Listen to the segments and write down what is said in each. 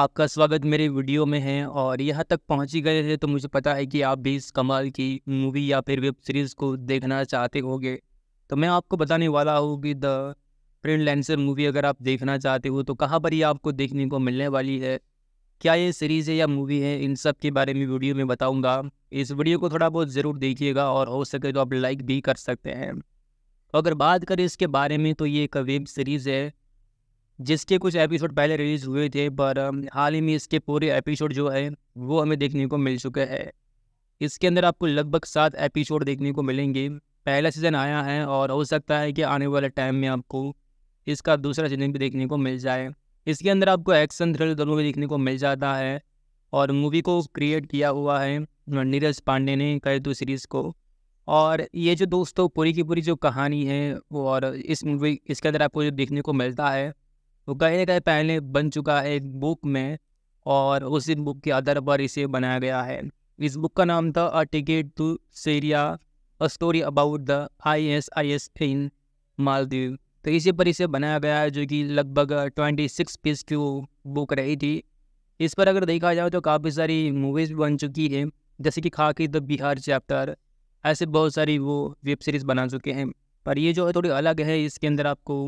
आपका स्वागत मेरे वीडियो में है और यहाँ तक पहुँच ही गए हैं तो मुझे पता है कि आप भी इस कमाल की मूवी या फिर वेब सीरीज़ को देखना चाहते होंगे तो मैं आपको बताने वाला हूँ कि द प्रिंट लेंसर मूवी अगर आप देखना चाहते हो तो कहाँ पर ये आपको देखने को मिलने वाली है क्या ये सीरीज़ है या मूवी है इन सब के बारे में वीडियो में बताऊँगा इस वीडियो को थोड़ा बहुत ज़रूर देखिएगा और हो सके तो आप लाइक भी कर सकते हैं तो अगर बात करें इसके बारे में तो ये एक वेब सीरीज़ है जिसके कुछ एपिसोड पहले रिलीज हुए थे पर हाल ही में इसके पूरे एपिसोड जो है वो हमें देखने को मिल चुके हैं इसके अंदर आपको लगभग सात एपिसोड देखने को मिलेंगे पहला सीज़न आया है और हो सकता है कि आने वाले टाइम में आपको इसका दूसरा सीज़न भी देखने को मिल जाए इसके अंदर आपको एक्शन थ्रिल दोनों भी देखने को मिल जाता है और मूवी को क्रिएट किया हुआ है नीरज पांडे ने कहे तो सीरीज़ को और ये जो दोस्तों पूरी की पूरी जो कहानी है और इस मूवी इसके अंदर आपको जो देखने को मिलता है वो कहीं ना कहीं पहले बन चुका है एक बुक में और उसी बुक के आधार पर इसे बनाया गया है इस बुक का नाम था a ticket to Syria a story about the I S I S in Maldives तो इसी पर इसे बनाया गया है जो कि लगभग ट्वेंटी सिक्स पेज की वो बुक रही थी इस पर अगर देखा जाए तो काफ़ी सारी मूवीज़ भी बन चुकी है जैसे कि खाकी द बिहार चैप्टर ऐसे बहुत सारी वो वेब सीरीज़ बना चुके हैं पर ये जो है थोड़ी अलग है इसके अंदर आपको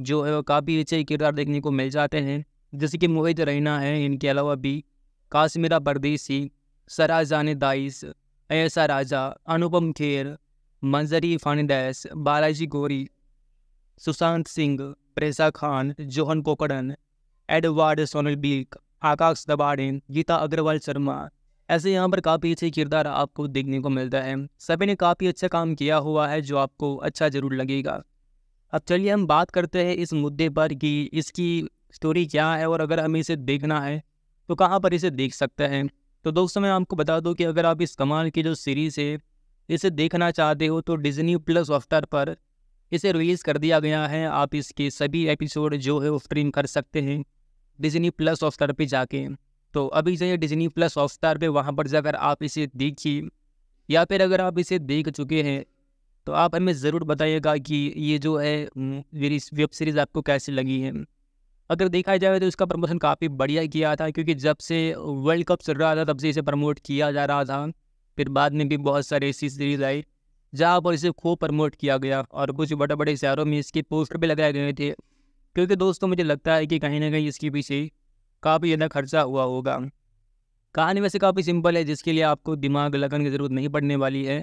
जो है काफ़ी अच्छे किरदार देखने को मिल जाते हैं जैसे कि मोहित रैना है इनके अलावा भी काश्मीरा परदेसी सराजान दाइस ऐसा राजा अनुपम खेर मंजरी फानदैस बालाजी गोरी सुशांत सिंह प्रेसा Khan Johan कोकड़न Edward Sonal beak आकाश दबाड़े गीता अग्रवाल शर्मा ऐसे यहाँ पर काफ़ी अच्छे किरदार आपको देखने को मिलता है सभी ने काफ़ी अच्छा काम किया हुआ है जो आपको अच्छा ज़रूर लगेगा अब चलिए हम बात करते हैं इस मुद्दे पर कि इसकी स्टोरी क्या है और अगर हमें इसे देखना है तो कहाँ पर इसे देख सकते हैं तो दोस्तों मैं आपको बता दूँ कि अगर आप इस कमाल की जो सीरीज़ है इसे देखना चाहते हो तो डिज्नी प्लस अफ्तार पर इसे रिलीज़ कर दिया गया है आप इसके सभी एपिसोड जो है वो स्ट्रीम कर सकते हैं डिज्नी प्लस हॉटस्टार पर जाके तो अभी जो है डिज्नी प्लस हॉटस्टार पर वहाँ पर जाकर आप इसे देखिए या फिर अगर आप इसे देख चुके हैं तो आप हमें ज़रूर बताइएगा कि ये जो है मेरी वेब सीरीज़ आपको कैसी लगी है अगर देखा जाए तो इसका प्रमोशन काफ़ी बढ़िया किया था क्योंकि जब से वर्ल्ड कप चल रहा था तब से इसे प्रमोट किया जा रहा था फिर बाद में भी बहुत सारी ऐसी सीरीज़ आई जहाँ पर इसे खूब प्रमोट किया गया और कुछ बड़े बड़े शहरों में इसके पोस्टर भी लगाए गए थे क्योंकि दोस्तों मुझे लगता है कि कहीं ना कहीं इसके पीछे काफ़ी ज़्यादा खर्चा हुआ होगा कहानी वैसे काफ़ी सिंपल है जिसके लिए आपको दिमाग लगन की ज़रूरत नहीं पड़ने वाली है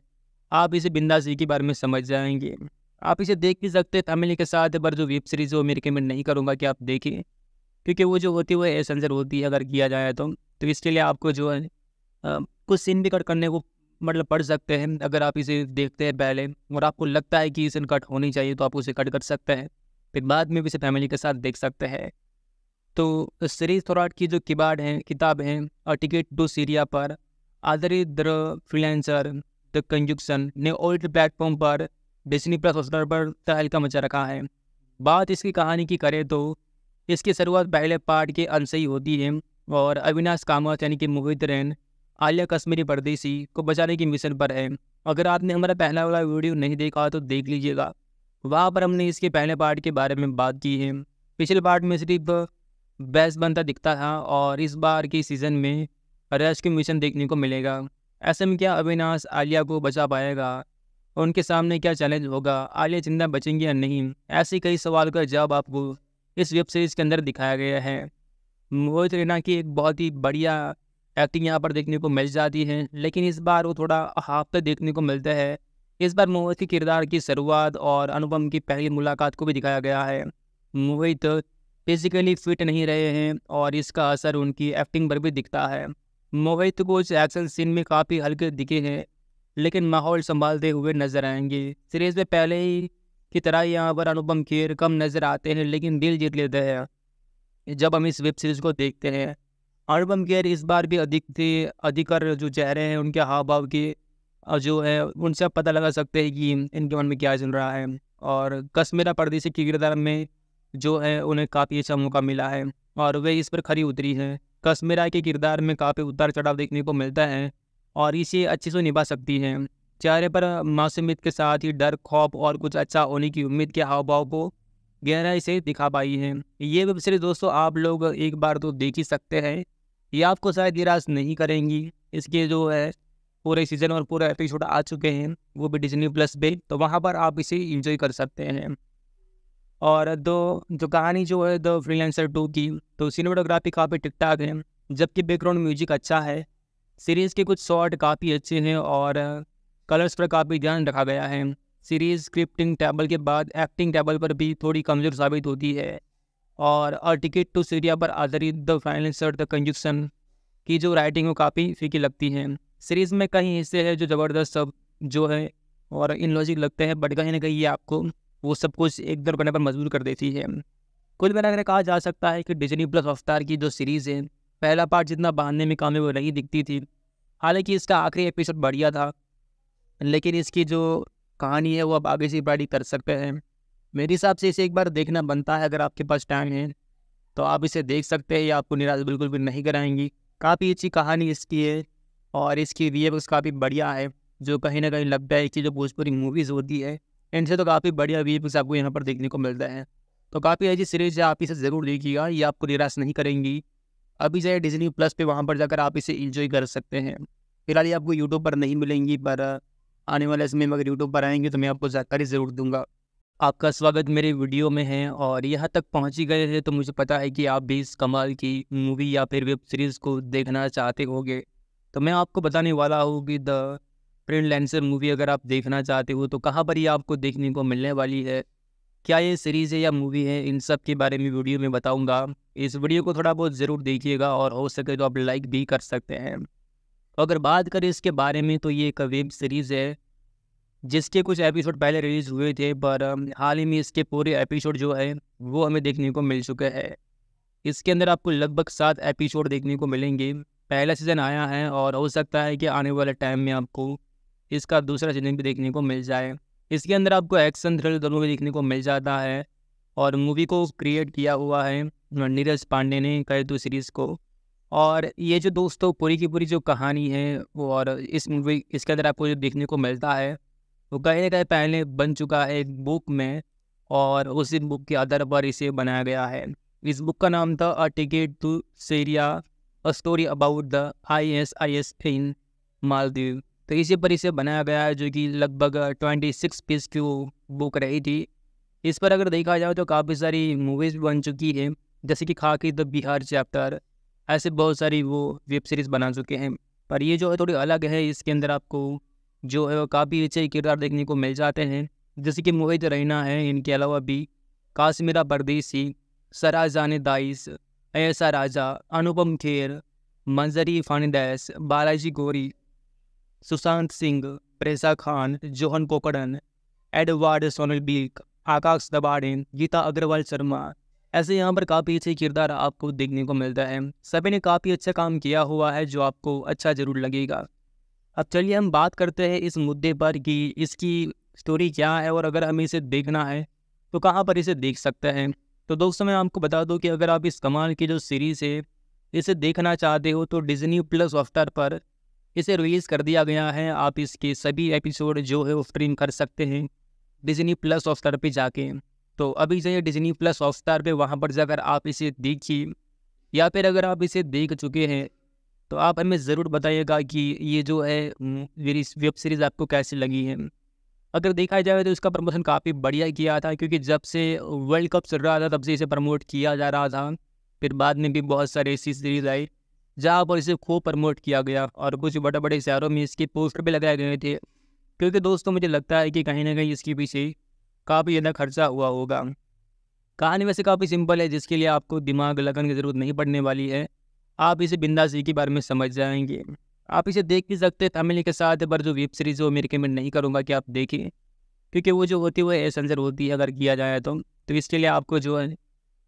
आप इसे बिंदा जी के बारे में समझ जाएंगे आप इसे देख भी सकते हैं तमिल के साथ पर जो वेब सीरीज़ है वो मैं रिकमेंड नहीं करूँगा कि आप देखें क्योंकि वो जो होती है वो एसेंसर होती है अगर किया जाए तो तो इसके लिए आपको जो है कुछ सीन भी कट करने को मतलब पढ़ सकते हैं अगर आप इसे देखते हैं पहले और आपको लगता है कि इसे कट होनी चाहिए तो आप उसे कट कर सकते हैं फिर बाद में भी इसे फैमिली के साथ देख सकते हैं तो सीरीज थोराट की जो किबाड़ हैं किताब हैं टिकट टू सीरिया पर आधारित द फ्रीलांसर द कंजुक्शन ने ओल्ड प्लेटफॉर्म पर डिस्नी प्लस हॉस्टर पर तहलका मचा रखा है बात इसकी कहानी की करें तो इसकी शुरुआत पहले पार्ट के अंश ही होती है और अविनाश कामत यानी कि मोहित रैन आलिया कश्मीरी परदेसी को बचाने की मिशन पर है अगर आपने हमारा पहला वाला वीडियो नहीं देखा तो देख लीजिएगा वहाँ पर हमने इसके पहले पार्ट के बारे में बात की है पिछले पार्ट में सिर्फ बेस्ट बनता दिखता था और इस बार के सीज़न में रेस्क्यू मिशन देखने को मिलेगा ऐसे में क्या अविनाश आलिया को बचा पाएगा उनके सामने क्या चैलेंज होगा आलिया जिंदा बचेंगी या नहीं ऐसे कई सवाल का जवाब आपको इस वेब सीरीज़ के अंदर दिखाया गया है मोहित रैना की एक बहुत ही बढ़िया एक्टिंग यहाँ पर देखने को मिल जाती है लेकिन इस बार वो थोड़ा तक देखने को मिलता है इस बार मोहित के किरदार की शुरुआत और अनुपम की पहली मुलाकात को भी दिखाया गया है मोहित फिजिकली फिट नहीं रहे हैं और इसका असर उनकी एक्टिंग पर भी दिखता है मोहित तो कुछ एक्शन सीन में काफ़ी हल्के दिखे हैं लेकिन माहौल संभालते हुए नजर आएंगे सीरीज में पहले ही की तरह यहाँ पर अनुपम खेर कम नज़र आते हैं लेकिन दिल जीत लेते हैं जब हम इस वेब सीरीज़ को देखते हैं अनुपम खेर इस बार भी अधिक थे अधिकर जो चेहरे हैं उनके हाव भाव के जो है उनसे आप पता लगा सकते हैं कि इनके मन में क्या चल रहा है और कश्मीरा परदेशी के किरदार में जो है उन्हें काफ़ी अच्छा मौका मिला है और वे इस पर खरी उतरी हैं कश्मीरा के किरदार में काफ़ी उतार चढ़ाव देखने को मिलता है और इसे अच्छे से निभा सकती हैं चेहरे पर मौसमित के साथ ही डर खौफ और कुछ अच्छा होने की उम्मीद के हाव भाव को गहराई से दिखा पाई है ये वेब सीरीज दोस्तों आप लोग एक बार तो देख ही सकते हैं ये आपको शायद निराश नहीं करेंगी इसके जो है पूरे सीजन और पूरे एपिसोड आ चुके हैं वो भी डिजनी प्लस पे तो वहाँ पर आप इसे इंजॉय कर सकते हैं और दो जो कहानी जो है द फ्रीलेंसर टू की तो सिनेमाटोग्राफी काफ़ी ठीक ठाक है जबकि बैकग्राउंड म्यूजिक अच्छा है सीरीज़ के कुछ शॉट काफ़ी अच्छे हैं और कलर्स पर काफ़ी ध्यान रखा गया है सीरीज़ स्क्रिप्टिंग टेबल के बाद एक्टिंग टेबल पर भी थोड़ी कमज़ोर साबित होती है और अ टिकट टू सीरिया पर आधारित द फाइनेंसर द कंजन की जो राइटिंग है काफ़ी फीकी लगती है सीरीज़ में कई हिस्से हैं जो ज़बरदस्त सब जो है और इन लॉजिक लगते हैं बट कहीं ना कहीं ये आपको वो सब कुछ एक दर करने पर मजबूर कर देती है कुल मिलाकर कहा जा सकता है कि डिजनी प्लस अवतार की जो सीरीज़ है पहला पार्ट जितना बांधने में कामयाब वो नहीं दिखती थी हालांकि इसका आखिरी एपिसोड बढ़िया था लेकिन इसकी जो कहानी है वो आप आगे से बड़ी कर सकते हैं मेरे हिसाब से इसे एक बार देखना बनता है अगर आपके पास टाइम है तो आप इसे देख सकते हैं या आपको निराश बिल्कुल भी नहीं कराएंगी काफ़ी अच्छी कहानी इसकी है और इसकी रिएक्स काफ़ी बढ़िया है जो कहीं ना कहीं लगता है कि जो भोजपुरी मूवीज़ होती है इनसे तो काफ़ी बढ़िया व्यूज आपको यहाँ पर देखने को मिलता है तो काफ़ी ऐसी सीरीज है आप इसे ज़रूर देखिएगा ये आपको निराश नहीं करेंगी अभी से डिजनी प्लस पे वहाँ पर जाकर आप इसे इंजॉय कर सकते हैं फिलहाल ये आपको यूट्यूब पर नहीं मिलेंगी पर आने वाले समय में अगर यूट्यूब पर आएंगे तो मैं आपको जानकारी ज़रूर दूंगा आपका स्वागत मेरे वीडियो में है और यहाँ तक पहुँच ही गए हैं तो मुझे पता है कि आप भी इस कमाल की मूवी या फिर वेब सीरीज़ को देखना चाहते होंगे तो मैं आपको बताने वाला हूँ कि द प्रिंट लेंसर मूवी अगर आप देखना चाहते हो तो कहाँ पर ये आपको देखने को मिलने वाली है क्या ये सीरीज़ है या मूवी है इन सब के बारे में वीडियो में बताऊंगा इस वीडियो को थोड़ा बहुत ज़रूर देखिएगा और हो सके तो आप लाइक भी कर सकते हैं तो अगर बात करें इसके बारे में तो ये एक वेब सीरीज़ है जिसके कुछ एपिसोड पहले रिलीज़ हुए थे पर हाल ही में इसके पूरे एपिसोड जो है वो हमें देखने को मिल चुके हैं इसके अंदर आपको लगभग सात एपिसोड देखने को मिलेंगे पहला सीज़न आया है और हो सकता है कि आने वाले टाइम में आपको इसका दूसरा सीजन भी देखने को मिल जाए इसके अंदर आपको एक्शन थ्रिल दोनों भी देखने को मिल जाता है और मूवी को क्रिएट किया हुआ है नीरज पांडे ने कहे तो सीरीज़ को और ये जो दोस्तों पूरी की पूरी जो कहानी है और इस मूवी इसके अंदर आपको जो देखने को मिलता है वो कहीं ना कहीं पहले बन चुका है एक बुक में और उसी बुक के आधार पर इसे बनाया गया है इस बुक का नाम था a ticket to Syria a story about the I S I S in Maldives तो इसी पर इसे बनाया गया है जो कि लगभग ट्वेंटी सिक्स पीस की वो बुक रही थी इस पर अगर देखा जाए तो काफ़ी सारी मूवीज़ बन चुकी हैं जैसे कि खाकी द बिहार चैप्टर ऐसे बहुत सारी वो वेब सीरीज़ बना चुके हैं पर ये जो है थोड़ी अलग है इसके अंदर आपको जो है वो काफ़ी अच्छे किरदार देखने को मिल जाते हैं जैसे कि मोहित रैना है इनके अलावा भी काश्मीरा परदेसी सराजान दाइस ऐसा राजा अनुपम खेर मंजरी फानदैस बालाजी गोरी सुशांत सिंह प्रेसा Khan Johan कोकड़न Edward Sonal beak आकाश दबाड़े गीता अग्रवाल शर्मा ऐसे यहाँ पर काफ़ी अच्छे किरदार आपको देखने को मिलता है सभी ने काफ़ी अच्छा काम किया हुआ है जो आपको अच्छा ज़रूर लगेगा अब चलिए हम बात करते हैं इस मुद्दे पर कि इसकी स्टोरी क्या है और अगर हमें इसे देखना है तो कहाँ पर इसे देख सकते हैं तो दोस्तों मैं आपको बता दूँ कि अगर आप इस कमाल की जो सीरीज़ है इसे देखना चाहते हो तो डिज्नी प्लस हॉटस्टार पर इसे रिलीज़ कर दिया गया है आप इसके सभी एपिसोड जो है वो स्ट्रीम कर सकते हैं डिजनी प्लस स्टार पे जाके तो अभी जो है डिजनी प्लस स्टार पे वहाँ पर जाकर आप इसे देखिए या फिर अगर आप इसे देख चुके हैं तो आप हमें ज़रूर बताइएगा कि ये जो है मेरी वेब सीरीज़ आपको कैसी लगी है अगर देखा जाए तो इसका प्रमोशन काफ़ी बढ़िया किया था क्योंकि जब से वर्ल्ड कप चल रहा था तब से इसे प्रमोट किया जा रहा था फिर बाद में भी बहुत सारी ऐसी सीरीज़ आई जहाँ पर इसे खूब प्रमोट किया गया और कुछ बड़े बड़े शहरों में इसके पोस्टर भी लगाए गए थे क्योंकि दोस्तों मुझे लगता है कि कहीं ना कहीं इसके पीछे काफ़ी ज़्यादा खर्चा हुआ होगा कहानी वैसे काफ़ी सिंपल है जिसके लिए आपको दिमाग लगन की ज़रूरत नहीं पड़ने वाली है आप इसे बिंदा सी के बारे में समझ जाएंगे आप इसे देख भी सकते हैं तमिल के साथ पर जो वेब सीरीज़ वो मैं रिकमेंड नहीं करूँगा कि आप देखें क्योंकि वो जो होती है वो एसेंजर होती है अगर किया जाए तो तो इसके लिए आपको जो है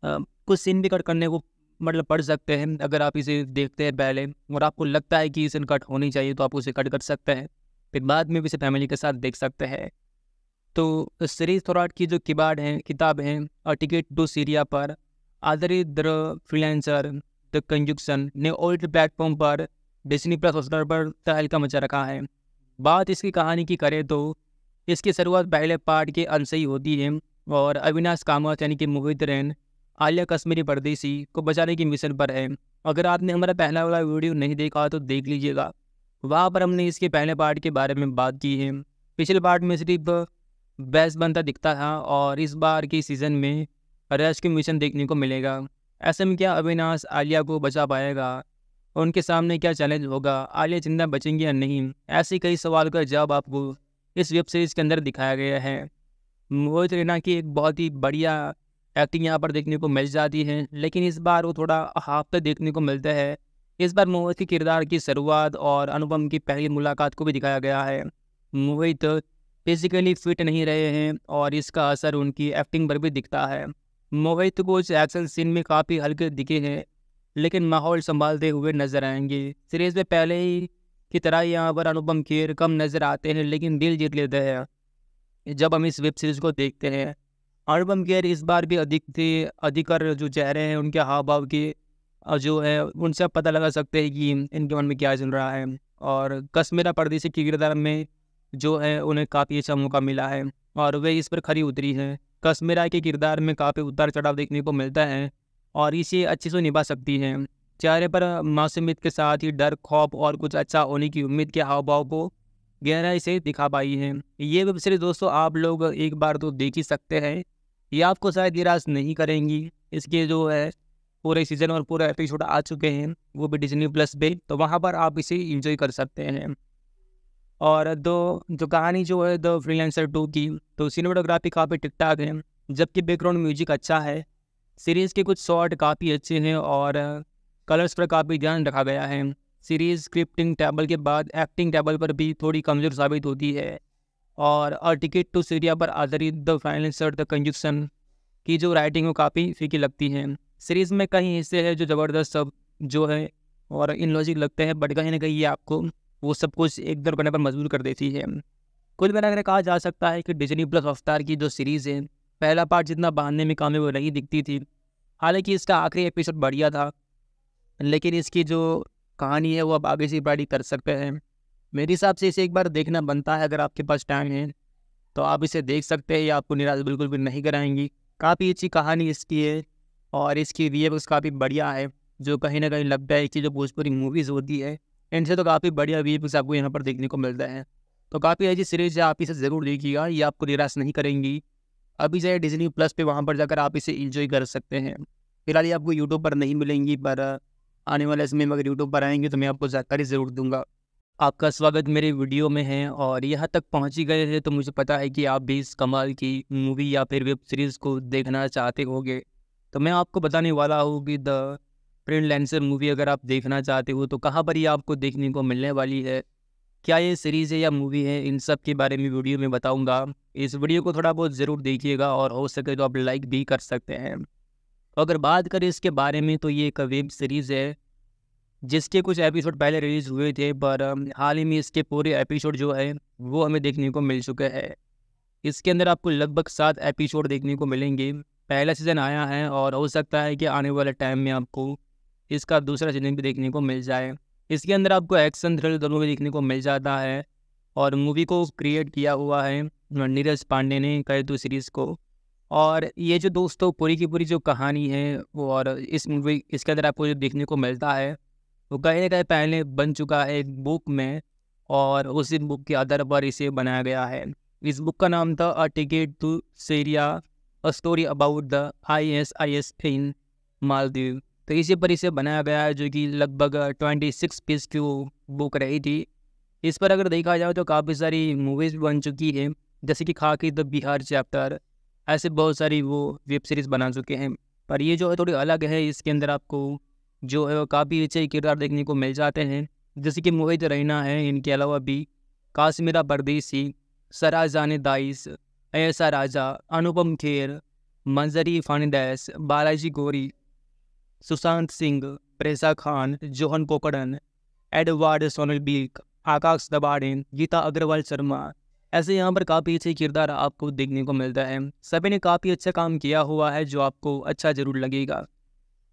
कुछ सीन भी कट करने को मतलब पढ़ सकते हैं अगर आप इसे देखते हैं पहले और आपको लगता है कि इसे कट होनी चाहिए तो आप उसे कट कर सकते हैं फिर बाद में भी इसे फैमिली के साथ देख सकते हैं तो सीरीज थोराट की जो किबाड़ हैं किताब हैं और टिकट टू सीरिया पर आदरी द फ्रीलेंसर द कंजुक्शन ने ओल्ड प्लेटफॉर्म पर डिस्नी प्लस हॉस्टर पर तहलका मचा रखा है बात इसकी कहानी की करें तो इसकी शुरुआत पहले पार्ट के अंश ही होती है और अविनाश कामत यानी कि मोहित रैन आलिया कश्मीरी परदेसी को बचाने की मिशन पर है अगर आपने हमारा पहला वाला वीडियो नहीं देखा तो देख लीजिएगा वहाँ पर हमने इसके पहले पार्ट के बारे में बात की है पिछले पार्ट में सिर्फ बैस बनता दिखता था और इस बार के सीज़न में रेस्क्यू मिशन देखने को मिलेगा ऐसे में क्या अविनाश आलिया को बचा पाएगा उनके सामने क्या चैलेंज होगा आलिया जिंदा बचेंगी या नहीं ऐसे कई सवाल का जवाब आपको इस वेब सीरीज़ के अंदर दिखाया गया है मोहित रैना की एक बहुत ही बढ़िया एक्टिंग यहाँ पर देखने को मिल जाती है लेकिन इस बार वो थोड़ा हाफ तक देखने को मिलता है इस बार मोहित के किरदार की शुरुआत और अनुपम की पहली मुलाकात को भी दिखाया गया है मोहित फिजिकली फिट नहीं रहे हैं और इसका असर उनकी एक्टिंग पर भी दिखता है मोहित को इस एक्शन सीन में काफ़ी हल्के दिखे हैं लेकिन माहौल संभालते हुए नजर आएंगे सीरीज में पहले ही की तरह यहाँ पर अनुपम खेर कम नज़र आते हैं लेकिन दिल जीत लेते हैं जब हम इस वेब सीरीज़ को देखते हैं अनुपम केयर इस बार भी अधिक थे अधिकतर जो चेहरे हैं उनके हाव भाव के जो है उनसे आप पता लगा सकते हैं कि इनके मन में क्या चल रहा है और कश्मीरा परदेशी के किरदार में जो है उन्हें काफ़ी अच्छा मौका मिला है और वे इस पर खरी उतरी हैं कश्मीरा के किरदार में काफ़ी उतार चढ़ाव देखने को मिलता है और इसे अच्छे से निभा सकती हैं चेहरे पर मासूमियत के साथ ही डर खौफ और कुछ अच्छा होने की उम्मीद के हाव भाव को गहराई से दिखा पाई है ये वेब सीरीज दोस्तों आप लोग एक बार तो देख ही सकते हैं ये आपको शायद निराश नहीं करेंगी इसके जो है पूरे सीजन और पूरे एपिसोड आ चुके हैं वो भी डिजनी प्लस पे तो वहाँ पर आप इसे इंजॉय कर सकते हैं और दो जो कहानी जो है द फ्रीलांसर टू की तो सीनेटोग्राफी काफ़ी ठीक ठाक है जबकि बैकग्राउंड म्यूजिक अच्छा है सीरीज़ के कुछ शॉट काफ़ी अच्छे हैं और कलर्स पर काफ़ी ध्यान रखा गया है सीरीज़ स्क्रिप्टिंग टेबल के बाद एक्टिंग टेबल पर भी थोड़ी कमज़ोर साबित होती है और अ टिकट टू सीरिया पर आधारित द फाइनेंसर द कंजुक्शन की जो राइटिंग वो काफ़ी फीकी लगती है सीरीज़ में कई हिस्से हैं जो ज़बरदस्त सब जो है और इन लॉजिक लगते हैं बट कहीं ना कहीं ये आपको वो सब कुछ एक दर करने पर मजबूर कर देती है कुल मिलाकर कहा जा सकता है कि डिजनी प्लस अवतार की जो सीरीज़ है पहला पार्ट जितना बांधने में कामयाब नहीं दिखती थी हालांकि इसका आखिरी एपिसोड बढ़िया था लेकिन इसकी जो कहानी है वो आप आगे से पढ़ाई कर सकते हैं मेरे हिसाब से इसे एक बार देखना बनता है अगर आपके पास टाइम है तो आप इसे देख सकते हैं या आपको निराश बिल्कुल भी नहीं कराएंगी काफ़ी अच्छी कहानी इसकी है और इसकी वीएफएक्स काफ़ी बढ़िया है जो कहीं ना कहीं लगता है कि जो भोजपुरी मूवीज़ होती है इनसे तो काफ़ी बढ़िया वीएफएक्स आपको यहाँ पर देखने को मिलता है तो काफ़ी अच्छी सीरीज़ है आप इसे ज़रूर देखिएगा ये आपको निराश नहीं करेंगी अभी जाए डिजनी प्लस पे वहाँ पर जाकर आप इसे इंजॉय कर सकते हैं फिलहाल ये आपको यूट्यूब पर नहीं मिलेंगी पर आने वाले समय में अगर यूट्यूब पर आएंगे तो मैं आपको जानकारी ज़रूर दूंगा आपका स्वागत मेरे वीडियो में है और यहाँ तक पहुँच ही गए हैं तो मुझे पता है कि आप भी इस कमाल की मूवी या फिर वेब सीरीज़ को देखना चाहते होंगे तो मैं आपको बताने वाला हूँ कि द प्रिंट लेंसर मूवी अगर आप देखना चाहते हो तो कहाँ पर ये आपको देखने को मिलने वाली है क्या ये सीरीज़ है या मूवी है इन सब के बारे में वीडियो में बताऊंगा इस वीडियो को थोड़ा बहुत ज़रूर देखिएगा और हो सके तो आप लाइक भी कर सकते हैं तो अगर बात करें इसके बारे में तो ये एक वेब सीरीज़ है जिसके कुछ एपिसोड पहले रिलीज़ हुए थे पर हाल ही में इसके पूरे एपिसोड जो है वो हमें देखने को मिल चुके हैं इसके अंदर आपको लगभग सात एपिसोड देखने को मिलेंगे पहला सीज़न आया है और हो सकता है कि आने वाले टाइम में आपको इसका दूसरा सीजन भी देखने को मिल जाए इसके अंदर आपको एक्शन थ्रिल दोनों भी देखने को मिल जाता है और मूवी को क्रिएट किया हुआ है नीरज पांडे ने कई तो सीरीज़ को और ये जो दोस्तों पूरी की पूरी जो कहानी है वो और इस मूवी इसके अंदर आपको जो देखने को मिलता है वो कहीं ना कहीं पहले बन चुका है एक बुक में और उसी बुक के आधार पर इसे बनाया गया है इस बुक का नाम था a ticket to Syria a story about the I S I S in Maldives तो इसी पर इसे बनाया गया है जो कि लगभग ट्वेंटी सिक्स पेज की वो बुक रही थी इस पर अगर देखा जाए तो काफ़ी सारी मूवीज़ बन चुकी है जैसे कि खाकी द बिहार चैप्टर ऐसे बहुत सारी वो वेब सीरीज़ बना चुके हैं पर ये जो है थोड़ी अलग है इसके अंदर आपको जो है वो काफ़ी अच्छे किरदार देखने को मिल जाते हैं जैसे कि मोहित रैना है इनके अलावा भी काश्मीरा परदेसी सराजान दाइस ऐसा राजा अनुपम खेर मंजरी फर्नांडेस बालाजी गोरी सुशांत सिंह प्रेसा Khan Johan कोकड़न Edward Sonal beak आकाश दबाड़ेन गीता अग्रवाल शर्मा ऐसे यहाँ पर काफ़ी अच्छे किरदार आपको देखने को मिलता है सभी ने काफ़ी अच्छा काम किया हुआ है जो आपको अच्छा ज़रूर लगेगा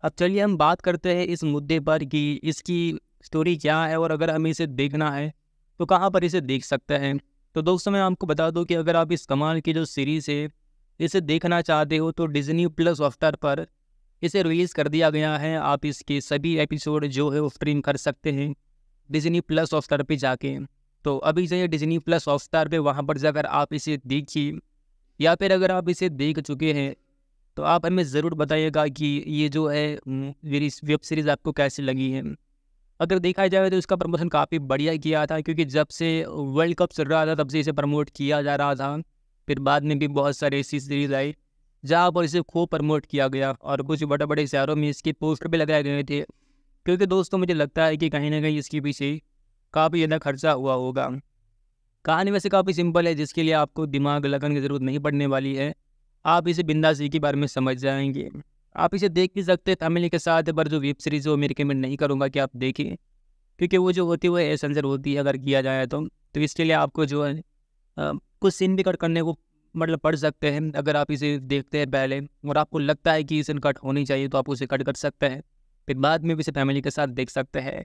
अब चलिए हम बात करते हैं इस मुद्दे पर कि इसकी स्टोरी क्या है और अगर हमें इसे देखना है तो कहाँ पर इसे देख सकते हैं तो दोस्तों मैं आपको बता दूँ कि अगर आप इस कमाल की जो सीरीज़ है इसे देखना चाहते हो तो डिज्नी प्लस हॉटस्टार पर इसे रिलीज़ कर दिया गया है आप इसके सभी एपिसोड जो है वो स्ट्रीम कर सकते हैं डिज्नी प्लस हॉटस्टार पर जाके तो अभी जो है डिजनी प्लस हॉट स्टार पर वहाँ पर जाकर आप इसे देखिए या फिर अगर आप इसे देख चुके हैं तो आप हमें ज़रूर बताइएगा कि ये जो है मेरी वेब सीरीज़ आपको कैसी लगी है अगर देखा जाए तो इसका प्रमोशन काफ़ी बढ़िया किया था क्योंकि जब से वर्ल्ड कप चल रहा था तब से इसे प्रमोट किया जा रहा था फिर बाद में भी बहुत सारी ऐसी सीरीज़ आई जहाँ पर इसे खूब प्रमोट किया गया और कुछ बड़े बड़े शहरों में इसके पोस्टर भी लगाए गए थे क्योंकि दोस्तों मुझे लगता है कि कहीं ना कहीं इसके पीछे काफ़ी ज़्यादा खर्चा हुआ होगा कहानी वैसे काफ़ी सिंपल है जिसके लिए आपको दिमाग लगन की ज़रूरत नहीं पड़ने वाली है आप इसे बिंदा जी के बारे में समझ जाएंगे आप इसे देख भी सकते हैं फैमिली के साथ पर जो वेब सीरीज़ वो मैं रिकमेंड नहीं करूँगा कि आप देखें क्योंकि वो जो होती है वो एसेंसर होती है अगर किया जाए तो तो इसके लिए आपको जो है कुछ सीन भी कट करने को मतलब पढ़ सकते हैं अगर आप इसे देखते हैं पहले और आपको लगता है कि इसे कट होनी चाहिए तो आप उसे कट कर सकते हैं फिर बाद में भी इसे फैमिली के साथ देख सकते हैं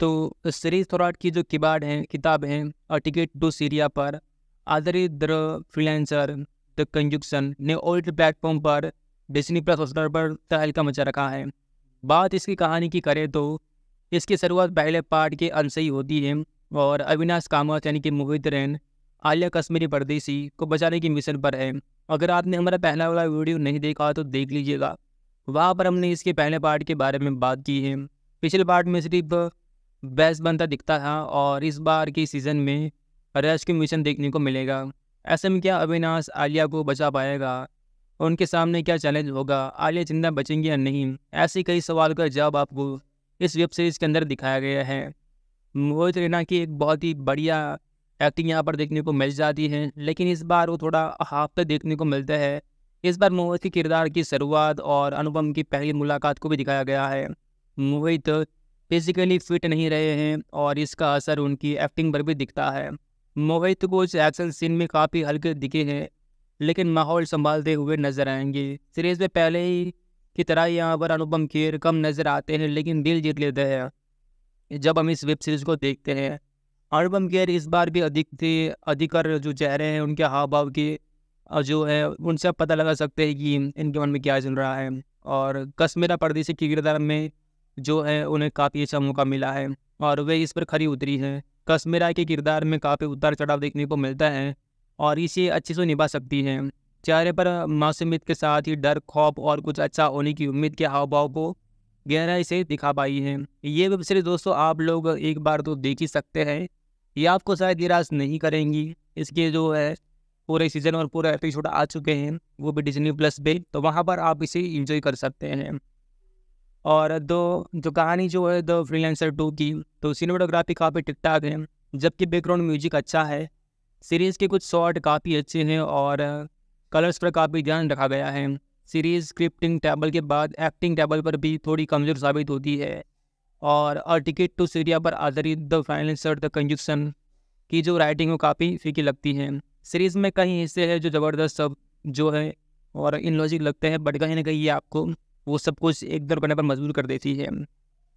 तो श्री थोराट की जो किबाड़ हैं किताब हैं और टू सीरिया पर आदरी द फ्रीलांसर द कंजुक्शन ने ओल्ड प्लेटफॉर्म पर डिजनी प्लस हॉस्टर पर तहलका मचा रखा है बात इसकी कहानी की करें तो इसकी शुरुआत पहले पार्ट के अंश से ही होती है और अविनाश कामत यानी कि मोहित रैन आलिया कश्मीरी परदेसी को बचाने की मिशन पर है अगर आपने हमारा पहला वाला वीडियो नहीं देखा तो देख लीजिएगा वहाँ पर हमने इसके पहले पार्ट के बारे में बात की है पिछले पार्ट में सिर्फ बेस्ट बनता दिखता था और इस बार की सीज़न में रेस्क्यू मिशन देखने को मिलेगा ऐसे में क्या अविनाश आलिया को बचा पाएगा उनके सामने क्या चैलेंज होगा आलिया जिंदा बचेंगी या नहीं ऐसे कई सवाल का जवाब आपको इस वेब सीरीज़ के अंदर दिखाया गया है मोहित रैना की एक बहुत ही बढ़िया एक्टिंग यहाँ पर देखने को मिल जाती है लेकिन इस बार वो थोड़ा हाफ देखने को मिलता है इस बार मोहित के किरदार की शुरुआत और अनुपम की पहली मुलाकात को भी दिखाया गया है मोहित फिजिकली फिट नहीं रहे हैं और इसका असर उनकी एक्टिंग पर भी दिखता है मोहित को इस एक्शन सीन में काफ़ी हल्के दिखे हैं लेकिन माहौल संभालते हुए नजर आएंगे सीरीज में पहले ही की तरह यहाँ पर अनुपम खेर कम नज़र आते हैं लेकिन दिल जीत लेते हैं जब हम इस वेब सीरीज़ को देखते हैं अनुपम खेर इस बार भी अधिक थे अधिकर जो चेहरे हैं उनके हाव भाव के जो है उनसे पता लगा सकते हैं कि इनके मन में क्या चल रहा है और कश्मीरा परदेसी के किरदार में जो है उन्हें काफ़ी अच्छा मौका मिला है और वे इस पर खरी उतरी हैं कश्मीर के किरदार में काफ़ी उतार चढ़ाव देखने को मिलता है और इसे अच्छे से निभा सकती हैं चेहरे पर मासूमियत के साथ ही डर खौफ और कुछ अच्छा होने की उम्मीद के हाव भाव को गहराई से दिखा पाई है ये वेब सीरीज दोस्तों आप लोग एक बार तो देख ही सकते हैं ये आपको शायद निराश नहीं करेंगी इसके जो है पूरे सीज़न और पूरे एपिसोड आ चुके हैं वो भी डिजनी प्लस पे तो वहाँ पर आप इसे इंजॉय कर सकते हैं और दो जो कहानी जो है द फ्रीलांसर टू की तो सिनेमाटोग्राफी काफ़ी ठीक ठाक है जबकि बैकग्राउंड म्यूजिक अच्छा है सीरीज़ के कुछ शॉट काफ़ी अच्छे हैं और कलर्स पर काफ़ी ध्यान रखा गया है सीरीज़ स्क्रिप्टिंग टेबल के बाद एक्टिंग टेबल पर भी थोड़ी कमज़ोर साबित होती है और अ टिकट टू सीरिया पर आधारित द फाइनेंसर द कंजुक्शन की जो राइटिंग वो काफ़ी फीकी लगती है सीरीज़ में कई हिस्से हैं जो ज़बरदस्त सब जो है और इन लॉजिक लगते हैं बट कहीं ना कहीं ये आपको वो सब कुछ एक दर करने पर मजबूर कर देती है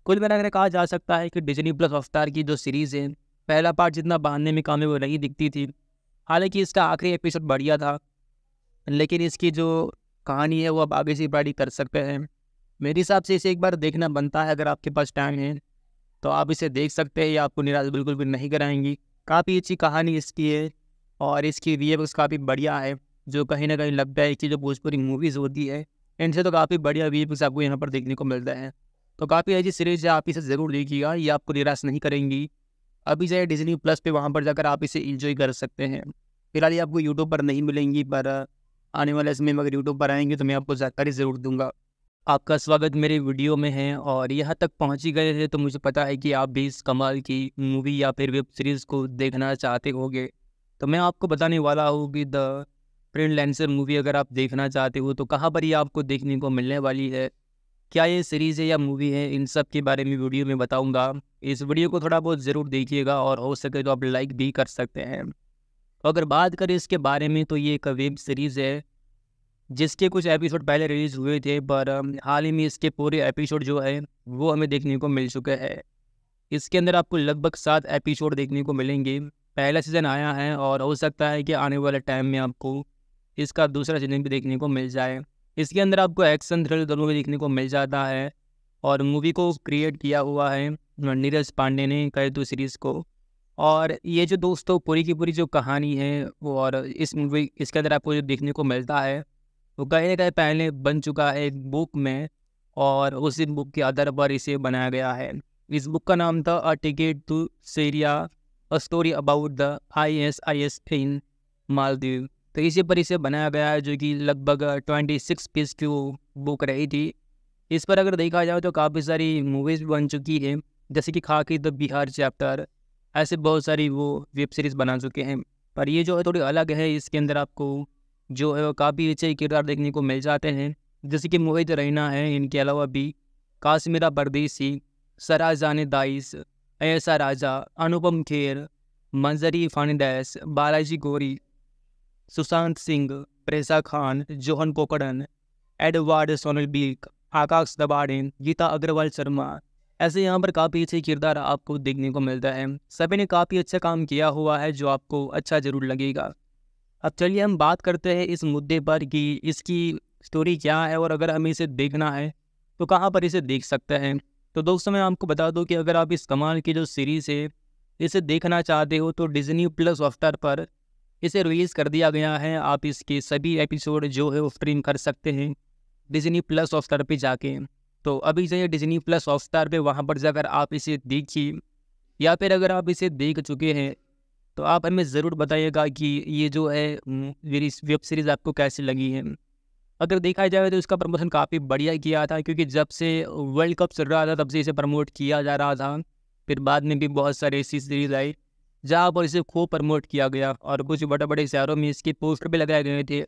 कुल मिलाकर कहा जा सकता है कि डिजनी प्लस अवतार की जो सीरीज़ है पहला पार्ट जितना बांधने में कामयाब नहीं दिखती थी हालांकि इसका आखिरी एपिसोड बढ़िया था लेकिन इसकी जो कहानी है वो आप आगे से बड़ी कर सकते हैं मेरे हिसाब से इसे एक बार देखना बनता है अगर आपके पास टाइम है तो आप इसे देख सकते हैं या आपको निराश बिल्कुल भी नहीं कराएंगी काफ़ी अच्छी कहानी इसकी है और इसकी रिएक्स काफ़ी बढ़िया है जो कहीं ना कहीं लगता है कि जो भोजपुरी मूवीज़ होती है इनसे तो काफ़ी बढ़िया वीव्स आपको यहाँ पर देखने को मिलता है तो काफ़ी अच्छी सीरीज़ है आप इसे ज़रूर देखिएगा ये आपको निराश नहीं करेंगी अभी जाए डिजनी प्लस पे वहाँ पर जाकर आप इसे इंजॉय कर सकते हैं फिलहाल ये आपको यूट्यूब पर नहीं मिलेंगी पर आने वाले समय में अगर यूट्यूब पर आएंगे तो मैं आपको जानकारी ज़रूर दूंगा आपका स्वागत मेरे वीडियो में है और यहाँ तक पहुँच ही गए थे तो मुझे पता है कि आप भी इस कमाल की मूवी या फिर वेब सीरीज़ को देखना चाहते होंगे तो मैं आपको बताने वाला हूँ कि द प्रिंट लेंसर मूवी अगर आप देखना चाहते हो तो कहाँ पर ये आपको देखने को मिलने वाली है क्या ये सीरीज़ है या मूवी है इन सब के बारे में वीडियो में बताऊंगा इस वीडियो को थोड़ा बहुत ज़रूर देखिएगा और हो सके तो आप लाइक भी कर सकते हैं तो अगर बात करें इसके बारे में तो ये एक वेब सीरीज़ है जिसके कुछ एपिसोड पहले रिलीज़ हुए थे पर हाल ही में इसके पूरे एपिसोड जो है वो हमें देखने को मिल चुके हैं इसके अंदर आपको लगभग सात एपिसोड देखने को मिलेंगे पहला सीज़न आया है और हो सकता है कि आने वाले टाइम में आपको इसका दूसरा सीजन भी देखने को मिल जाए इसके अंदर आपको एक्शन थ्रिल दोनों भी देखने को मिल जाता है और मूवी को क्रिएट किया हुआ है नीरज पांडे ने कहे तो सीरीज़ को और ये जो दोस्तों पूरी की पूरी जो कहानी है वो और इस मूवी इसके अंदर आपको जो देखने को मिलता है वो कहीं ना कहीं पहले बन चुका है एक बुक में और उसी बुक के आधार पर इसे बनाया गया है इस बुक का नाम था a ticket to Syria a story about the I S I S in Maldives तो इसी पर इसे बनाया गया है जो कि लगभग ट्वेंटी सिक्स पीस की बुक रही थी इस पर अगर देखा जाए तो काफ़ी सारी मूवीज़ भी बन चुकी हैं जैसे कि खाकी द बिहार चैप्टर ऐसे बहुत सारी वो वेब सीरीज़ बना चुके हैं पर ये जो है थोड़ी अलग है इसके अंदर आपको जो है वो काफ़ी अच्छे किरदार देखने को मिल जाते हैं जैसे कि मोहित रैना है इनके अलावा भी काश्मीरा परदेसी सराजान दाइस ऐसा राजा अनुपम खेर मंजरी फानिदैस बालाजी गोरी सुशांत सिंह प्रेसा खान जोहन कोकड़न एडवर्ड बीक आकाश दबाड़े गीता अग्रवाल शर्मा ऐसे यहाँ पर काफ़ी अच्छे किरदार आपको देखने को मिलता है सभी ने काफ़ी अच्छा काम किया हुआ है जो आपको अच्छा ज़रूर लगेगा अब चलिए हम बात करते हैं इस मुद्दे पर कि इसकी स्टोरी क्या है और अगर हमें इसे देखना है तो कहाँ पर इसे देख सकते हैं तो दोस्तों मैं आपको बता दूँ कि अगर आप इस कमाल की जो सीरीज़ है इसे देखना चाहते हो तो डिजनी प्लस अफ्तार पर इसे रिलीज़ कर दिया गया है आप इसके सभी एपिसोड जो है वो स्ट्रीम कर सकते हैं डिजनी प्लस स्टार पर जाके तो अभी जो है डिजनी प्लस स्टार पर वहाँ पर जाकर आप इसे देखिए या फिर अगर आप इसे देख चुके हैं तो आप हमें ज़रूर बताइएगा कि ये जो है मेरी वेब सीरीज़ आपको कैसी लगी है अगर देखा जाए तो इसका प्रमोशन काफ़ी बढ़िया किया था क्योंकि जब से वर्ल्ड कप चल रहा था तब से इसे प्रमोट किया जा रहा था फिर बाद में भी बहुत सारी ऐसी सीरीज़ आई जहाँ पर इसे खूब प्रमोट किया गया और कुछ बड़े बड़े शहरों में इसके पोस्टर भी लगाए गए थे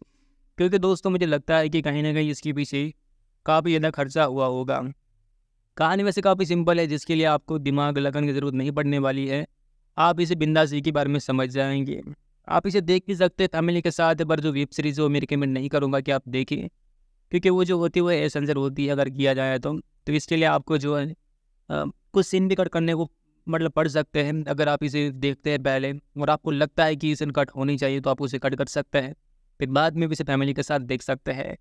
क्योंकि दोस्तों मुझे लगता है कि कहीं ना कहीं इसके पीछे काफ़ी ज़्यादा खर्चा हुआ होगा कहानी वैसे काफ़ी सिंपल है जिसके लिए आपको दिमाग लगन की ज़रूरत नहीं पड़ने वाली है आप इसे बिंदा जी के बारे में समझ जाएंगे आप इसे देख भी सकते हैं तमिल के साथ पर जो वेब सीरीज़ है वो मैं रिकमेंड नहीं करूँगा कि आप देखें क्योंकि वो जो होती है वो एसेंसर होती है अगर किया जाए तो तो इसके लिए आपको जो है कुछ सीन भी कट करने को मतलब पढ़ सकते हैं अगर आप इसे देखते हैं पहले और आपको लगता है कि इसे कट होनी चाहिए तो आप उसे कट कर सकते हैं फिर बाद में भी इसे फैमिली के साथ देख सकते हैं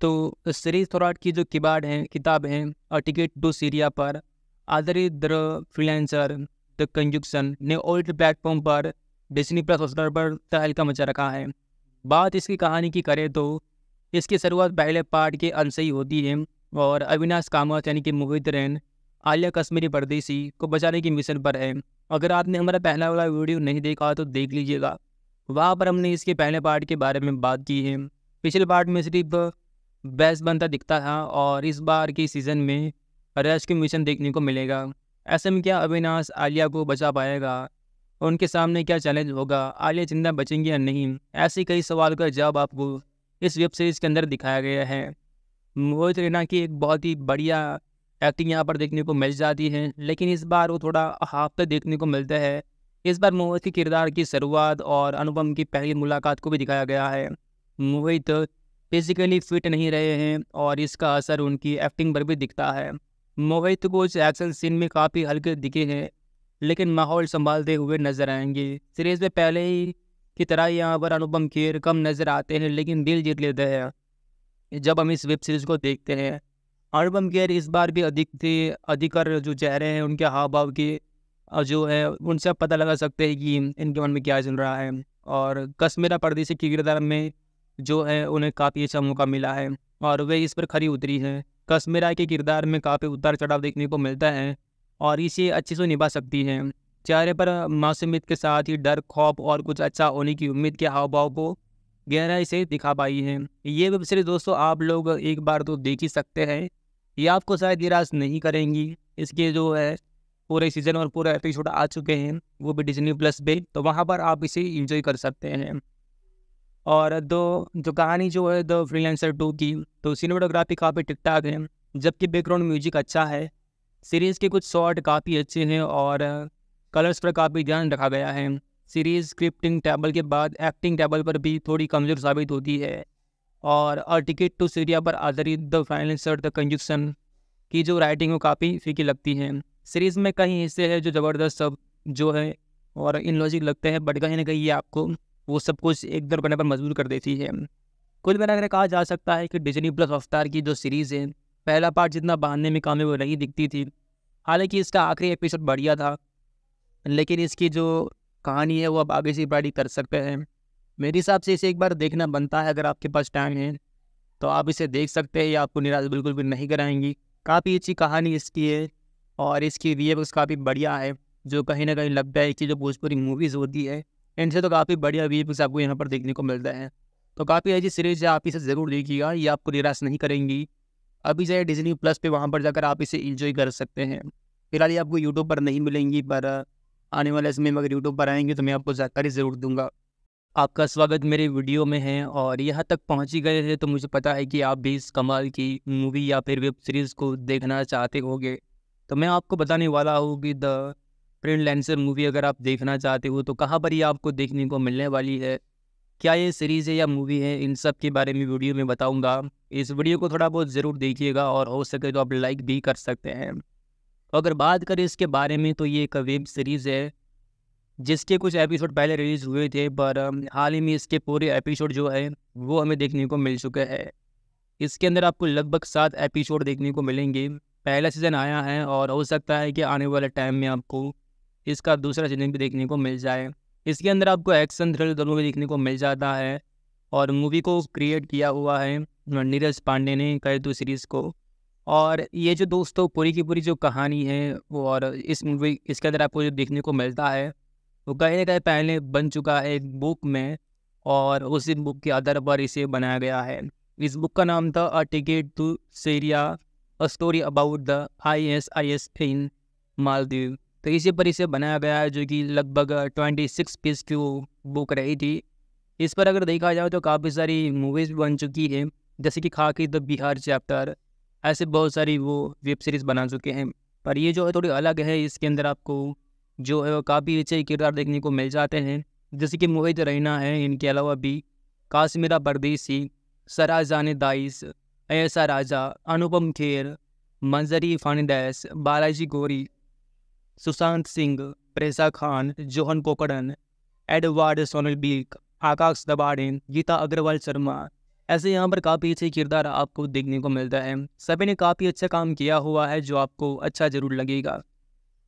तो सीरीज थोराट की जो किबाड़ हैं किताब हैं और टिकट टू सीरिया पर आधारित द्र फ्रीलांसर द कंजुक्शन ने ओल्ड प्लेटफॉर्म पर डिजनी प्लस हॉस्टर पर तहलका मचा रखा है बात इसकी कहानी की करें तो इसकी शुरुआत पहले पार्ट के अंश ही होती है और अविनाश कामत यानी कि मोहित रैन आलिया कश्मीरी परदेसी को बचाने की मिशन पर है अगर आपने हमारा पहला वाला वीडियो नहीं देखा तो देख लीजिएगा वहाँ पर हमने इसके पहले पार्ट के बारे में बात की है पिछले पार्ट में सिर्फ बैस बनता दिखता था और इस बार के सीज़न में रेस्क्यू मिशन देखने को मिलेगा ऐसे में क्या अविनाश आलिया को बचा पाएगा उनके सामने क्या चैलेंज होगा आलिया जिंदा बचेंगी या नहीं ऐसे कई सवाल का जवाब आपको इस वेब सीरीज़ के अंदर दिखाया गया है मोहित रैना की एक बहुत ही बढ़िया एक्टिंग यहाँ पर देखने को मिल जाती है लेकिन इस बार वो थोड़ा हाफता देखने को मिलता है इस बार मोहित के किरदार की शुरुआत और अनुपम की पहली मुलाकात को भी दिखाया गया है मोहित फिजिकली फिट नहीं रहे हैं और इसका असर उनकी एक्टिंग पर भी दिखता है मोहित को उस एक्शन सीन में काफ़ी हल्के दिखे हैं लेकिन माहौल संभालते हुए नजर आएंगे सीरीज में पहले ही की तरह यहाँ पर अनुपम खेर कम नज़र आते हैं लेकिन दिल जीत लेते हैं जब हम इस वेब सीरीज़ को देखते हैं अनुपम केयर इस बार भी अधिक थे अधिकर जो चेहरे हैं उनके हाव भाव के जो है उनसे आप पता लगा सकते हैं कि इनके मन में क्या चल रहा है और कश्मीरा परदेसी के किरदार में जो है उन्हें काफ़ी अच्छा मौका मिला है और वे इस पर खरी उतरी हैं कश्मीरा के किरदार में काफ़ी उतार चढ़ाव देखने को मिलता है और इसे अच्छे से निभा सकती हैं चेहरे पर मासूमियत के साथ ही डर खौफ और कुछ अच्छा होने की उम्मीद के हाव भाव को गहराई से दिखा पाई है ये वेब सीरीज़ दोस्तों आप लोग एक बार तो देख ही सकते हैं ये आपको शायद निराश नहीं करेंगी इसके जो है पूरे सीजन और पूरे एपिसोड आ चुके हैं वो भी डिजनी प्लस पे तो वहाँ पर आप इसे इंजॉय कर सकते हैं और दो जो कहानी जो है द फ्रीलांसर टू की तो सीनेमाटोग्राफी काफ़ी ठीक ठाक है जबकि बैकग्राउंड म्यूजिक अच्छा है सीरीज़ के कुछ शॉट काफ़ी अच्छे हैं और कलर्स पर काफ़ी ध्यान रखा गया है सीरीज़ स्क्रिप्टिंग टेबल के बाद एक्टिंग टेबल पर भी थोड़ी कमज़ोर साबित होती है और अ टिकट टू सीरिया पर आधारित द फाइनेंस द कंजुक्शन की जो राइटिंग वो काफ़ी फीकी लगती है सीरीज़ में कई हिस्से हैं जो ज़बरदस्त सब जो है और इन लॉजिक लगते हैं बट कहीं ना कहीं ये आपको वो सब कुछ एक दर करने पर मजबूर कर देती है कुल मिलाकर कहा जा सकता है कि डिजनी प्लस अवतार की जो सीरीज़ है पहला पार्ट जितना बांधने में कामयाब नहीं दिखती थी हालांकि इसका आखिरी एपिसोड बढ़िया था लेकिन इसकी जो कहानी है वो अब आगे से बड़ी कर सकते हैं मेरे हिसाब से इसे एक बार देखना बनता है अगर आपके पास टाइम है तो आप इसे देख सकते हैं ये आपको निराश बिल्कुल भी नहीं कराएंगी काफ़ी अच्छी कहानी इसकी है और इसकी वीएफएक्स काफ़ी बढ़िया है जो कहीं ना कहीं लगता है कि जो भोजपुरी मूवीज़ होती है इनसे तो काफ़ी बढ़िया वीएफएक्स आपको यहाँ पर देखने को मिलता है तो काफ़ी अच्छी सीरीज है आप इसे ज़रूर देखिएगा ये आपको निराश नहीं करेंगी अभी जाए डिजनी प्लस पे वहाँ पर जाकर आप इसे इंजॉय कर सकते हैं फिलहाल ये आपको यूट्यूब पर नहीं मिलेंगी पर आने वाले समय में अगर यूट्यूब पर आएंगे तो मैं आपको जानकारी ज़रूर दूंगा आपका स्वागत मेरे वीडियो में है और यहाँ तक पहुँच ही गए हैं तो मुझे पता है कि आप भी इस कमाल की मूवी या फिर वेब सीरीज़ को देखना चाहते होंगे तो मैं आपको बताने वाला हूँ कि द प्रिंट लेंसर मूवी अगर आप देखना चाहते हो तो कहाँ पर ये आपको देखने को मिलने वाली है क्या ये सीरीज़ है या मूवी है इन सब के बारे में वीडियो में बताऊँगा इस वीडियो को थोड़ा बहुत ज़रूर देखिएगा और हो सके तो आप लाइक भी कर सकते हैं तो अगर बात करें इसके बारे में तो ये एक वेब सीरीज़ है जिसके कुछ एपिसोड पहले रिलीज़ हुए थे पर um, हाल ही में इसके पूरे एपिसोड जो है वो हमें देखने को मिल चुके हैं इसके अंदर आपको लगभग सात एपिसोड देखने को मिलेंगे पहला सीज़न आया है और हो सकता है कि आने वाले टाइम में आपको इसका दूसरा सीज़न भी देखने को मिल जाए इसके अंदर आपको एक्शन थ्रिल दोनों भी देखने को मिल जाता है और मूवी को क्रिएट किया हुआ है नीरज पांडे ने कहे तो सीरीज़ को और ये जो दोस्तों पूरी की पूरी जो कहानी है वो और इस मूवी इसके अंदर आपको जो देखने को मिलता है वो कहीं ना कहीं पहले बन चुका है एक बुक में और उसी बुक के आधार पर इसे बनाया गया है इस बुक का नाम था a ticket to Syria a story about the I S I S in Maldives तो इसी पर इसे बनाया गया है जो कि लगभग ट्वेंटी सिक्स पेज की वो बुक रही थी इस पर अगर देखा जाए तो काफ़ी सारी मूवीज़ भी बन चुकी है जैसे कि खाकी द बिहार चैप्टर ऐसे बहुत सारी वो वेब सीरीज़ बना चुके हैं पर ये जो है थोड़ी अलग है इसके अंदर आपको जो है काफ़ी अच्छे किरदार देखने को मिल जाते हैं जैसे कि मोहित रैना है इनके अलावा भी काश्मीरा परदेसी सराजान दाइस ऐसा राजा अनुपम खेर मंजरी फर्नाडेस बालाजी गोरी सुशांत सिंह प्रेसा Khan Johan कोकड़न Edward Sonal beak आकाश दबाड़े गीता अग्रवाल शर्मा ऐसे यहाँ पर काफ़ी अच्छे किरदार आपको देखने को मिलता है सभी ने काफ़ी अच्छा काम किया हुआ है जो आपको अच्छा ज़रूर लगेगा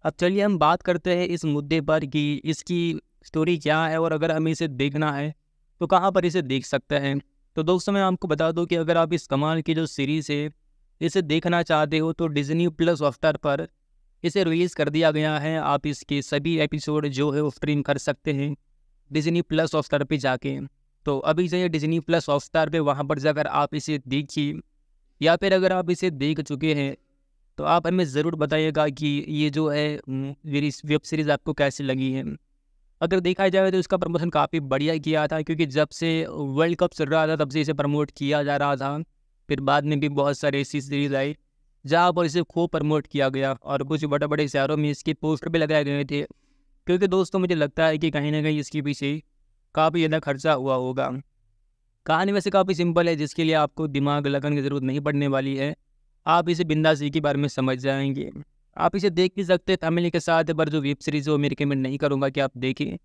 अब चलिए हम बात करते हैं इस मुद्दे पर कि इसकी स्टोरी क्या है और अगर हमें इसे देखना है तो कहाँ पर इसे देख सकते हैं तो दोस्तों मैं आपको बता दूं कि अगर आप इस कमाल की जो सीरीज़ है इसे देखना चाहते हो तो डिज्नी प्लस सॉफ्टवेयर पर इसे रिलीज़ कर दिया गया है आप इसके सभी एपिसोड जो है वो स्ट्रीम कर सकते हैं डिज्नी प्लस ऑफ्टर पर जाके तो अभी जो है डिज्नी प्लस हॉटस्टार पर वहाँ पर जाकर आप इसे देखिए या फिर अगर आप इसे देख चुके हैं तो आप हमें ज़रूर बताइएगा कि ये जो है मेरी वेब सीरीज़ आपको कैसी लगी है अगर देखा जाए तो इसका प्रमोशन काफ़ी बढ़िया किया था क्योंकि जब से वर्ल्ड कप चल रहा था तब से इसे प्रमोट किया जा रहा था फिर बाद में भी बहुत सारी ऐसी सीरीज़ आई जहाँ पर इसे खूब प्रमोट किया गया और कुछ बड़े बड़े शहरों में इसके पोस्टर भी लगाए गए थे क्योंकि दोस्तों मुझे लगता है कि कहीं ना कहीं इसके पीछे काफ़ी ज़्यादा खर्चा हुआ होगा कहानी वैसे काफ़ी सिंपल है जिसके लिए आपको दिमाग लगन की ज़रूरत नहीं पड़ने वाली है आप इसे बिंदा जी के बारे में समझ जाएंगे आप इसे देख भी सकते हैं तमिल के साथ पर जो वेब सीरीज़ वो मैं रिकमेंड नहीं करूँगा कि आप देखें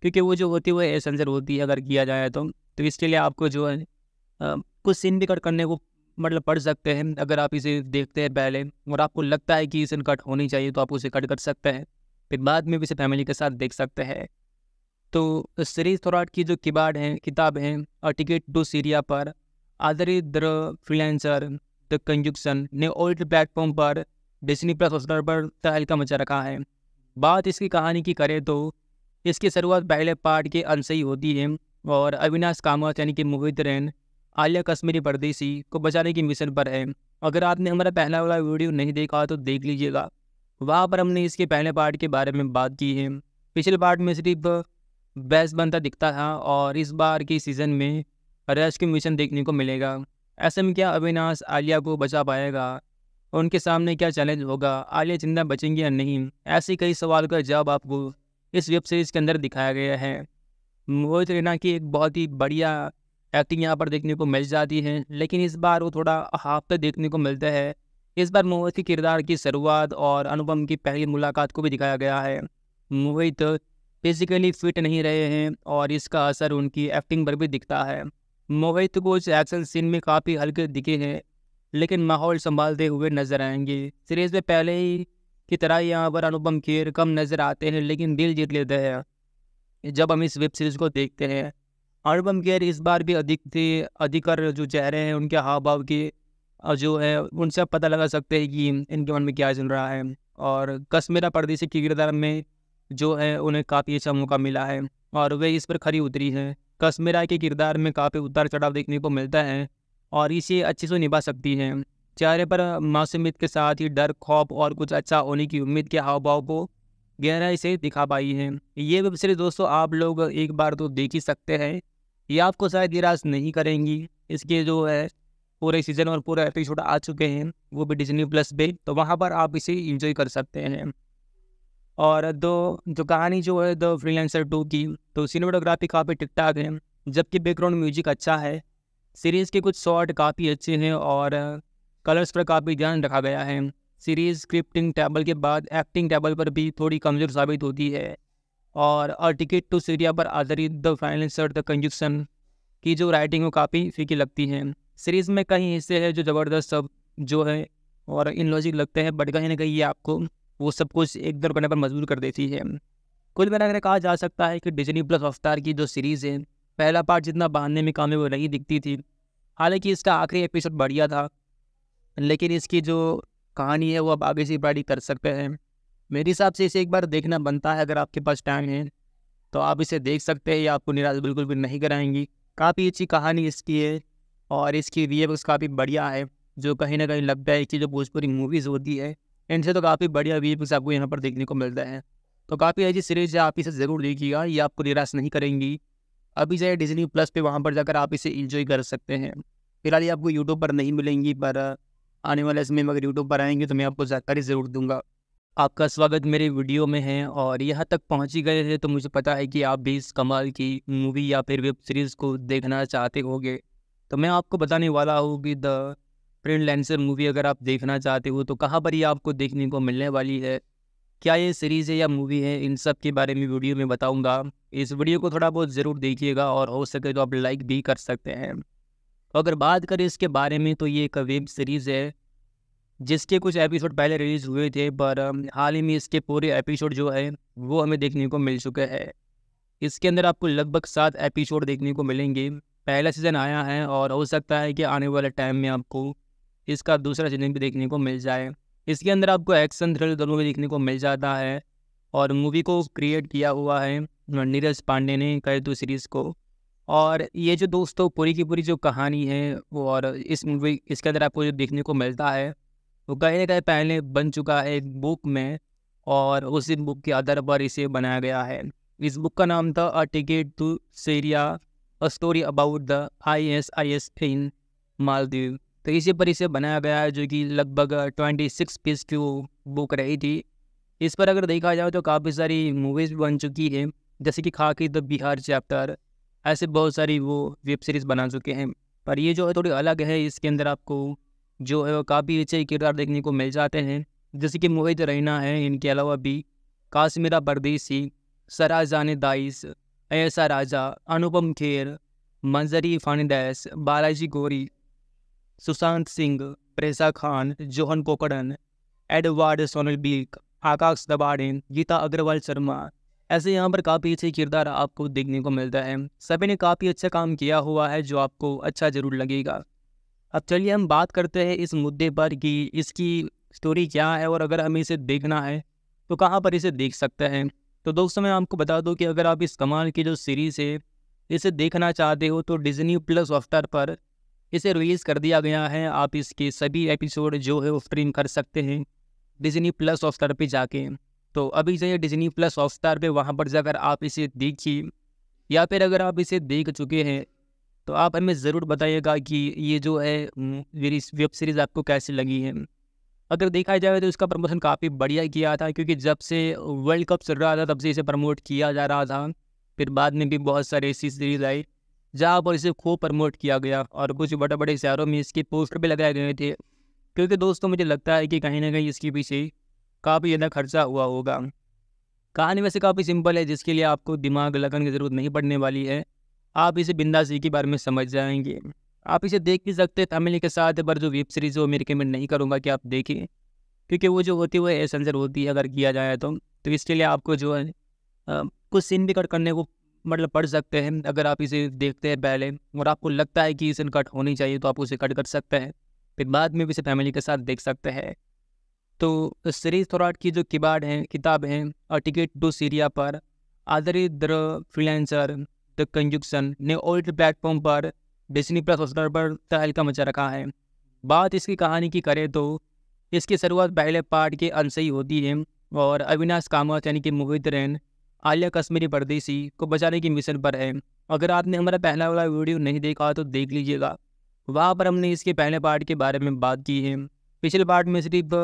क्योंकि वो जो होती है वो एसेंसर होती है अगर किया जाए तो तो इसके लिए आपको जो है कुछ सीन भी कट करने को मतलब पढ़ सकते हैं अगर आप इसे देखते हैं पहले और आपको लगता है कि इसे कट होनी चाहिए तो आप उसे कट कर सकते हैं फिर बाद में भी इसे फैमिली के साथ देख सकते हैं तो सीरीज थोराट की जो किबाड़ हैं किताब हैं टिकट टू सीरिया पर आधारित द फ्रीलांसर द कंजुक्शन ने ओल्ड प्लेटफॉर्म पर डिजनी प्लस हॉस्टर पर तहलका मचा रखा है बात इसकी कहानी की करें तो इसकी शुरुआत पहले पार्ट के अंश ही होती है और अविनाश कामत यानी कि मोहित रैन आलिया कश्मीरी परदेसी को बचाने के मिशन पर है अगर आपने हमारा पहला वाला वीडियो नहीं देखा तो देख लीजिएगा वहाँ पर हमने इसके पहले पार्ट के बारे में बात की है पिछले पार्ट में सिर्फ बेस्ट बनता दिखता था और इस बार के सीज़न में रेस्क्यू मिशन देखने को मिलेगा ऐसे में क्या अविनाश आलिया को बचा पाएगा उनके सामने क्या चैलेंज होगा आलिया जिंदा बचेंगी या नहीं ऐसे कई सवाल का जवाब आपको इस वेब सीरीज़ के अंदर दिखाया गया है मोहित रैना की एक बहुत ही बढ़िया एक्टिंग यहाँ पर देखने को मिल जाती है लेकिन इस बार वो थोड़ा तक देखने को मिलता है इस बार मोहित के किरदार की शुरुआत और अनुपम की पहली मुलाकात को भी दिखाया गया है मोहित फिजिकली फिट नहीं रहे हैं और इसका असर उनकी एक्टिंग पर भी दिखता है मोहित तो कुछ एक्शन सीन में काफ़ी हल्के दिखे हैं लेकिन माहौल संभालते हुए नजर आएंगे सीरीज में पहले ही की तरह यहाँ पर अनुपम खेर कम नज़र आते हैं लेकिन दिल जीत लेते हैं जब हम इस वेब सीरीज़ को देखते हैं अनुपम खेर इस बार भी अधिक थे अधिकर जो चेहरे हैं उनके हाव भाव के जो है उनसे पता लगा सकते हैं कि इनके मन में क्या चल रहा है और कश्मीरा परदेशी के किरदार में जो है उन्हें काफ़ी अच्छा मौका मिला है और वे इस पर खरी उतरी हैं कश्मीरा के किरदार में काफ़ी उतार चढ़ाव देखने को मिलता है और इसे अच्छे से निभा सकती हैं चेहरे पर मौसमित के साथ ही डर खौफ और कुछ अच्छा होने की उम्मीद के हाव भाव को गहराई से दिखा पाई है ये वेब सीरीज दोस्तों आप लोग एक बार तो देख ही सकते हैं ये आपको शायद निराश नहीं करेंगी इसके जो है पूरे सीजन और पूरे एपिसोड आ चुके हैं वो भी डिजनी प्लस पे तो वहाँ पर आप इसे इंजॉय कर सकते हैं और दो जो कहानी जो है द फ्रीलांसर टू की तो सिनेमाटोग्राफी काफ़ी ठीक ठाक है जबकि बैकग्राउंड म्यूजिक अच्छा है सीरीज़ के कुछ शॉट काफ़ी अच्छे हैं और कलर्स पर काफ़ी ध्यान रखा गया है सीरीज़ स्क्रिप्टिंग टेबल के बाद एक्टिंग टेबल पर भी थोड़ी कमज़ोर साबित होती है और अ टिकट टू सीरिया पर आधारित द फाइनेंसर द कंजन की जो राइटिंग वो काफ़ी फीकी लगती है सीरीज़ में कई हिस्से हैं जो ज़बरदस्त सब जो है और इन लॉजिक लगते हैं बट कहीं ना कहीं ये आपको वो सब कुछ एक दर करने पर मजबूर कर देती है कुल मिलाकर कहा जा सकता है कि डिजनी प्लस अवतार की जो सीरीज़ है पहला पार्ट जितना बांधने में कामयाब नहीं दिखती थी हालांकि इसका आखिरी एपिसोड बढ़िया था लेकिन इसकी जो कहानी है वो आप आगे से बड़ी कर सकते हैं मेरे हिसाब से इसे एक बार देखना बनता है अगर आपके पास टाइम है तो आप इसे देख सकते हैं या आपको निराश बिल्कुल भी नहीं कराएंगी काफ़ी अच्छी कहानी इसकी है और इसकी रिएक्स काफ़ी बढ़िया है जो कहीं ना कहीं लगता है कि जो भोजपुरी मूवीज़ होती है इनसे तो काफ़ी बढ़िया वीव्स आपको यहाँ पर देखने को मिलता है तो काफ़ी अच्छी सीरीज है आप इसे ज़रूर देखिएगा ये आपको निराश नहीं करेंगी अभी से डिजनी प्लस पे वहाँ पर जाकर आप इसे इंजॉय कर सकते हैं फिलहाल ये आपको यूट्यूब पर नहीं मिलेंगी पर आने वाले समय में अगर यूट्यूब पर आएंगे तो मैं आपको जानकारी ज़रूर दूंगा आपका स्वागत मेरे वीडियो में है और यहाँ तक पहुँच ही गए हैं तो मुझे पता है कि आप भी इस कमाल की मूवी या फिर वेब सीरीज़ को देखना चाहते होंगे तो मैं आपको बताने वाला हूँ कि द प्रिंट लेंसर मूवी अगर आप देखना चाहते हो तो कहाँ पर ये आपको देखने को मिलने वाली है क्या ये सीरीज़ है या मूवी है इन सब के बारे में वीडियो में बताऊंगा इस वीडियो को थोड़ा बहुत ज़रूर देखिएगा और हो सके तो आप लाइक भी कर सकते हैं तो अगर बात करें इसके बारे में तो ये एक वेब सीरीज़ है जिसके कुछ एपिसोड पहले रिलीज़ हुए थे पर हाल ही में इसके पूरे एपिसोड जो है वो हमें देखने को मिल चुके हैं इसके अंदर आपको लगभग सात एपिसोड देखने को मिलेंगे पहला सीज़न आया है और हो सकता है कि आने वाले टाइम में आपको इसका दूसरा सीजन भी देखने को मिल जाए इसके अंदर आपको एक्शन थ्रिल दोनों भी देखने को मिल जाता है और मूवी को क्रिएट किया हुआ है नीरज पांडे ने कहे तो सीरीज़ को और ये जो दोस्तों पूरी की पूरी जो कहानी है और इस मूवी इसके अंदर आपको जो देखने को मिलता है वो कहीं ना कहीं पहले बन चुका है एक बुक में और उसी बुक के आधार पर इसे बनाया गया है इस बुक का नाम था a ticket to Syria a story about the I S I S in Maldives तो इसी पर इसे बनाया गया है जो कि लगभग ट्वेंटी सिक्स पीस की वो बुक रही थी इस पर अगर देखा जाए तो काफ़ी सारी मूवीज़ बन चुकी हैं जैसे कि खाकी द बिहार चैप्टर ऐसे बहुत सारी वो वेब सीरीज़ बना चुके हैं पर ये जो है थोड़ी अलग है इसके अंदर आपको जो है वो काफ़ी अच्छे किरदार देखने को मिल जाते हैं जैसे कि मोहित रैना है इनके अलावा भी काश्मीरा परदेसी सराजान दाइस ऐसा राजा अनुपम खेर मंजरी फानिदैस बालाजी गोरी सुशांत सिंह प्रेसा Khan Johan कोकड़न Edward Sonal beak आकाश दबाड़े गीता अग्रवाल शर्मा ऐसे यहाँ पर काफ़ी अच्छे किरदार आपको देखने को मिलता है सभी ने काफ़ी अच्छा काम किया हुआ है जो आपको अच्छा ज़रूर लगेगा अब चलिए हम बात करते हैं इस मुद्दे पर कि इसकी स्टोरी क्या है और अगर हमें इसे देखना है तो कहाँ पर इसे देख सकते हैं तो दोस्तों मैं आपको बता दूँ कि अगर आप इस कमाल की जो सीरीज़ है इसे देखना चाहते हो तो डिज्नी प्लस हॉटस्टार पर इसे रिलीज़ कर दिया गया है आप इसके सभी एपिसोड जो है वो स्ट्रीम कर सकते हैं डिजनी प्लस स्टार पे जाके तो अभी जो है डिजनी प्लस स्टार पे वहाँ पर जाकर आप इसे देखिए या फिर अगर आप इसे देख चुके हैं तो आप हमें ज़रूर बताइएगा कि ये जो है मेरी वेब सीरीज़ आपको कैसी लगी है अगर देखा जाए तो इसका प्रमोशन काफ़ी बढ़िया किया था क्योंकि जब से वर्ल्ड कप चल रहा था तब से इसे प्रमोट किया जा रहा था फिर बाद में भी बहुत सारी ऐसी सीरीज़ आई जहाँ पर इसे खूब प्रमोट किया गया और कुछ बड़े बड़े शहरों में इसके पोस्टर भी लगाए गए थे क्योंकि दोस्तों मुझे लगता है कि कहीं ना कहीं इसके पीछे काफ़ी ज़्यादा खर्चा हुआ होगा कहानी वैसे काफ़ी सिंपल है जिसके लिए आपको दिमाग लगन की ज़रूरत नहीं पड़ने वाली है आप इसे बिंदासी के बारे में समझ जाएंगे आप इसे देख भी सकते हैं तमिल के साथ पर जो वेब सीरीज़ वो मैं रिकमेंड नहीं करूँगा कि आप देखें क्योंकि वो जो होती है वो एसेंसर होती है अगर किया जाए तो तो इसके लिए आपको जो है कुछ सीन भी कट करने को मतलब पढ़ सकते हैं अगर आप इसे देखते हैं पहले और आपको लगता है कि इसे कट होनी चाहिए तो आप उसे कट कर सकते हैं फिर बाद में भी इसे फैमिली के साथ देख सकते हैं तो सीरीज थोराट की जो किबाड़ हैं किताब हैं और टिकट टू सीरिया पर आदर द्र फ्रीलेंसर द कंजुक्शन ने ओल्ड प्लेटफॉर्म पर डिजनी प्लस हॉस्टर पर तहलका मचा रखा है बात इसकी कहानी की करें तो इसकी शुरुआत पहले पार्ट के अंश ही होती है और अविनाश कामत यानी कि मोहित रैन आलिया कश्मीरी परदेसी को बचाने की मिशन पर है अगर आपने हमारा पहला वाला वीडियो नहीं देखा तो देख लीजिएगा वहाँ पर हमने इसके पहले पार्ट के बारे में बात की है पिछले पार्ट में सिर्फ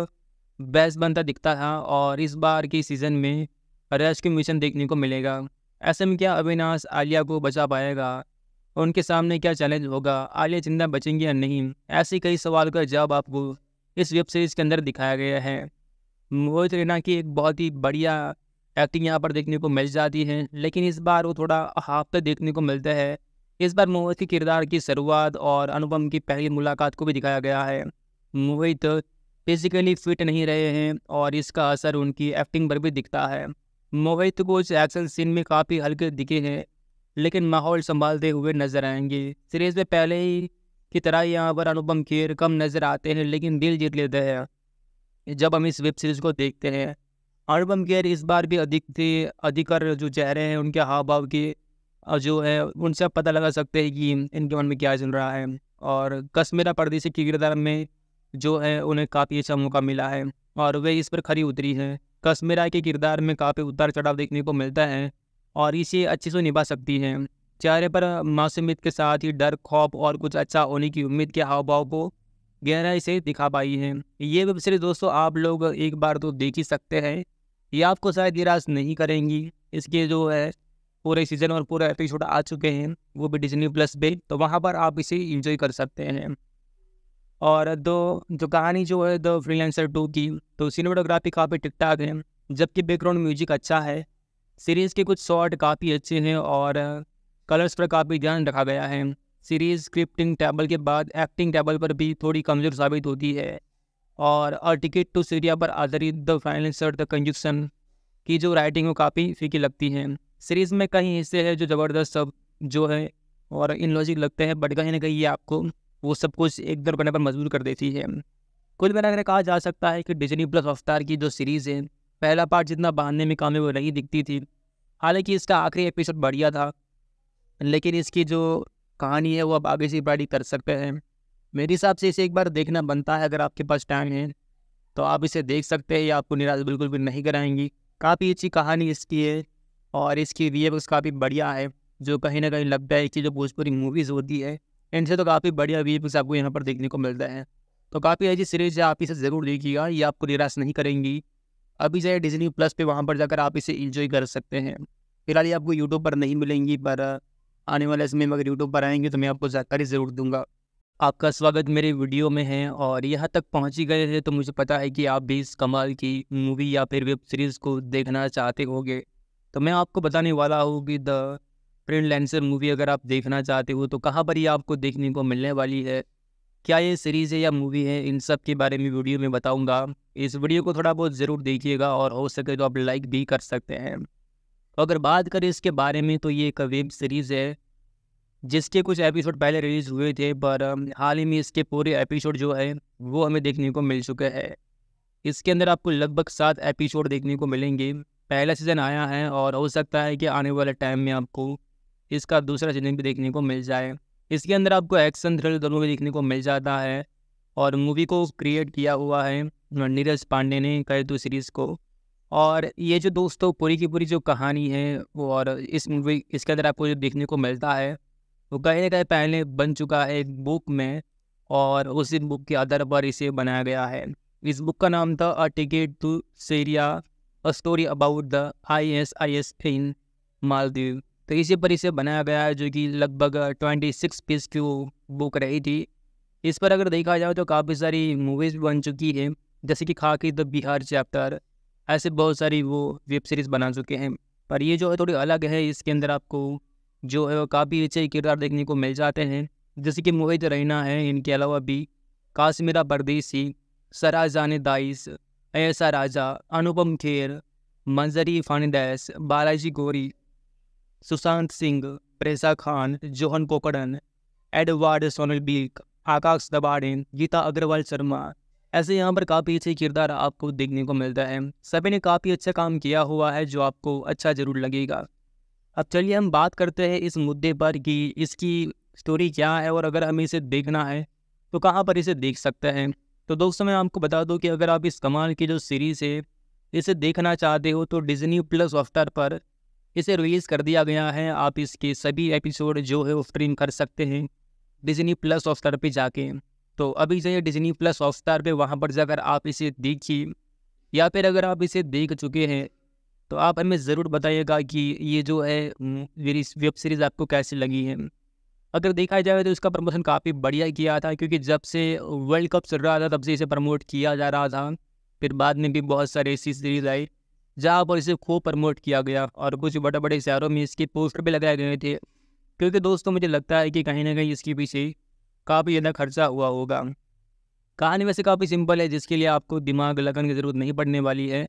बैस बनता दिखता था और इस बार के सीज़न में रेस्क्यू मिशन देखने को मिलेगा ऐसे में क्या अविनाश आलिया को बचा पाएगा उनके सामने क्या चैलेंज होगा आलिया जिंदा बचेंगी या नहीं ऐसे कई सवाल का जवाब आपको इस वेब सीरीज़ के अंदर दिखाया गया है मोहित रैना की एक बहुत ही बढ़िया एक्टिंग यहाँ पर देखने को मिल जाती है लेकिन इस बार वो थोड़ा हाफ पे देखने को मिलता है इस बार मोहित के किरदार की शुरुआत और अनुपम की पहली मुलाकात को भी दिखाया गया है मोहित फिजिकली फिट नहीं रहे हैं और इसका असर उनकी एक्टिंग पर भी दिखता है मोहित को इस एक्शन सीन में काफ़ी हल्के दिखे हैं लेकिन माहौल संभालते हुए नजर आएंगे सीरीज में पहले ही की तरह यहाँ पर अनुपम खेर कम नज़र आते हैं लेकिन दिल जीत लेते हैं जब हम इस वेब सीरीज़ को देखते हैं अनुपम खेर इस बार भी अधिक थे अधिकर जो चेहरे हैं उनके हाव भाव के जो है उनसे आप पता लगा सकते हैं कि इनके मन में क्या चल रहा है और कश्मीरा परदेसी के किरदार में जो है उन्हें काफ़ी अच्छा मौका मिला है और वे इस पर खरी उतरी हैं कश्मीरा के किरदार में काफ़ी उतार चढ़ाव देखने को मिलता है और इसे अच्छे से निभा सकती हैं चेहरे पर मासूमियत के साथ ही डर खौफ और कुछ अच्छा होने की उम्मीद के हाव भाव को गहराई से दिखा पाई है ये वेब सीरीज दोस्तों आप लोग एक बार तो देख ही सकते हैं ये आपको शायद निराश नहीं करेंगी इसके जो है पूरे सीजन और पूरे एपिसोड आ चुके हैं वो भी डिजनी प्लस पे तो वहाँ पर आप इसे इंजॉय कर सकते हैं और दो जो कहानी जो है द फ्रीलांसर टू की तो सिनेमाटोग्राफी काफ़ी ठीक ठाक है जबकि बैकग्राउंड म्यूजिक अच्छा है सीरीज़ के कुछ शॉट काफ़ी अच्छे हैं और कलर्स पर काफ़ी ध्यान रखा गया है सीरीज़ स्क्रिप्टिंग टेबल के बाद एक्टिंग टेबल पर भी थोड़ी कमज़ोर साबित होती है और अ टिकट टू सीरिया पर आधारित द फाइनेंस द कंजुक्शन की जो राइटिंग वो काफ़ी फीकी लगती है सीरीज़ में कई हिस्से हैं जो ज़बरदस्त सब जो है और इन लॉजिक लगते हैं बट कहीं ना कहीं ये आपको वो सब कुछ एक दर करने पर मजबूर कर देती है कुल मिलाकर कहा जा सकता है कि डिजनी प्लस अवतार की जो सीरीज़ है पहला पार्ट जितना बांधने में कामयाब नहीं दिखती थी हालांकि इसका आखिरी एपिसोड बढ़िया था लेकिन इसकी जो कहानी है वो अब आगे से बड़ी कर सकते हैं मेरे हिसाब से इसे एक बार देखना बनता है अगर आपके पास टाइम है तो आप इसे देख सकते हैं या आपको निराश बिल्कुल भी नहीं कराएंगी काफ़ी अच्छी कहानी इसकी है और इसकी वीएफएक्स काफ़ी बढ़िया है जो कहीं ना कहीं लगता है कि जो भोजपुरी मूवीज़ होती है इनसे तो काफ़ी बढ़िया वीएफएक्स आपको यहाँ पर देखने को मिलता है तो काफ़ी अच्छी सीरीज है आप इसे ज़रूर देखिएगा ये आपको निराश नहीं करेंगी अभी जाए डिजनी प्लस पे वहाँ पर जाकर आप इसे इंजॉय कर सकते हैं फिलहाल ये आपको यूट्यूब पर नहीं मिलेंगी पर आने वाले समय में अगर यूट्यूब पर आएंगे तो मैं आपको जानकारी ज़रूर दूंगा आपका स्वागत मेरे वीडियो में है और यहाँ तक पहुँच ही गए हैं तो मुझे पता है कि आप भी इस कमाल की मूवी या फिर वेब सीरीज़ को देखना चाहते होंगे तो मैं आपको बताने वाला हूँ कि द प्रिंट लेंसर मूवी अगर आप देखना चाहते हो तो कहाँ पर ये आपको देखने को मिलने वाली है क्या ये सीरीज़ है या मूवी है इन सब के बारे में वीडियो में बताऊँगा इस वीडियो को थोड़ा बहुत ज़रूर देखिएगा और हो सके तो आप लाइक भी कर सकते हैं तो अगर बात करें इसके बारे में तो ये एक वेब सीरीज़ है जिसके कुछ एपिसोड पहले रिलीज हुए थे पर um, हाल ही में इसके पूरे एपिसोड जो है वो हमें देखने को मिल चुके हैं इसके अंदर आपको लगभग सात एपिसोड देखने को मिलेंगे पहला सीज़न आया है और हो सकता है कि आने वाले टाइम में आपको इसका दूसरा सीजन भी देखने को मिल जाए इसके अंदर आपको एक्शन थ्रिल दोनों भी देखने को मिल जाता है और मूवी को क्रिएट किया हुआ है नीरज पांडे ने कई सीरीज़ को और ये जो दोस्तों पूरी की पूरी जो कहानी है वो और इस मूवी इसके अंदर आपको जो देखने को मिलता है वो कहीं ना कहीं पहले बन चुका है एक बुक में और उसी बुक के आधार पर इसे बनाया गया है इस बुक का नाम था a ticket to Syria a story about the I S I S in Maldives तो इसी पर इसे बनाया गया है जो कि लगभग ट्वेंटी सिक्स पीस की वो बुक रही थी इस पर अगर देखा जाए तो काफ़ी सारी मूवीज़ बन चुकी है जैसे कि खाकी द बिहार चैप्टर ऐसे बहुत सारी वो वेब सीरीज़ बना चुके हैं पर ये जो है थोड़ी अलग है इसके अंदर आपको जो है काफ़ी अच्छे किरदार देखने को मिल जाते हैं जैसे कि मोहित रैना है इनके अलावा भी काश्मीरा परदेसी सराजान दाइस ऐसा राजा अनुपम खेर मंजरी फर्नांडेस बालाजी गोरी सुशांत सिंह प्रेसा Khan Johan कोकड़न Edward Sonal beak आकाश दबाड़ेन गीता अग्रवाल शर्मा ऐसे यहाँ पर काफ़ी अच्छे किरदार आपको देखने को मिलता है सभी ने काफ़ी अच्छा काम किया हुआ है जो आपको अच्छा ज़रूर लगेगा अब चलिए हम बात करते हैं इस मुद्दे पर कि इसकी स्टोरी क्या है और अगर हमें इसे देखना है तो कहाँ पर इसे देख सकते हैं तो दोस्तों मैं आपको बता दूं कि अगर आप इस कमाल की जो सीरीज़ है इसे देखना चाहते हो तो डिज्नी प्लस अफ्तार पर इसे रिलीज़ कर दिया गया है आप इसके सभी एपिसोड जो है वो स्ट्रीम कर सकते हैं डिज्नी प्लस हॉटस्टार पर जाके तो अभी जो है डिज्नी प्लस हॉटस्टार पर वहाँ पर जाकर आप इसे देखिए या फिर अगर आप इसे देख चुके हैं तो आप हमें ज़रूर बताइएगा कि ये जो है मेरी वेब सीरीज़ आपको कैसी लगी है अगर देखा जाए तो इसका प्रमोशन काफ़ी बढ़िया किया था क्योंकि जब से वर्ल्ड कप चल रहा था तब से इसे प्रमोट किया जा रहा था फिर बाद में भी बहुत सारी ऐसी सीरीज़ आई जहाँ पर इसे खूब प्रमोट किया गया और कुछ बड़े बड़े शहरों में इसके पोस्टर भी लगाए गए थे क्योंकि दोस्तों मुझे लगता है कि कहीं ना कहीं इसके पीछे काफ़ी ज़्यादा खर्चा हुआ होगा कहानी वैसे काफ़ी सिंपल है जिसके लिए आपको दिमाग लगन की ज़रूरत नहीं पड़ने वाली है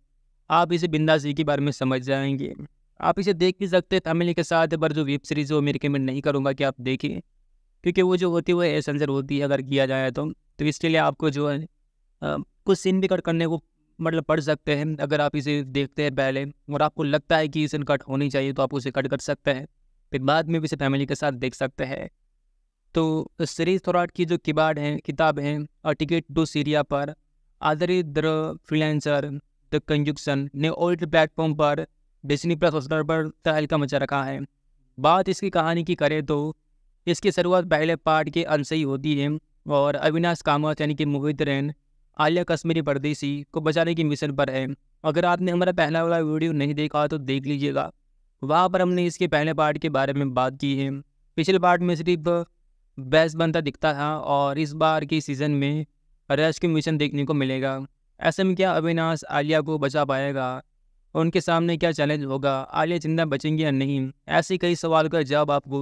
आप इसे बिंदास जी के बारे में समझ जाएंगे आप इसे देख भी सकते हैं तमिल के साथ पर जो वेब सीरीज़ है वो मेरे कमेंट नहीं करूँगा कि आप देखें क्योंकि वो जो होती है वो एसेंजर होती है अगर किया जाए तो तो इसके लिए आपको जो है कुछ सीन भी कट करने को मतलब पढ़ सकते हैं अगर आप इसे देखते हैं पहले और आपको लगता है कि इसे कट होनी चाहिए तो आप उसे कट कर सकते हैं फिर बाद में भी इसे फैमिली के साथ देख सकते हैं तो सीरीज थोराट की जो किबाड़ हैं किताब हैं टिकट टू सीरिया पर द्र फ्रीलेंसर द कंजुक्शन ने ओल्ड प्लेटफॉर्म पर डिजनी प्लस हॉस्टर पर तहलका मचा रखा है बात इसकी कहानी की करें तो इसकी शुरुआत पहले पार्ट के अंत से ही होती है और अविनाश कामत यानी कि मोहित रैन आलिया कश्मीरी परदेसी को बचाने की मिशन पर है अगर आपने हमारा पहला वाला वीडियो नहीं देखा तो देख लीजिएगा वहाँ पर हमने इसके पहले पार्ट के बारे में बात की है पिछले पार्ट में सिर्फ बेस्ट बनता दिखता था और इस बार के सीज़न में रेस्क्यू मिशन देखने को मिलेगा ऐसे में क्या अविनाश आलिया को बचा पाएगा और उनके सामने क्या चैलेंज होगा आलिया जिंदा बचेंगी या नहीं ऐसे कई सवाल का जवाब आपको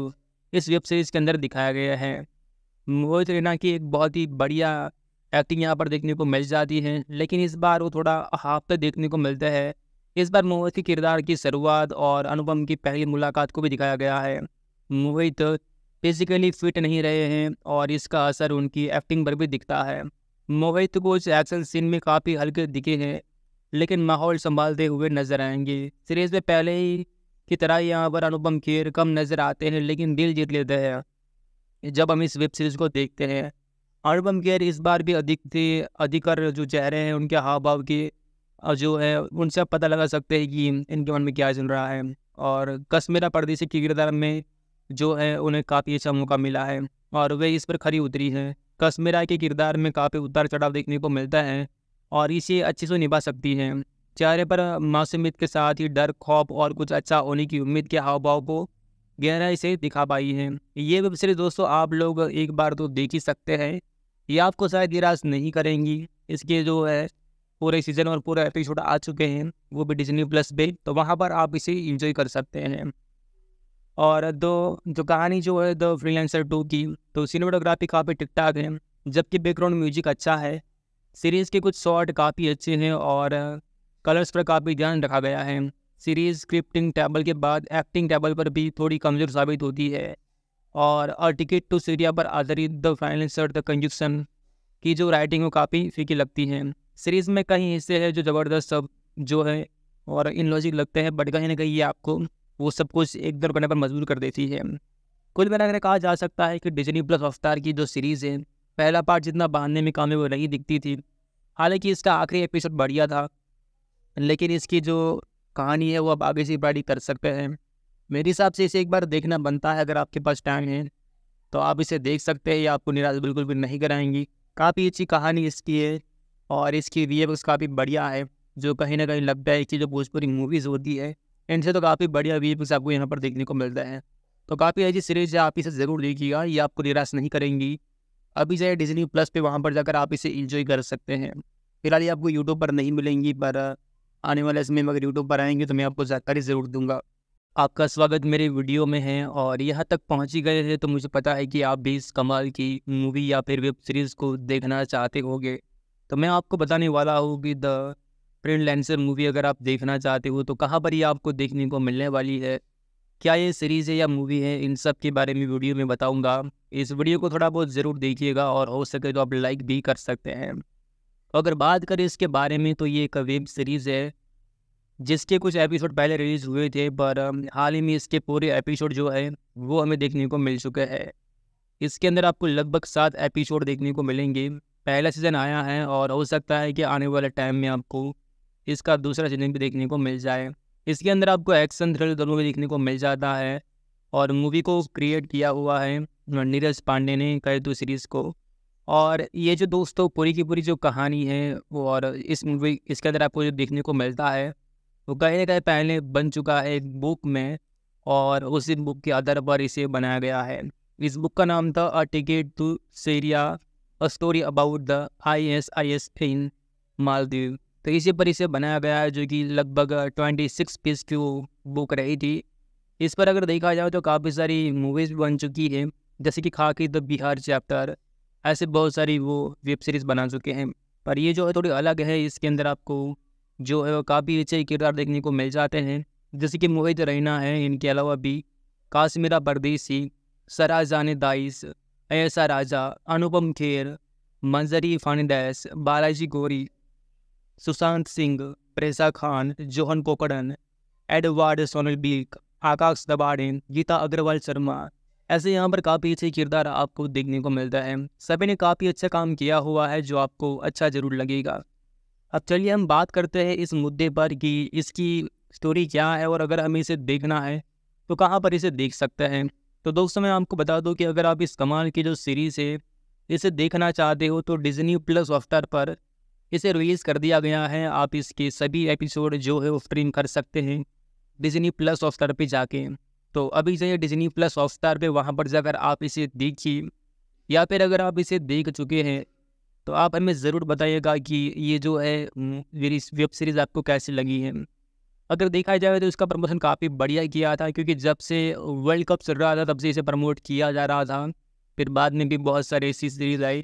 इस वेब सीरीज़ के अंदर दिखाया गया है मोहित रैना की एक बहुत ही बढ़िया एक्टिंग यहाँ पर देखने को मिल जाती है लेकिन इस बार वो थोड़ा पे देखने को मिलता है इस बार मोहित के किरदार की शुरुआत और अनुपम की पहली मुलाकात को भी दिखाया गया है मोहित फिजिकली फिट नहीं रहे हैं और इसका असर उनकी एक्टिंग पर भी दिखता है मोहित को इस एक्शन सीन में काफ़ी हल्के दिखे हैं लेकिन माहौल संभालते हुए नजर आएंगे सीरीज में पहले ही की तरह यहाँ पर अनुपम खेर कम नज़र आते हैं लेकिन दिल जीत लेते हैं जब हम इस वेब सीरीज़ को देखते हैं अनुपम खेर इस बार भी अधिक थे अधिकर जो चेहरे हैं उनके हाव भाव के जो है उनसे पता लगा सकते हैं कि इनके मन में क्या चल रहा है और कश्मीरा परदेसी के किरदार में जो है उन्हें काफ़ी अच्छा मौका मिला है और वे इस पर खरी उतरी हैं कश्मीरा के किरदार में काफ़ी उतार चढ़ाव देखने को मिलता है और इसे अच्छे से निभा सकती है चेहरे पर मासूमियत के साथ ही डर खौफ और कुछ अच्छा होने की उम्मीद के हाव भाव को गहराई से दिखा पाई है ये वेब सीरीज दोस्तों आप लोग एक बार तो देख ही सकते हैं ये आपको शायद निराश नहीं करेंगी इसके जो है पूरे सीजन और पूरे एपिसोड आ चुके हैं वो भी डिजनी प्लस पे तो वहाँ पर आप इसे इंजॉय कर सकते हैं और दो जो कहानी जो है द फ्रीलांसर टू की तो सिनेमाटोग्राफी काफ़ी ठीक ठाक है जबकि बैकग्राउंड म्यूजिक अच्छा है सीरीज़ के कुछ शॉट काफ़ी अच्छे हैं और कलर्स पर काफ़ी ध्यान रखा गया है सीरीज़ स्क्रिप्टिंग टेबल के बाद एक्टिंग टेबल पर भी थोड़ी कमज़ोर साबित होती है और अ टिकट टू सीरिया पर आधारित द फाइनेंसर द कंजुक्शन की जो राइटिंग वो काफ़ी फीकी लगती है सीरीज़ में कई हिस्से हैं जो ज़बरदस्त सब जो है और इन लॉजिक लगते हैं बट कहीं ना कहीं ये आपको वो सब कुछ एक दर करने पर मजबूर कर देती है कुल मिलाकर कहा जा सकता है कि डिजनी प्लस अवतार की जो सीरीज़ है पहला पार्ट जितना बांधने में कामयाब नहीं दिखती थी हालांकि इसका आखिरी एपिसोड बढ़िया था लेकिन इसकी जो कहानी है वो आप आगे से बड़ी कर सकते हैं मेरे हिसाब से इसे एक बार देखना बनता है अगर आपके पास टाइम है तो आप इसे देख सकते हैं या आपको निराश बिल्कुल भी नहीं कराएंगी काफ़ी अच्छी कहानी इसकी है और इसकी रिएक्स काफ़ी बढ़िया है जो कहीं ना कहीं लगता है कि जो भोजपुरी मूवीज़ होती है इनसे तो काफ़ी बढ़िया वी आपको यहाँ पर देखने को मिलता है तो काफ़ी अच्छी सीरीज़ है आप इसे ज़रूर देखिएगा ये आपको निराश नहीं करेंगी अभी है डिजनी प्लस पे वहाँ पर जाकर आप इसे इंजॉय कर सकते हैं फिलहाल ये आपको यूट्यूब पर नहीं मिलेंगी पर आने वाले समय में अगर यूट्यूब पर आएंगे तो मैं आपको जानकारी ज़रूर दूंगा आपका स्वागत मेरे वीडियो में है और यहाँ तक पहुँच ही गए हैं तो मुझे पता है कि आप भी इस कमाल की मूवी या फिर वेब सीरीज़ को देखना चाहते होंगे तो मैं आपको बताने वाला हूँ कि द प्रिंट लेंसर मूवी अगर आप देखना चाहते हो तो कहाँ पर ये आपको देखने को मिलने वाली है क्या ये सीरीज़ है या मूवी है इन सब के बारे में वीडियो में बताऊंगा इस वीडियो को थोड़ा बहुत ज़रूर देखिएगा और हो सके तो आप लाइक भी कर सकते हैं तो अगर बात करें इसके बारे में तो ये एक वेब सीरीज़ है जिसके कुछ एपिसोड पहले रिलीज़ हुए थे पर हाल ही में इसके पूरे एपिसोड जो है वो हमें देखने को मिल चुके हैं इसके अंदर आपको लगभग सात एपिसोड देखने को मिलेंगे पहला सीज़न आया है और हो सकता है कि आने वाले टाइम में आपको इसका दूसरा सीजन भी देखने को मिल जाए इसके अंदर आपको एक्शन थ्रिल दोनों भी देखने को मिल जाता है और मूवी को क्रिएट किया हुआ है नीरज पांडे ने कई दो सीरीज़ को और ये जो दोस्तों पूरी की पूरी जो कहानी है और इस मूवी इसके अंदर आपको जो देखने को मिलता है वो कहीं ना कहीं पहले बन चुका है एक बुक में और उसी बुक के आधार पर इसे बनाया गया है इस बुक का नाम था a ticket to Syria a story about the I S I S in Maldives तो इसी पर इसे बनाया गया है जो कि लगभग ट्वेंटी सिक्स पीस की बुक रही थी इस पर अगर देखा जाए तो काफ़ी सारी मूवीज़ बन चुकी हैं जैसे कि खाकी द बिहार चैप्टर ऐसे बहुत सारी वो वेब सीरीज़ बना चुके हैं पर ये जो है थोड़ी अलग है इसके अंदर आपको जो है काफ़ी अच्छे किरदार देखने को मिल जाते हैं जैसे कि मोहित रैना है इनके अलावा भी काश्मीरा परदेसी सराजान दाइस ऐसा राजा अनुपम खेर मंजरी फर्नांडेस बालाजी गोरी सुशांत सिंह प्रेसा खान जोहन कोकड़न सोनल बीक आकाश दबाड़ेन गीता अग्रवाल शर्मा ऐसे यहाँ पर काफ़ी अच्छे किरदार आपको देखने को मिलता है सभी ने काफ़ी अच्छा काम किया हुआ है जो आपको अच्छा ज़रूर लगेगा अब चलिए हम बात करते हैं इस मुद्दे पर कि इसकी स्टोरी क्या है और अगर हमें इसे देखना है तो कहाँ पर इसे देख सकते हैं तो दोस्तों मैं आपको बता दूँ कि अगर आप इस कमाल की जो सीरीज़ है इसे देखना चाहते हो तो डिजनी प्लस हॉटस्टार पर इसे रिलीज़ कर दिया गया है आप इसके सभी एपिसोड जो है वो स्ट्रीम कर सकते हैं डिजनी प्लस हॉटस्टार पर जाके तो अभी से डिजनी प्लस हॉटस्टार पर वहाँ पर जाकर आप इसे देखिए या फिर अगर आप इसे देख चुके हैं तो आप हमें ज़रूर बताइएगा कि ये जो है मेरी वेब सीरीज़ आपको कैसी लगी है अगर देखा जाए तो इसका प्रमोशन काफ़ी बढ़िया किया था क्योंकि जब से वर्ल्ड कप चल रहा था तब से इसे प्रमोट किया जा रहा था फिर बाद में भी बहुत सारी ऐसी सीरीज़ आई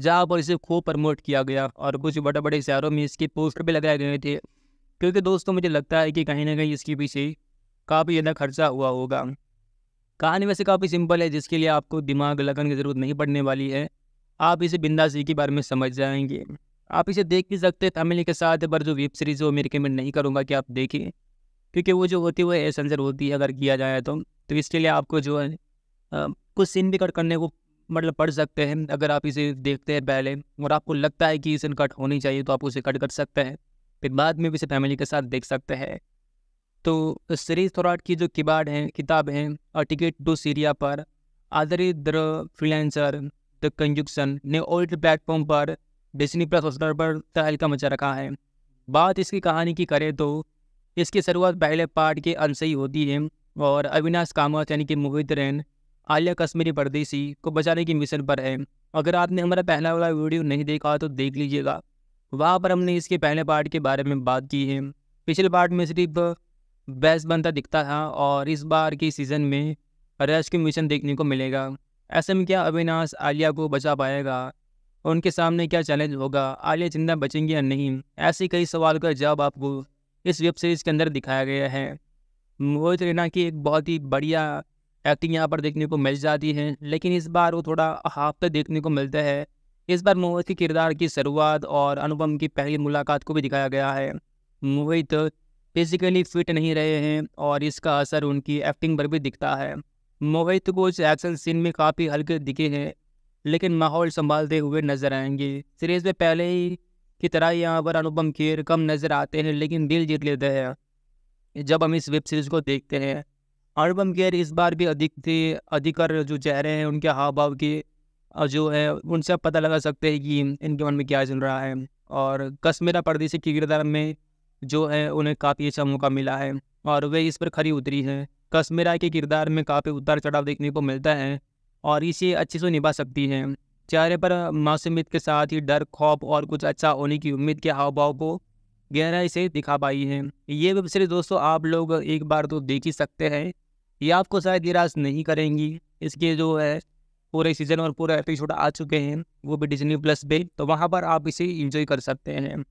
जहाँ पर इसे खूब प्रमोट किया गया और कुछ बड़े बड़े शहरों में इसके पोस्टर भी लगाए गए थे क्योंकि दोस्तों मुझे लगता है कि कहीं ना कहीं इसके पीछे काफ़ी ज़्यादा खर्चा हुआ होगा कहानी वैसे काफ़ी सिंपल है जिसके लिए आपको दिमाग लगन की ज़रूरत नहीं पड़ने वाली है आप इसे बिंदा जी के बारे में समझ जाएंगे आप इसे देख भी सकते हैं फैमिली के साथ पर जो वेब सीरीज़ है वो मैं रिकमेंड नहीं करूँगा कि आप देखें क्योंकि वो जो होती है वो एसेंसर होती है अगर किया जाए तो तो इसके लिए आपको जो है कुछ सीन भी कट करने को मतलब पढ़ सकते हैं अगर आप इसे देखते हैं पहले और आपको लगता है कि इसे कट होनी चाहिए तो आप उसे कट कर सकते हैं फिर बाद में भी इसे फैमिली के साथ देख सकते हैं तो सीरीज थोराट की जो किबाड़ हैं किताब हैं और टिकट टू सीरिया पर आदरी द फ्रीलेंसर द कंजुक्शन ने ओल्ड प्लेटफॉर्म पर डिस्नी प्लस हॉस्टर पर तहलका मचा रखा है बात इसकी कहानी की करें तो इसकी शुरुआत पहले पार्ट के अंश ही होती है और अविनाश कामत यानी कि मोहित रैन आलिया कश्मीरी परदेसी को बचाने की मिशन पर है अगर आपने हमारा पहला वाला वीडियो नहीं देखा तो देख लीजिएगा वहाँ पर हमने इसके पहले पार्ट के बारे में बात की है पिछले पार्ट में सिर्फ बैस बनता दिखता था और इस बार के सीज़न में रेस्क्यू मिशन देखने को मिलेगा ऐसे में क्या अविनाश आलिया को बचा पाएगा उनके सामने क्या चैलेंज होगा आलिया जिंदा बचेंगी या नहीं ऐसे कई सवाल का जवाब आपको इस वेब सीरीज़ के अंदर दिखाया गया है मोहित रैना की एक बहुत ही बढ़िया एक्टिंग यहाँ पर देखने को मिल जाती है लेकिन इस बार वो थोड़ा तक तो देखने को मिलता है इस बार मोहित के किरदार की शुरुआत और अनुपम की पहली मुलाकात को भी दिखाया गया है मोहित फिजिकली फिट नहीं रहे हैं और इसका असर उनकी एक्टिंग पर भी दिखता है मोहित उस एक्शन सीन में काफ़ी हल्के दिखे हैं लेकिन माहौल संभालते हुए नजर आएंगे सीरीज में पहले ही की तरह यहाँ पर अनुपम खेर कम नज़र आते हैं लेकिन दिल जीत लेते हैं जब हम इस वेब सीरीज़ को देखते हैं अनुपम खेर इस बार भी अधिक थे अधिकर जो चेहरे हैं उनके हाव भाव के जो है उनसे आप पता लगा सकते हैं कि इनके मन में क्या चल रहा है और कश्मीरा परदेशी के किरदार में जो है उन्हें काफ़ी अच्छा मौका मिला है और वे इस पर खरी उतरी हैं कश्मीरा के किरदार में काफ़ी उतार चढ़ाव देखने को मिलता है और इसे अच्छे से निभा सकती हैं चेहरे पर मासूमियत के साथ ही डर खौफ और कुछ अच्छा होने की उम्मीद के हाव भाव को गहराई से दिखा पाई है ये वेब सीरीज़ दोस्तों आप लोग एक बार तो देख ही सकते हैं ये आपको शायद निराश नहीं करेंगी इसके जो है पूरे सीजन और पूरे एपिसोड आ चुके हैं वो भी डिजनी प्लस पे तो वहाँ पर आप इसे इंजॉय कर सकते हैं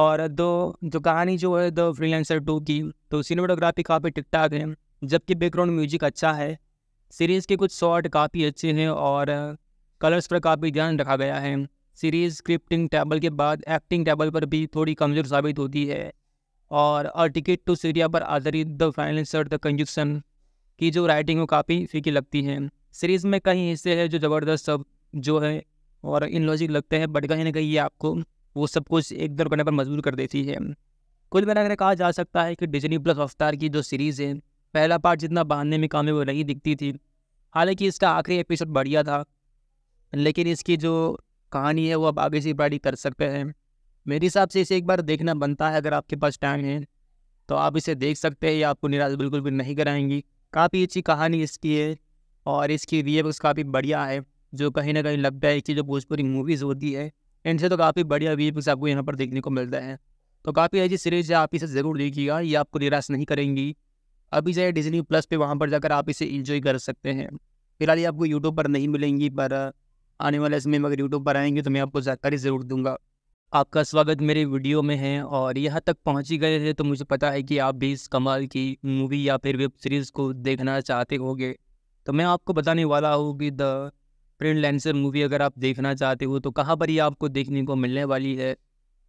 और दो जो कहानी जो है द फ्रीलैंसर टू की तो सीनेमाटोग्राफी काफ़ी ठीक ठाक है जबकि बैकग्राउंड म्यूजिक अच्छा है सीरीज़ के कुछ शॉट काफ़ी अच्छे हैं और कलर्स पर काफ़ी ध्यान रखा गया है सीरीज़ स्क्रिप्टिंग टेबल के बाद एक्टिंग टेबल पर भी थोड़ी कमज़ोर साबित होती है और अ टिकट टू सीरिया पर आधारित द फाइनेंस द कंजुक्शन की जो राइटिंग वो काफ़ी फीकी लगती है सीरीज़ में कई हिस्से हैं जो ज़बरदस्त सब जो है और इन लॉजिक लगते हैं बट कहीं ना कहीं ये आपको वो सब कुछ एक दर करने पर मजबूर कर देती है कुल अगर कहा जा सकता है कि डिजनी प्लस अवतार की जो सीरीज़ है पहला पार्ट जितना बांधने में कामें वो नहीं दिखती थी हालांकि इसका आखिरी एपिसोड बढ़िया था लेकिन इसकी जो कहानी है वो अब आगे से बड़ी कर सकते हैं मेरे हिसाब से इसे एक बार देखना बनता है अगर आपके पास टाइम है तो आप इसे देख सकते हैं ये आपको निराश बिल्कुल भी नहीं कराएंगी काफ़ी अच्छी कहानी इसकी है और इसकी वीएफएक्स काफ़ी बढ़िया है जो कहीं ना कहीं लगता है कि जो भोजपुरी मूवीज़ होती है इनसे तो काफ़ी बढ़िया वीएफएक्स आपको यहाँ पर देखने को मिलता है तो काफ़ी अच्छी सीरीज है आप इसे ज़रूर देखिएगा ये आपको निराश नहीं करेंगी अभी जाए डिजनी प्लस पे वहाँ पर जाकर आप इसे इंजॉय कर सकते हैं फिलहाल ये आपको यूट्यूब पर नहीं मिलेंगी पर आने वाले समय में अगर यूट्यूब पर आएंगे तो मैं आपको जानकारी ज़रूर दूंगा आपका स्वागत मेरे वीडियो में है और यहाँ तक पहुँच ही गए हैं तो मुझे पता है कि आप भी इस कमाल की मूवी या फिर वेब सीरीज़ को देखना चाहते होंगे तो मैं आपको बताने वाला हूँ कि द प्रिंट लेंसर मूवी अगर आप देखना चाहते हो तो कहाँ पर ये आपको देखने को मिलने वाली है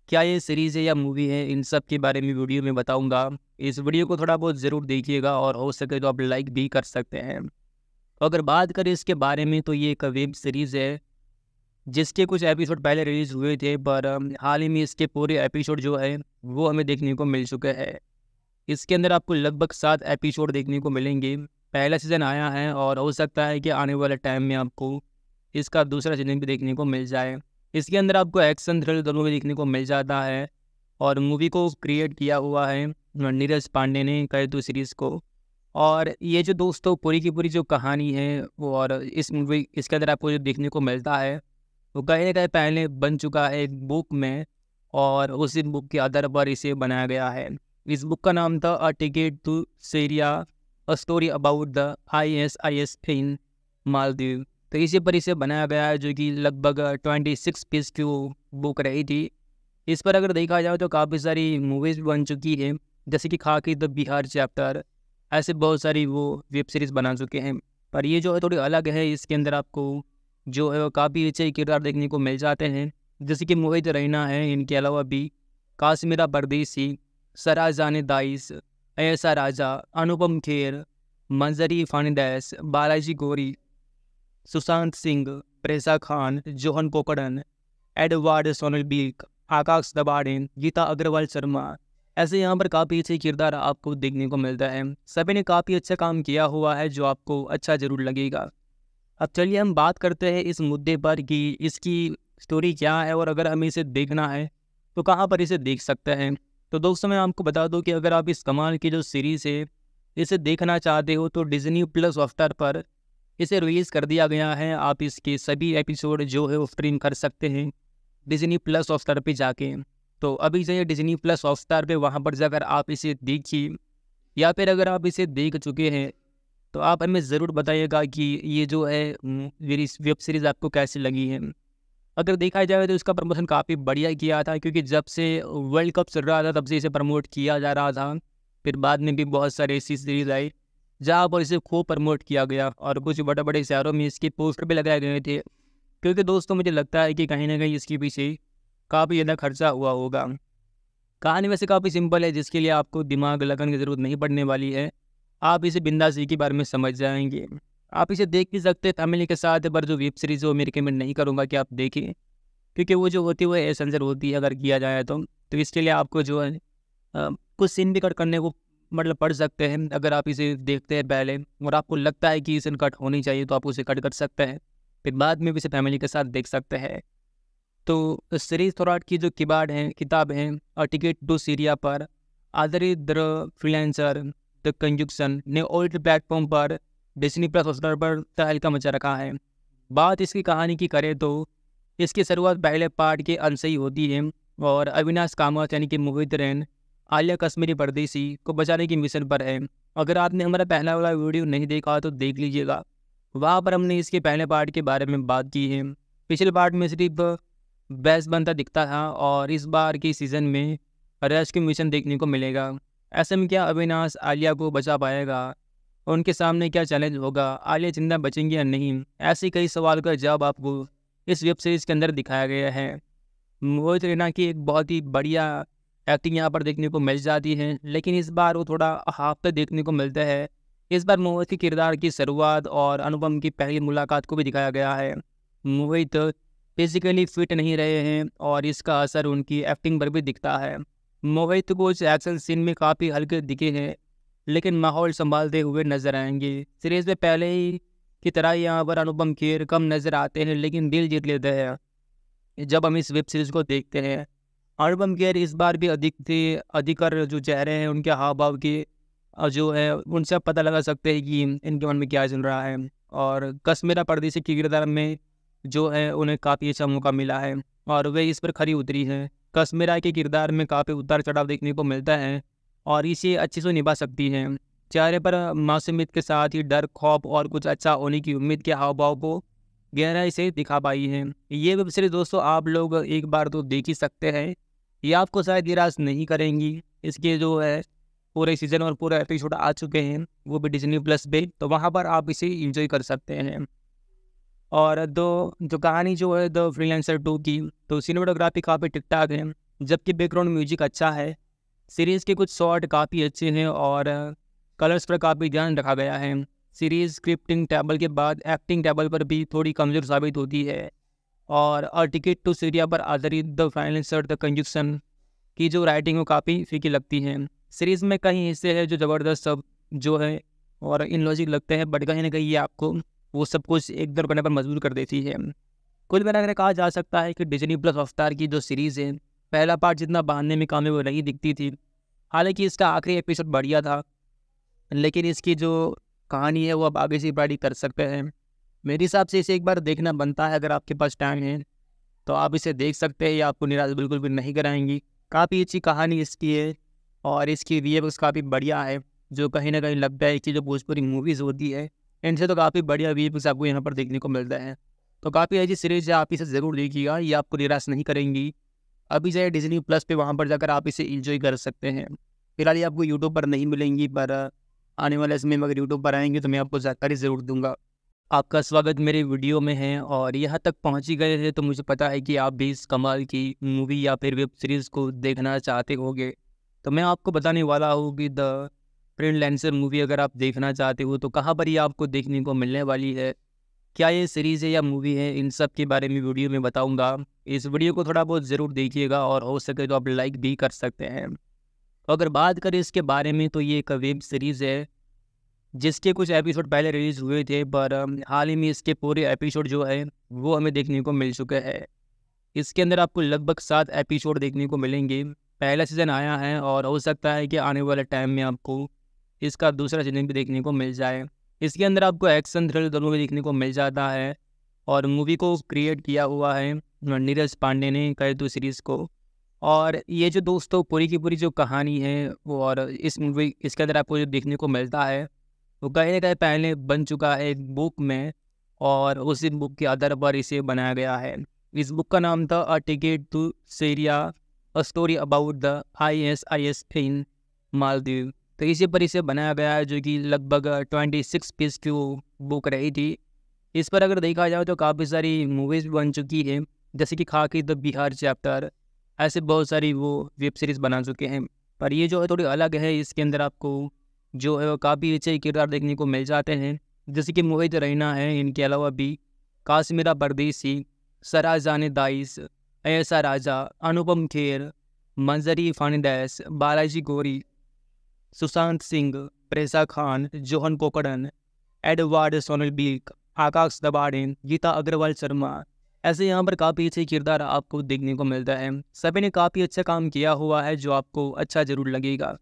क्या ये सीरीज़ है या मूवी है इन सब के बारे में वीडियो में बताऊँगा इस वीडियो को थोड़ा बहुत ज़रूर देखिएगा और हो सके तो आप लाइक भी कर सकते हैं तो अगर बात करें इसके बारे में तो ये एक वेब सीरीज़ है जिसके कुछ एपिसोड पहले रिलीज़ हुए थे पर हाल ही में इसके पूरे एपिसोड जो है वो हमें देखने को मिल चुके हैं इसके अंदर आपको लगभग सात एपिसोड देखने को मिलेंगे पहला सीज़न आया है और हो सकता है कि आने वाले टाइम में आपको इसका दूसरा सीजन भी देखने को मिल जाए इसके अंदर आपको एक्शन थ्रिल दोनों भी देखने को मिल जाता है और मूवी को क्रिएट किया हुआ है नीरज पांडे ने कई तो सीरीज़ को और ये जो दोस्तों पूरी की पूरी जो कहानी है और इस मूवी इसके अंदर आपको जो देखने को मिलता है वो कहीं ना कहीं पहले बन चुका है एक बुक में और उसी बुक के आधार पर इसे बनाया गया है इस बुक का नाम था a ticket to Syria a story about the I S I S in Maldives तो इसी पर इसे बनाया गया है जो कि लगभग ट्वेंटी सिक्स पीस की वो बुक रही थी इस पर अगर देखा जाए तो काफ़ी सारी मूवीज़ भी बन चुकी है जैसे कि खाकी द बिहार चैप्टर ऐसे बहुत सारी वो वेब सीरीज़ बना चुके हैं पर ये जो है थोड़ी अलग है इसके अंदर आपको जो काफ़ी अच्छे किरदार देखने को मिल जाते हैं जैसे कि मोहित रैना है इनके अलावा भी काश्मीरा परदेसी सराजान दाइस ऐसा राजा अनुपम खेर मंजरी फर्नांडेस बालाजी गोरी सुशांत सिंह प्रेसा Khan Johan कोकड़न Edward Sonal beak आकाश दबाड़े गीता अग्रवाल शर्मा ऐसे यहाँ पर काफ़ी अच्छे किरदार आपको देखने को मिलता है सभी ने काफ़ी अच्छा काम किया हुआ है जो आपको अच्छा ज़रूर लगेगा अब चलिए हम बात करते हैं इस मुद्दे पर कि इसकी स्टोरी क्या है और अगर हमें इसे देखना है तो कहाँ पर इसे देख सकते हैं तो दोस्तों मैं आपको बता दूं कि अगर आप इस कमाल की जो सीरीज़ है इसे देखना चाहते हो तो डिज्नी प्लस अफ्तार पर इसे रिलीज़ कर दिया गया है आप इसके सभी एपिसोड जो है वो स्ट्रीम कर सकते हैं डिज्नी प्लस हॉटस्टार पर जाके तो अभी जो है डिज्नी प्लस हॉटस्टार पर वहाँ पर जाकर आप इसे देखिए या फिर अगर आप इसे देख चुके हैं तो आप हमें ज़रूर बताइएगा कि ये जो है मेरी वेब सीरीज़ आपको कैसी लगी है अगर देखा जाए तो इसका प्रमोशन काफ़ी बढ़िया किया था क्योंकि जब से वर्ल्ड कप चल रहा था तब से इसे प्रमोट किया जा रहा था फिर बाद में भी बहुत सारी ऐसी सीरीज़ आई जहाँ पर इसे खूब प्रमोट किया गया और कुछ बड़े बड़े शहरों में इसके पोस्टर भी लगाए गए थे क्योंकि दोस्तों मुझे लगता है कि कहीं ना कहीं इसके पीछे काफ़ी ज़्यादा खर्चा हुआ होगा कहानी वैसे काफ़ी सिंपल है जिसके लिए आपको दिमाग लगन की ज़रूरत नहीं पड़ने वाली है आप इसे जी के बारे में समझ जाएंगे आप इसे देख भी सकते हैं तमिल के साथ पर जो वेब सीरीज़ वो मैं रिकमेंड नहीं करूँगा कि आप देखें क्योंकि वो जो होती है वो एसेंसर होती है अगर किया जाए तो तो इसके लिए आपको जो है कुछ सीन भी कट करने को मतलब पढ़ सकते हैं अगर आप इसे देखते हैं पहले और आपको लगता है कि इसे कट होनी चाहिए तो आप उसे कट कर सकते हैं फिर बाद में भी इसे फैमिली के साथ देख सकते हैं तो सीरीज थोराट की जो किबाड़ हैं किताब हैं टिकट टू सीरिया पर आधारित द्र फ्रीलांसर द कंजुक्शन ने ओल्ड प्लेटफॉर्म पर डिस्नी प्लस हॉस्टर पर तहलका मचा रखा है बात इसकी कहानी की करें तो इसकी शुरुआत पहले पार्ट के अंश ही होती है और अविनाश कामत यानी कि मोहित रैन आलिया कश्मीरी परदेसी को बचाने के मिशन पर है अगर आपने हमारा पहला वाला वीडियो नहीं देखा तो देख लीजिएगा वहाँ पर हमने इसके पहले पार्ट के बारे में बात की है पिछले पार्ट में सिर्फ बैस बनता दिखता था और इस बार के सीज़न में रेस्क्यू मिशन देखने को मिलेगा ऐसे में क्या अविनाश आलिया को बचा पाएगा और उनके सामने क्या चैलेंज होगा आलिया जिंदा बचेंगी या नहीं ऐसे कई सवाल का जवाब आपको इस वेब सीरीज़ के अंदर दिखाया गया है मोहित रैना की एक बहुत ही बढ़िया एक्टिंग यहाँ पर देखने को मिल जाती है लेकिन इस बार वो थोड़ा हाफते देखने को मिलता है इस बार मोहित के किरदार की शुरुआत और अनुपम की पहली मुलाकात को भी दिखाया गया है मोहित फिजिकली फिट नहीं रहे हैं और इसका असर उनकी एक्टिंग पर भी दिखता है मोहित को एक्शन सीन में काफ़ी हल्के दिखे हैं लेकिन माहौल संभालते हुए नजर आएंगे सीरीज में पहले ही की तरह यहाँ पर अनुपम खेर कम नज़र आते हैं लेकिन दिल जीत लेते हैं जब हम इस वेब सीरीज़ को देखते हैं अनुपम खेर इस बार भी अधिक थे अधिकर जो चेहरे हैं उनके हाव भाव के जो है उनसे पता लगा सकते हैं कि इनके मन में क्या चल रहा है और कश्मीरा परदेसी के किरदार में जो है उन्हें काफ़ी अच्छा मौका मिला है और वे इस पर खरी उतरी हैं कश्मीरा के किरदार में काफ़ी उतार चढ़ाव देखने को मिलता है और इसे अच्छे से निभा सकती है चेहरे पर मासूमियत के साथ ही डर खौफ और कुछ अच्छा होने की उम्मीद के हाव भाव को गहराई से दिखा पाई है ये वेब सीरीज दोस्तों आप लोग एक बार तो देख ही सकते हैं ये आपको शायद निराश नहीं करेंगी इसके जो है पूरे सीजन और पूरे एपिसोड आ चुके हैं वो भी डिजनी प्लस पे तो वहाँ पर आप इसे इंजॉय कर सकते हैं और दो जो कहानी जो है द फ्रीलांसर टू की तो सिनेमाटोग्राफी काफ़ी ठीक ठाक है जबकि बैकग्राउंड म्यूजिक अच्छा है सीरीज़ के कुछ शॉट काफ़ी अच्छे हैं और कलर्स पर काफ़ी ध्यान रखा गया है सीरीज़ स्क्रिप्टिंग टेबल के बाद एक्टिंग टेबल पर भी थोड़ी कमज़ोर साबित होती है और अ टिकट टू सीरिया पर आधारित द फाइनेंसर द कंजुक्शन की जो राइटिंग वो काफ़ी फीकी लगती है सीरीज़ में कई हिस्से हैं जो ज़बरदस्त सब जो है और इन लॉजिक लगते हैं बट कहीं ना कहीं ये आपको वो सब कुछ एक दर करने पर मजबूर कर देती है कुल मिलाकर कहा जा सकता है कि डिजनी प्लस अवतार की जो सीरीज़ है पहला पार्ट जितना बांधने में कामयाब नहीं दिखती थी हालांकि इसका आखिरी एपिसोड बढ़िया था लेकिन इसकी जो कहानी है वो आप आगे से बड़ी कर सकते हैं मेरे हिसाब से इसे एक बार देखना बनता है अगर आपके पास टाइम है तो आप इसे देख सकते हैं या आपको निराश बिल्कुल भी नहीं कराएंगी काफ़ी अच्छी कहानी इसकी है और इसकी वी काफ़ी बढ़िया है जो कहीं ना कहीं लगता है कि जो भोजपुरी मूवीज़ होती है इनसे तो काफ़ी बढ़िया वीव्स आपको यहाँ पर देखने को मिलता है तो काफ़ी अच्छी सीरीज है आप इसे ज़रूर देखिएगा ये आपको निराश नहीं करेंगी अभी जाए डिजनी प्लस पे वहाँ पर जाकर आप इसे इंजॉय कर सकते हैं फिलहाल ये आपको यूट्यूब पर नहीं मिलेंगी पर आने वाले समय में अगर यूट्यूब पर आएंगे तो मैं आपको जानकारी ज़रूर दूंगा आपका स्वागत मेरे वीडियो में है और यहाँ तक पहुँच ही गए थे तो मुझे पता है कि आप भी इस कमाल की मूवी या फिर वेब सीरीज़ को देखना चाहते होंगे तो मैं आपको बताने वाला हूँ कि द फ्रीलांसर मूवी अगर आप देखना चाहते हो तो कहाँ पर ये आपको देखने को मिलने वाली है क्या ये सीरीज़ है या मूवी है इन सब के बारे में वीडियो में बताऊंगा इस वीडियो को थोड़ा बहुत ज़रूर देखिएगा और हो सके तो आप लाइक भी कर सकते हैं तो अगर बात करें इसके बारे में तो ये एक वेब सीरीज़ है जिसके कुछ एपिसोड पहले रिलीज़ हुए थे पर हाल ही में इसके पूरे एपिसोड जो है वो हमें देखने को मिल चुके हैं इसके अंदर आपको लगभग सात एपिसोड देखने को मिलेंगे पहला सीज़न आया है और हो सकता है कि आने वाले टाइम में आपको इसका दूसरा सीजन भी देखने को मिल जाए इसके अंदर आपको एक्शन थ्रिल दोनों भी देखने को मिल जाता है और मूवी को क्रिएट किया हुआ है नीरज पांडे ने कहे तो सीरीज़ को और ये जो दोस्तों पूरी की पूरी जो कहानी है वो और इस मूवी इसके अंदर आपको जो देखने को मिलता है वो कहीं ना कहीं पहले बन चुका है एक बुक में और उसी बुक के आधार पर इसे बनाया गया है इस बुक का नाम था a ticket to Syria a story about the I S I S in Maldives तो इसी पर इसे बनाया गया है जो कि लगभग ट्वेंटी सिक्स पीस की वो बुक रही थी इस पर अगर देखा जाए तो काफ़ी सारी मूवीज़ बन चुकी हैं जैसे कि खाकी द बिहार चैप्टर ऐसे बहुत सारी वो वेब सीरीज़ बना चुके हैं पर ये जो है थोड़ी अलग है इसके अंदर आपको जो है वो काफ़ी अच्छे किरदार देखने को मिल जाते हैं जैसे कि मोहित रैना है इनके अलावा भी काश्मीरा परदेसी सराजान दाइस ऐसा राजा अनुपम खेर मंजरी फर्नांडेस बालाजी गोरी सुशांत सिंह प्रेसा खान जोहन कोकड़न एडवर्ड बीक आकाश दबाड़े गीता अग्रवाल शर्मा ऐसे यहाँ पर काफ़ी अच्छे किरदार आपको देखने को मिलता है सभी ने काफ़ी अच्छा काम किया हुआ है जो आपको अच्छा ज़रूर लगेगा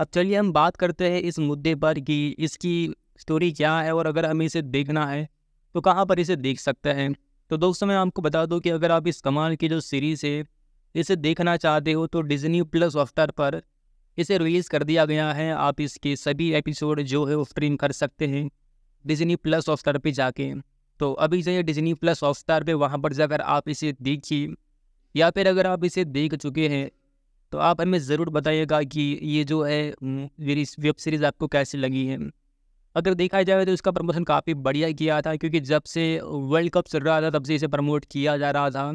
अब चलिए हम बात करते हैं इस मुद्दे पर कि इसकी स्टोरी क्या है और अगर हमें इसे देखना है तो कहाँ पर इसे देख सकते हैं तो दोस्तों मैं आपको बता दूं कि अगर आप इस कमाल की जो सीरीज़ है इसे देखना चाहते हो तो डिज्नी प्लस हॉटस्टार पर इसे रिलीज़ कर दिया गया है आप इसके सभी एपिसोड जो है वो स्ट्रीम कर सकते हैं डिजनी प्लस स्टार पे जाके तो अभी जो डिजनी प्लस ऑफ्टार पे वहाँ पर जाकर आप इसे देखिए या फिर अगर आप इसे देख चुके हैं तो आप हमें ज़रूर बताइएगा कि ये जो है मेरी वेब सीरीज़ आपको कैसी लगी है अगर देखा जाए तो इसका प्रमोशन काफ़ी बढ़िया किया था क्योंकि जब से वर्ल्ड कप चल रहा था तब से इसे प्रमोट किया जा रहा था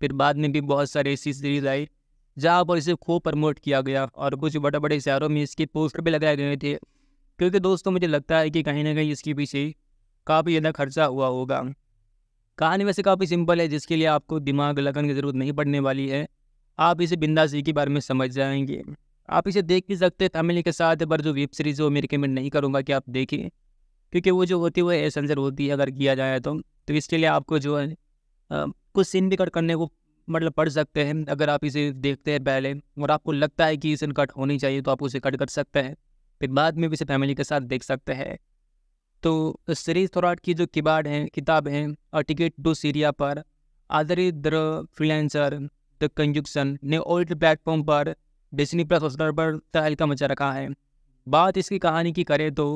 फिर बाद में भी बहुत सारी ऐसी सीरीज़ आई जहाँ पर इसे खूब प्रमोट किया गया और कुछ बड़े बड़े शहरों में इसके पोस्टर भी लगाए गए थे क्योंकि दोस्तों मुझे लगता है कि कहीं ना कहीं इसके पीछे काफ़ी ज़्यादा खर्चा हुआ होगा कहानी वैसे काफ़ी सिंपल है जिसके लिए आपको दिमाग लगन की ज़रूरत नहीं पड़ने वाली है आप इसे बिंदा जी के बारे में समझ जाएंगे आप इसे देख भी सकते हैं तमिल के साथ पर जो वेब सीरीज़ वो मैं रिकमेंड नहीं करूँगा कि आप देखें क्योंकि वो जो होती है वो एसेंसर होती है अगर किया जाए तो तो इसके लिए आपको जो है कुछ सीन भी कट करने को मतलब पढ़ सकते हैं अगर आप इसे देखते हैं पहले और आपको लगता है कि इसे कट होनी चाहिए तो आप उसे कट कर सकते हैं फिर बाद में भी इसे फैमिली के साथ देख सकते हैं तो सीरीज थोराट की जो किबाड़ हैं किताब हैं और टिकट टू सीरिया पर आदरित द फ्रीलांसर द कंजुक्शन ने ओल्ड प्लेटफॉर्म पर डिजनी प्लस हॉस्टर पर तहलका मचा रखा है बात इसकी कहानी की करें तो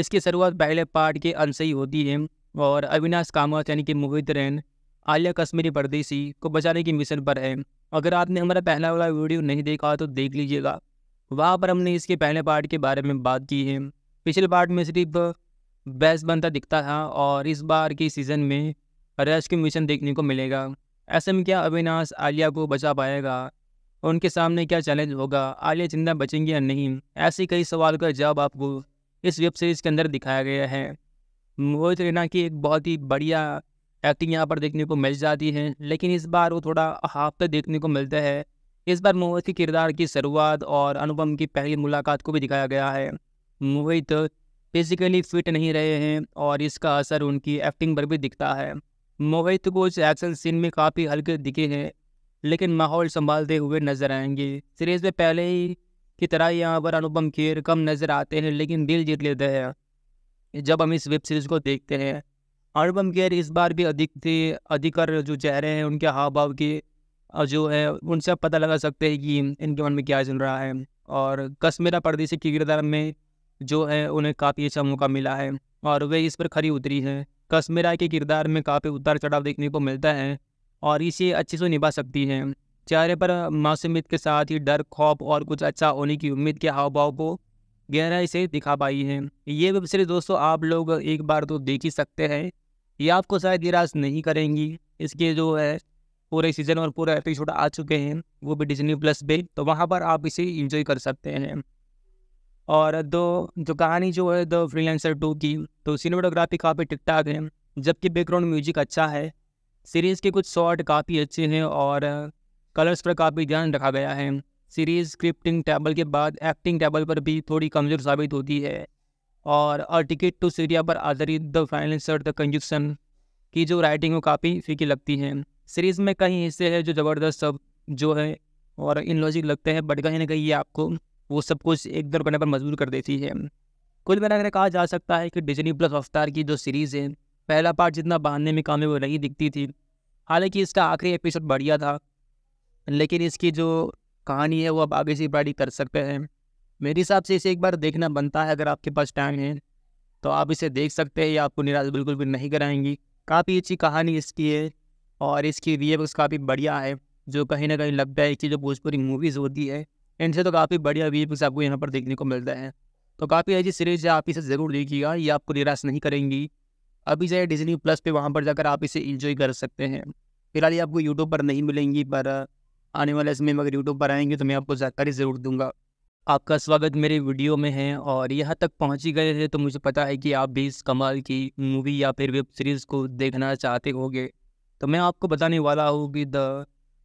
इसकी शुरुआत पहले पार्ट के अंश ही होती है और अविनाश कामत यानी कि मोहित रैन आलिया कश्मीरी परदेसी को बचाने की मिशन पर है अगर आपने हमारा पहला वाला वीडियो नहीं देखा तो देख लीजिएगा वहाँ पर हमने इसके पहले पार्ट के बारे में बात की है पिछले पार्ट में सिर्फ बैस बनता दिखता था और इस बार के सीज़न में रेस्क्यू मिशन देखने को मिलेगा ऐसे में क्या अविनाश आलिया को बचा पाएगा उनके सामने क्या चैलेंज होगा आलिया जिंदा बचेंगी या नहीं ऐसे कई सवाल का जवाब आपको इस वेब सीरीज़ के अंदर दिखाया गया है मोहित रैना की एक बहुत ही बढ़िया एक्टिंग यहाँ पर देखने को मिल जाती है लेकिन इस बार वो थोड़ा हाफ पे देखने को मिलता है इस बार मोहित के किरदार की शुरुआत और अनुपम की पहली मुलाकात को भी दिखाया गया है मोहित फिजिकली फिट नहीं रहे हैं और इसका असर उनकी एक्टिंग पर भी दिखता है मोहित को इस एक्शन सीन में काफ़ी हल्के दिखे हैं लेकिन माहौल संभालते हुए नजर आएंगे सीरीज में पहले ही की तरह यहाँ पर अनुपम खेर कम नज़र आते हैं लेकिन दिल जीत लेते हैं जब हम इस वेब सीरीज़ को देखते हैं अनुपम केयर इस बार भी अधिक थे अधिकर जो चेहरे हैं उनके हाव भाव के जो है उनसे आप पता लगा सकते हैं कि इनके मन में क्या चल रहा है और कश्मीरा परदेसी के किरदार में जो है उन्हें काफ़ी अच्छा मौका मिला है और वे इस पर खरी उतरी हैं कश्मीरा के किरदार में काफ़ी उतार चढ़ाव देखने को मिलता है और इसे अच्छे से निभा सकती हैं चेहरे पर मासूमियत के साथ ही डर खौफ और कुछ अच्छा होने की उम्मीद के हाव भाव को गहराई से दिखा पाई है ये वेब सीरीज दोस्तों आप लोग एक बार तो देख ही सकते हैं ये आपको शायद निराश नहीं करेंगी इसके जो है पूरे सीजन और पूरा एपिसोड आ चुके हैं वो भी डिजनी प्लस पे तो वहाँ पर आप इसे इंजॉय कर सकते हैं और दो जो कहानी जो है द फ्रीलांसर टू की तो सिनेमाटोग्राफी काफ़ी ठीक ठाक है जबकि बैकग्राउंड म्यूजिक अच्छा है सीरीज़ के कुछ शॉट काफ़ी अच्छे हैं और कलर्स पर काफ़ी ध्यान रखा गया है सीरीज़ स्क्रिप्टिंग टेबल के बाद एक्टिंग टेबल पर भी थोड़ी कमज़ोर साबित होती है और अ टिकट टू सीरिया पर आधारित द फाइनेंसर द कंजुक्शन की जो राइटिंग वो काफ़ी फीकी लगती है सीरीज़ में कई हिस्से हैं जो ज़बरदस्त सब जो है और इन लॉजिक लगते हैं बट कहीं ना कहीं ये आपको वो सब कुछ एक दर बने पर मजबूर कर देती है कुल मिलाकर कहा जा सकता है कि डिजनी प्लस अवतार की जो सीरीज़ है पहला पार्ट जितना बांधने में कामयाब नहीं दिखती थी हालांकि इसका आखिरी एपिसोड बढ़िया था लेकिन इसकी जो कहानी है वो आप आगे से प्राड़ी कर सकते हैं मेरे हिसाब से इसे एक बार देखना बनता है अगर आपके पास टाइम है तो आप इसे देख सकते हैं ये आपको निराश बिल्कुल भी नहीं कराएंगी काफ़ी अच्छी कहानी इसकी है और इसकी वी काफ़ी बढ़िया है जो कहीं ना कहीं लगता है कि जो भोजपुरी मूवीज़ होती है इनसे तो काफ़ी बढ़िया वी आपको यहाँ पर देखने को मिलता है तो काफ़ी अच्छी सीरीज़ है आप इसे ज़रूर देखिएगा ये आपको निराश नहीं करेंगी अभी जाए डिजनी प्लस पे वहाँ पर जाकर आप इसे इंजॉय कर सकते हैं फिलहाल ये आपको यूट्यूब पर नहीं मिलेंगी पर आने वाले समय में अगर यूट्यूब पर आएंगे तो मैं आपको जानकारी ज़रूर दूंगा आपका स्वागत मेरे वीडियो में है और यहाँ तक पहुँच ही गए हैं तो मुझे पता है कि आप भी इस कमाल की मूवी या फिर वेब सीरीज़ को देखना चाहते होंगे तो मैं आपको बताने वाला हूँ कि द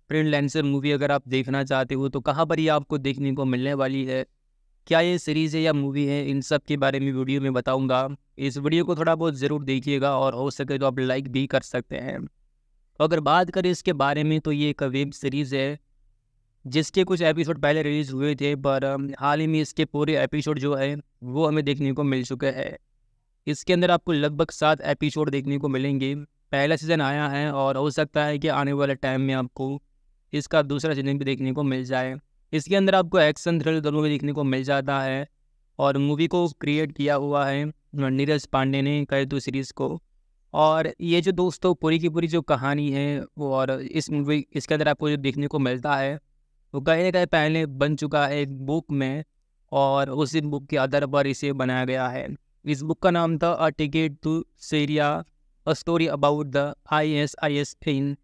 प्रिंट लेंसर मूवी अगर आप देखना चाहते हो तो कहाँ पर ये आपको देखने को मिलने वाली है क्या ये सीरीज़ है या मूवी है इन सब के बारे में वीडियो में बताऊँगा इस वीडियो को थोड़ा बहुत ज़रूर देखिएगा और हो सके तो आप लाइक भी कर सकते हैं तो अगर बात करें इसके बारे में तो ये एक वेब सीरीज़ है जिसके कुछ एपिसोड पहले रिलीज़ हुए थे पर हाल ही में इसके पूरे एपिसोड जो है वो हमें देखने को मिल चुके हैं इसके अंदर आपको लगभग सात एपिसोड देखने को मिलेंगे पहला सीज़न आया है और हो सकता है कि आने वाले टाइम में आपको इसका दूसरा सीजन भी देखने को मिल जाए इसके अंदर आपको एक्शन थ्रिल दोनों भी देखने को मिल जाता है और मूवी को क्रिएट किया हुआ है नीरज पांडे ने कई तो सीरीज़ को और ये जो दोस्तों पूरी की पूरी जो कहानी है वो और इस मूवी इसके अंदर आपको जो देखने को मिलता है वो कहीं ना कहीं पहले बन चुका है एक बुक में और उसी बुक के आधार पर इसे बनाया गया है इस बुक का नाम था a ticket to Syria a story about the I S I S in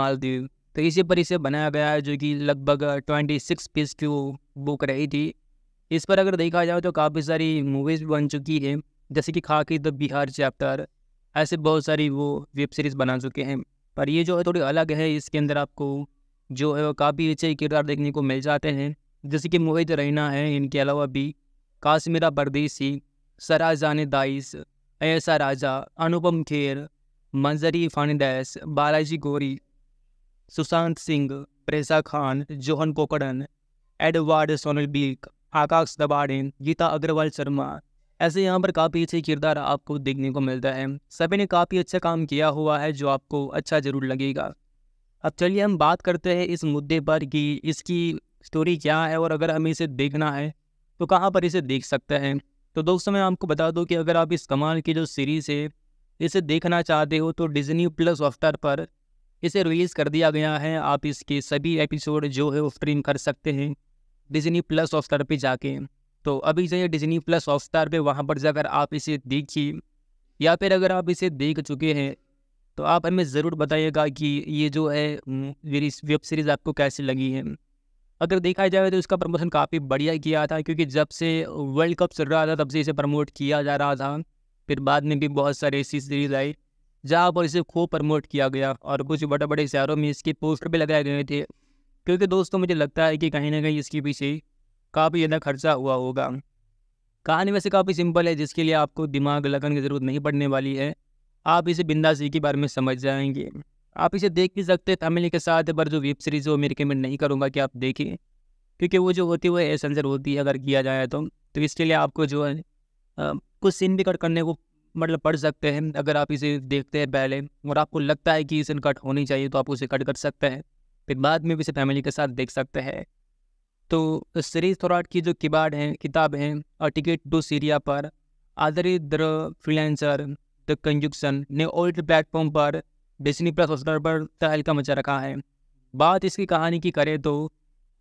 Maldives तो इसी पर इसे बनाया गया है जो कि लगभग ट्वेंटी सिक्स पेज की वो बुक रही थी इस पर अगर देखा जाए तो काफ़ी सारी मूवीज़ बन चुकी हैं जैसे कि खाकी द बिहार चैप्टर ऐसे बहुत सारी वो वेब सीरीज़ बना चुके हैं पर ये जो है थोड़ी अलग है इसके अंदर आपको जो है वो काफ़ी अच्छे किरदार देखने को मिल जाते हैं जैसे कि मोहित रैना है इनके अलावा भी काश्मीरा परदेसी जान दाइस ऐसा राजा अनुपम खेर मंजरी फानदैस बालाजी गोरी सुशांत सिंह प्रेसा Khan Johan कोकड़न Edward Sonal beak आकाश दबाड़ेन गीता अग्रवाल शर्मा ऐसे यहाँ पर काफ़ी अच्छे किरदार आपको देखने को मिलता है सभी ने काफ़ी अच्छा काम किया हुआ है जो आपको अच्छा ज़रूर लगेगा अब चलिए हम बात करते हैं इस मुद्दे पर कि इसकी स्टोरी क्या है और अगर हमें इसे देखना है तो कहाँ पर इसे देख सकते हैं तो दोस्तों मैं आपको बता दूँ कि अगर आप इस कमाल की जो सीरीज़ है इसे देखना चाहते हो तो डिजनी प्लस ऑफ्टर पर इसे रिलीज़ कर दिया गया है आप इसके सभी एपिसोड जो है वो स्ट्रीम कर सकते हैं डिजनी प्लस ऑफ्टर पर जाके तो अभी जो है डिजनी प्लस हॉट स्टार पर वहाँ पर जाकर आप इसे देखिए या फिर अगर आप इसे देख चुके हैं तो आप हमें ज़रूर बताइएगा कि ये जो है मेरी वेब सीरीज़ आपको कैसी लगी है अगर देखा जाए तो इसका प्रमोशन काफ़ी बढ़िया किया था क्योंकि जब से वर्ल्ड कप चल रहा था तब से इसे प्रमोट किया जा रहा था फिर बाद में भी बहुत सारी ऐसी सीरीज़ आई जहाँ पर इसे खूब प्रमोट किया गया और कुछ बड़े बड़े शहरों में इसके पोस्टर भी लगाए गए थे क्योंकि दोस्तों मुझे लगता है कि कहीं ना कहीं इसके पीछे काफ़ी ज़्यादा खर्चा हुआ होगा कहानी वैसे काफ़ी सिंपल है जिसके लिए आपको दिमाग लगन की ज़रूरत नहीं पड़ने वाली है आप इसे बिंदा जी के बारे में समझ जाएंगे आप इसे देख भी सकते हैं तमिल के साथ पर जो वेब सीरीज़ है वो मैं रिकमेंड नहीं करूँगा कि आप देखें क्योंकि वो जो होती है वो एसेंसर होती है अगर किया जाए तो तो इसके लिए आपको जो है कुछ सीन भी कट करने को मतलब पढ़ सकते हैं अगर आप इसे देखते हैं पहले और आपको लगता है कि इसे कट होनी चाहिए तो आप उसे कट कर सकते हैं फिर बाद में भी इसे फैमिली के साथ देख सकते हैं तो सीरीज थोराट की जो किबाड़ हैं किताब हैं अ टिकट टू सीरिया पर आदरी द फ्रीलेंसर द कंजुक्शन ने ओल्ड प्लेटफॉर्म पर डिजनी प्लस हॉस्टर पर तहलका मचा रखा है बात इसकी कहानी की करें तो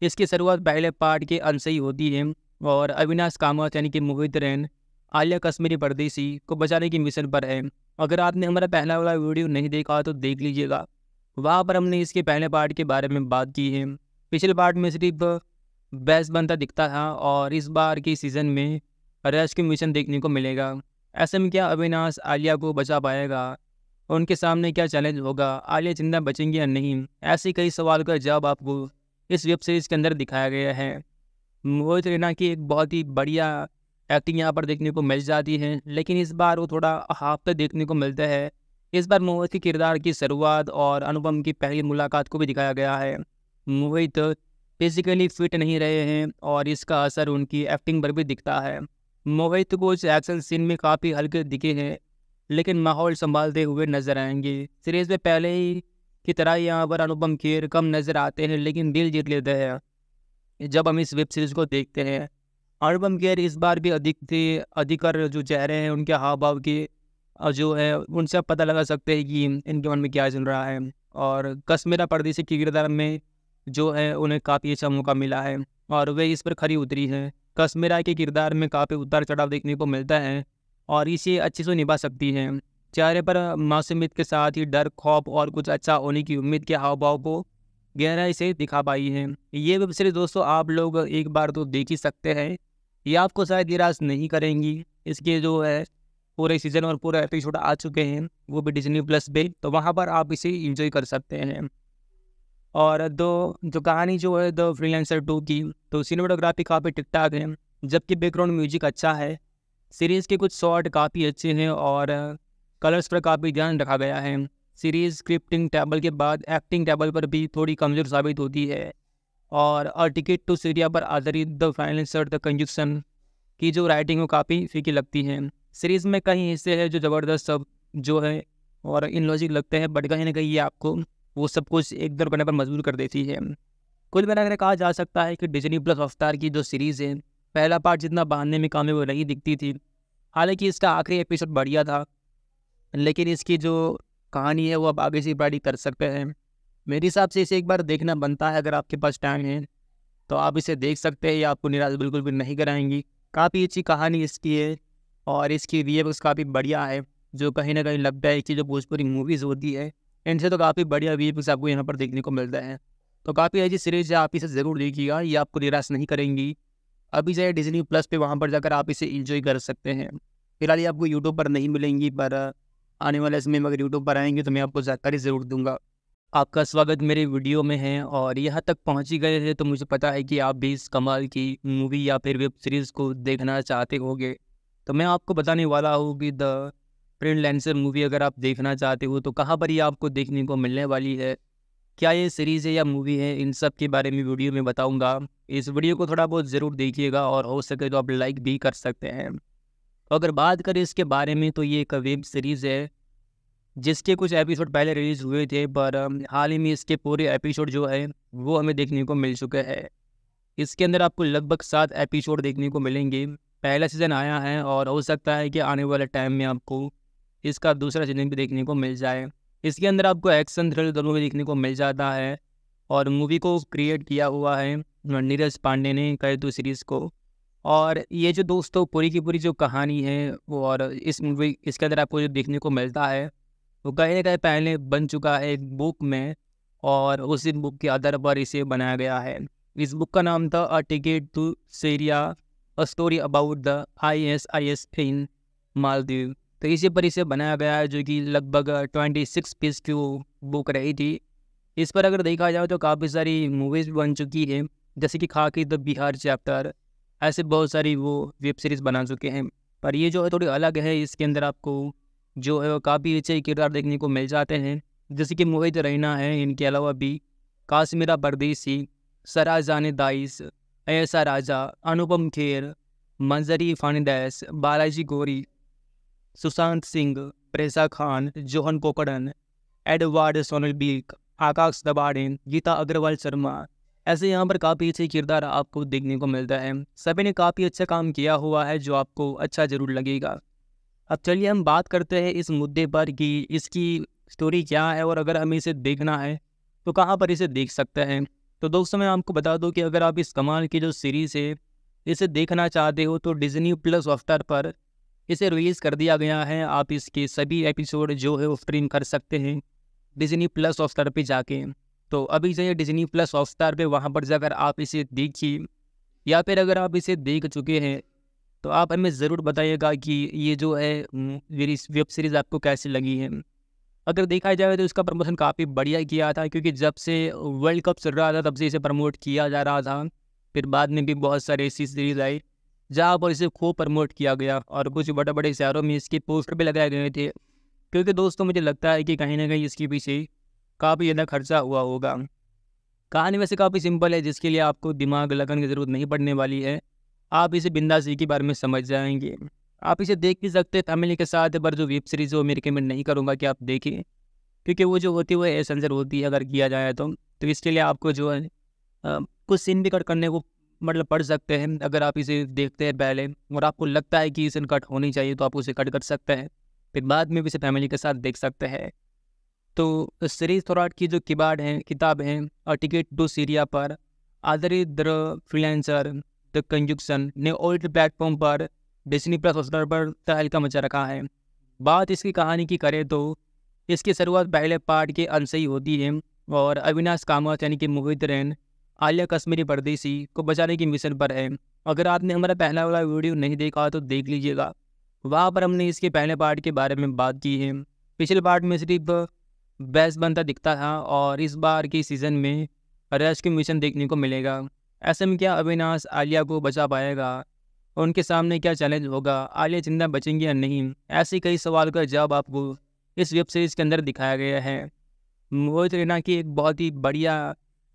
इसकी शुरुआत पहले पार्ट के अंश ही होती है और अविनाश कामत यानी कि मोहित रैन आलिया कश्मीरी परदेसी को बचाने की मिशन पर है अगर आपने हमारा पहला वाला वीडियो नहीं देखा तो देख लीजिएगा वहाँ पर हमने इसके पहले पार्ट के बारे में बात की है पिछले पार्ट में सिर्फ बेस्ट बनता दिखता था और इस बार की सीज़न में रेस्क्यू मिशन देखने को मिलेगा ऐसे में क्या अविनाश आलिया को बचा पाएगा उनके सामने क्या चैलेंज होगा आलिया जिंदा बचेंगी या नहीं ऐसे कई सवाल का जवाब आपको इस वेब सीरीज़ के अंदर दिखाया गया है मोहित रैना की एक बहुत ही बढ़िया एक्टिंग यहाँ पर देखने को मिल जाती है लेकिन इस बार वो थोड़ा हाफता देखने को मिलता है इस बार मोहित के किरदार की शुरुआत और अनुपम की पहली मुलाकात को भी दिखाया गया है मोहित फिजिकली फिट नहीं रहे हैं और इसका असर उनकी एक्टिंग पर भी दिखता है मोहित इस एक्शन सीन में काफ़ी हल्के दिखे हैं लेकिन माहौल संभालते हुए नजर आएंगे सीरीज में पहले ही की तरह यहाँ पर अनुपम खेर कम नज़र आते हैं लेकिन दिल जीत लेते हैं जब हम इस वेब सीरीज़ को देखते हैं अनुपम खेर इस बार भी अधिक थे अधिकर जो चेहरे हैं उनके हाव भाव के जो है उनसे पता लगा सकते हैं कि इनके मन में क्या चल रहा है और कश्मीरा परदेसी के किरदार में जो है उन्हें काफ़ी अच्छा मौका मिला है और वे इस पर खरी उतरी हैं कश्मीरा के किरदार में काफ़ी उतार चढ़ाव देखने को मिलता है और इसे अच्छे से निभा सकती हैं चेहरे पर मासूमियत के साथ ही डर खौफ और कुछ अच्छा होने की उम्मीद के हाव भाव को गहराई से दिखा पाई है ये वेब सीरीज दोस्तों आप लोग एक बार तो देख ही सकते हैं ये आपको शायद निराश नहीं करेंगी इसके जो है पूरे सीज़न और पूरे एपिसोड आ चुके हैं वो भी डिजनी प्लस पे तो वहाँ पर आप इसे इंजॉय कर सकते हैं और दो जो कहानी जो है द फ्रीलांसर टू की तो सिनेमाटोग्राफी काफ़ी ठीक ठाक है जबकि बैकग्राउंड म्यूजिक अच्छा है सीरीज़ के कुछ शॉट काफ़ी अच्छे हैं और कलर्स पर काफ़ी ध्यान रखा गया है सीरीज़ स्क्रिप्टिंग टेबल के बाद एक्टिंग टेबल पर भी थोड़ी कमज़ोर साबित होती है और टिकट टू सीरिया पर आधारित द फाइनेंसर द कंजन की जो राइटिंग वो काफ़ी फीकी लगती है सीरीज़ में कई हिस्से हैं जो ज़बरदस्त सब जो है और इन लॉजिक लगते हैं बट कहीं ना कहीं ये आपको वो सब कुछ एक दर करने पर मजबूर कर देती है कुल अगर कहा जा सकता है कि डिजनी प्लस अवतार की जो सीरीज़ है पहला पार्ट जितना बांधने में वो नहीं दिखती थी हालांकि इसका आखिरी एपिसोड बढ़िया था लेकिन इसकी जो कहानी है वो आप आगे से बड़ी कर सकते हैं मेरे हिसाब से इसे एक बार देखना बनता है अगर आपके पास टाइम है तो आप इसे देख सकते हैं या आपको निराश बिल्कुल भी नहीं कराएंगी काफ़ी अच्छी कहानी इसकी है और इसकी रिएक्स काफ़ी बढ़िया है जो कहीं ना कहीं लगता है कि जो भोजपुरी मूवीज़ होती है इनसे तो काफ़ी बढ़िया व्यूज आपको यहाँ पर देखने को मिलता है तो काफ़ी अच्छी सीरीज़ है आप इसे ज़रूर देखिएगा ये आपको निराश नहीं करेंगी अभी है डिजनी प्लस पे वहाँ पर जाकर आप इसे इंजॉय कर सकते हैं फिलहाल ये आपको यूट्यूब पर नहीं मिलेंगी पर आने वाले समय में अगर यूट्यूब पर आएंगे तो मैं आपको जानकारी ज़रूर दूंगा आपका स्वागत मेरे वीडियो में है और यहाँ तक पहुँच ही गए हैं तो मुझे पता है कि आप भी इस कमाल की मूवी या फिर वेब सीरीज़ को देखना चाहते होंगे तो मैं आपको बताने वाला हूँ कि द प्रिंट लेंसर मूवी अगर आप देखना चाहते हो तो कहाँ पर ये आपको देखने को मिलने वाली है क्या ये सीरीज़ है या मूवी है इन सब के बारे में वीडियो में बताऊंगा इस वीडियो को थोड़ा बहुत ज़रूर देखिएगा और हो सके तो आप लाइक भी कर सकते हैं तो अगर बात करें इसके बारे में तो ये एक वेब सीरीज़ है जिसके कुछ एपिसोड पहले रिलीज़ हुए थे पर हाल ही में इसके पूरे एपिसोड जो है वो हमें देखने को मिल चुके हैं इसके अंदर आपको लगभग सात एपिसोड देखने को मिलेंगे पहला सीज़न आया है और हो सकता है कि आने वाले टाइम में आपको इसका दूसरा सीजन भी देखने को मिल जाए इसके अंदर आपको एक्शन थ्रिल दोनों भी देखने को मिल जाता है और मूवी को क्रिएट किया हुआ है नीरज पांडे ने कहे तो सीरीज़ को और ये जो दोस्तों पूरी की पूरी जो कहानी है वो और इस मूवी इसके अंदर आपको जो देखने को मिलता है वो कहीं ना कहीं पहले बन चुका है एक बुक में और उसी बुक के आधार पर इसे बनाया गया है इस बुक का नाम था a ticket to Syria a story about the I S I S in Maldives तो इसी पर इसे बनाया गया है जो कि लगभग ट्वेंटी सिक्स पीस की वो बुक रही थी इस पर अगर देखा जाए तो काफ़ी सारी मूवीज़ बन चुकी हैं जैसे कि खाकी द बिहार चैप्टर ऐसे बहुत सारी वो वेब सीरीज़ बना चुके हैं पर ये जो है थोड़ी अलग है इसके अंदर आपको जो है काफ़ी अच्छे किरदार देखने को मिल जाते हैं जैसे कि मोहित रैना है इनके अलावा भी काश्मीरा परदेसी सराजान दाइस ऐसा राजा अनुपम खेर मंजरी फानदैस बालाजी गोरी सुशांत सिंह प्रेसा खान जोहन कोकड़न सोनल बीक आकाश दबाड़े गीता अग्रवाल शर्मा ऐसे यहाँ पर काफ़ी अच्छे किरदार आपको देखने को मिलता है सभी ने काफ़ी अच्छा काम किया हुआ है जो आपको अच्छा ज़रूर लगेगा अब चलिए हम बात करते हैं इस मुद्दे पर कि इसकी स्टोरी क्या है और अगर हमें इसे देखना है तो कहाँ पर इसे देख सकते हैं तो दोस्तों मैं आपको बता दूँ कि अगर आप इस कमाल की जो सीरीज़ है इसे देखना चाहते हो तो डिज़नी प्लस हॉटस्टार पर इसे रिलीज़ कर दिया गया है आप इसके सभी एपिसोड जो है वो स्ट्रीम कर सकते हैं डिजनी प्लस स्टार पे जाके तो अभी जो है डिजनी प्लस ऑफ स्टार पर वहाँ पर जाकर आप इसे देखिए या फिर अगर आप इसे देख चुके हैं तो आप हमें ज़रूर बताइएगा कि ये जो है वेब सीरीज़ आपको कैसी लगी है अगर देखा जाए तो इसका प्रमोशन काफ़ी बढ़िया किया था क्योंकि जब से वर्ल्ड कप चल रहा था तब से इसे प्रमोट किया जा रहा था फिर बाद में भी बहुत सारी ऐसी सीरीज़ आई जहाँ पर इसे खूब प्रमोट किया गया और कुछ बड़े बड़े शहरों में इसके पोस्टर भी लगाए गए थे क्योंकि दोस्तों मुझे लगता है कि कहीं ना कहीं इसके पीछे काफ़ी ज़्यादा खर्चा हुआ होगा कहानी वैसे काफ़ी सिंपल है जिसके लिए आपको दिमाग लगन की ज़रूरत नहीं पड़ने वाली है आप इसे बिंदा जी के बारे में समझ जाएंगे आप इसे देख भी सकते तमिल फैमिली के साथ पर जो वेब सीरीज़ वो मैं रिकमेंड नहीं करूँगा कि आप देखें क्योंकि वो जो होती है वो एसेंसर होती है अगर किया जाए तो तो इसके लिए आपको जो है कुछ सीन भी कट करने को मतलब पढ़ सकते हैं अगर आप इसे देखते हैं पहले और आपको लगता है कि इसे कट होनी चाहिए तो आप उसे कट कर सकते हैं फिर बाद में भी इसे फैमिली के साथ देख सकते हैं तो सीरीज थोराट की जो किबाड़ हैं किताब हैं और टिकट टू सीरिया पर आदरी द फ्रीलांसर द कंजुक्शन ने ओल्ड प्लेटफॉर्म पर डिजनी प्लस हॉस्टर पर तहलका मचा रखा है बात इसकी कहानी की करें तो इसकी शुरुआत पहले पार्ट के अंश ही होती है और अविनाश कामत यानी कि मोहित रैन आलिया कश्मीरी परदेसी को बचाने की मिशन पर है अगर आपने हमारा पहला वाला वीडियो नहीं देखा तो देख लीजिएगा वहाँ पर हमने इसके पहले पार्ट के बारे में बात की है पिछले पार्ट में सिर्फ बैस बनता दिखता था और इस बार के सीज़न में रेस्क्यू मिशन देखने को मिलेगा ऐसे में क्या अविनाश आलिया को बचा पाएगा उनके सामने क्या चैलेंज होगा आलिया जिंदा बचेंगी या नहीं ऐसे कई सवाल का जवाब आपको इस वेब सीरीज़ के अंदर दिखाया गया है मोहित रैना की एक बहुत ही बढ़िया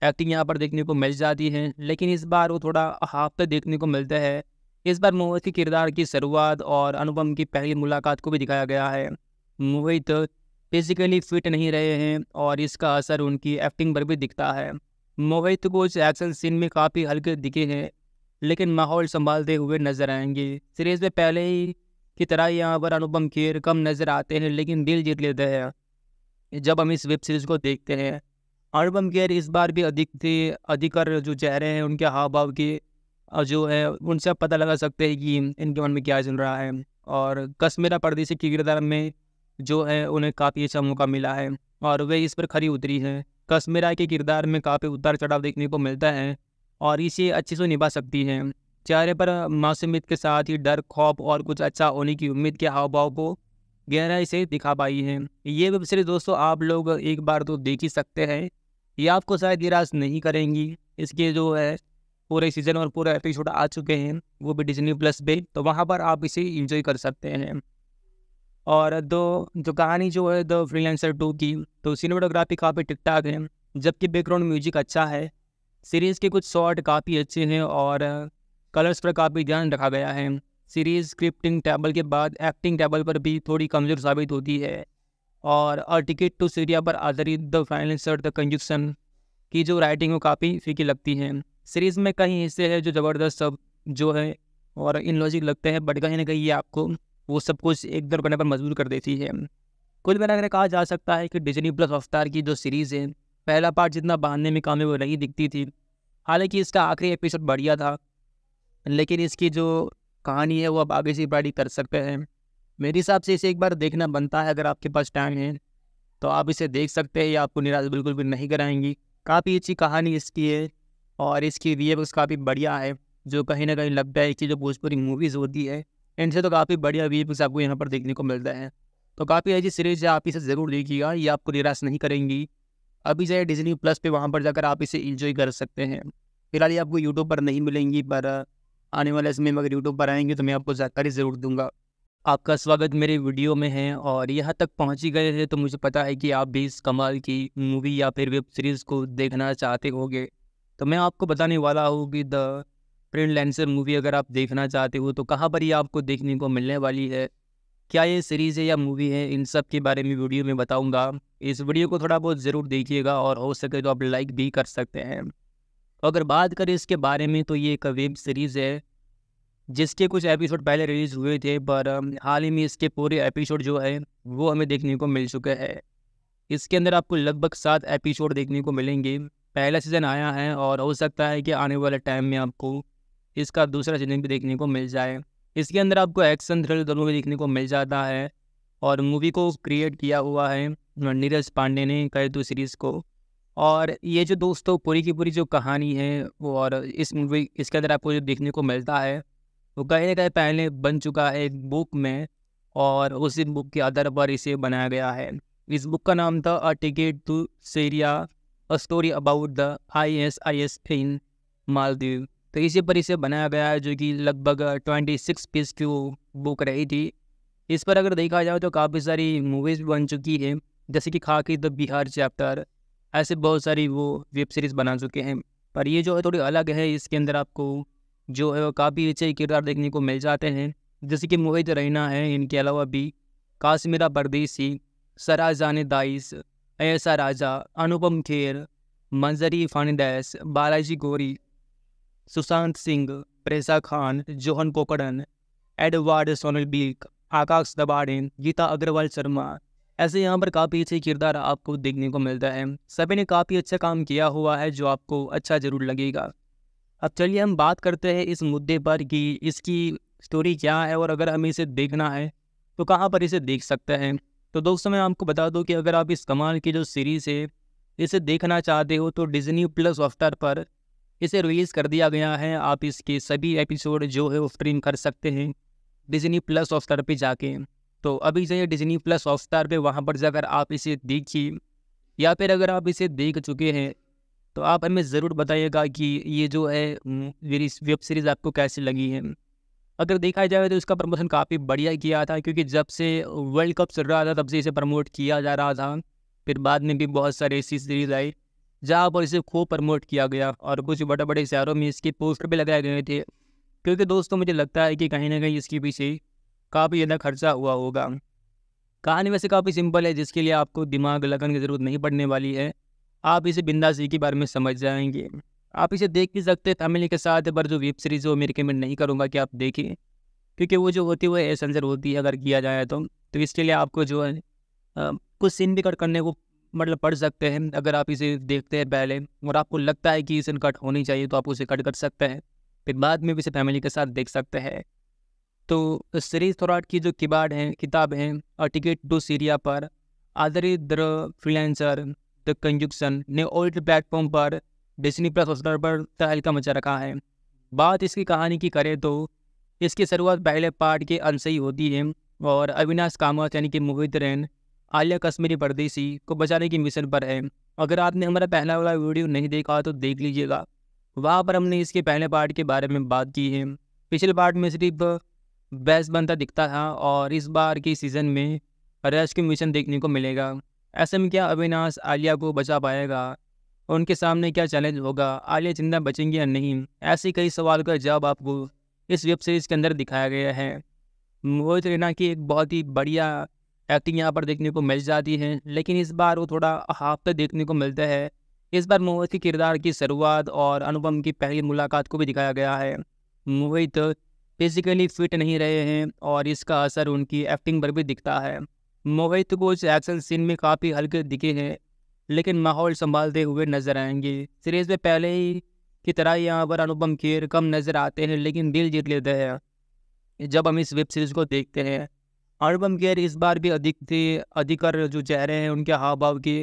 एक्टिंग यहाँ पर देखने को मिल जाती है लेकिन इस बार वो थोड़ा तक तो देखने को मिलता है इस बार मोहित के किरदार की शुरुआत और अनुपम की पहली मुलाकात को भी दिखाया गया है मोहित फिजिकली तो फिट नहीं रहे हैं और इसका असर उनकी एक्टिंग पर भी दिखता है मोहित कुछ एक्शन सीन में काफ़ी हल्के दिखे हैं लेकिन माहौल संभालते हुए नजर आएंगे सीरीज में पहले ही की तरह यहाँ पर अनुपम खेर कम नज़र आते हैं लेकिन दिल जीत लेते हैं जब हम इस वेब सीरीज़ को देखते हैं अनुपम खेर इस बार भी अधिक थे अधिकतर जो चेहरे हैं उनके हाव भाव की जो है उनसे आप पता लगा सकते हैं कि इनके मन में क्या चल रहा है और कश्मीरा परदेशी के किरदार में जो है उन्हें काफ़ी अच्छा मौका मिला है और वे इस पर खरी उतरी हैं कश्मीरा के किरदार में काफ़ी उतार चढ़ाव देखने को मिलता है और इसे अच्छे से निभा सकती हैं चेहरे पर मासूमियत के साथ ही डर खौफ और कुछ अच्छा होने की उम्मीद के हाव भाव को गहराई से दिखा पाई है ये वेब सीरीज़ दोस्तों आप लोग एक बार तो देख ही सकते हैं ये आपको शायद निराश नहीं करेंगी इसके जो है पूरे सीजन और पूरे एपिसोड आ चुके हैं वो भी डिजनी प्लस पे तो वहाँ पर आप इसे इंजॉय कर सकते हैं और दो जो कहानी जो है द फ्रीलांसर टू की तो सिनेमाटोग्राफी काफ़ी ठीक ठाक है जबकि बैकग्राउंड म्यूजिक अच्छा है सीरीज़ के कुछ शॉट काफ़ी अच्छे हैं और कलर्स पर काफ़ी ध्यान रखा गया है सीरीज़ स्क्रिप्टिंग टेबल के बाद एक्टिंग टेबल पर भी थोड़ी कमज़ोर साबित होती है और अ टिकट टू सीरिया पर आधारित द फाइनेंसर द कंजुक्शन की जो राइटिंग वो काफ़ी फीकी लगती है सीरीज़ में कई हिस्से हैं जो ज़बरदस्त सब जो है और इन लॉजिक लगते हैं बट कहीं ना कहीं ये आपको वो सब कुछ एक दर करने पर मजबूर कर देती है कुछ मैंने अगर कहा जा सकता है कि डिजनी प्लस अवतार की जो सीरीज़ है पहला पार्ट जितना बांधने में कामयाब नहीं दिखती थी हालांकि इसका आखिरी एपिसोड बढ़िया था लेकिन इसकी जो कहानी है वो अब आगे से बड़ी कर सकते हैं मेरे हिसाब से इसे एक बार देखना बनता है अगर आपके पास टाइम है तो आप इसे देख सकते हैं या आपको निराश बिल्कुल भी नहीं कराएंगी काफ़ी अच्छी कहानी इसकी है और इसकी वीएफएक्स काफ़ी बढ़िया है जो कहीं ना कहीं लगता है कि जो भोजपुरी मूवीज़ होती है इनसे तो काफ़ी बढ़िया वीएफएक्स आपको यहाँ पर देखने को मिलता है तो काफ़ी अच्छी सीरीज है आप इसे ज़रूर देखिएगा ये आपको निराश नहीं करेंगी अभी से डिजनी प्लस पे वहाँ पर जाकर आप इसे इंजॉय कर सकते हैं फिलहाल ये आपको यूट्यूब पर नहीं मिलेंगी पर आने वाले समय में अगर यूट्यूब पर आएंगे तो मैं आपको जानकारी ज़रूर दूंगा आपका स्वागत मेरे वीडियो में है और यहाँ तक पहुँच ही गए हैं तो मुझे पता है कि आप भी इस कमाल की मूवी या फिर वेब सीरीज़ को देखना चाहते होंगे तो मैं आपको बताने वाला हूँ कि द प्रिंट लेंसर मूवी अगर आप देखना चाहते हो तो कहाँ पर ही आपको देखने को मिलने वाली है क्या ये सीरीज़ है या मूवी है इन सब के बारे में वीडियो में बताऊँगा इस वीडियो को थोड़ा बहुत ज़रूर देखिएगा और हो सके तो आप लाइक भी कर सकते हैं तो अगर बात करें इसके बारे में तो ये एक वेब सीरीज़ है जिसके कुछ एपिसोड पहले रिलीज हुए थे पर हाल ही में इसके पूरे एपिसोड जो है वो हमें देखने को मिल चुके हैं इसके अंदर आपको लगभग सात एपिसोड देखने को मिलेंगे पहला सीज़न आया है और हो सकता है कि आने वाले टाइम में आपको इसका दूसरा सीजन भी देखने को मिल जाए इसके अंदर आपको एक्शन थ्रिल दोनों भी देखने को मिल जाता है और मूवी को क्रिएट किया हुआ है नीरज पांडे ने कहे तो सीरीज़ को और ये जो दोस्तों पूरी की पूरी जो कहानी है और इस मूवी इसके अंदर आपको जो देखने को मिलता है वो कहीं ना कहीं पहले बन चुका है एक बुक में और उसी बुक के आधार पर इसे बनाया गया है इस बुक का नाम था a ticket to Syria a story about the I S I S in Maldives तो इसी पर इसे बनाया गया है जो कि लगभग ट्वेंटी सिक्स पीस की वो बुक रही थी इस पर अगर देखा जाए तो काफ़ी सारी मूवीज़ बन चुकी है जैसे कि खाकी द बिहार चैप्टर ऐसे बहुत सारी वो वेब सीरीज़ बना चुके हैं पर ये जो है थोड़ी अलग है इसके अंदर आपको जो है काफ़ी अच्छे किरदार देखने को मिल जाते हैं जैसे कि मोहित रैना है इनके अलावा भी काश्मीरा परदेसी सराजान दाइस ऐसा राजा अनुपम खेर मंजरी फर्नांडेस बालाजी गोरी सुशांत सिंह प्रेसा Khan Johan कोकड़न Edward Sonal beak आकाश दबाड़े गीता अग्रवाल शर्मा ऐसे यहाँ पर काफ़ी अच्छे किरदार आपको देखने को मिलता है सभी ने काफ़ी अच्छा काम किया हुआ है जो आपको अच्छा ज़रूर लगेगा अब चलिए हम बात करते हैं इस मुद्दे पर कि इसकी स्टोरी क्या है और अगर हमें इसे देखना है तो कहाँ पर इसे देख सकते हैं तो दोस्तों मैं आपको बता दूं कि अगर आप इस कमाल की जो सीरीज़ है इसे देखना चाहते हो तो डिज्नी प्लस अफ्तार पर इसे रिलीज़ कर दिया गया है आप इसके सभी एपिसोड जो है वो स्ट्रीम कर सकते हैं डिज्नी प्लस हॉटस्टार पर जाके तो अभी है डिज्नी प्लस हॉटस्टार पर वहाँ पर जाकर आप इसे देखिए या फिर अगर आप इसे देख चुके हैं तो आप हमें ज़रूर बताइएगा कि ये जो है मेरी वेब सीरीज़ आपको कैसी लगी है अगर देखा जाए तो इसका प्रमोशन काफ़ी बढ़िया किया था क्योंकि जब से वर्ल्ड कप चल रहा था तब से इसे प्रमोट किया जा रहा था फिर बाद में भी बहुत सारी ऐसी सीरीज़ आई जहाँ पर इसे खूब प्रमोट किया गया और कुछ बड़े बड़े शहरों में इसके पोस्टर भी लगाए गए थे क्योंकि दोस्तों मुझे लगता है कि कहीं ना कहीं इसके पीछे काफ़ी ज़्यादा खर्चा हुआ होगा कहानी वैसे काफ़ी सिंपल है जिसके लिए आपको दिमाग लगन की ज़रूरत नहीं पड़ने वाली है आप इसे बिंदासी के बारे में समझ जाएंगे आप इसे देख भी सकते हैं तमिल के साथ पर जो वेब सीरीज़ वो मैं रिकमेंड नहीं करूँगा कि आप देखें क्योंकि वो जो होती है वो एसेंसर होती है अगर किया जाए तो तो इसके लिए आपको जो है कुछ सीन भी कट करने को मतलब पढ़ सकते हैं अगर आप इसे देखते हैं पहले और आपको लगता है कि इसे कट होनी चाहिए तो आप उसे कट कर सकते हैं फिर बाद में भी इसे फैमिली के साथ देख सकते हैं तो सीरीज थोराट की जो किबाड़ हैं किताब हैं और टिकट टू सीरिया पर आधारित द्र फ्रीलांसर द कंजुक्शन ने ओल्ड प्लेटफॉर्म पर डिजनी प्लस हॉस्टर पर तहलका मचा रखा है बात इसकी कहानी की करें तो इसकी शुरुआत पहले पार्ट के अंश ही होती है और अविनाश कामत यानी कि मोहित रैन आलिया कश्मीरी परदेसी को बचाने की मिशन पर है अगर आपने हमारा पहला वाला वीडियो नहीं देखा तो देख लीजिएगा वहाँ पर हमने इसके पहले पार्ट के बारे में बात की है पिछले पार्ट में सिर्फ बेस्ट बनता दिखता था और इस बार के सीज़न में रेस्क्यू मिशन देखने को मिलेगा ऐसे में क्या अविनाश आलिया को बचा पाएगा और उनके सामने क्या चैलेंज होगा आलिया जिंदा बचेंगी या नहीं ऐसे कई सवाल का जवाब आपको इस वेब सीरीज़ के अंदर दिखाया गया है मोहित रैना की एक बहुत ही बढ़िया एक्टिंग यहाँ पर देखने को मिल जाती है लेकिन इस बार वो थोड़ा हाफ देखने को मिलता है इस बार मोहित के किरदार की शुरुआत और अनुपम की पहली मुलाकात को भी दिखाया गया है मोहित फिजिकली फिट नहीं रहे हैं और इसका असर उनकी एक्टिंग पर भी दिखता है मोहित तो कुछ एक्शन सीन में काफ़ी हल्के दिखे हैं लेकिन माहौल संभालते हुए नजर आएंगे सीरीज में पहले ही की तरह यहाँ पर अनुपम खेर कम नज़र आते हैं लेकिन दिल जीत लेते हैं जब हम इस वेब सीरीज़ को देखते हैं अनुपम खेर इस बार भी अधिक थे अधिकर जो चेहरे हैं उनके हाव भाव के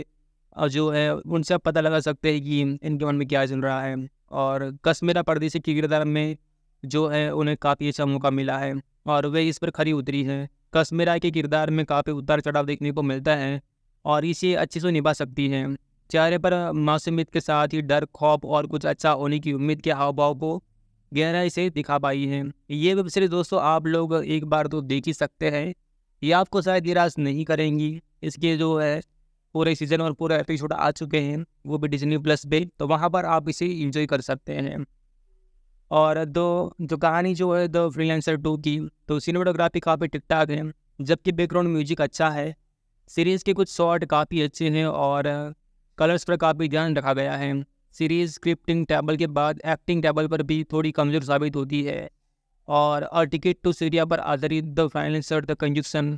जो है उनसे आप पता लगा सकते हैं कि इनके मन में क्या चल रहा है और कश्मीरा परदेसी के किरदार में जो है उन्हें काफ़ी अच्छा मौका मिला है और वे इस पर खरी उतरी हैं कश्मीर के किरदार में काफ़ी उतार चढ़ाव देखने को मिलता है और इसे अच्छे से निभा सकती है चेहरे पर मासूमियत के साथ ही डर खौफ और कुछ अच्छा होने की उम्मीद के हाव भाव को गहराई से दिखा पाई है ये वेब सीरीज दोस्तों आप लोग एक बार तो देख ही सकते हैं ये आपको शायद निराश नहीं करेंगी इसके जो है पूरे सीजन और पूरे एपिसोड आ चुके हैं वो भी डिजनी प्लस पे तो वहाँ पर आप इसे इंजॉय कर सकते हैं और दो जो कहानी जो है द फ्रीलांसर टू की तो सिनेमाटोग्राफी काफ़ी ठीक ठाक है जबकि बैकग्राउंड म्यूजिक अच्छा है सीरीज़ के कुछ शॉट काफ़ी अच्छे हैं और कलर्स पर काफ़ी ध्यान रखा गया है सीरीज़ स्क्रिप्टिंग टेबल के बाद एक्टिंग टेबल पर भी थोड़ी कमज़ोर साबित होती है और अ टिकट टू सीरिया पर आधारित द फाइनेंसर द कंजुक्शन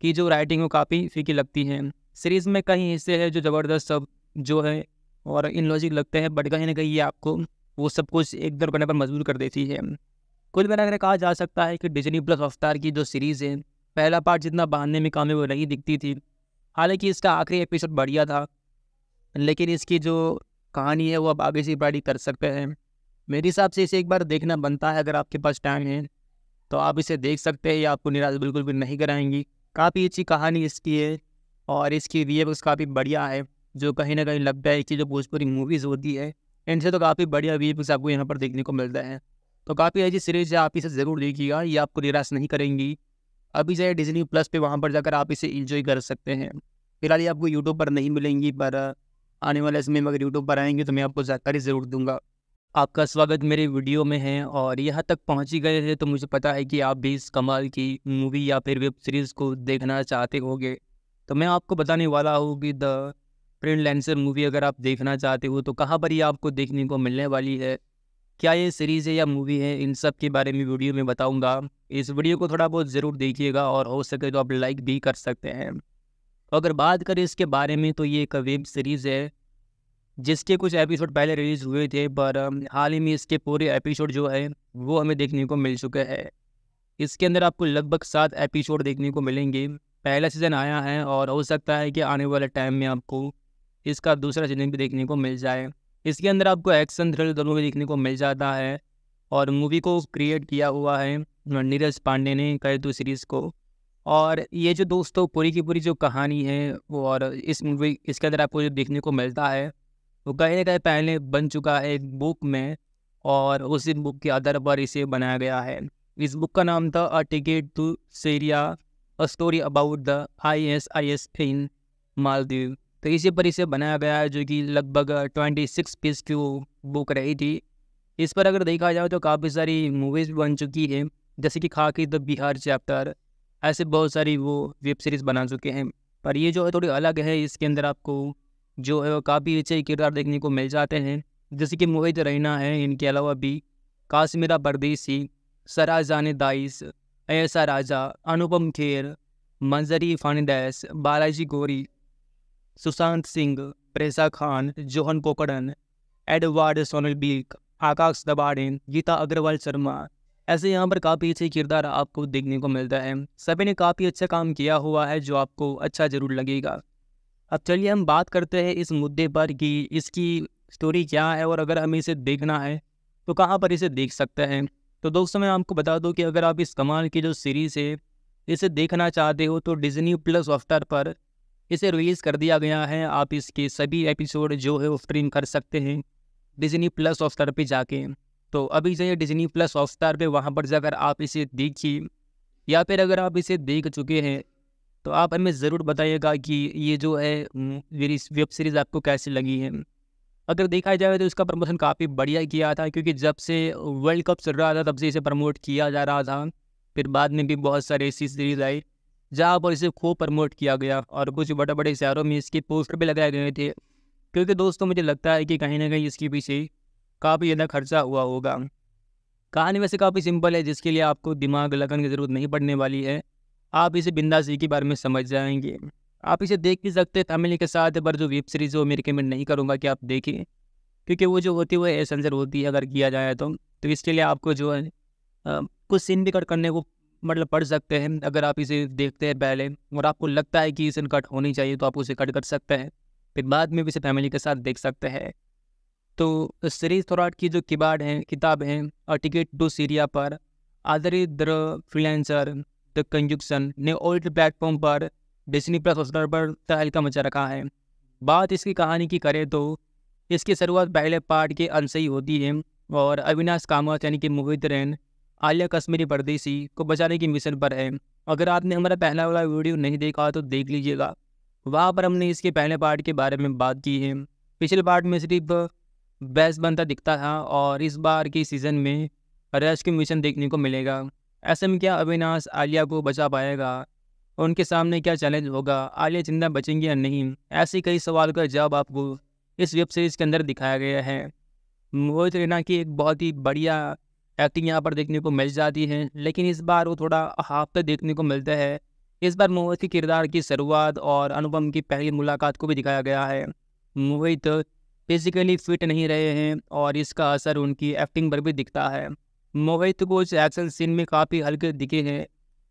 की जो राइटिंग वो काफ़ी फीकी लगती है सीरीज़ में कई हिस्से हैं जो ज़बरदस्त सब जो है और इन लॉजिक लगते हैं बट कहीं ना कहीं ये आपको वो सब कुछ एक दर करने पर मजबूर कर देती है कुल मिलाकर कहा जा सकता है कि डिजनी प्लस अवतार की जो सीरीज़ है पहला पार्ट जितना बांधने में कामयाब नहीं दिखती थी हालांकि इसका आखिरी एपिसोड बढ़िया था लेकिन इसकी जो कहानी है वो आप आगे से बड़ी कर सकते हैं मेरे हिसाब से इसे एक बार देखना बनता है अगर आपके पास टाइम है तो आप इसे देख सकते हैं या आपको निराश बिल्कुल भी नहीं कराएंगी काफ़ी अच्छी कहानी इसकी है और इसकी रिएक्स काफ़ी बढ़िया है जो कहीं ना कहीं लगता है कि जो भोजपुरी मूवीज़ होती है इनसे तो काफ़ी बढ़िया वीव्स आपको यहाँ पर देखने को मिलता है तो काफ़ी अच्छी सीरीज है आप इसे ज़रूर देखिएगा ये आपको निराश नहीं करेंगी अभी जाए डिजनी प्लस पे वहाँ पर जाकर आप इसे इंजॉय कर सकते हैं फिलहाल ये आपको यूट्यूब पर नहीं मिलेंगी पर आने वाले समय में अगर यूट्यूब पर आएंगे तो मैं आपको जानकारी ज़रूर दूंगा आपका स्वागत मेरे वीडियो में है और यहाँ तक पहुँच ही गए थे तो मुझे पता है कि आप भी इस कमाल की मूवी या फिर वेब सीरीज़ को देखना चाहते होंगे तो मैं आपको बताने वाला हूँ कि द प्रिंट लेंसर मूवी अगर आप देखना चाहते हो तो कहाँ पर ये आपको देखने को मिलने वाली है क्या ये सीरीज़ है या मूवी है इन सब के बारे में वीडियो में बताऊंगा इस वीडियो को थोड़ा बहुत ज़रूर देखिएगा और हो सके तो आप लाइक भी कर सकते हैं तो अगर बात करें इसके बारे में तो ये एक वेब सीरीज़ है जिसके कुछ एपिसोड पहले रिलीज़ हुए थे पर हाल ही में इसके पूरे एपिसोड जो है वो हमें देखने को मिल चुके हैं इसके अंदर आपको लगभग सात एपिसोड देखने को मिलेंगे पहला सीज़न आया है और हो सकता है कि आने वाले टाइम में आपको इसका दूसरा सीजन भी देखने को मिल जाए इसके अंदर आपको एक्शन थ्रिल दोनों भी देखने को मिल जाता है और मूवी को क्रिएट किया हुआ है नीरज पांडे ने कहे तो सीरीज़ को और ये जो दोस्तों पूरी की पूरी जो कहानी है वो और इस मूवी इसके अंदर आपको जो देखने को मिलता है वो कहीं ना कहीं पहले बन चुका है एक बुक में और उसी बुक के आधार पर इसे बनाया गया है इस बुक का नाम था a ticket to Syria a story about the I S I S in Maldives तो इसी पर इसे बनाया गया है जो कि लगभग ट्वेंटी सिक्स पीस की बुक रही थी इस पर अगर देखा जाए तो काफ़ी सारी मूवीज़ बन चुकी हैं जैसे कि खाकी द बिहार चैप्टर ऐसे बहुत सारी वो वेब सीरीज़ बना चुके हैं पर ये जो है थोड़ी अलग है इसके अंदर आपको जो है वो काफ़ी अच्छे किरदार देखने को मिल जाते हैं जैसे कि मोहित रैना है इनके अलावा भी काश्मीरा परदेसी सराजान दाइस ऐसा राजा अनुपम खेर मंजरी फर्नाडैस बालाजी गोरी सुशांत सिंह प्रेसा Khan Johan कोकड़न Edward Sonal beak आकाश दबाड़ेन गीता अग्रवाल शर्मा ऐसे यहाँ पर काफ़ी अच्छे किरदार आपको देखने को मिलता है सभी ने काफ़ी अच्छा काम किया हुआ है जो आपको अच्छा ज़रूर लगेगा अब चलिए हम बात करते हैं इस मुद्दे पर कि इसकी स्टोरी क्या है और अगर हमें इसे देखना है तो कहाँ पर इसे देख सकते हैं तो दोस्तों मैं आपको बता दूं कि अगर आप इस कमाल की जो सीरीज़ है इसे देखना चाहते हो तो डिज्नी प्लस हॉटस्टार पर इसे रिलीज़ कर दिया गया है आप इसके सभी एपिसोड जो है वो स्ट्रीम कर सकते हैं डिजनी प्लस स्टार पे जाके तो अभी है डिजनी प्लस ऑफ्टार पे वहाँ पर जाकर आप इसे देखिए या फिर अगर आप इसे देख चुके हैं तो आप हमें ज़रूर बताइएगा कि ये जो है मेरी वेब सीरीज़ आपको कैसी लगी है अगर देखा जाए तो इसका प्रमोशन काफ़ी बढ़िया किया था क्योंकि जब से वर्ल्ड कप चल रहा था तब से इसे प्रमोट किया जा रहा था फिर बाद में भी बहुत सारी ऐसी सीरीज़ आई जहाँ पर इसे खूब प्रमोट किया गया और कुछ बड़े बड़े शहरों में इसके पोस्टर भी लगाए गए थे क्योंकि दोस्तों मुझे लगता है कि कहीं ना कहीं इसके पीछे काफ़ी ज़्यादा खर्चा हुआ होगा कहानी वैसे काफ़ी सिंपल है जिसके लिए आपको दिमाग लगन की ज़रूरत नहीं पड़ने वाली है आप इसे बिंदासी के बारे में समझ जाएंगे आप इसे देख भी सकते हैं तमिल के साथ पर जो वेब सीरीज़ है वो मैं रिकमेंड नहीं करूँगा कि आप देखें क्योंकि वो जो होती है वो एसेंसर होती है अगर किया जाए तो तो इसके लिए आपको जो है कुछ सीन भी कट करने को मतलब पढ़ सकते हैं अगर आप इसे देखते हैं पहले और आपको लगता है कि इसे कट होनी चाहिए तो आप उसे कट कर सकते हैं फिर बाद में भी इसे फैमिली के साथ देख सकते हैं तो सीरीज थोराट की जो किबाड़ हैं किताब हैं और टिकट टू सीरिया पर आदरी द फ्रीलेंसर द कंजुक्शन ने ओल्ड प्लेटफॉर्म पर डिजनी प्लस हॉस्टर पर तहलका मचा रखा है बात इसकी कहानी की करें तो इसकी शुरुआत पहले पार्ट के अंश ही होती है और अविनाश कामत यानी कि मोहित रैन आलिया कश्मीरी परदेसी को बचाने की मिशन पर है अगर आपने हमारा पहला वाला वीडियो नहीं देखा तो देख लीजिएगा वहाँ पर हमने इसके पहले पार्ट के बारे में बात की है पिछले पार्ट में सिर्फ बैस बनता दिखता था और इस बार के सीज़न में रेस्क्यू मिशन देखने को मिलेगा ऐसे में क्या अविनाश आलिया को बचा पाएगा उनके सामने क्या चैलेंज होगा आलिया जिंदा बचेंगी या नहीं ऐसे कई सवाल का जवाब आपको इस वेब सीरीज़ के अंदर दिखाया गया है मोहित रैना की एक बहुत ही बढ़िया एक्टिंग यहाँ पर देखने को मिल जाती है लेकिन इस बार वो थोड़ा हाफ पे देखने को मिलता है इस बार मोहित के किरदार की शुरुआत और अनुपम की पहली मुलाकात को भी दिखाया गया है मोहित फिजिकली फिट नहीं रहे हैं और इसका असर उनकी एक्टिंग पर भी दिखता है मोहित कुछ एक्शन सीन में काफ़ी हल्के दिखे हैं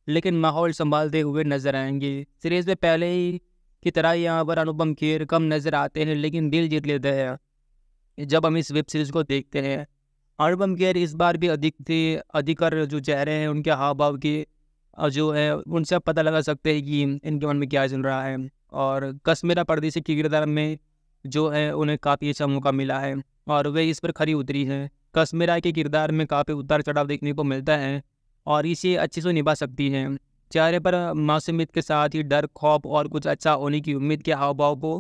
लेकिन माहौल संभालते हुए नजर आएंगे सीरीज में पहले ही की तरह यहाँ पर अनुपम खेर कम नज़र आते हैं लेकिन दिल जीत लेते हैं जब हम इस वेब सीरीज़ को देखते हैं अर्बन केयर इस बार भी अधिक थे अधिकर जो चेहरे हैं उनके हाव भाव के जो है उनसे आप पता लगा सकते हैं कि इनके मन में क्या चल रहा है और कश्मीरा परदेसी के किरदार में जो है उन्हें काफ़ी अच्छा मौका मिला है और वे इस पर खरी उतरी हैं कश्मीरा के किरदार में काफ़ी उतार चढ़ाव देखने को मिलता है और इसे अच्छे से निभा सकती हैं चेहरे पर मासूमियत के साथ ही डर खौफ और कुछ अच्छा होने की उम्मीद के हाव भाव को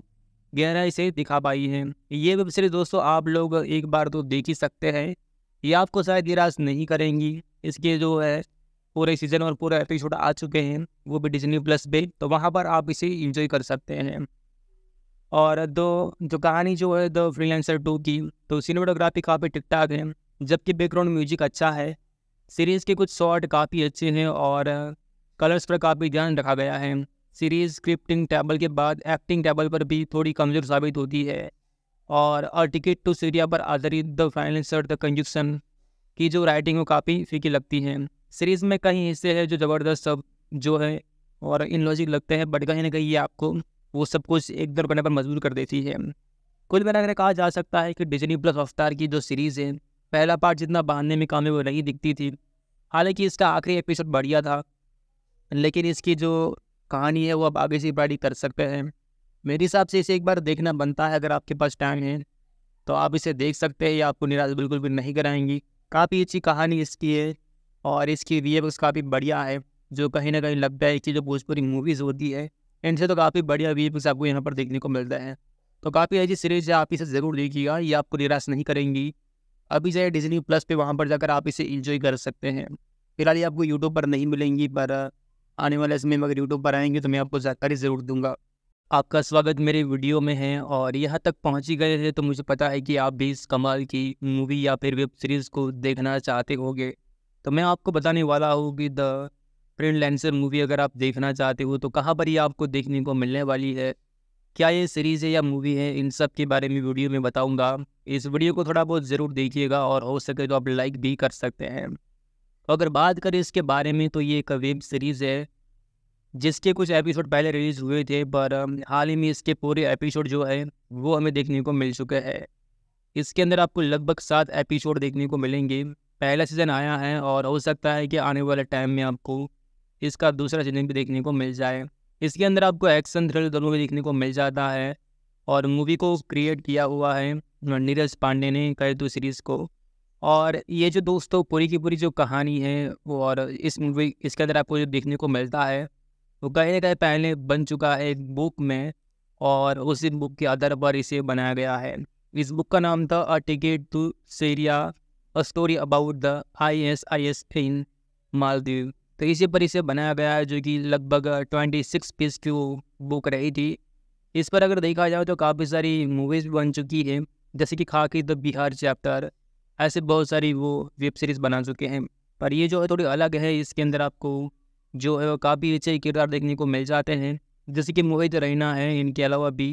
गहराई से दिखा पाई है ये वेब सीरीज दोस्तों आप लोग एक बार तो देख ही सकते हैं ये आपको शायद निराश नहीं करेंगी इसके जो है पूरे सीजन और पूरे एपिसोड आ चुके हैं वो भी डिजनी प्लस पे तो वहाँ पर आप इसे इंजॉय कर सकते हैं और दो जो कहानी जो है द फ्रीलांसर टू की तो सिनेमाटोग्राफी काफ़ी ठीक ठाक है जबकि बैकग्राउंड म्यूजिक अच्छा है सीरीज़ के कुछ शॉट काफ़ी अच्छे हैं और कलर्स पर काफ़ी ध्यान रखा गया है सीरीज़ स्क्रिप्टिंग टेबल के बाद एक्टिंग टेबल पर भी थोड़ी कमज़ोर साबित होती है और अ टिकट टू सीरिया पर आधारित द फाइनेंस द कंजक्शन की जो राइटिंग वो काफ़ी फीकी लगती है सीरीज़ में कई हिस्से हैं जो ज़बरदस्त सब जो है और इन लॉजिक लगते हैं बट कहीं ना कहीं ये आपको वो सब कुछ एक दर करने पर मजबूर कर देती है कुल मिलाकर कहा जा सकता है कि डिजनी प्लस अवतार की जो सीरीज़ है पहला पार्ट जितना बांधने में कामयाब नहीं दिखती थी हालांकि इसका आखिरी एपिसोड बढ़िया था लेकिन इसकी जो कहानी है वो आप आगे से बड़ी कर सकते हैं मेरे हिसाब से इसे एक बार देखना बनता है अगर आपके पास टाइम है तो आप इसे देख सकते हैं ये आपको निराश बिल्कुल भी नहीं कराएंगी काफ़ी अच्छी कहानी इसकी है और इसकी वी काफ़ी बढ़िया है जो कहीं ना कहीं लगता है कि जो भोजपुरी मूवीज़ होती है इनसे तो काफ़ी बढ़िया वी आपको यहाँ पर देखने को मिलता है तो काफ़ी अच्छी सीरीज़ है आप इसे ज़रूर देखिएगा ये आपको निराश नहीं करेंगी अभी जाए डिजनी प्लस पे वहाँ पर जाकर आप इसे इंजॉय कर सकते हैं फिलहाल ये आपको यूट्यूब पर नहीं मिलेंगी पर आने वाले समय में अगर यूट्यूब पर आएंगे तो मैं आपको जानकारी ज़रूर दूंगा आपका स्वागत मेरे वीडियो में है और यहाँ तक पहुँच ही गए हैं तो मुझे पता है कि आप भी इस कमाल की मूवी या फिर वेब सीरीज़ को देखना चाहते होंगे तो मैं आपको बताने वाला हूँ कि द प्रिंट लेंसर मूवी अगर आप देखना चाहते हो तो कहाँ पर ये आपको देखने को मिलने वाली है क्या ये सीरीज़ है या मूवी है इन सब के बारे में वीडियो में बताऊँगा इस वीडियो को थोड़ा बहुत ज़रूर देखिएगा और हो सके तो आप लाइक भी कर सकते हैं तो अगर बात करें इसके बारे में तो ये एक वेब सीरीज़ है जिसके कुछ एपिसोड पहले रिलीज हुए थे पर हाल ही में इसके पूरे एपिसोड जो है वो हमें देखने को मिल चुके हैं इसके अंदर आपको लगभग सात एपिसोड देखने को मिलेंगे पहला सीज़न आया है और हो सकता है कि आने वाले टाइम में आपको इसका दूसरा सीजन भी देखने को मिल जाए इसके अंदर आपको एक्शन थ्रिल दोनों भी देखने को मिल जाता है और मूवी को क्रिएट किया हुआ है नीरज पांडे ने कई दो तो सीरीज़ को और ये जो दोस्तों पूरी की पूरी जो कहानी है और इस मूवी इसके अंदर आपको जो देखने को मिलता है वो तो कहीं ना कहीं पहले बन चुका है एक बुक में और उसी बुक के आधार पर इसे बनाया गया है इस बुक का नाम था a ticket to Syria a story about the I S I S in Maldives तो इसी पर इसे बनाया गया है जो कि लगभग ट्वेंटी सिक्स पेज की वो बुक रही थी इस पर अगर देखा जाए तो काफ़ी सारी मूवीज़ भी बन चुकी है जैसे कि खाकी द बिहार चैप्टर ऐसे बहुत सारी वो वेब सीरीज़ बना चुके हैं पर ये जो है थोड़ी अलग है इसके अंदर आपको जो काफ़ी अच्छे किरदार देखने को मिल जाते हैं जैसे कि मोहित रैना है इनके अलावा भी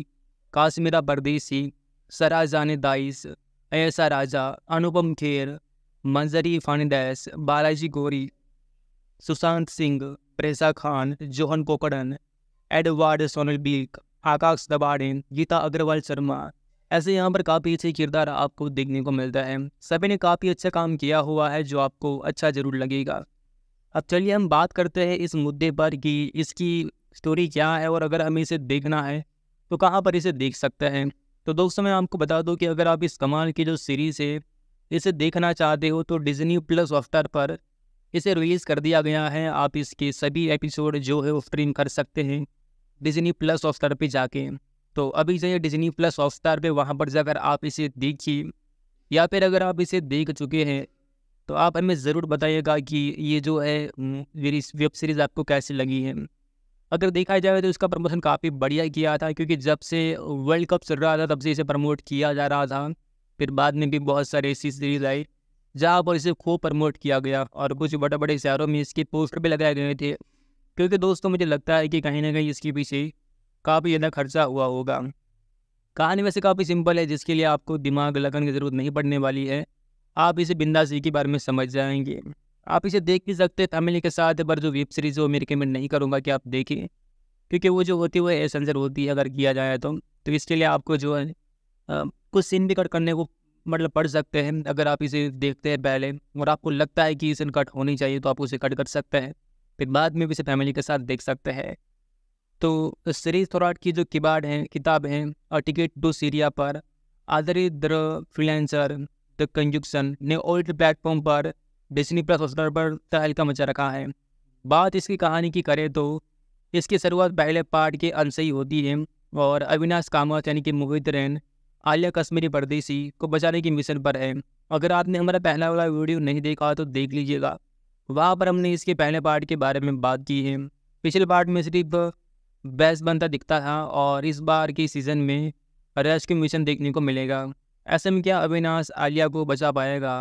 काश्मीरा परदेसी सराजान दाइस ऐसा राजा अनुपम खेर मंजरी फर्नांडेस बालाजी गोरी सुशांत सिंह प्रेसा Khan Johan कोकड़न Edward Sonal beak आकाश दबाड़ेन गीता अग्रवाल शर्मा ऐसे यहाँ पर काफ़ी अच्छे किरदार आपको देखने को मिलता है सभी ने काफ़ी अच्छा काम किया हुआ है जो आपको अच्छा ज़रूर लगेगा अब चलिए हम बात करते हैं इस मुद्दे पर कि इसकी स्टोरी क्या है और अगर हमें इसे देखना है तो कहाँ पर इसे देख सकते हैं तो दोस्तों मैं आपको बता दूँ कि अगर आप इस कमाल की जो सीरीज़ है इसे देखना चाहते हो तो डिजनी प्लस अफ्तार पर इसे रिलीज़ कर दिया गया है आप इसके सभी एपिसोड जो है वो स्ट्रीम कर सकते हैं डिजनी प्लस ऑफ्टर पर जाके तो अभी जो है डिजनी प्लस हॉटस्टार पर वहाँ पर जाकर आप इसे देखिए या फिर अगर आप इसे देख चुके हैं तो आप हमें ज़रूर बताइएगा कि ये जो है मेरी वेब सीरीज़ आपको कैसी लगी है अगर देखा जाए तो इसका प्रमोशन काफ़ी बढ़िया किया था क्योंकि जब से वर्ल्ड कप चल रहा था तब से इसे प्रमोट किया जा रहा था फिर बाद में भी बहुत सारी ऐसी सीरीज़ आई जहाँ पर इसे खूब प्रमोट किया गया और कुछ बड़े बड़े शहरों में इसके पोस्टर भी लगाए गए थे क्योंकि दोस्तों मुझे लगता है कि कहीं ना कहीं इसके पीछे काफ़ी ज़्यादा खर्चा हुआ होगा कहानी वैसे काफ़ी सिंपल है जिसके लिए आपको दिमाग लगन की ज़रूरत नहीं पड़ने वाली है आप इसे बिंदास जी के बारे में समझ जाएंगे आप इसे देख भी सकते हैं तमिल के साथ पर जो वेब सीरीज़ है वो मैं रिकमेंड नहीं करूँगा कि आप देखें क्योंकि वो जो होती है वो एसेंसर होती है अगर किया जाए तो तो इसके लिए आपको जो है कुछ सीन भी कट करने को मतलब पढ़ सकते हैं अगर आप इसे देखते हैं पहले और आपको लगता है कि इसे कट होनी चाहिए तो आप उसे कट कर सकते हैं फिर बाद में भी इसे फैमिली के साथ देख सकते हैं तो सीरीज थोराट की जो किबाड़ हैं किताब हैं टिकट टू सीरिया पर द्र फ्रीलेंसर कंजुक्शन ने ओल्ड प्लेटफॉर्म पर डिजनी प्लस हॉस्टर पर तहलका मचा रखा है बात इसकी कहानी की करें तो इसकी शुरुआत पहले पार्ट के अंत से ही होती है और अविनाश कामत यानी कि मोहित रैन आलिया कश्मीरी परदेसी को बचाने की मिशन पर है अगर आपने हमारा पहला वाला वीडियो नहीं देखा तो देख लीजिएगा वहाँ पर हमने इसके पहले पार्ट के बारे में बात की है पिछले पार्ट में सिर्फ बेस्ट बनता दिखता था और इस बार के सीज़न में रेस्क्यू मिशन देखने को मिलेगा ऐसे में क्या अविनाश आलिया को बचा पाएगा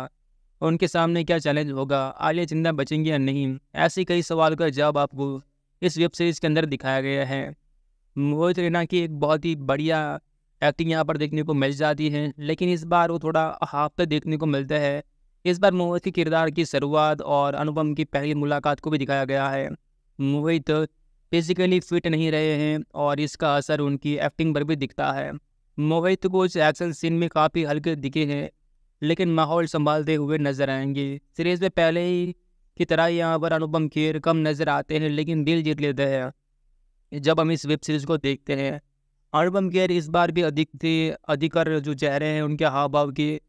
और उनके सामने क्या चैलेंज होगा आलिया जिंदा बचेंगी या नहीं ऐसे कई सवाल का जवाब आपको इस वेब सीरीज़ के अंदर दिखाया गया है मोहित रैना की एक बहुत ही बढ़िया एक्टिंग यहाँ पर देखने को मिल जाती है लेकिन इस बार वो थोड़ा हाफ देखने को मिलता है इस बार मोहित के किरदार की शुरुआत और अनुपम की पहली मुलाकात को भी दिखाया गया है मोहित फिजिकली फिट नहीं रहे हैं और इसका असर उनकी एक्टिंग पर भी दिखता है मोहित को इस एक्शन सीन में काफ़ी हल्के दिखे हैं लेकिन माहौल संभालते हुए नजर आएंगे सीरीज में पहले ही की तरह यहाँ पर अनुपम खेर कम नज़र आते हैं लेकिन दिल जीत लेते हैं जब हम इस वेब सीरीज़ को देखते हैं अनुपम खेर इस बार भी अधिक थे अधिकर जो चेहरे हैं उनके हाव भाव के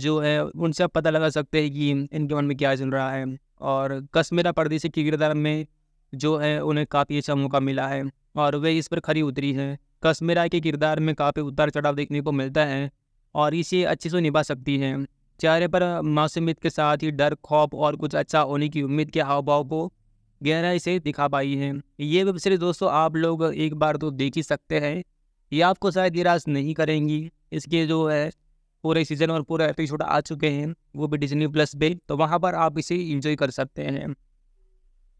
जो है उनसे आप पता लगा सकते हैं कि इनके मन में क्या चल रहा है और कश्मीरा परदेसी के किरदार में जो है उन्हें काफ़ी अच्छा मौका मिला है और वे इस पर खरी उतरी हैं कश्मीरा के किरदार में काफ़ी उतार चढ़ाव देखने को मिलता है और इसे अच्छे से निभा सकती है चेहरे पर मौसमित के साथ ही डर खौफ और कुछ अच्छा होने की उम्मीद के हाव भाव को गहराई से दिखा पाई है ये वेब सीरीज दोस्तों आप लोग एक बार तो देख ही सकते हैं ये आपको शायद निराश नहीं करेंगी इसके जो है पूरे सीजन और पूरे एपिसोड आ चुके हैं वो भी डिजनी प्लस पे तो वहाँ पर आप इसे इंजॉय कर सकते हैं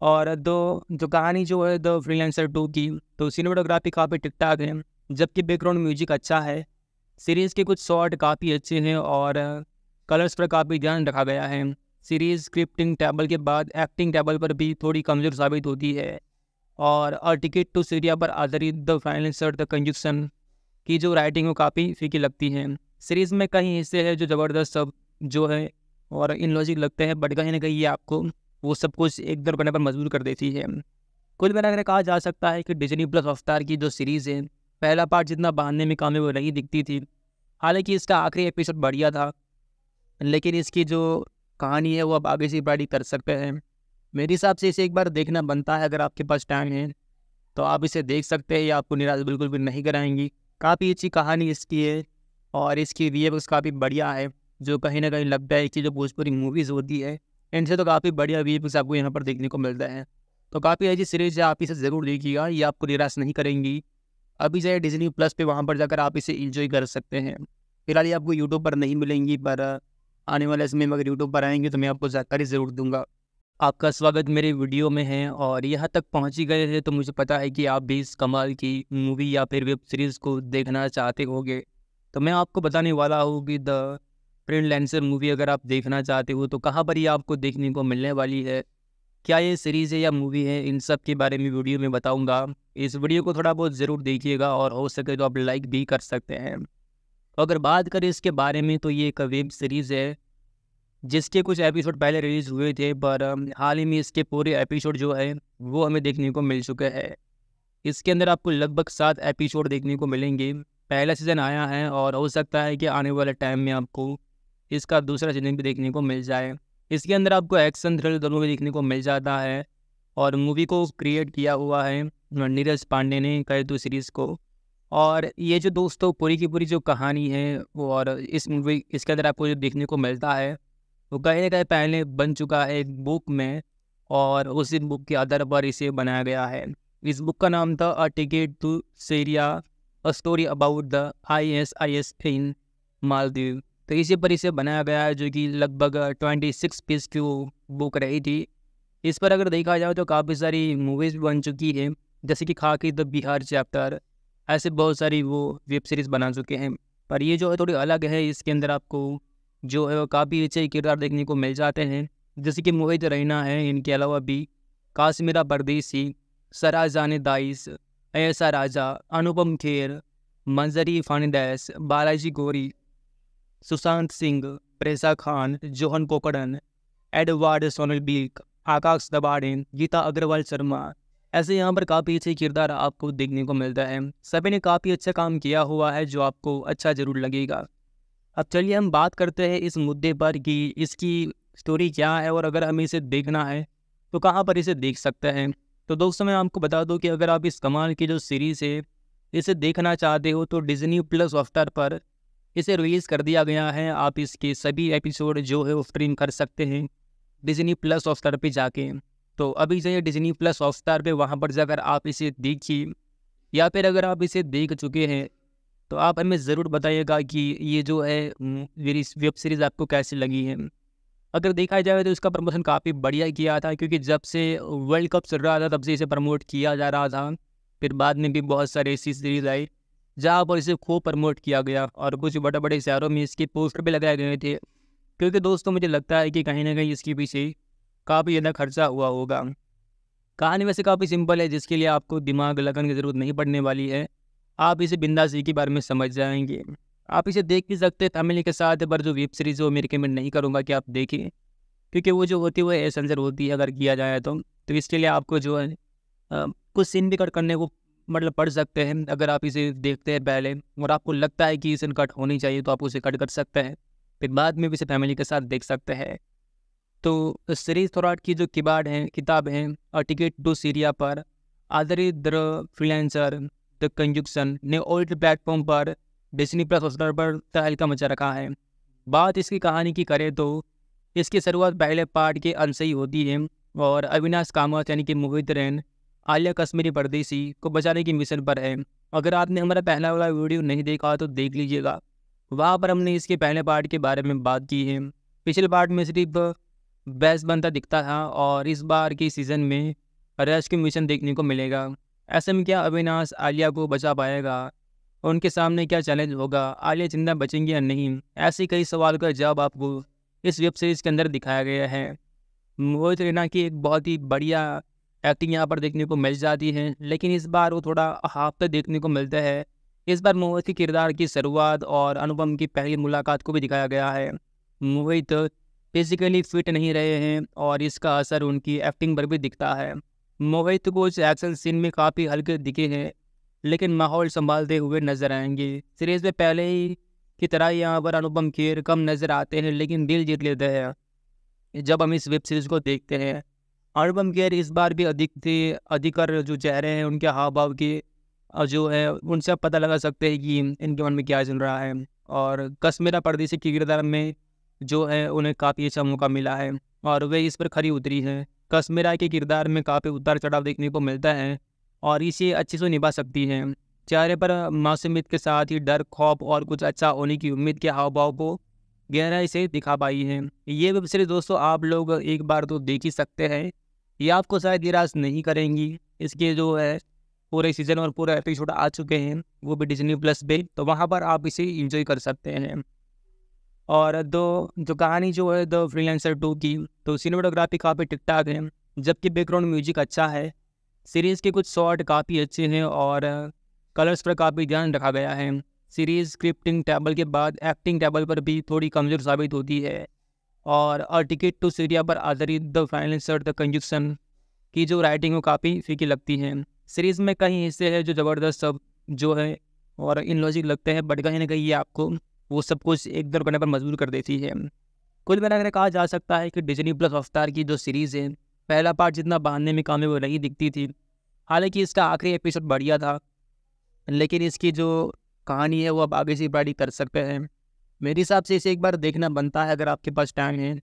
और दो जो कहानी जो है द फ्रीलांसर टू की तो सिनेमाटोग्राफी काफ़ी ठीक ठाक है जबकि बैकग्राउंड म्यूजिक अच्छा है सीरीज़ के कुछ शॉट काफ़ी अच्छे हैं और कलर्स पर काफ़ी ध्यान रखा गया है सीरीज़ स्क्रिप्टिंग टेबल के बाद एक्टिंग टेबल पर भी थोड़ी कमज़ोर साबित होती है और अ टिकट टू सीरिया पर आधारित द फाइनेंसर द कंजक्शन की जो राइटिंग वो काफ़ी फीकी लगती है सीरीज़ में कई हिस्से हैं जो ज़बरदस्त सब जो है और इन लॉजिक लगते हैं बट कहीं ना कहीं ये आपको वो सब कुछ एक दर करने पर मजबूर कर देती है कुल मिलाकर कहा जा सकता है कि डिजनी प्लस अवतार की जो सीरीज़ है पहला पार्ट जितना बांधने में कामें वो नहीं दिखती थी हालांकि इसका आखिरी एपिसोड बढ़िया था लेकिन इसकी जो कहानी है वो आप आगे से बड़ी कर सकते हैं मेरे हिसाब से इसे एक बार देखना बनता है अगर आपके पास टाइम है तो आप इसे देख सकते हैं या आपको निराश बिल्कुल भी नहीं कराएंगी काफ़ी अच्छी कहानी इसकी है और इसकी रिएक्स काफ़ी बढ़िया है जो कहीं ना कहीं लगता है कि जो भोजपुरी मूवीज़ होती है इनसे तो काफ़ी बढ़िया व्यूज आपको यहाँ पर देखने को मिलता है तो काफ़ी अच्छी सीरीज़ है आप इसे ज़रूर देखिएगा ये आपको निराश नहीं करेंगी अभी है डिजनी प्लस पे वहाँ पर जाकर आप इसे इंजॉय कर सकते हैं फिलहाल ये आपको यूट्यूब पर नहीं मिलेंगी पर आने वाले समय में अगर यूट्यूब पर आएंगे तो मैं आपको जानकारी ज़रूर दूंगा आपका स्वागत मेरे वीडियो में है और यहाँ तक पहुँच ही गए हैं तो मुझे पता है कि आप भी इस कमाल की मूवी या फिर वेब सीरीज़ को देखना चाहते होंगे तो मैं आपको बताने वाला हूँ कि द प्रिंट लेंसर मूवी अगर आप देखना चाहते हो तो कहाँ पर ये आपको देखने को मिलने वाली है क्या ये सीरीज़ है या मूवी है इन सब के बारे में वीडियो में बताऊंगा इस वीडियो को थोड़ा बहुत ज़रूर देखिएगा और हो सके तो आप लाइक भी कर सकते हैं तो अगर बात करें इसके बारे में तो ये एक वेब सीरीज़ है जिसके कुछ एपिसोड पहले रिलीज़ हुए थे पर हाल ही में इसके पूरे एपिसोड जो है वो हमें देखने को मिल चुके हैं इसके अंदर आपको लगभग सात एपिसोड देखने को मिलेंगे पहला सीज़न आया है और हो सकता है कि आने वाले टाइम में आपको इसका दूसरा सीजन भी देखने को मिल जाए इसके अंदर आपको एक्शन थ्रिल दोनों भी देखने को मिल जाता है और मूवी को क्रिएट किया हुआ है नीरज पांडे ने कहे तो सीरीज़ को और ये जो दोस्तों पूरी की पूरी जो कहानी है वो और इस मूवी इसके अंदर आपको जो देखने को मिलता है वो कहीं ना कहीं पहले बन चुका है एक बुक में और उसी बुक के आधार पर इसे बनाया गया है इस बुक का नाम था a ticket to Syria a story about the I S I S in Maldives तो इसी पर इसे बनाया गया है जो कि लगभग ट्वेंटी सिक्स पीस की वो बुक रही थी इस पर अगर देखा जाए तो काफ़ी सारी मूवीज़ भी बन चुकी हैं जैसे कि खाकी द बिहार चैप्टर ऐसे बहुत सारी वो वेब सीरीज़ बना चुके हैं पर ये जो है थोड़ी अलग है इसके अंदर आपको जो है काफ़ी अच्छे किरदार देखने को मिल जाते हैं जैसे कि मोहित रैना है इनके अलावा भी काश्मीरा परदेसी सराजान दाइस ऐसा राजा अनुपम खेर मंजरी फानदैस बालाजी गोरी सुशांत सिंह प्रेसा खान जोहन कोकड़न एडवर्ड बीक आकाश दबाड़े गीता अग्रवाल शर्मा ऐसे यहाँ पर काफ़ी अच्छे किरदार आपको देखने को मिलता है सभी ने काफ़ी अच्छा काम किया हुआ है जो आपको अच्छा ज़रूर लगेगा अब चलिए हम बात करते हैं इस मुद्दे पर कि इसकी स्टोरी क्या है और अगर हमें इसे देखना है तो कहाँ पर इसे देख सकते हैं तो दोस्तों मैं आपको बता दूँ कि अगर आप इस कमाल की जो सीरीज़ है इसे देखना चाहते हो तो डिजनी प्लस हफ्तार पर इसे रिलीज़ कर दिया गया है आप इसके सभी एपिसोड जो है वो स्ट्रीम कर सकते हैं डिजनी प्लस स्टार पे जाके तो अभी जो है डिजनी प्लस ऑफ स्टार पर वहाँ पर जाकर आप इसे देखिए या फिर अगर आप इसे देख चुके हैं तो आप हमें ज़रूर बताइएगा कि ये जो है मेरी वेब सीरीज़ आपको कैसी लगी है अगर देखा जाए तो इसका प्रमोशन काफ़ी बढ़िया किया था क्योंकि जब से वर्ल्ड कप चल रहा था तब से इसे प्रमोट किया जा रहा था फिर बाद में भी बहुत सारे ऐसी सीरीज़ आई जहाँ पर इसे खूब प्रमोट किया गया और कुछ बड़े बड़े शहरों में इसके पोस्टर भी लगाए गए थे क्योंकि दोस्तों मुझे लगता है कि कहीं ना कहीं इसके पीछे काफ़ी ज़्यादा खर्चा हुआ होगा कहानी वैसे काफ़ी सिंपल है जिसके लिए आपको दिमाग लगन की ज़रूरत नहीं पड़ने वाली है आप इसे बिंदा जी के बारे में समझ जाएंगे आप इसे देख भी सकते हैं फैमिली के साथ पर जो वेब सीरीज़ वो मैं रिकमेंड नहीं करूँगा कि आप देखें क्योंकि वो जो होती है वो एसेंसर होती है अगर किया जाए तो तो इसके लिए आपको जो है कुछ सीन भी कट करने को मतलब पढ़ सकते हैं अगर आप इसे देखते हैं पहले और आपको लगता है कि इसे कट होनी चाहिए तो आप उसे कट कर सकते हैं फिर बाद में भी इसे फैमिली के साथ देख सकते हैं तो सीरीज थोराट की जो किबाड़ हैं किताब हैं टिकट टू सीरिया पर आदरी द्र फ्रीलेंसर द कंजुक्शन ने ओल्ड प्लेटफॉर्म पर डिजनी प्लस हॉस्टर पर तहलका मचा रखा है बात इसकी कहानी की करें तो इसकी शुरुआत पहले पार्ट के अंश ही होती है और अविनाश कामत यानी कि मोहित रैन आलिया कश्मीरी परदेसी को बचाने की मिशन पर है अगर आपने हमारा पहला वाला वीडियो नहीं देखा तो देख लीजिएगा वहाँ पर हमने इसके पहले पार्ट के बारे में बात की है पिछले पार्ट में सिर्फ बैस बनता दिखता था और इस बार के सीज़न में रेस्क्यू मिशन देखने को मिलेगा ऐसे में क्या अविनाश आलिया को बचा पाएगा उनके सामने क्या चैलेंज होगा आलिया जिंदा बचेंगी या नहीं ऐसे कई सवाल का जवाब आपको इस वेब सीरीज़ के अंदर दिखाया गया है मोहित रैना की एक बहुत ही बढ़िया एक्टिंग यहाँ पर देखने को मिल जाती है लेकिन इस बार वो थोड़ा हाफते तो देखने को मिलता है इस बार मोहित के किरदार की शुरुआत और अनुपम की पहली मुलाकात को भी दिखाया गया है मोहित फिजिकली फिट नहीं रहे हैं और इसका असर उनकी एक्टिंग पर भी दिखता है मोहित कुछ एक्शन सीन में काफ़ी हल्के दिखे हैं लेकिन माहौल संभालते हुए नजर आएंगे सीरीज में पहले ही की तरह यहाँ पर अनुपम खेर कम नज़र आते हैं लेकिन दिल जीत लेते हैं जब हम इस वेब सीरीज़ को देखते हैं अर्बन गेयर इस बार भी अधिक थी अधिकार जो चेहरे हैं उनके हाव भाव के जो है उनसे आप पता लगा सकते हैं कि इनके मन में क्या चल रहा है और कश्मीरा परदेशी के किरदार में जो है उन्हें काफ़ी अच्छा मौका मिला है और वे इस पर खरी उतरी हैं कश्मीरा के किरदार में काफ़ी उतार चढ़ाव देखने को मिलता है और इसे अच्छे से निभा सकती हैं चेहरे पर मासूमियत के साथ ही डर खौफ और कुछ अच्छा होने की उम्मीद के हाव भाव को गहराई से दिखा पाई है ये वेब सीरीज़ दोस्तों आप लोग एक बार तो देख ही सकते हैं ये आपको शायद निराश नहीं करेंगी इसके जो है पूरे सीजन और पूरे एपिसोड आ चुके हैं वो भी डिजनी प्लस पे तो वहाँ पर आप इसे इंजॉय कर सकते हैं और दो जो कहानी जो है द फ्रीलांसर टू की तो सिनेमाटोग्राफी काफ़ी ठीक ठाक है जबकि बैकग्राउंड म्यूजिक अच्छा है सीरीज़ के कुछ शॉट काफ़ी अच्छे हैं और कलर्स पर काफ़ी ध्यान रखा गया है सीरीज़ स्क्रिप्टिंग टेबल के बाद एक्टिंग टेबल पर भी थोड़ी कमज़ोर साबित होती है और अ टिकट टू सीरिया पर आधारित द फाइनेंसर द कंजुक्शन की जो राइटिंग वो काफ़ी फीकी लगती है सीरीज़ में कई हिस्से हैं जो ज़बरदस्त सब जो है और इन लॉजिक लगते हैं बट कहीं ना कहीं ये आपको वो सब कुछ एक दर करने पर मजबूर कर देती है कुल मिलाकर कहा जा सकता है कि डिजनी प्लस अवतार की जो सीरीज़ है पहला पार्ट जितना बांधने में कामयाब नहीं दिखती थी हालांकि इसका आखिरी एपिसोड बढ़िया था लेकिन इसकी जो कहानी है वो अब आगे से बड़ी कर सकते हैं मेरे हिसाब से इसे एक बार देखना बनता है अगर आपके पास टाइम है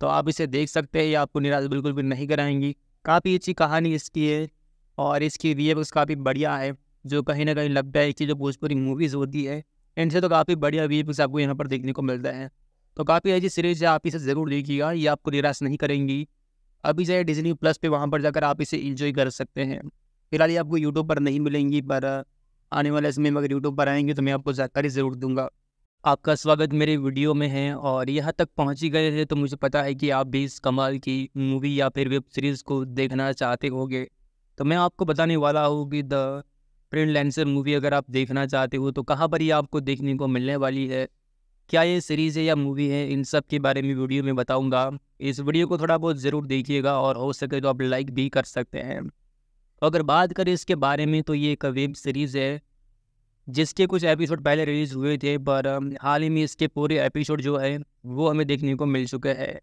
तो आप इसे देख सकते हैं या आपको निराश बिल्कुल भी नहीं कराएंगी काफ़ी अच्छी कहानी इसकी है और इसकी वीएफएक्स काफ़ी बढ़िया है जो कहीं ना कहीं लगता है कि जो भोजपुरी मूवीज़ होती है इनसे तो काफ़ी बढ़िया वीएफएक्स आपको यहाँ पर देखने को मिलता है तो काफ़ी अच्छी सीरीज है आप इसे ज़रूर देखिएगा ये आपको निराश नहीं करेंगी अभी जाए डिजनी प्लस पे वहाँ पर जाकर आप इसे इन्जॉय कर सकते हैं फिलहाल ये आपको यूट्यूब पर नहीं मिलेंगी पर आने वाले समय में अगर यूट्यूब पर आएंगे तो मैं आपको जानकारी ज़रूर दूंगा आपका स्वागत मेरे वीडियो में है और यहाँ तक पहुँच ही गए हैं तो मुझे पता है कि आप भी इस कमाल की मूवी या फिर वेब सीरीज़ को देखना चाहते होंगे तो मैं आपको बताने वाला हूँ कि द प्रिंट लेंसर मूवी अगर आप देखना चाहते हो तो कहाँ पर ये आपको देखने को मिलने वाली है क्या ये सीरीज़ है या मूवी है इन सब के बारे में वीडियो में बताऊँगा इस वीडियो को थोड़ा बहुत ज़रूर देखिएगा और हो सके तो आप लाइक भी कर सकते हैं तो अगर बात करें इसके बारे में तो ये एक वेब सीरीज़ है जिसके कुछ एपिसोड पहले रिलीज हुए थे पर हाल ही में इसके पूरे एपिसोड जो है वो हमें देखने को मिल चुके हैं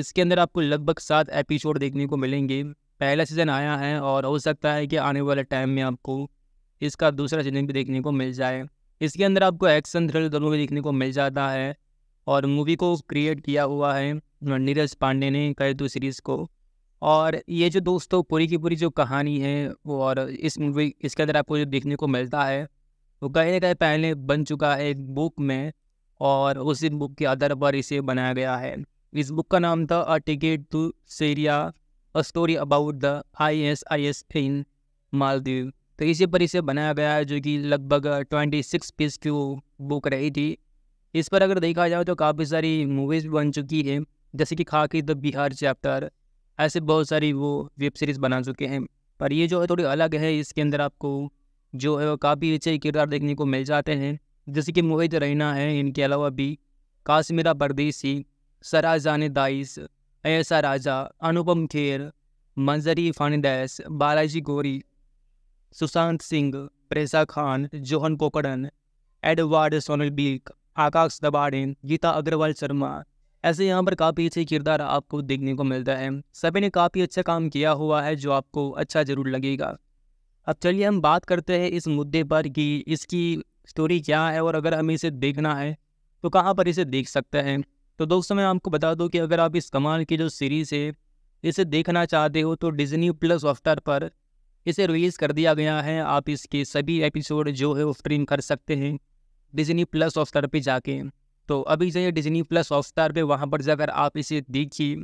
इसके अंदर आपको लगभग सात एपिसोड देखने को मिलेंगे पहला सीज़न आया है और हो सकता है कि आने वाले टाइम में आपको इसका दूसरा सीजन भी देखने को मिल जाए इसके अंदर आपको एक्शन थ्रिल दोनों भी देखने को मिल जाता है और मूवी को क्रिएट किया हुआ है नीरज पांडे ने कहे तो सीरीज़ को और ये जो दोस्तों पूरी की पूरी जो कहानी है और इस मूवी इसके अंदर आपको जो देखने को मिलता है वो कहीं ना कहीं पहले बन चुका है एक बुक में और उसी बुक के आधार पर इसे बनाया गया है इस बुक का नाम था a ticket to Syria a story about the I S I S in Maldives तो इसी पर इसे बनाया गया है जो कि लगभग ट्वेंटी सिक्स पेज की वो बुक रही थी इस पर अगर देखा जाए तो काफ़ी सारी मूवीज़ बन चुकी हैं जैसे कि खाकी द बिहार चैप्टर ऐसे बहुत सारी वो वेब सीरीज़ बना चुके हैं पर ये जो है थोड़ी अलग है इसके अंदर आपको जो है काफ़ी अच्छे किरदार देखने को मिल जाते हैं जैसे कि मोहित रैना है इनके अलावा भी काश्मीरा परदेसी सराजान दाइस ऐसा राजा अनुपम खेर मंजरी फर्नांडेस बालाजी गोरी सुशांत सिंह प्रेसा Khan Johan कोकड़न Edward Sonal beak आकाश दबाड़े गीता अग्रवाल शर्मा ऐसे यहाँ पर काफ़ी अच्छे किरदार आपको देखने को मिलता है सभी ने काफ़ी अच्छा काम किया हुआ है जो आपको अच्छा ज़रूर लगेगा अब चलिए हम बात करते हैं इस मुद्दे पर कि इसकी स्टोरी क्या है और अगर हमें इसे देखना है तो कहाँ पर इसे देख सकते हैं तो दोस्तों मैं आपको बता दूँ कि अगर आप इस कमाल की जो सीरीज़ है इसे देखना चाहते हो तो डिज्नी प्लस अफ्तार पर इसे रिलीज़ कर दिया गया है आप इसके सभी एपिसोड जो है वो स्ट्रीम कर सकते हैं डिज्नी प्लस हॉटस्टार पर जाके तो अभी जाइए डिज्नी प्लस हॉटस्टार पर वहाँ पर जाकर आप इसे देखिए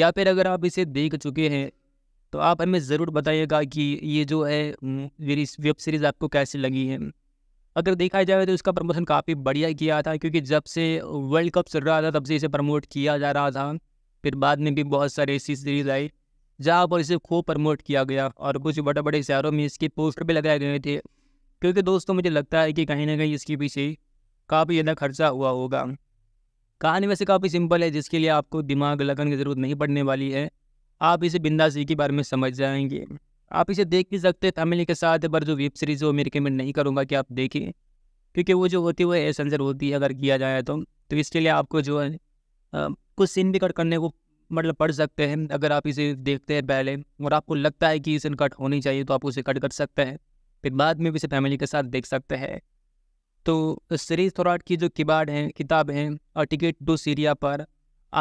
या फिर अगर आप इसे देख चुके हैं तो आप हमें ज़रूर बताइएगा कि ये जो है मेरी वेब सीरीज़ आपको कैसी लगी है अगर देखा जाए तो इसका प्रमोशन काफ़ी बढ़िया किया था क्योंकि जब से वर्ल्ड कप चल रहा था तब से इसे प्रमोट किया जा रहा था फिर बाद में भी बहुत सारी ऐसी सीरीज़ आई जहाँ पर इसे खूब प्रमोट किया गया और कुछ बड़े बड़े शहरों में इसके पोस्टर भी लगाए गए थे क्योंकि दोस्तों मुझे लगता है कि कहीं ना कहीं इसके पीछे काफ़ी ज़्यादा खर्चा हुआ होगा कहानी वैसे काफ़ी सिंपल है जिसके लिए आपको दिमाग लगन की ज़रूरत नहीं पड़ने वाली है आप इसे बिंदा एक के बारे में समझ जाएंगे आप इसे देख भी सकते हैं तमिल के साथ पर जो वेब सीरीज़ है वो मैं रिकमेंड नहीं करूँगा कि आप देखें क्योंकि वो जो होती है वो एसेंसर होती है अगर किया जाए तो तो इसके लिए आपको जो है कुछ सीन भी कट करने को मतलब पढ़ सकते हैं अगर आप इसे देखते हैं पहले और आपको लगता है कि इसे कट होनी चाहिए तो आप उसे कट कर सकते हैं फिर बाद में भी इसे फैमिली के साथ देख सकते हैं तो सीरीज थोराट की जो किबाड़ हैं किताब हैं टिकट टू सीरिया पर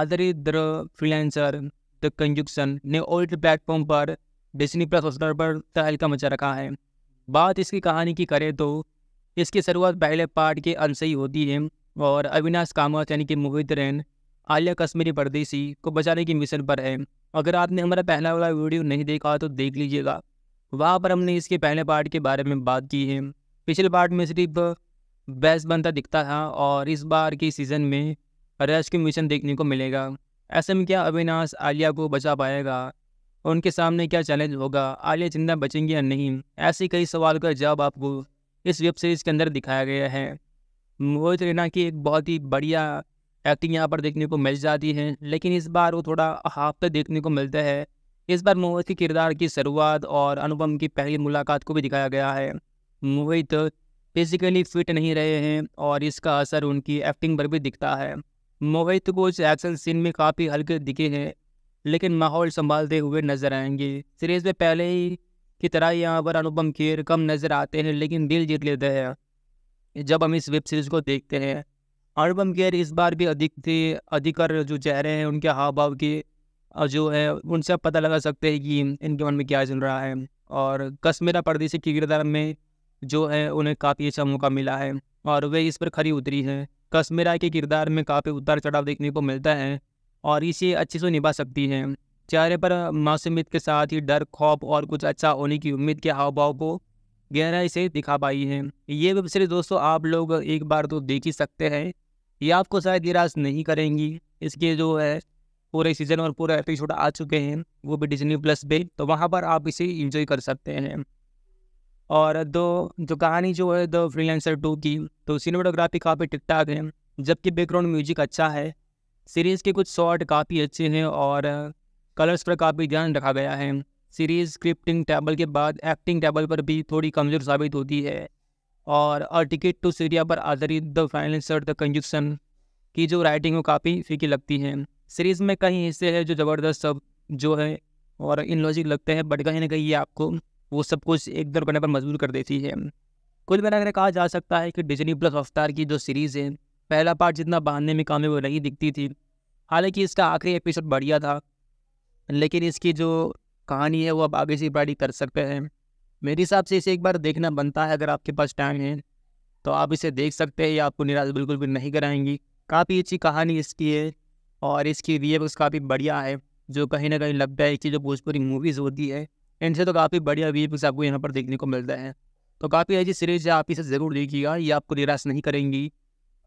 आदरिद्र फ्रीलांसर द कंजुक्शन ने ओल्ड प्लेटफॉर्म पर डिजनी प्लस हॉस्टर पर तहलका मचा रखा है बात इसकी कहानी की करें तो इसकी शुरुआत पहले पार्ट के अंत से ही होती है और अविनाश कामत यानी कि मोहित रैन आलिया कश्मीरी परदेसी को बचाने की मिशन पर है अगर आपने हमारा पहला वाला वीडियो नहीं देखा तो देख लीजिएगा वहाँ पर हमने इसके पहले पार्ट के बारे में बात की है पिछले पार्ट में सिर्फ बेस्ट बनता दिखता था और इस बार के सीज़न में रेस्क्यू मिशन देखने को मिलेगा ऐसे में क्या अविनाश आलिया को बचा पाएगा और उनके सामने क्या चैलेंज होगा आलिया जिंदा बचेंगी या नहीं ऐसे कई सवाल का जवाब आपको इस वेब सीरीज़ के अंदर दिखाया गया है मोहित रैना की एक बहुत ही बढ़िया एक्टिंग यहाँ पर देखने को मिल जाती है लेकिन इस बार वो थोड़ा हाफ देखने को मिलता है इस बार मोहित के किरदार की शुरुआत और अनुपम की पहली मुलाकात को भी दिखाया गया है मोहित फिजिकली फिट नहीं रहे हैं और इसका असर उनकी एक्टिंग पर भी दिखता है मोहित को एक्शन सीन में काफ़ी हल्के दिखे हैं लेकिन माहौल संभालते हुए नजर आएंगे सीरीज में पहले ही की तरह यहाँ पर अनुपम खेर कम नज़र आते हैं लेकिन दिल जीत लेते हैं जब हम इस वेब सीरीज़ को देखते हैं अनुपम खेर इस बार भी अधिक थे अधिकतर जो चेहरे हैं उनके हाव भाव के जो है उनसे पता लगा सकते हैं कि इनके मन में क्या चल रहा है और कश्मीरा परदेसी के किरदार में जो है उन्हें काफ़ी अच्छा मौका मिला है और वे इस पर खरी उतरी हैं कश्मीरा के किरदार में काफ़ी उतार चढ़ाव देखने को मिलता है और इसे अच्छे से निभा सकती है चेहरे पर मासूमियत के साथ ही डर खौफ और कुछ अच्छा होने की उम्मीद के हाव भाव को गहराई से दिखा पाई है ये वेब सीरीज दोस्तों आप लोग एक बार तो देख ही सकते हैं ये आपको शायद निराश नहीं करेंगी इसके जो है पूरे सीजन और पूरे एपिसोड आ चुके हैं वो भी डिजनी प्लस पे तो वहाँ पर आप इसे इंजॉय कर सकते हैं और दो जो कहानी जो है द फ्रीलांसर टू की तो सिनेमाटोग्राफी काफ़ी ठीक ठाक है जबकि बैकग्राउंड म्यूजिक अच्छा है सीरीज़ के कुछ शॉट काफ़ी अच्छे हैं और कलर्स पर काफ़ी ध्यान रखा गया है सीरीज़ स्क्रिप्टिंग टेबल के बाद एक्टिंग टेबल पर भी थोड़ी कमज़ोर साबित होती है और अ टिकट टू सीरिया पर आधारित द फाइनेंसर द कंजुक्शन की जो राइटिंग वो काफ़ी फीकी लगती है सीरीज़ में कई हिस्से हैं जो ज़बरदस्त सब जो है और इन लॉजिक लगते हैं बट कहीं ना कहीं ये आपको वो सब कुछ एक दर करने पर मजबूर कर देती है कुल मिलाकर कहा जा सकता है कि डिजनी प्लस अवतार की जो सीरीज़ है पहला पार्ट जितना बांधने में कामयाब नहीं दिखती थी हालांकि इसका आखिरी एपिसोड बढ़िया था लेकिन इसकी जो कहानी है वो आप आगे से बड़ी कर सकते हैं मेरे हिसाब से इसे एक बार देखना बनता है अगर आपके पास टाइम है तो आप इसे देख सकते हैं या आपको निराश बिल्कुल भी नहीं कराएंगी काफ़ी अच्छी कहानी इसकी है और इसकी रिएक्स काफ़ी बढ़िया है जो कहीं ना कहीं लगता है कि जो भोजपुरी मूवीज़ होती है इनसे तो काफ़ी बढ़िया वीव्स आपको यहाँ पर देखने को मिलता है तो काफ़ी अच्छी सीरीज है आप इसे ज़रूर देखिएगा ये आपको निराश नहीं करेंगी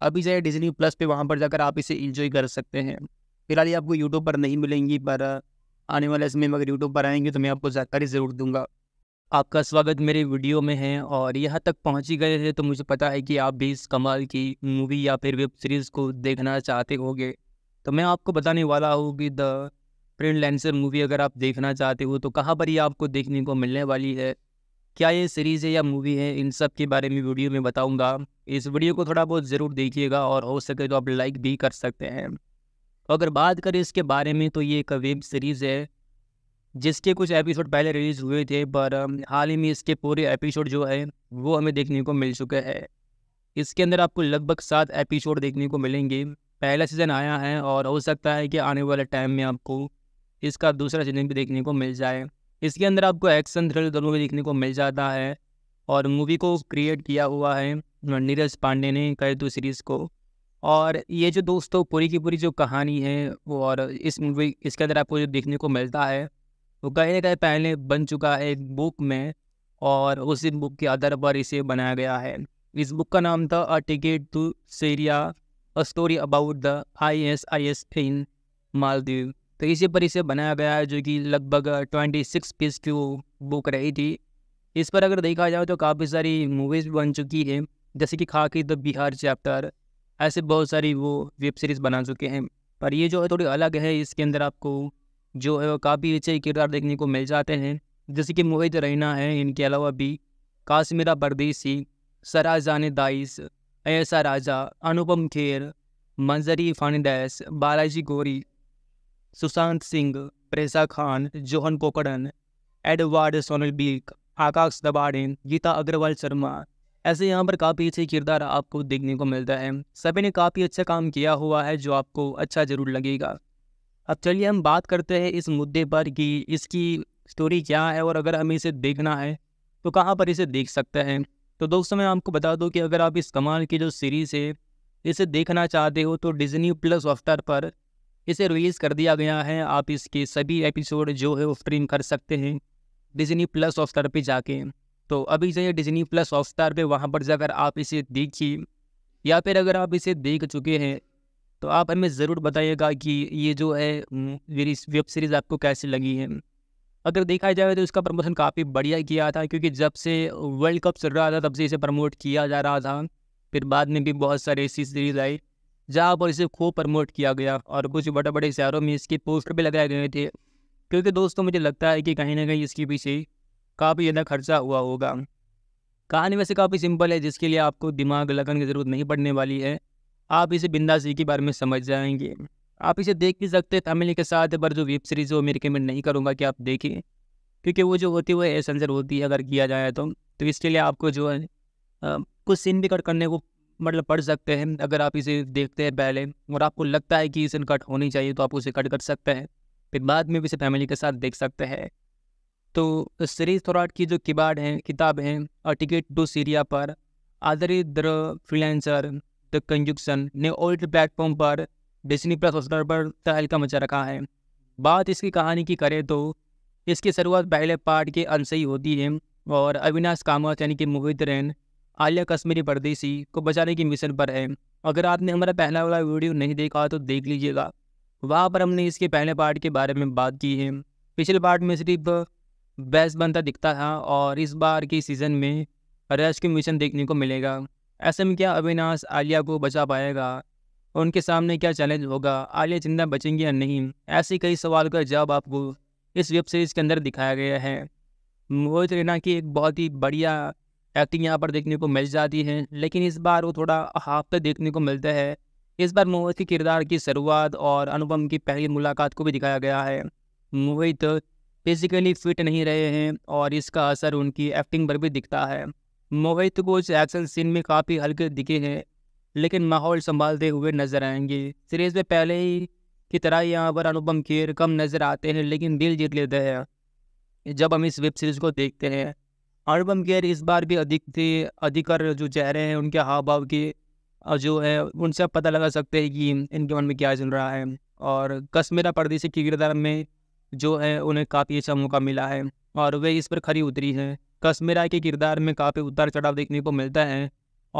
अभी जाए डिजनी प्लस पे वहाँ पर जाकर आप इसे इंजॉय कर सकते हैं फिलहाल ये आपको यूट्यूब पर नहीं मिलेंगी पर आने वाले समय में अगर यूट्यूब पर आएंगे तो मैं आपको जानकारी ज़रूर दूंगा आपका स्वागत मेरे वीडियो में है और यहाँ तक पहुँच ही गए हैं तो मुझे पता है कि आप भी इस कमाल की मूवी या फिर वेब सीरीज़ को देखना चाहते होंगे तो मैं आपको बताने वाला हूँ कि द प्रिंट लेंसर मूवी अगर आप देखना चाहते हो तो कहाँ पर ये आपको देखने को मिलने वाली है क्या ये सीरीज़ है या मूवी है इन सब के बारे में वीडियो में बताऊंगा इस वीडियो को थोड़ा बहुत ज़रूर देखिएगा और हो सके तो आप लाइक भी कर सकते हैं अगर बात करें इसके बारे में तो ये एक वेब सीरीज़ है जिसके कुछ एपिसोड पहले रिलीज़ हुए थे पर हाल ही में इसके पूरे एपिसोड जो है वो हमें देखने को मिल चुके हैं इसके अंदर आपको लगभग सात एपिसोड देखने को मिलेंगे पहला सीज़न आया है और हो सकता है कि आने वाले टाइम में आपको इसका दूसरा सीजन भी देखने को मिल जाए इसके अंदर आपको एक्शन थ्रिल दोनों भी देखने को मिल जाता है और मूवी को क्रिएट किया हुआ है नीरज पांडे ने कई तो सीरीज़ को और ये जो दोस्तों पूरी की पूरी जो कहानी है वो और इस मूवी इसके अंदर आपको जो देखने को मिलता है वो कहीं ना कहीं पहले बन चुका है एक बुक में और उसी बुक के आधार पर इसे बनाया गया है इस बुक का नाम था a ticket to Syria a story about the I S I S in Maldives तो इसी पर इसे बनाया गया है जो कि लगभग ट्वेंटी सिक्स पीस की बुक रही थी इस पर अगर देखा जाए तो काफ़ी सारी मूवीज़ बन चुकी हैं जैसे कि खाकी द बिहार चैप्टर ऐसे बहुत सारी वो वेब सीरीज़ बना चुके हैं पर ये जो है थोड़ी अलग है इसके अंदर आपको जो है वो काफ़ी अच्छे किरदार देखने को मिल जाते हैं जैसे कि मोहित रैना है इनके अलावा भी काश्मीरा परदेसी जान दाइस ऐसा राजा अनुपम खेर मंजरी फर्नाडैस बालाजी गोरी सुशांत सिंह प्रेसा Khan Johan कोकड़न Edward Sonal beak आकाश दबाड़ेन गीता अग्रवाल शर्मा ऐसे यहाँ पर काफ़ी अच्छे किरदार आपको देखने को मिलता है सभी ने काफ़ी अच्छा काम किया हुआ है जो आपको अच्छा ज़रूर लगेगा अब चलिए हम बात करते हैं इस मुद्दे पर कि इसकी स्टोरी क्या है और अगर हमें इसे देखना है तो कहाँ पर इसे देख सकते हैं तो दोस्तों मैं आपको बता दूँ कि अगर आप इस कमाल की जो सीरीज़ है इसे देखना चाहते हो तो डिजनी प्लस ऑफ्टर पर इसे रिलीज़ कर दिया गया है आप इसके सभी एपिसोड जो है वो स्ट्रीम कर सकते हैं डिजनी प्लस हॉटस्टार पे जाके तो अभी जो है डिजनी प्लस ऑफ्टार पे वहाँ पर जाकर आप इसे देखिए या फिर अगर आप इसे देख चुके हैं तो आप हमें ज़रूर बताइएगा कि ये जो है मेरी वेब सीरीज़ आपको कैसी लगी है अगर देखा जाए तो इसका प्रमोशन काफ़ी बढ़िया किया था क्योंकि जब से वर्ल्ड कप चल रहा था तब से इसे प्रमोट किया जा रहा था फिर बाद में भी बहुत सारी ऐसी सीरीज़ आई जहाँ पर इसे खूब प्रमोट किया गया और कुछ बड़े बड़े शहरों में इसके पोस्टर भी लगाए गए थे क्योंकि दोस्तों मुझे लगता है कि कहीं ना कहीं इसके पीछे काफ़ी ज़्यादा खर्चा हुआ होगा कहानी वैसे काफ़ी सिंपल है जिसके लिए आपको दिमाग लगन की ज़रूरत नहीं पड़ने वाली है आप इसे बिंदा जी के बारे में समझ जाएंगे आप इसे देख भी सकते हैं तमिल के साथ पर जो वेब सीरीज़ है वो मैं रिकमेंड नहीं करूँगा कि आप देखें क्योंकि वो जो होती है वो एसेंसर होती है अगर किया जाए तो तो इसके लिए आपको जो है कुछ सीन भी कट करने को मतलब पढ़ सकते हैं अगर आप इसे देखते हैं पहले और आपको लगता है कि इसे कट होनी चाहिए तो आप उसे कट कर सकते हैं फिर बाद में भी इसे फैमिली के साथ देख सकते हैं तो सीरीज थोराट की जो किबाड़ हैं किताब हैं और टिकट टू सीरिया पर आदरी द फ्रीलेंसर द कंजुक्शन ने ओल्ड प्लेटफॉर्म पर डिजनी प्लस हॉस्टर पर तहलका मचा रखा है बात इसकी कहानी की करें तो इसकी शुरुआत पहले पार्ट के अंश ही होती है और अविनाश कामत यानी कि मोहित रैन आलिया कश्मीरी परदेसी को बचाने की मिशन पर है अगर आपने हमारा पहला वाला वीडियो नहीं देखा तो देख लीजिएगा वहाँ पर हमने इसके पहले पार्ट के बारे में बात की है पिछले पार्ट में सिर्फ बैस बनता दिखता था और इस बार के सीज़न में रेस्क्यू मिशन देखने को मिलेगा ऐसे में क्या अविनाश आलिया को बचा पाएगा उनके सामने क्या चैलेंज होगा आलिया जिंदा बचेंगी या नहीं ऐसे कई सवाल का जवाब आपको इस वेब सीरीज़ के अंदर दिखाया गया है मोहित रैना की एक बहुत ही बढ़िया एक्टिंग यहाँ पर देखने को मिल जाती है लेकिन इस बार वो थोड़ा हाफ देखने को मिलता है इस बार मोहित के किरदार की शुरुआत और अनुपम की पहली मुलाकात को भी दिखाया गया है मोहित फिजिकली फिट नहीं रहे हैं और इसका असर उनकी एक्टिंग पर भी दिखता है मोहित को उस एक्शन सीन में काफ़ी हल्के दिखे हैं लेकिन माहौल संभालते हुए नजर आएंगे सीरीज में पहले ही की तरह यहाँ पर अनुपम खेर कम नज़र आते हैं लेकिन दिल जीत लेते हैं जब हम इस वेब सीरीज़ को देखते हैं अर्बन केयर इस बार भी अधिक थे अधिकर जो चेहरे हैं उनके हाव भाव के जो है उनसे आप पता लगा सकते हैं कि इनके मन में क्या चल रहा है और कश्मीरा परदेसी के किरदार में जो है उन्हें काफ़ी अच्छा मौका मिला है और वे इस पर खरी उतरी हैं कश्मीरा के किरदार में काफ़ी उतार चढ़ाव देखने को मिलता है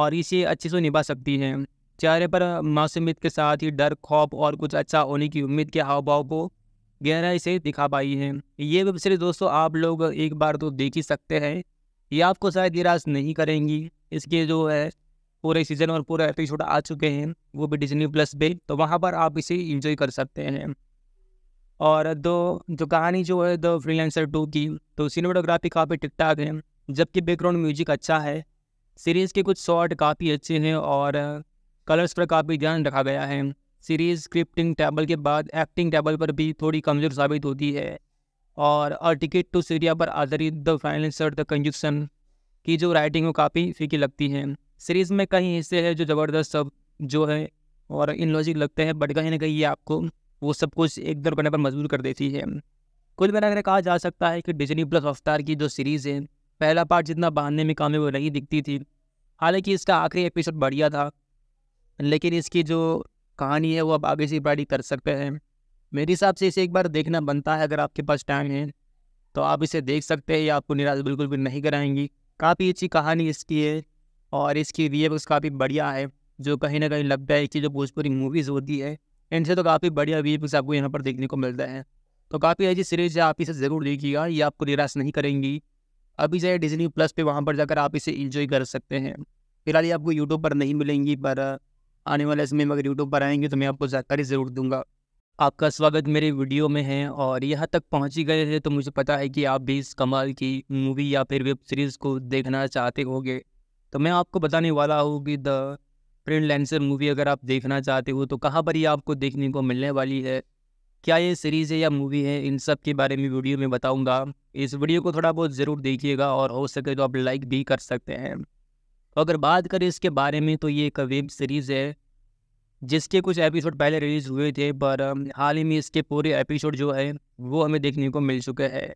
और इसे अच्छे से निभा सकती हैं चेहरे पर मासूमियत के साथ ही डर खौफ और कुछ अच्छा होने की उम्मीद के हाव भाव को गहराई से दिखा पाई है ये वेब सीरीज़ दोस्तों आप लोग एक बार तो देख ही सकते हैं ये आपको शायद निराश नहीं करेंगी इसके जो है पूरे सीजन और पूरे एपिसोड आ चुके हैं वो भी डिजनी प्लस पे तो वहाँ पर आप इसे इंजॉय कर सकते हैं और दो जो कहानी जो है द फ्रीलांसर टू की तो सिनेमाटोग्राफी काफ़ी ठीक ठाक है जबकि बैकग्राउंड म्यूजिक अच्छा है सीरीज़ के कुछ शॉट काफ़ी अच्छे हैं और कलर्स पर काफ़ी ध्यान रखा गया है सीरीज़ स्क्रिप्टिंग टेबल के बाद एक्टिंग टेबल पर भी थोड़ी कमज़ोर साबित होती है और अ टिकट टू सीरिया पर आधारित द फाइनेंस द कंजुक्शन की जो राइटिंग वो काफ़ी फीकी लगती है सीरीज़ में कई हिस्से हैं जो ज़बरदस्त सब जो है और इन लॉजिक लगते हैं बट कहीं ना कहीं ये आपको वो सब कुछ एक दर करने पर मजबूर कर देती है कुल अगर कहा जा सकता है कि डिजनी प्लस अवतार की जो सीरीज़ है पहला पार्ट जितना बांधने में वो नहीं दिखती थी हालांकि इसका आखिरी एपिसोड बढ़िया था लेकिन इसकी जो कहानी है वो आप आगे से बड़ी कर सकते हैं मेरे हिसाब से इसे एक बार देखना बनता है अगर आपके पास टाइम है तो आप इसे देख सकते हैं ये आपको निराश बिल्कुल भी नहीं कराएंगी काफ़ी अच्छी कहानी इसकी है और इसकी रीएक्स काफ़ी बढ़िया है जो कहीं ना कहीं लगता है कि जो भोजपुरी मूवीज़ होती है इनसे तो काफ़ी बढ़िया रीएक्स आपको यहाँ पर देखने को मिलता है तो काफ़ी अच्छी सीरीज़ है आप इसे ज़रूर देखिएगा ये आपको निराश नहीं करेंगी अभी जाए डिजनी प्लस पर वहाँ पर जाकर आप इसे इंजॉय कर सकते हैं फिलहाल ये आपको यूट्यूब पर नहीं मिलेंगी पर आने वाले समय में अगर यूट्यूब पर आएंगे तो मैं आपको जानकारी ज़रूर दूंगा आपका स्वागत मेरे वीडियो में है और यहाँ तक पहुँच ही गए हैं तो मुझे पता है कि आप भी इस कमाल की मूवी या फिर वेब सीरीज़ को देखना चाहते होंगे तो मैं आपको बताने वाला हूँ कि द प्रिंट लेंसर मूवी अगर आप देखना चाहते हो तो कहाँ पर ही आपको देखने को मिलने वाली है क्या ये सीरीज़ है या मूवी है इन सब के बारे में वीडियो में बताऊँगा इस वीडियो को थोड़ा बहुत ज़रूर देखिएगा और हो सके तो आप लाइक भी कर सकते हैं तो अगर बात करें इसके बारे में तो ये एक वेब सीरीज़ है जिसके कुछ एपिसोड पहले रिलीज हुए थे पर हाल ही में इसके पूरे एपिसोड जो है वो हमें देखने को मिल चुके हैं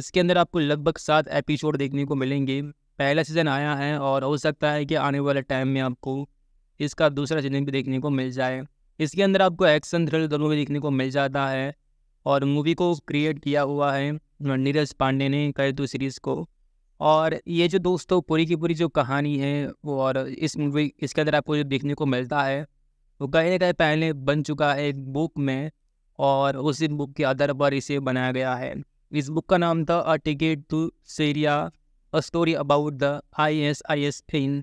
इसके अंदर आपको लगभग सात एपिसोड देखने को मिलेंगे पहला सीज़न आया है और हो सकता है कि आने वाले टाइम में आपको इसका दूसरा सीजन भी देखने को मिल जाए इसके अंदर आपको एक्शन थ्रिल दोनों भी देखने को मिल जाता है और मूवी को क्रिएट किया हुआ है नीरज पांडे ने कई दो तो सीरीज़ को और ये जो दोस्तों पूरी की पूरी जो कहानी है और इस मूवी इसके अंदर आपको जो देखने को मिलता है वो कहीं ना कहीं पहले बन चुका है एक बुक में और उसी बुक के आधार पर इसे बनाया गया है इस बुक का नाम था a ticket to Syria a story about the I S I S in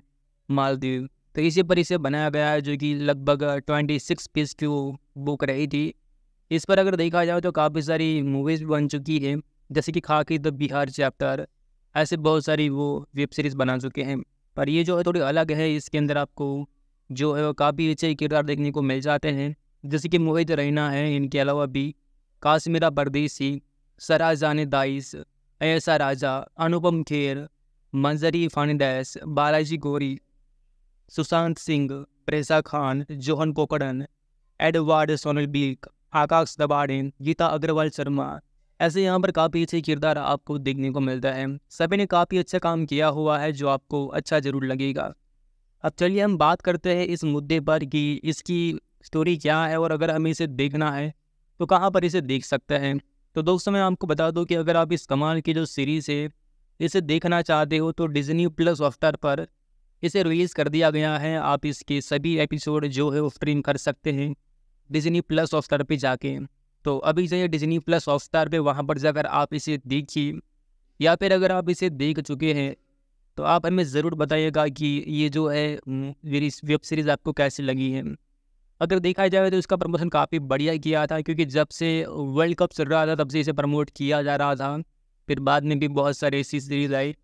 Maldives तो इसी पर इसे बनाया गया है जो कि लगभग ट्वेंटी सिक्स पेज की वो बुक रही थी इस पर अगर देखा जाए तो काफ़ी सारी मूवीज़ भी बन चुकी है जैसे कि खाकी द बिहार चैप्टर ऐसे बहुत सारी वो वेब सीरीज़ बना चुके हैं पर ये जो है थोड़ी अलग है इसके अंदर आपको जो काफ़ी अच्छे किरदार देखने को मिल जाते हैं जैसे कि मोहित रैना है इनके अलावा भी काश्मीरा परदेसी सराजान दाइस ऐसा राजा अनुपम खेर मंजरी फर्नाडेस बालाजी गोरी सुशांत सिंह प्रेसा Khan Johan कोकड़न Edward Sonal beak आकाश दबाड़िन गीता अग्रवाल शर्मा ऐसे यहाँ पर काफ़ी अच्छे किरदार आपको देखने को मिलता है सभी ने काफ़ी अच्छा काम किया हुआ है जो आपको अच्छा ज़रूर लगेगा अब चलिए हम बात करते हैं इस मुद्दे पर कि इसकी स्टोरी क्या है और अगर हमें इसे देखना है तो कहाँ पर इसे देख सकते हैं तो दोस्तों मैं आपको बता दूँ कि अगर आप इस कमाल की जो सीरीज़ है इसे देखना चाहते हो तो डिजनी प्लस हॉस्टर पर इसे रिलीज़ कर दिया गया है आप इसके सभी एपिसोड जो है वो स्ट्रीम कर सकते हैं डिजनी प्लस हॉस्टर पर जाके तो अभी जो है डिजनी प्लस हॉस्टार पर वहाँ पर जाकर आप इसे देखिए या फिर अगर आप इसे देख चुके हैं तो आप हमें ज़रूर बताइएगा कि ये जो है मेरी वेब सीरीज़ आपको कैसी लगी है अगर देखा जाए तो इसका प्रमोशन काफ़ी बढ़िया किया था क्योंकि जब से वर्ल्ड कप चल रहा था तब से इसे प्रमोट किया जा रहा था फिर बाद में भी बहुत सारी ऐसी सीरीज़ आई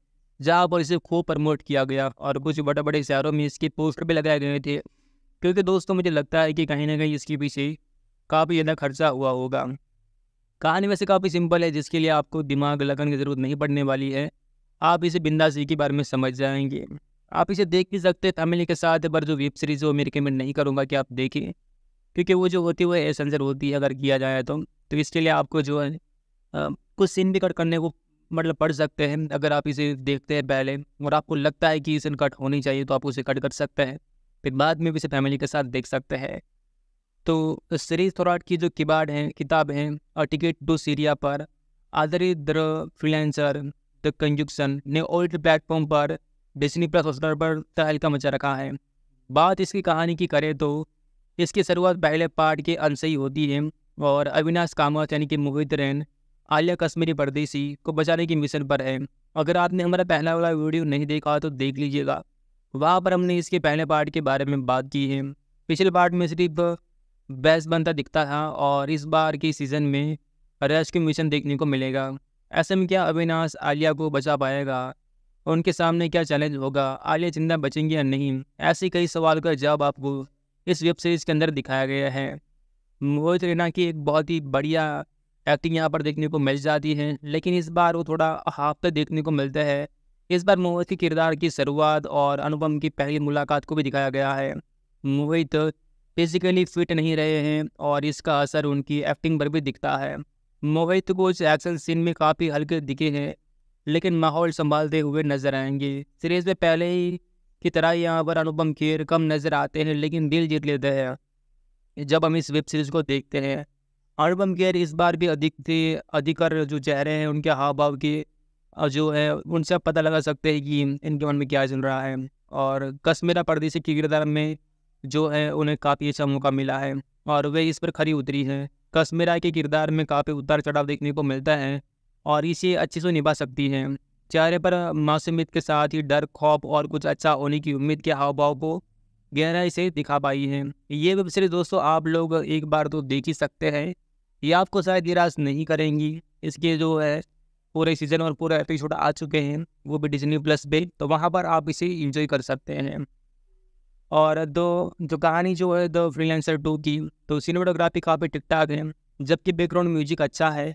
जहाँ पर इसे खूब प्रमोट किया गया और कुछ बड़े बड़े शहरों में इसके पोस्टर भी लगाए गए थे क्योंकि दोस्तों मुझे लगता है कि कहीं ना कहीं इसके पीछे काफ़ी ज़्यादा खर्चा हुआ होगा कहानी वैसे काफ़ी सिंपल है जिसके लिए आपको दिमाग लगन की ज़रूरत नहीं पड़ने वाली है आप इसे बिंदास जी के बारे में समझ जाएंगे आप इसे देख भी सकते हैं तमिल के साथ पर जो वेब सीरीज़ है वो मैं रिकमेंड नहीं करूँगा कि आप देखें क्योंकि वो जो होती है वो एसेंसर होती है अगर किया जाए तो तो इसके लिए आपको जो है कुछ सीन भी कट करने को मतलब पढ़ सकते हैं अगर आप इसे देखते हैं पहले और आपको लगता है कि इसे कट होनी चाहिए तो आप उसे कट कर सकते हैं फिर बाद में भी इसे फैमिली के साथ देख सकते हैं तो सीरीज थोराट की जो किबाड़ हैं किताब हैं टिकट टू सीरिया पर आधारित द द कंजुक्शन ने ओल्ड प्लेटफॉर्म पर डिजनी प्लस हॉस्टर पर तहलका मचा रखा है बात इसकी कहानी की करें तो इसकी शुरुआत पहले पार्ट के अंश ही होती है और अविनाश कामत यानी कि मोहित रैन आलिया कश्मीरी परदेसी को बचाने के मिशन पर है अगर आपने हमारा पहला वाला वीडियो नहीं देखा तो देख लीजिएगा वहाँ पर हमने इसके पहले पार्ट के बारे में बात की है पिछले पार्ट में सिर्फ बेस्ट बनता दिखता था और इस बार के सीज़न में रेस्क्यू मिशन देखने को मिलेगा ऐसे में क्या अविनाश आलिया को बचा पाएगा उनके सामने क्या चैलेंज होगा आलिया जिंदा बचेंगी या नहीं ऐसे कई सवाल का जवाब आपको इस वेब सीरीज़ के अंदर दिखाया गया है मोहित रैना की एक बहुत ही बढ़िया एक्टिंग यहाँ पर देखने को मिल जाती है लेकिन इस बार वो थोड़ा तक देखने को मिलता है इस बार मोहित के किरदार की शुरुआत और अनुपम की पहली मुलाकात को भी दिखाया गया है मोहित फिजिकली फिट नहीं रहे हैं और इसका असर उनकी एक्टिंग पर भी दिखता है मोहित तो कुछ एक्शन सीन में काफ़ी हल्के दिखे हैं लेकिन माहौल संभालते हुए नजर आएंगे सीरीज में पहले ही की तरह यहाँ पर अनुपम खेर कम नज़र आते हैं लेकिन दिल जीत लेते हैं जब हम इस वेब सीरीज़ को देखते हैं अनुपम खेर इस बार भी अधिक थे अधिकर जो चेहरे हैं उनके हाव भाव के जो है उनसे आप पता लगा सकते हैं कि इनके मन में क्या चल रहा है और कश्मीरा परदेसी के किरदार में जो है उन्हें काफ़ी अच्छा मौका मिला है और वे इस पर खरी उतरी हैं कश्मीरा के किरदार में काफ़ी उतार चढ़ाव देखने को मिलता है और इसे अच्छे से निभा सकती हैं चेहरे पर मासूमियत के साथ ही डर खौफ और कुछ अच्छा होने की उम्मीद के हाव भाव को गहराई से दिखा पाई है ये वेब सीरीज दोस्तों आप लोग एक बार तो देख ही सकते हैं ये आपको शायद निराश नहीं करेंगी इसके जो है पूरे सीजन और पूरे एपिसोड आ चुके हैं वो भी डिजनी प्लस पे तो वहाँ पर आप इसे इंजॉय कर सकते हैं और दो जो कहानी जो है द फ्रीलेंसर टू की तो सीनेमाटोग्राफी काफ़ी ठीक ठाक है जबकि बैकग्राउंड म्यूजिक अच्छा है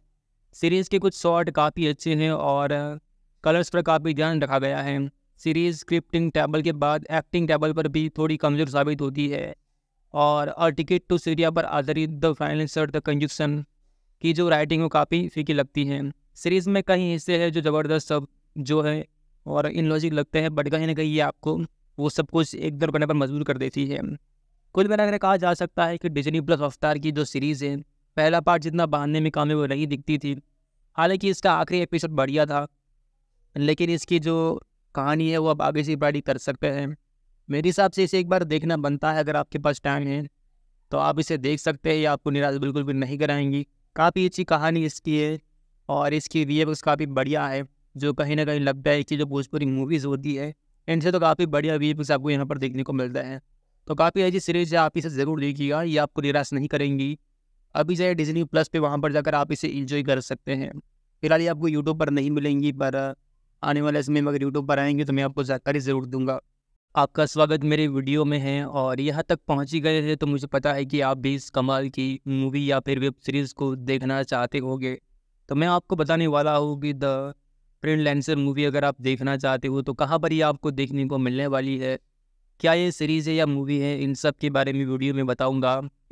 सीरीज़ के कुछ शॉट काफ़ी अच्छे हैं और कलर्स पर काफ़ी ध्यान रखा गया है सीरीज़ स्क्रिप्टिंग टेबल के बाद एक्टिंग टेबल पर भी थोड़ी कमज़ोर साबित होती है और अ टिकट टू सीरिया पर आधारित द फाइनेंसर द कंजन की जो राइटिंग वो काफ़ी फीकी लगती है सीरीज़ में कई हिस्से हैं जो ज़बरदस्त सब जो है और इन लॉजिक लगते हैं बट कहीं ना कहीं ये आपको वो सब कुछ एक दर करने पर मजबूर कर देती है कुल मिलाकर कहा जा सकता है कि डिजनी प्लस अवतार की जो सीरीज़ है पहला पार्ट जितना बांधने में कामें वो नहीं दिखती थी हालांकि इसका आखिरी एपिसोड बढ़िया था लेकिन इसकी जो कहानी है वो आप आगे से बड़ी कर सकते हैं मेरे हिसाब से इसे एक बार देखना बनता है अगर आपके पास टाइम है तो आप इसे देख सकते हैं या आपको निराश बिल्कुल भी नहीं कराएंगी काफ़ी अच्छी कहानी इसकी है और इसकी वी काफ़ी बढ़िया है जो कहीं ना कहीं लगता है कि जो भोजपुरी मूवीज़ होती है इनसे तो काफ़ी बढ़िया व्यूज आपको यहाँ पर देखने को मिलता है तो काफ़ी ऐसी सीरीज है आप इसे ज़रूर देखिएगा ये आपको निराश नहीं करेंगी अभी है डिजनी प्लस पे वहाँ पर जाकर आप इसे इंजॉय कर सकते हैं फिलहाल ये आपको यूट्यूब पर नहीं मिलेंगी पर आने वाले समय में अगर यूट्यूब पर आएंगे तो मैं आपको जानकारी ज़रूर दूंगा आपका स्वागत मेरे वीडियो में है और यहाँ तक पहुँच ही गए हैं तो मुझे पता है कि आप भी इस कमाल की मूवी या फिर वेब सीरीज़ को देखना चाहते होंगे तो मैं आपको बताने वाला हूँ कि द प्रिंट लेंसर मूवी अगर आप देखना चाहते हो तो कहाँ पर ये आपको देखने को मिलने वाली है क्या ये सीरीज़ है या मूवी है इन सब के बारे में वीडियो में बताऊंगा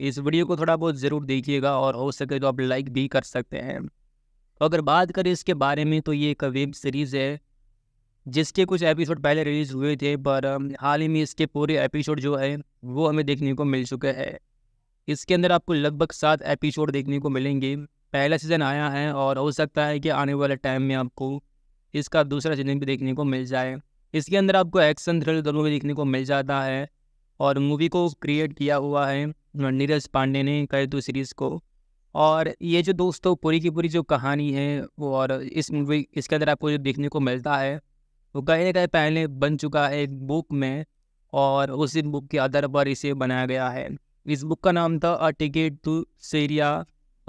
इस वीडियो को थोड़ा बहुत ज़रूर देखिएगा और हो सके तो आप लाइक भी कर सकते हैं तो अगर बात करें इसके बारे में तो ये एक वेब सीरीज़ है जिसके कुछ एपिसोड पहले रिलीज़ हुए थे पर हाल ही में इसके पूरे एपिसोड जो है वो हमें देखने को मिल चुके हैं इसके अंदर आपको लगभग सात एपिसोड देखने को मिलेंगे पहला सीज़न आया है और हो सकता है कि आने वाले टाइम में आपको इसका दूसरा सीजन भी देखने को मिल जाए इसके अंदर आपको एक्शन थ्रिल दोनों भी देखने को मिल जाता है और मूवी को क्रिएट किया हुआ है नीरज पांडे ने कहे तो सीरीज़ को और ये जो दोस्तों पूरी की पूरी जो कहानी है और इस मूवी इसके अंदर आपको जो देखने को मिलता है वो कहीं ना कहीं पहले बन चुका है एक बुक में और उसी बुक के आधार पर इसे बनाया गया है इस बुक का नाम था a ticket to Syria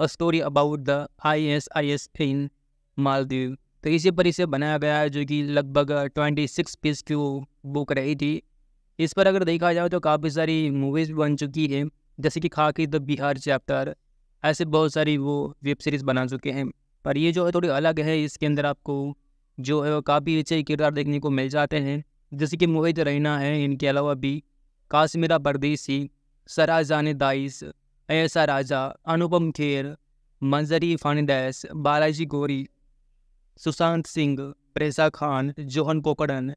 a story about the I S I S in Maldives तो इसी पर इसे बनाया गया है जो कि लगभग ट्वेंटी सिक्स पीस की वो बुक रही थी इस पर अगर देखा जाए तो काफ़ी सारी मूवीज़ भी बन चुकी हैं जैसे कि खाकी द बिहार चैप्टर ऐसे बहुत सारी वो वेब सीरीज़ बना चुके हैं पर ये जो है थोड़ी अलग है इसके अंदर आपको जो है वो काफ़ी अच्छे किरदार देखने को मिल जाते हैं जैसे कि मोहित रैना है इनके अलावा भी काश्मीरा परदेसी सराजान दाइस ऐसा राजा अनुपम खेर मंजरी फानदैस बालाजी गोरी सुशांत सिंह प्रेसा खान जोहन कोकड़न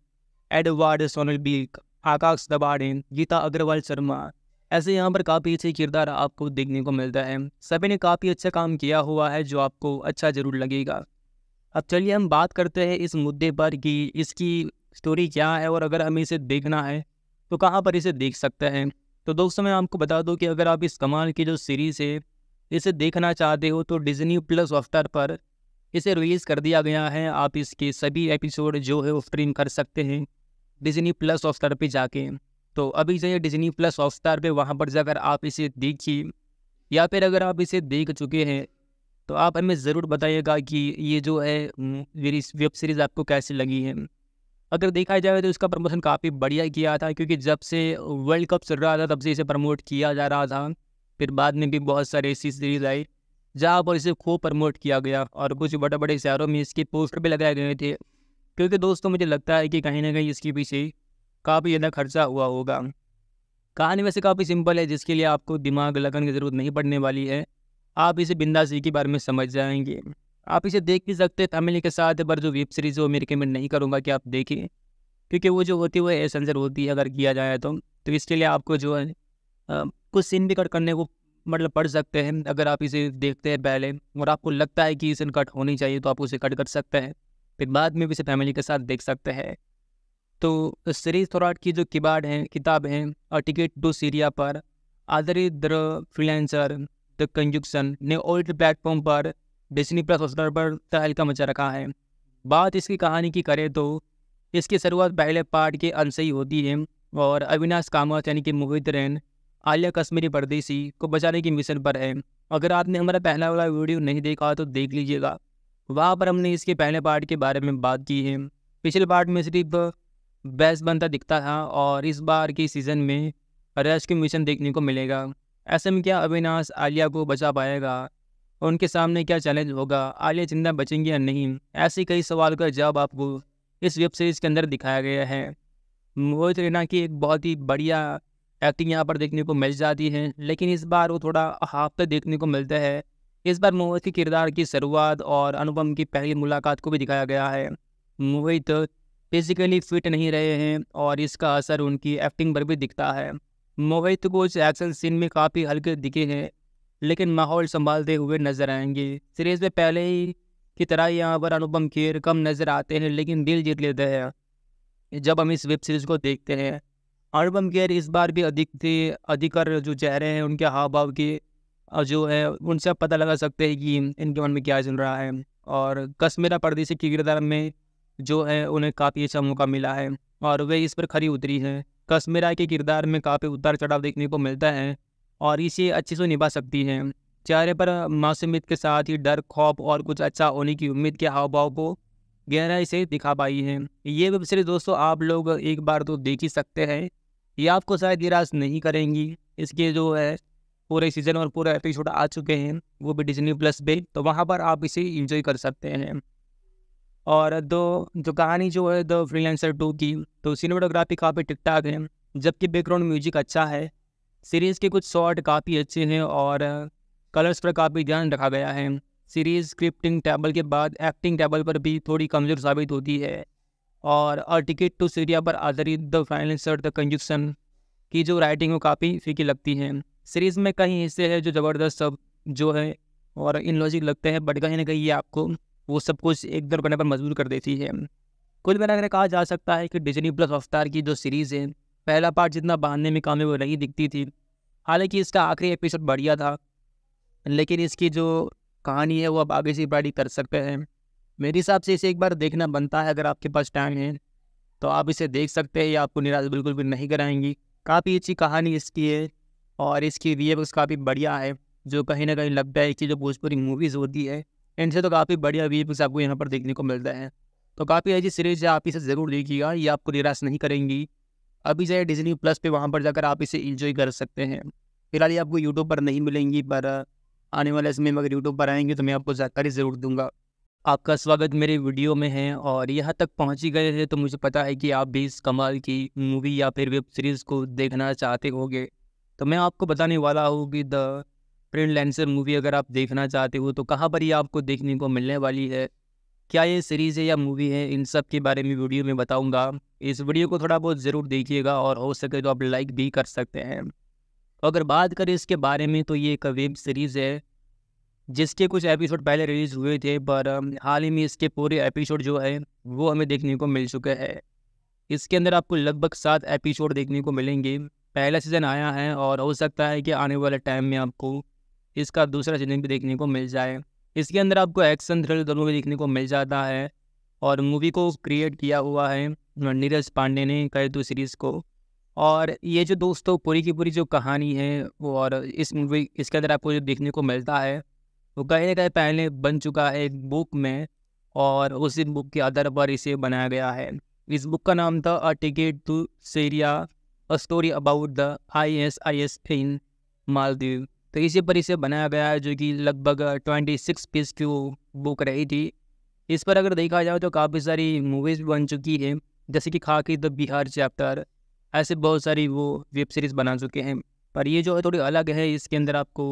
एडवर्ड बीक आकाश दबाड़ेन गीता अग्रवाल शर्मा ऐसे यहाँ पर काफ़ी अच्छे किरदार आपको देखने को मिलता है सभी ने काफ़ी अच्छा काम किया हुआ है जो आपको अच्छा ज़रूर लगेगा अब चलिए हम बात करते हैं इस मुद्दे पर कि इसकी स्टोरी क्या है और अगर हमें इसे देखना है तो कहाँ पर इसे देख सकते हैं तो दोस्तों मैं आपको बता दूँ कि अगर आप इस कमाल की जो सीरीज़ है इसे देखना चाहते हो तो डिजनी प्लस अफ्तार पर इसे रिलीज़ कर दिया गया है आप इसके सभी एपिसोड जो है वो स्ट्रीम कर सकते हैं डिजनी प्लस स्टार पे जाके तो अभी जो है डिजनी प्लस स्टार पे वहाँ पर जाकर आप इसे देखिए या फिर अगर आप इसे देख चुके हैं तो आप हमें ज़रूर बताइएगा कि ये जो है मेरी वेब सीरीज़ आपको कैसी लगी है अगर देखा जाए तो इसका प्रमोशन काफ़ी बढ़िया किया था क्योंकि जब से वर्ल्ड कप चल रहा था तब से इसे प्रमोट किया जा रहा था फिर बाद में भी बहुत सारी ऐसी सीरीज़ आई जहाँ पर इसे खूब प्रमोट किया गया और कुछ बड़े बड़े शहरों में इसके पोस्टर भी लगाए गए थे क्योंकि दोस्तों मुझे लगता है कि कहीं ना कहीं इसके पीछे काफ़ी ज़्यादा खर्चा हुआ होगा कहानी वैसे काफ़ी सिंपल है जिसके लिए आपको दिमाग लगन की ज़रूरत नहीं पड़ने वाली है आप इसे बिंदा सी के बारे में समझ जाएंगे आप इसे देख भी सकते हैं तमिल के साथ पर जो वेब सीरीज़ वो मैं रिकमेंड नहीं करूँगा कि आप देखें क्योंकि वो जो होती है वो एसेंसर होती है अगर किया जाए तो तो इसके लिए आपको जो है कुछ सीन भी कट करने को मतलब पढ़ सकते हैं अगर आप इसे देखते हैं पहले और आपको लगता है कि इसे कट होनी चाहिए तो आप उसे कट कर सकते हैं फिर बाद में भी इसे फैमिली के साथ देख सकते हैं तो सीरीज थोराट की जो किबाड़ हैं किताब हैं टिकट टू सीरिया पर आदर द्र फ्रीलेंसर द कंजुक्शन ने ओल्ड प्लेटफॉर्म पर डिजनी प्लस हॉस्टर पर तहलका मचा रखा है बात इसकी कहानी की करें तो इसकी शुरुआत पहले पार्ट के अंश ही होती है और अविनाश कामत यानी कि मोहित रैन आलिया कश्मीरी परदेसी को बचाने की मिशन पर है अगर आपने हमारा पहला वाला वीडियो नहीं देखा तो देख लीजिएगा वहाँ पर हमने इसके पहले पार्ट के बारे में बात की है पिछले पार्ट में सिर्फ बैस बनता दिखता था और इस बार के सीज़न में रेस्क्यू मिशन देखने को मिलेगा ऐसे में क्या अविनाश आलिया को बचा पाएगा उनके सामने क्या चैलेंज होगा आलिया जिंदा बचेंगी या नहीं ऐसे कई सवाल का जवाब आपको इस वेब सीरीज़ के अंदर दिखाया गया है मोहित रैना की एक बहुत ही बढ़िया एक्टिंग यहाँ पर देखने को मिल जाती है लेकिन इस बार वो थोड़ा हाफ तक देखने को मिलता है इस बार मोहित के किरदार की शुरुआत और अनुपम की पहली मुलाकात को भी दिखाया गया है मोहित फिजिकली फिट नहीं रहे हैं और इसका असर उनकी एक्टिंग पर भी दिखता है मोहित को उस एक्शन सीन में काफ़ी हल्के दिखे हैं लेकिन माहौल संभालते हुए नजर आएंगे सीरीज में पहले ही की तरह यहाँ पर अनुपम खेर कम नज़र आते हैं लेकिन दिल जीत लेते हैं जब हम इस वेब सीरीज़ को देखते हैं अर्बन गेयर इस बार भी अधिक थे अधिकतर जो चेहरे हैं उनके हाव भाव के जो है उनसे आप पता लगा सकते हैं कि इनके मन में क्या चल रहा है और कश्मीरा परदेश के किरदार में जो है उन्हें काफ़ी अच्छा मौका मिला है और वे इस पर खरी उतरी हैं कश्मीरा के किरदार में काफ़ी उतार चढ़ाव देखने को मिलता है और इसे अच्छे से निभा सकती हैं चेहरे पर मौसमियत के साथ ही डर खौफ और कुछ अच्छा होने की उम्मीद के हाव भाव को गहराई से दिखा पाई है ये वेब सीरीज़ दोस्तों आप लोग एक बार तो देख ही सकते हैं ये आपको शायद निराश नहीं करेंगी इसके जो है पूरे सीजन और पूरे एपिसोड आ चुके हैं वो भी डिजनी प्लस पे तो वहाँ पर आप इसे इंजॉय कर सकते हैं और दो जो कहानी जो है द फ्रीलांसर टू की तो सिनेमाटोग्राफी काफ़ी ठीक ठाक है जबकि बैकग्राउंड म्यूजिक अच्छा है सीरीज़ के कुछ शॉट काफ़ी अच्छे हैं और कलर्स पर काफ़ी ध्यान रखा गया है सीरीज़ स्क्रिप्टिंग टेबल के बाद एक्टिंग टेबल पर भी थोड़ी कमज़ोर साबित होती है और अ टिकट टू सीरिया पर आधारित द फाइनेंसर द कंजुक्शन की जो राइटिंग वो काफ़ी फीकी लगती है सीरीज़ में कई हिस्से हैं जो ज़बरदस्त सब जो है और इन लॉजिक लगते हैं बट कहीं ना कहीं ये आपको वो सब कुछ एक दर करने पर मजबूर कर देती है कुल बनाकर कहा जा सकता है कि डिजनी प्लस अवतार की जो सीरीज़ है पहला पार्ट जितना बांधने में कामयाब नहीं दिखती थी हालांकि इसका आखिरी एपिसोड बढ़िया था लेकिन इसकी जो कहानी है वो अब आगे से बड़ी कर सकते हैं मेरे हिसाब से इसे एक बार देखना बनता है अगर आपके पास टाइम है तो आप इसे देख सकते हैं या आपको निराश बिल्कुल भी नहीं कराएंगी काफ़ी अच्छी कहानी इसकी है और इसकी वी काफ़ी बढ़िया है जो कहीं ना कहीं लगता है कि जो भोजपुरी मूवीज़ होती है इनसे तो काफ़ी बढ़िया वी आपको यहाँ पर देखने को मिलता है तो काफ़ी अच्छी सीरीज है आप इसे ज़रूर देखिएगा ये आपको निराश नहीं करेंगी अभी जाए डिजनी प्लस पे वहाँ पर जाकर आप इसे इंजॉय कर सकते हैं फिलहाल ये आपको यूट्यूब पर नहीं मिलेंगी पर आने वाले समय में अगर यूट्यूब पर आएंगे तो मैं आपको जानकारी ज़रूर दूंगा आपका स्वागत मेरे वीडियो में है और यहाँ तक पहुँच ही गए हैं तो मुझे पता है कि आप भी इस कमाल की मूवी या फिर वेब सीरीज़ को देखना चाहते होंगे तो मैं आपको बताने वाला हूँ कि द प्रिंट लेंसर मूवी अगर आप देखना चाहते हो तो कहाँ पर ये आपको देखने को मिलने वाली है क्या ये सीरीज़ है या मूवी है इन सब के बारे में वीडियो में बताऊँगा इस वीडियो को थोड़ा बहुत ज़रूर देखिएगा और हो सके तो आप लाइक भी कर सकते हैं तो अगर बात करें इसके बारे में तो ये एक वेब सीरीज़ है जिसके कुछ एपिसोड पहले रिलीज हुए थे पर हाल ही में इसके पूरे एपिसोड जो है वो हमें देखने को मिल चुके हैं इसके अंदर आपको लगभग सात एपिसोड देखने को मिलेंगे पहला सीज़न आया है और हो सकता है कि आने वाले टाइम में आपको इसका दूसरा सीजन भी देखने को मिल जाए इसके अंदर आपको एक्शन थ्रिल दोनों भी देखने को मिल जाता है और मूवी को क्रिएट किया हुआ है नीरज पांडे ने कहे दो सीरीज़ को और ये जो दोस्तों पूरी की पूरी जो कहानी है वो और इस मूवी इसके अंदर आपको जो देखने को मिलता है वो कहीं ना कहीं पहले बन चुका है एक बुक में और उसी बुक के आधार पर इसे बनाया गया है इस बुक का नाम था a ticket to Syria a story about the I S I S in Maldives तो इसी पर इसे बनाया गया है जो कि लगभग ट्वेंटी सिक्स पेज की वो बुक रही थी इस पर अगर देखा जाए तो काफ़ी सारी मूवीज़ बन चुकी है जैसे कि खाकी द बिहार चैप्टर ऐसे बहुत सारी वो वेब सीरीज़ बना चुके हैं पर ये जो है थोड़ी अलग है इसके अंदर आपको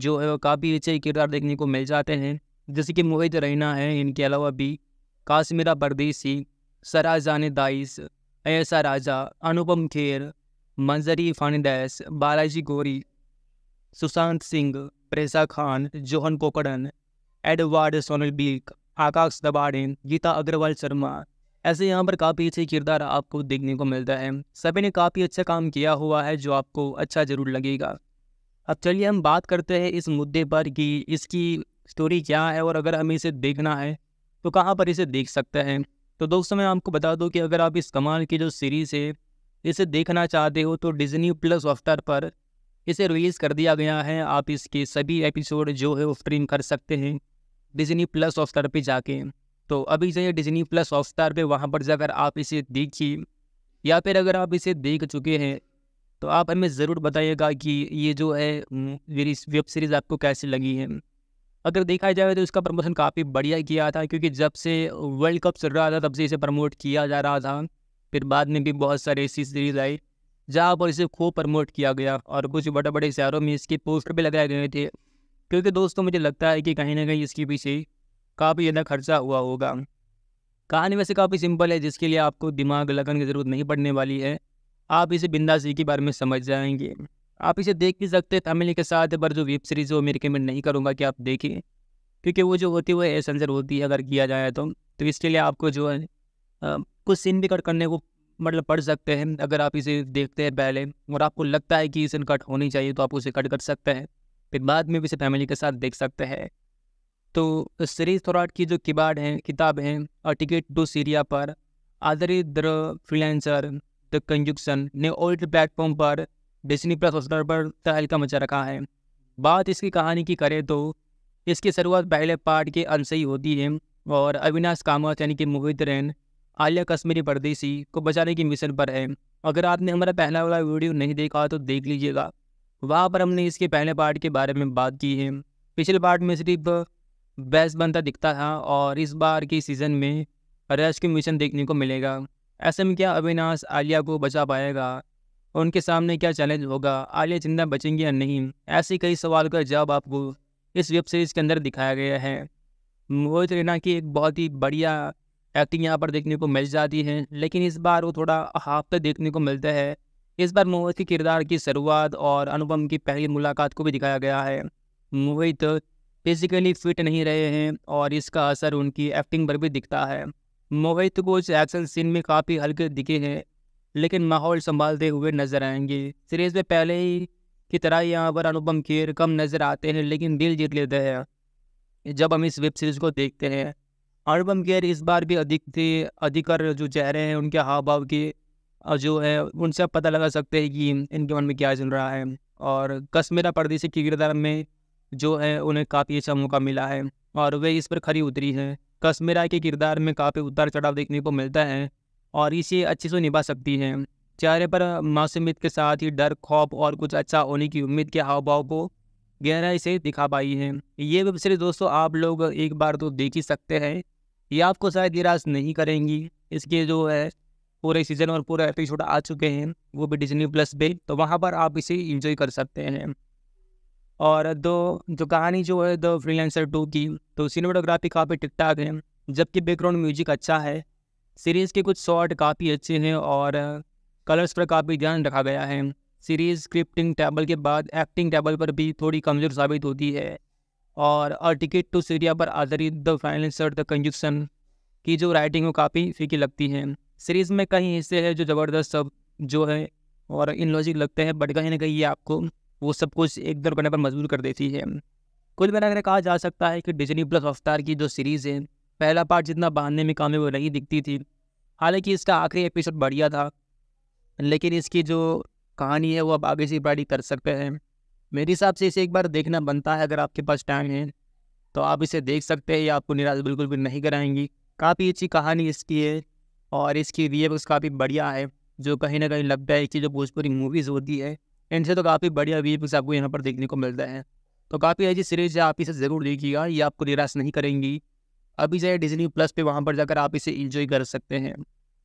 जो काफ़ी अच्छे किरदार देखने को मिल जाते हैं जैसे कि मोहित रैना है इनके अलावा भी काश्मीरा परदेसी सराजान दाइस ऐसा राजा अनुपम खेर मंजरी फर्नांडेस बालाजी गोरी सुशांत सिंह प्रेसा Khan Johan कोकड़न Edward Sonal beak आकाश दबाड़िन गीता अग्रवाल शर्मा ऐसे यहाँ पर काफ़ी अच्छे किरदार आपको देखने को मिलता है सभी ने काफ़ी अच्छा काम किया हुआ है जो आपको अच्छा ज़रूर लगेगा अब चलिए हम बात करते हैं इस मुद्दे पर कि इसकी स्टोरी क्या है और अगर हमें इसे देखना है तो कहाँ पर इसे देख सकते हैं तो दोस्तों मैं आपको बता दूँ कि अगर आप इस कमाल की जो सीरीज़ है इसे देखना चाहते हो तो डिज्नी प्लस अफ्तार पर इसे रिलीज़ कर दिया गया है आप इसके सभी एपिसोड जो है वो स्ट्रीम कर सकते हैं डिज्नी प्लस हॉटस्टार पे जाके तो अभी जाइए डिज्नी प्लस हॉटस्टार पे वहाँ पर जाकर आप इसे देखिए या फिर अगर आप इसे देख चुके हैं तो आप हमें ज़रूर बताइएगा कि ये जो है मेरी वेब सीरीज़ आपको कैसी लगी है अगर देखा जाए तो इसका प्रमोशन काफ़ी बढ़िया किया था क्योंकि जब से वर्ल्ड कप चल रहा था तब से इसे प्रमोट किया जा रहा था फिर बाद में भी बहुत सारी ऐसी सीरीज़ आई जहाँ पर इसे खूब प्रमोट किया गया और कुछ बड़े बड़े शहरों में इसके पोस्टर भी लगाए गए थे क्योंकि दोस्तों मुझे लगता है कि कहीं ना कहीं इसके पीछे काफ़ी ज़्यादा खर्चा हुआ होगा कहानी वैसे काफ़ी सिंपल है जिसके लिए आपको दिमाग लगन की ज़रूरत नहीं पड़ने वाली है आप इसे बिंदा एक के बारे में समझ जाएंगे आप इसे देख भी सकते हैं तमिल के साथ पर जो वेब सीरीज़ है वो मैं रिकमेंड नहीं करूँगा कि आप देखें क्योंकि वो जो होती है वो एसेंसर होती है अगर किया जाए तो तो इसके लिए आपको जो है कुछ सीन भी कट करने को मतलब पढ़ सकते हैं अगर आप इसे देखते हैं पहले और आपको लगता है कि इसे कट होनी चाहिए तो आप उसे कट कर सकते हैं फिर बाद में भी इसे फैमिली के साथ देख सकते हैं तो सीरीज थोराट की जो किबाड़ हैं किताब हैं टिकट टू सीरिया पर द्र फ्रीलांसर द कंजुक्शन ने ओल्ड प्लेटफॉर्म पर डिजनी प्लस हॉस्टर पर तहलका मचा रखा है बात इसकी कहानी की करें तो इसकी शुरुआत पहले पार्ट के अंत से ही होती है और अविनाश कामत यानी कि मोहित रैन आलिया कश्मीरी परदेसी को बचाने की मिशन पर है अगर आपने हमारा पहला वाला वीडियो नहीं देखा तो देख लीजिएगा वहाँ पर हमने इसके पहले पार्ट के बारे में बात की है पिछले पार्ट में सिर्फ बेस्ट बनता दिखता था और इस बार के सीज़न में रेस्क्यू मिशन देखने को मिलेगा ऐसे में क्या अविनाश आलिया को बचा पाएगा उनके सामने क्या चैलेंज होगा आलिया जिंदा बचेंगी या नहीं ऐसे कई सवाल का जवाब आपको इस वेब सीरीज़ के अंदर दिखाया गया है मोहित रैना की एक बहुत ही बढ़िया एक्टिंग यहाँ पर देखने को मिल जाती है लेकिन इस बार वो थोड़ा हाफ देखने को मिलता है इस बार मोहित के किरदार की शुरुआत और अनुपम की पहली मुलाकात को भी दिखाया गया है मोहित फिजिकली फिट नहीं रहे हैं और इसका असर उनकी एक्टिंग पर भी दिखता है मोहित को इस एक्शन सीन में काफ़ी हल्के दिखे हैं लेकिन माहौल संभालते हुए नजर आएंगे सीरीज में पहले ही की तरह यहाँ पर अनुपम खेर कम नज़र आते हैं लेकिन दिल जीत लेते हैं जब हम इस वेब सीरीज़ को देखते हैं अनुपम खेर इस बार भी अधिक थे अधिकर जो चेहरे हैं उनके हाव भाव के जो है उनसे पता लगा सकते हैं कि इनके मन में क्या चल रहा है और कश्मीरा परदेसी के किरदार में जो है उन्हें काफ़ी अच्छा मौका मिला है और वे इस पर खरी उतरी हैं कश्मीरा के किरदार में काफ़ी उतार चढ़ाव देखने को मिलता है और इसे अच्छे से निभा सकती है चेहरे पर मासूमियत के साथ ही डर खौफ और कुछ अच्छा होने की उम्मीद के हाव भाव को गहराई से दिखा पाई है ये वेब सीरीज दोस्तों आप लोग एक बार तो देख ही सकते हैं ये आपको शायद निराश नहीं करेंगी इसके जो है पूरे सीजन और पूरे एपिसोड आ चुके हैं वो भी डिजनी प्लस पे तो वहाँ पर आप इसे इंजॉय कर सकते हैं और दो जो कहानी जो है द फ्रीलांसर टू की तो सिनेमाटोग्राफी काफ़ी ठीक ठाक है जबकि बैकग्राउंड म्यूजिक अच्छा है सीरीज़ के कुछ शॉट काफ़ी अच्छे हैं और कलर्स पर काफ़ी ध्यान रखा गया है सीरीज़ स्क्रिप्टिंग टेबल के बाद एक्टिंग टेबल पर भी थोड़ी कमज़ोर साबित होती है और अ टिकट टू सीरिया पर आधारित द फाइनेंसर द कंजुक्शन की जो राइटिंग वो काफ़ी फीकी लगती है सीरीज़ में कई हिस्से हैं जो ज़बरदस्त सब जो है और इन लॉजिक लगते हैं बट कहीं ना कहीं ये आपको वो सब कुछ एक दर करने पर मजबूर कर देती है कुल मिलाकर कहा जा सकता है कि डिजनी प्लस अवतार की जो सीरीज़ है पहला पार्ट जितना बांधने में कामयाब नहीं दिखती थी हालांकि इसका आखिरी एपिसोड बढ़िया था लेकिन इसकी जो कहानी है वो आप आगे से बड़ी कर सकते हैं मेरे हिसाब से इसे एक बार देखना बनता है अगर आपके पास टाइम है तो आप इसे देख सकते हैं या आपको निराश बिल्कुल भी नहीं कराएंगी काफ़ी अच्छी कहानी इसकी है और इसकी रिएक्स काफ़ी बढ़िया है जो कहीं ना कहीं लगता है कि जो भोजपुरी मूवीज़ होती है इनसे तो काफ़ी बढ़िया व्यूज आपको यहाँ पर देखने को मिलता है तो काफ़ी ऐसी सीरीज है आप इसे ज़रूर देखिएगा ये आपको निराश नहीं करेंगी अभी है डिजनी प्लस पे वहाँ पर जाकर आप इसे इंजॉय कर सकते हैं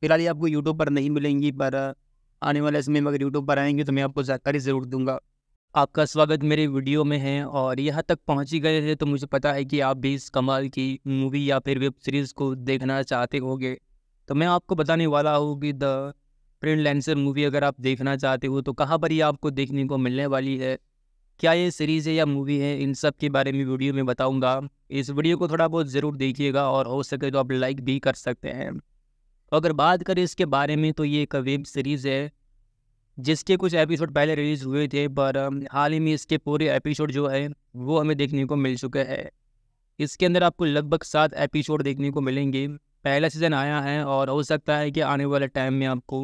फिलहाल ये आपको यूट्यूब पर नहीं मिलेंगी पर आने वाले समय में अगर यूट्यूब पर आएंगे तो मैं आपको जानकारी ज़रूर दूंगा आपका स्वागत मेरे वीडियो में है और यहाँ तक पहुँच ही गए हैं तो मुझे पता है कि आप भी इस कमाल की मूवी या फिर वेब सीरीज़ को देखना चाहते होंगे तो मैं आपको बताने वाला हूँ कि द प्रिंट लेंसर मूवी अगर आप देखना चाहते हो तो कहाँ पर ये आपको देखने को मिलने वाली है क्या ये सीरीज़ है या मूवी है इन सब के बारे में वीडियो में बताऊंगा इस वीडियो को थोड़ा बहुत ज़रूर देखिएगा और हो सके तो आप लाइक भी कर सकते हैं तो अगर बात करें इसके बारे में तो ये एक वेब सीरीज़ है जिसके कुछ एपिसोड पहले रिलीज़ हुए थे पर हाल ही में इसके पूरे एपिसोड जो है वो हमें देखने को मिल चुके हैं इसके अंदर आपको लगभग सात एपिसोड देखने को मिलेंगे पहला सीज़न आया है और हो सकता है कि आने वाले टाइम में आपको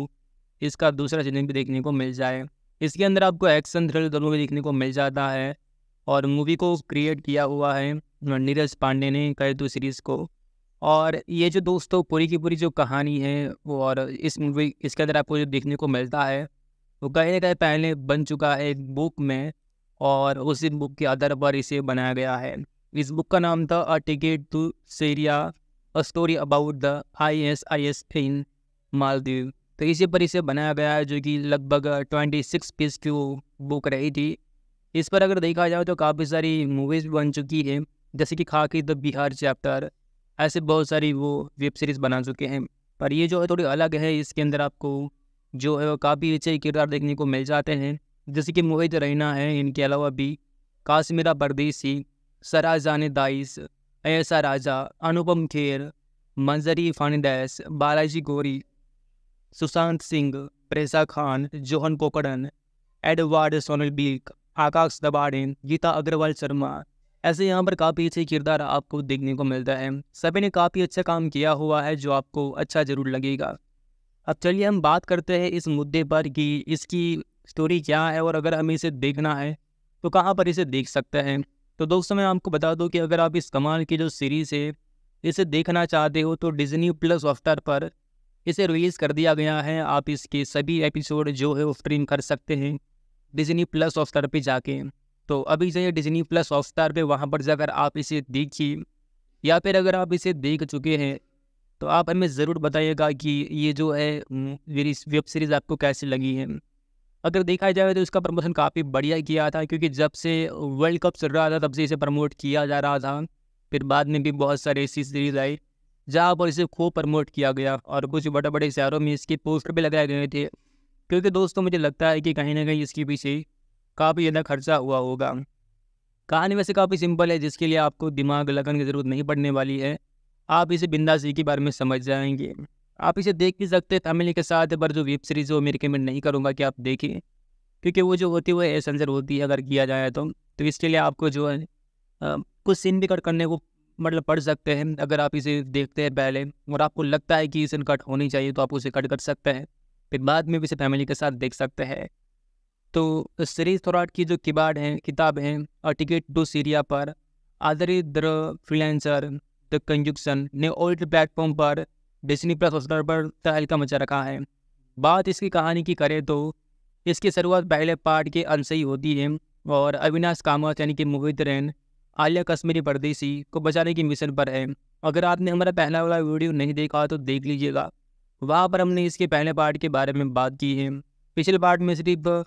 इसका दूसरा सीजन भी देखने को मिल जाए इसके अंदर आपको एक्शन थ्रिल दोनों भी देखने को मिल जाता है और मूवी को क्रिएट किया हुआ है नीरज पांडे ने कई तो सीरीज़ को और ये जो दोस्तों पूरी की पूरी जो कहानी है वो और इस मूवी इसके अंदर आपको जो देखने को मिलता है वो कहीं ना कहीं पहले बन चुका है एक बुक में और उसी बुक के आधार पर इसे बनाया गया है इस बुक का नाम था a ticket to Syria a story about the I S I S in Maldives तो इसी पर इसे बनाया गया है जो कि लगभग ट्वेंटी सिक्स पीस की बुक रही थी इस पर अगर देखा जाए तो काफ़ी सारी मूवीज़ बन चुकी हैं जैसे कि खाकी द बिहार चैप्टर ऐसे बहुत सारी वो वेब सीरीज़ बना चुके हैं पर ये जो है थोड़ी अलग है इसके अंदर आपको जो है वो काफ़ी अच्छे किरदार देखने को मिल जाते हैं जैसे कि मोहित रैना है इनके अलावा भी काश्मीरा परदेसी सराजान दाइस ऐसा राजा अनुपम खेर मंजरी फर्नाडैस बालाजी गोरी सुशांत सिंह प्रेसा Khan Johan कोकड़न Edward Sonal beak आकाश दबाड़े गीता अग्रवाल शर्मा ऐसे यहाँ पर काफ़ी अच्छे किरदार आपको देखने को मिलता है सभी ने काफ़ी अच्छा काम किया हुआ है जो आपको अच्छा ज़रूर लगेगा अब चलिए हम बात करते हैं इस मुद्दे पर कि इसकी स्टोरी क्या है और अगर हमें इसे देखना है तो कहाँ पर इसे देख सकते हैं तो दोस्तों मैं आपको बता दूँ कि अगर आप इस कमाल की जो सीरीज़ है इसे देखना चाहते हो तो डिजनी प्लस अफ्तार पर इसे रिलीज़ कर दिया गया है आप इसके सभी एपिसोड जो है वो स्ट्रीम कर सकते हैं डिजनी प्लस हॉटस्टार पे जाके तो अभी जो है डिजनी प्लस स्टार पर वहाँ पर जाकर आप इसे देखिए या फिर अगर आप इसे देख चुके हैं तो आप हमें ज़रूर बताइएगा कि ये जो है मेरी वेब सीरीज़ आपको कैसी लगी है अगर देखा जाए तो इसका प्रमोशन काफ़ी बढ़िया किया था क्योंकि जब से वर्ल्ड कप चल रहा था तब से इसे प्रमोट किया जा रहा था फिर बाद में भी बहुत सारी ऐसी सीरीज़ आई जहाँ पर इसे खूब प्रमोट किया गया और कुछ बड़े बड़े शहरों में इसके पोस्टर भी लगाए गए थे क्योंकि दोस्तों मुझे लगता है कि कहीं ना कहीं इसके पीछे काफ़ी ज़्यादा खर्चा हुआ होगा कहानी वैसे काफ़ी सिंपल है जिसके लिए आपको दिमाग लगन की ज़रूरत नहीं पड़ने वाली है आप इसे बिंदा जी के बारे में समझ जाएंगे आप इसे देख भी सकते हैं तमिल के साथ पर जो वेब सीरीज़ है वो मैं रिकमेंड नहीं करूँगा कि आप देखें क्योंकि वो जो होती है वो एसेंसर होती है अगर किया जाए तो तो इसके लिए आपको जो है कुछ सीन भी कट करने को मतलब पढ़ सकते हैं अगर आप इसे देखते हैं पहले और आपको लगता है कि इसे कट होनी चाहिए तो आप उसे कट कर सकते हैं फिर बाद में भी इसे फैमिली के साथ देख सकते हैं तो सीरीज थोराट की जो किबाड़ हैं किताब हैं और टिकट टू सीरिया पर आधारित द फ्रीलेंसर द कंजुक्शन ने ओल्ड प्लेटफॉर्म पर डिजनी प्लस हॉस्टर पर तहलका मचा रखा है बात इसकी कहानी की करें तो इसकी शुरुआत पहले पार्ट के अंश ही होती है और अविनाश कामत यानी कि मोहित रैन आलिया कश्मीरी परदेसी को बचाने की मिशन पर है अगर आपने हमारा पहला वाला वीडियो नहीं देखा तो देख लीजिएगा वहाँ पर हमने इसके पहले पार्ट के बारे में बात की है पिछले पार्ट में सिर्फ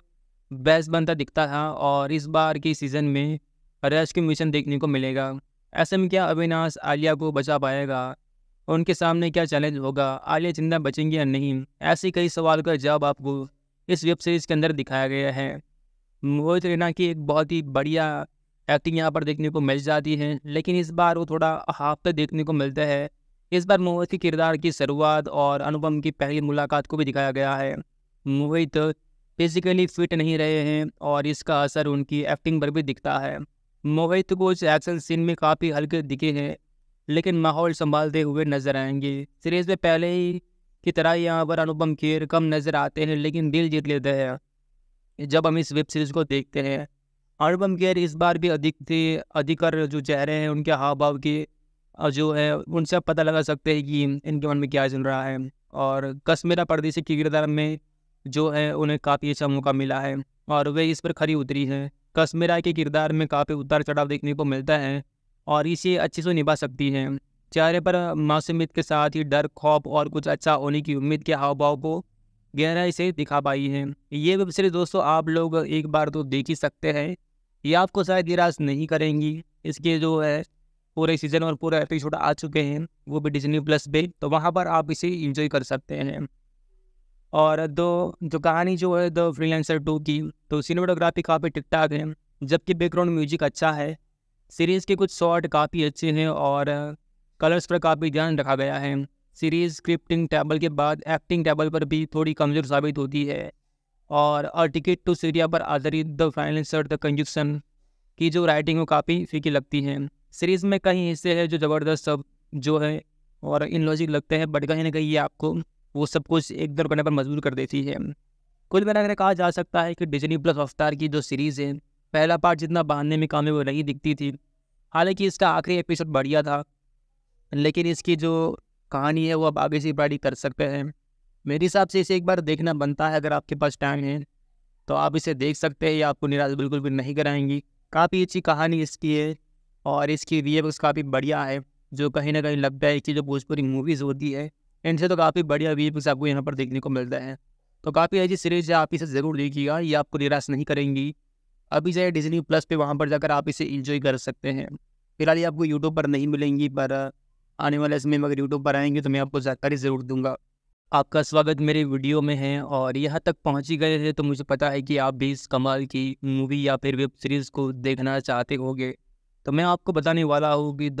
बैस बनता दिखता था और इस बार के सीज़न में रेस्क्यू मिशन देखने को मिलेगा ऐसे में क्या अविनाश आलिया को बचा पाएगा उनके सामने क्या चैलेंज होगा आलिया जिंदा बचेंगी या नहीं ऐसे कई सवाल का जवाब आपको इस वेब सीरीज़ के अंदर दिखाया गया है मोहित रैना की एक बहुत ही बढ़िया एक्टिंग यहाँ पर देखने को मिल जाती है लेकिन इस बार वो थोड़ा हाफ देखने को मिलता है इस बार मोहित के किरदार की शुरुआत और अनुपम की पहली मुलाकात को भी दिखाया गया है मोहित फिजिकली फिट नहीं रहे हैं और इसका असर उनकी एक्टिंग पर भी दिखता है मोहित कुछ एक्शन सीन में काफ़ी हल्के दिखे हैं लेकिन माहौल संभालते हुए नजर आएंगे सीरीज में पहले ही की तरह यहाँ पर अनुपम खेर कम नज़र आते हैं लेकिन दिल जीत लेते हैं जब हम इस वेब सीरीज़ को देखते हैं अनुपम खेर इस बार भी अधिक थे अधिकर जो चेहरे हैं उनके हाव भाव के जो है उनसे आप पता लगा सकते हैं कि इनके मन में क्या चल रहा है और कश्मीरा परदेशी की किरदार में जो है उन्हें काफ़ी अच्छा मौका मिला है और वे इस पर खरी उतरी हैं कश्मीरा के किरदार में काफ़ी उतार चढ़ाव देखने को मिलता है और इसे अच्छे से निभा सकती हैं चेहरे पर मासूमियत के साथ ही डर खौफ और कुछ अच्छा होने की उम्मीद के हाव भाव को गहराई से दिखा पाई है ये वेब सीरीज़ दोस्तों आप लोग एक बार तो देख ही सकते हैं ये आपको शायद निराश नहीं करेंगी इसके जो है पूरे सीजन और पूरे एपिसोड आ चुके हैं वो भी डिजनी प्लस पे तो वहाँ पर आप इसे इंजॉय कर सकते हैं और दो जो कहानी जो है द फ्रीलांसर टू की तो सिनेमाटोग्राफी काफ़ी ठीक ठाक है जबकि बैकग्राउंड म्यूजिक अच्छा है सीरीज़ के कुछ शॉट काफ़ी अच्छे हैं और कलर्स पर काफ़ी ध्यान रखा गया है सीरीज़ स्क्रिप्टिंग टेबल के बाद एक्टिंग टेबल पर भी थोड़ी कमज़ोर साबित होती है और अ टिकट टू सीरिया पर आधारित द फाइनेंस द कंजुक्शन की जो राइटिंग वो काफ़ी फीकी लगती है सीरीज़ में कई हिस्से हैं जो ज़बरदस्त सब जो है और इन लॉजिक लगते हैं बट कहीं ना कहीं ये आपको वो सब कुछ एक दर करने पर मजबूर कर देती है कुल अगर कहा जा सकता है कि डिजनी प्लस अवतार की जो सीरीज़ है पहला पार्ट जितना बांधने में वो नहीं दिखती थी हालांकि इसका आखिरी एपिसोड बढ़िया था लेकिन इसकी जो कहानी है वो अब आगे से बड़ी कर सकते हैं मेरे हिसाब से इसे एक बार देखना बनता है अगर आपके पास टाइम है तो आप इसे देख सकते हैं ये आपको निराश बिल्कुल भी नहीं कराएंगी काफ़ी अच्छी कहानी इसकी है और इसकी वीएफएक्स काफ़ी बढ़िया है जो कहीं ना कहीं लगता है कि जो भोजपुरी मूवीज़ होती है इनसे तो काफ़ी बढ़िया वीएफएक्स आपको यहाँ पर देखने को मिलता है तो काफ़ी अच्छी सीरीज़ है आप इसे ज़रूर देखिएगा ये आपको निराश नहीं करेंगी अभी जाए डिजनी प्लस पे वहाँ पर जाकर आप इसे इंजॉय कर सकते हैं फिलहाल ये आपको यूट्यूब पर नहीं मिलेंगी पर आने वाले समय में अगर यूट्यूब पर आएंगे तो मैं आपको जानकारी ज़रूर दूंगा आपका स्वागत मेरे वीडियो में है और यहाँ तक पहुँच ही गए हैं तो मुझे पता है कि आप भी इस कमाल की मूवी या फिर वेब सीरीज़ को देखना चाहते होंगे तो मैं आपको बताने वाला हूँ कि द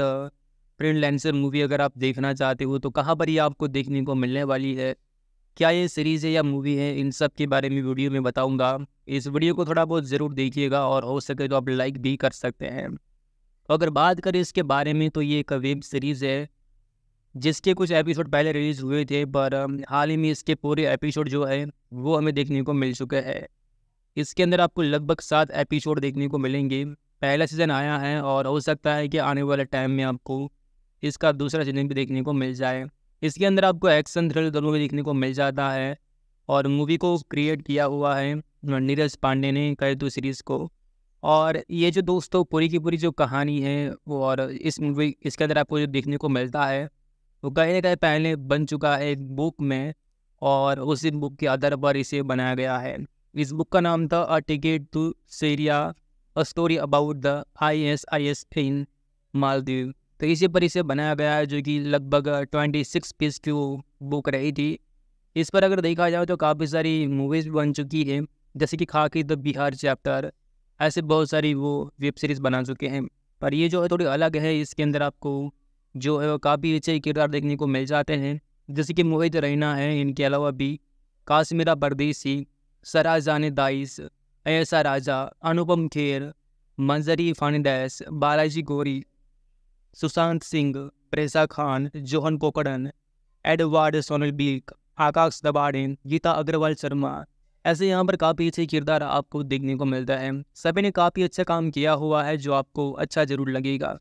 प्रिंट लेंसर मूवी अगर आप देखना चाहते हो तो कहाँ पर ये आपको देखने को मिलने वाली है क्या ये सीरीज़ है या मूवी है इन सब के बारे में वीडियो में बताऊँगा इस वीडियो को थोड़ा बहुत ज़रूर देखिएगा और हो सके तो आप लाइक भी कर सकते हैं तो अगर बात करें इसके बारे में तो ये एक वेब सीरीज़ है जिसके कुछ एपिसोड पहले रिलीज हुए थे पर um, हाल ही में इसके पूरे एपिसोड जो है वो हमें देखने को मिल चुके हैं इसके अंदर आपको लगभग सात एपिसोड देखने को मिलेंगे पहला सीज़न आया है और हो सकता है कि आने वाले टाइम में आपको इसका दूसरा सीज़न भी देखने को मिल जाए इसके अंदर आपको एक्शन थ्रिल दोनों भी देखने को मिल जाता है और मूवी को क्रिएट किया हुआ है नीरज पांडे ने कहे तो सीरीज़ को और ये जो दोस्तों पूरी की पूरी जो कहानी है वो और इस मूवी इसके अंदर आपको जो देखने को मिलता है वो कहीं ना कहीं पहले बन चुका है एक बुक में और उसी बुक के आधार पर इसे बनाया गया है इस बुक का नाम था a ticket to Syria a story about the I S I S in Maldives तो इसी पर इसे बनाया गया है जो कि लगभग ट्वेंटी सिक्स पेज की वो बुक रही थी इस पर अगर देखा जाए तो काफ़ी सारी मूवीज़ भी बन चुकी है जैसे कि खाकी द बिहार चैप्टर ऐसे बहुत सारी वो वेब सीरीज़ बना चुके हैं पर ये जो है थोड़ी अलग है इसके अंदर आपको जो है काफ़ी अच्छे किरदार देखने को मिल जाते हैं जैसे कि मोहित रैना है इनके अलावा भी काश्मीरा परदेसी सराजान दाइस ऐसा राजा अनुपम खेर मंजरी फर्नांडेस बालाजी गोरी सुशांत सिंह प्रेसा Khan Johan कोकड़न Edward Sonal beak आकाश दबाड़िन गीता अग्रवाल शर्मा ऐसे यहाँ पर काफ़ी अच्छे किरदार आपको देखने को मिलता है सभी ने काफ़ी अच्छा काम किया हुआ है जो आपको अच्छा ज़रूर लगेगा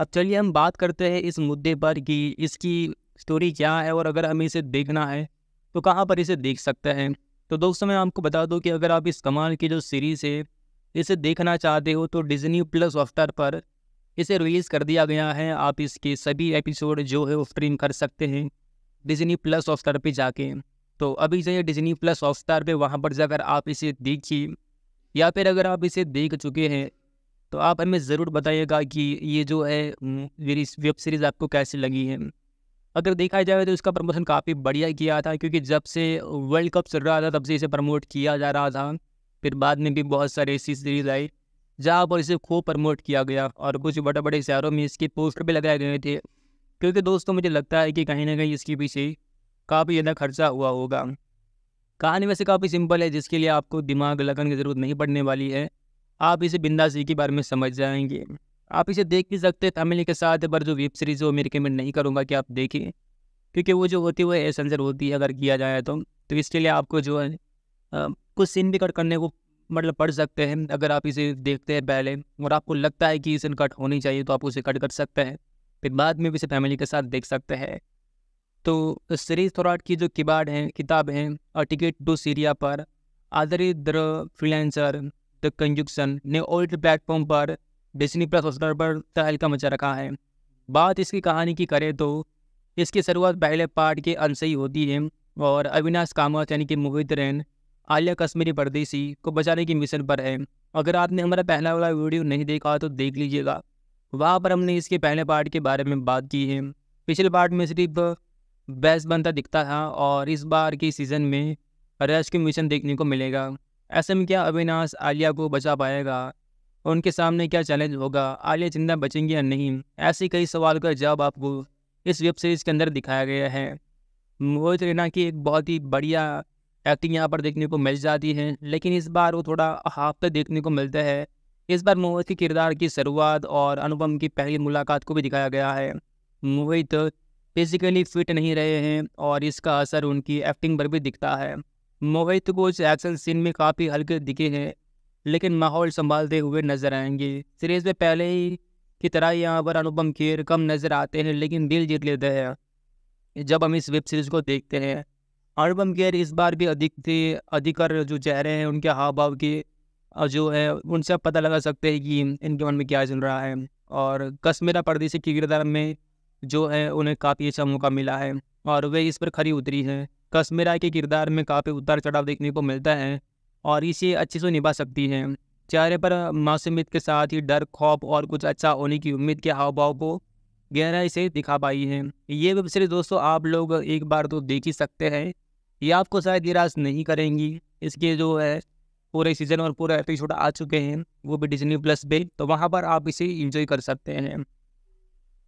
अब चलिए हम बात करते हैं इस मुद्दे पर कि इसकी स्टोरी क्या है और अगर हमें इसे देखना है तो कहाँ पर इसे देख सकते हैं तो दोस्तों मैं आपको बता दूँ कि अगर आप इस कमाल की जो सीरीज़ है इसे देखना चाहते हो तो डिज्नी प्लस सॉफ्टवेयर पर इसे रिलीज़ कर दिया गया है आप इसके सभी एपिसोड जो है वो स्ट्रीम कर सकते हैं डिज्नी प्लस ऑफ्टर पर जाके तो अभी जो है डिज्नी प्लस हॉटस्टार पे वहाँ पर जाकर आप इसे देखिए या फिर अगर आप इसे देख चुके हैं तो आप हमें ज़रूर बताइएगा कि ये जो है मेरी वेब सीरीज़ आपको कैसी लगी है अगर देखा जाए तो इसका प्रमोशन काफ़ी बढ़िया किया था क्योंकि जब से वर्ल्ड कप चल रहा था तब से इसे प्रमोट किया जा रहा था फिर बाद में भी बहुत सारी ऐसी सीरीज़ आई जहाँ पर इसे खूब प्रमोट किया गया और कुछ बड़े बड़े शहरों में इसके पोस्टर भी लगाए गए थे क्योंकि दोस्तों मुझे लगता है कि कहीं ना कहीं इसके पीछे काफ़ी ज़्यादा खर्चा हुआ होगा कहानी वैसे काफ़ी सिंपल है जिसके लिए आपको दिमाग लगन की ज़रूरत नहीं पड़ने वाली है आप इसे बिंदा जी के बारे में समझ जाएंगे आप इसे देख भी सकते हैं तमिल के साथ पर जो वेब सीरीज़ वो मैं रिकमेंड नहीं करूँगा कि आप देखें क्योंकि वो जो होती है वो एसेंसर होती है अगर किया जाए तो तो इसके लिए आपको जो है कुछ सीन भी कट करने को मतलब पढ़ सकते हैं अगर आप इसे देखते हैं पहले और आपको लगता है कि इसे कट होनी चाहिए तो आप उसे कट कर सकते हैं फिर बाद में भी इसे फैमिली के साथ देख सकते हैं तो सीरीज थोराट की जो किबाड़ हैं किताब हैं टिकट टू सीरिया पर आधारित द द कंजुक्शन ने ओल्ड प्लेटफॉर्म पर डिजनी प्लस हॉस्टर पर तहलका मचा रखा है बात इसकी कहानी की करें तो इसकी शुरुआत पहले पार्ट के अंश ही होती है और अविनाश कामत यानी कि मोहित रैन आलिया कश्मीरी परदेसी को बचाने की मिशन पर है अगर आपने हमारा पहला वाला वीडियो नहीं देखा तो देख लीजिएगा वहाँ पर हमने इसके पहले पार्ट के बारे में बात की है पिछले पार्ट में सिर्फ बेस्ट बनता दिखता था और इस बार के सीज़न में रेस्क्यू मिशन देखने को मिलेगा ऐसे में क्या अविनाश आलिया को बचा पाएगा उनके सामने क्या चैलेंज होगा आलिया जिंदा बचेंगी या नहीं ऐसे कई सवाल का जवाब आपको इस वेब सीरीज़ के अंदर दिखाया गया है मोहित रैना की एक बहुत ही बढ़िया एक्टिंग यहाँ पर देखने को मिल जाती है लेकिन इस बार वो थोड़ा तक देखने को मिलता है इस बार मोहित के किरदार की शुरुआत और अनुपम की पहली मुलाकात को भी दिखाया गया है मोहित फिजिकली फिट नहीं रहे हैं और इसका असर उनकी एक्टिंग पर भी दिखता है मोहित को इस एक्शन सीन में काफ़ी हल्के दिखे हैं लेकिन माहौल संभालते हुए नजर आएंगे सीरीज में पहले ही की तरह यहाँ पर अनुपम खेर कम नज़र आते हैं लेकिन दिल जीत लेते हैं जब हम इस वेब सीरीज़ को देखते हैं अनुपम खेर इस बार भी अधिक थे अधिकर जो चेहरे हैं उनके हाव भाव के जो है उनसे पता लगा सकते हैं कि इनके मन में क्या चल रहा है और कश्मीरा परदेशी के किरदार में जो है उन्हें काफ़ी अच्छा मौका मिला है और वे इस पर खरी उतरी हैं कश्मीरा के किरदार में काफ़ी उतार चढ़ाव देखने को मिलता है और इसे अच्छे से निभा सकती हैं चेहरे पर मौसमित के साथ ही डर खौफ और कुछ अच्छा होने की उम्मीद के हाव भाव को गहराई से दिखा पाई है ये वेब सीरीज दोस्तों आप लोग एक बार तो देख ही सकते हैं ये आपको शायद निराश नहीं करेंगी इसके जो है पूरे सीजन और पूरे एपिसोड आ चुके हैं वो भी डिजनी प्लस पे तो वहाँ पर आप इसे इंजॉय कर सकते हैं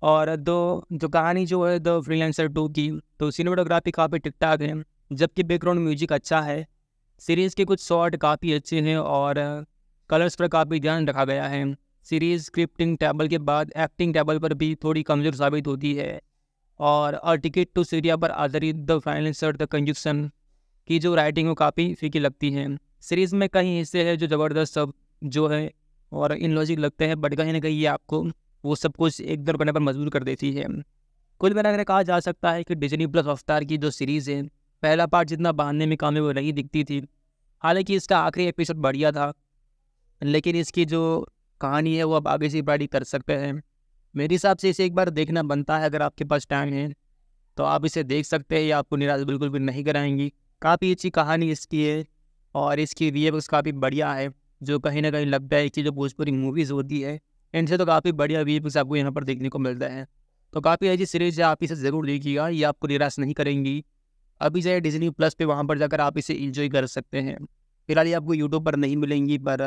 और दो जो कहानी जो है द फ्रीलांसर टू की तो सिनेमाटोग्राफी काफ़ी ठीक ठाक है जबकि बैकग्राउंड म्यूजिक अच्छा है सीरीज़ के कुछ शॉट काफ़ी अच्छे हैं और कलर्स पर काफ़ी ध्यान रखा गया है सीरीज़ स्क्रिप्टिंग टेबल के बाद एक्टिंग टेबल पर भी थोड़ी कमज़ोर साबित होती है और अ टिकट टू सीरिया पर आधारित द फाइनेंसर द कंजन की जो राइटिंग वो काफ़ी फीकी लगती है सीरीज़ में कई हिस्से हैं जो ज़बरदस्त सब जो है और इन लॉजिक लगते हैं बट कहीं ना कहीं ये आपको वो सब कुछ एक दर बने पर मजबूर कर देती है कुल मिलाकर कहा जा सकता है कि डिजनी प्लस अवतार की जो सीरीज़ है पहला पार्ट जितना बांधने में कामयाब नहीं दिखती थी हालांकि इसका आखिरी एपिसोड बढ़िया था लेकिन इसकी जो कहानी है वो आप आगे से बड़ी कर सकते हैं मेरे हिसाब से इसे एक बार देखना बनता है अगर आपके पास टाइम है तो आप इसे देख सकते हैं या आपको निराश बिल्कुल भी नहीं कराएंगी काफ़ी अच्छी कहानी इसकी है और इसकी रिएक्स काफ़ी बढ़िया है जो कहीं ना कहीं लगता है कि जो भोजपुरी मूवीज़ होती है इनसे तो काफ़ी बढ़िया व्यूज आपको यहाँ पर देखने को मिलता है तो काफ़ी ऐसी सीरीज है आप इसे ज़रूर देखिएगा ये आपको निराश नहीं करेंगी अभी से डिजनी प्लस पे वहाँ पर जाकर आप इसे इंजॉय कर सकते हैं फिलहाल ये आपको यूट्यूब पर नहीं मिलेंगी पर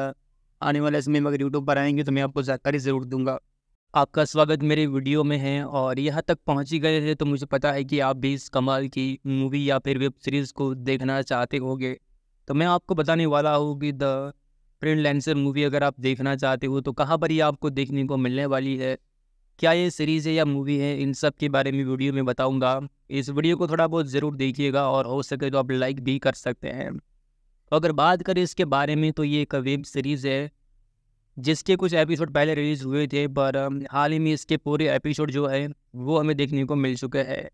आने वाले समय में अगर यूट्यूब पर आएंगे तो मैं आपको जानकारी ज़रूर दूंगा आपका स्वागत मेरे वीडियो में है और यहाँ तक पहुँच ही गए हैं तो मुझे पता है कि आप भी इस कमाल की मूवी या फिर वेब सीरीज़ को देखना चाहते होंगे तो मैं आपको बताने वाला हूँ कि द प्रिंट लेंसर मूवी अगर आप देखना चाहते हो तो कहाँ पर ये आपको देखने को मिलने वाली है क्या ये सीरीज़ है या मूवी है इन सब के बारे में वीडियो में बताऊंगा इस वीडियो को थोड़ा बहुत ज़रूर देखिएगा और हो सके तो आप लाइक भी कर सकते हैं तो अगर बात करें इसके बारे में तो ये एक वेब सीरीज़ है जिसके कुछ एपिसोड पहले रिलीज़ हुए थे पर हाल ही में इसके पूरे एपिसोड जो है वो हमें देखने को मिल चुके हैं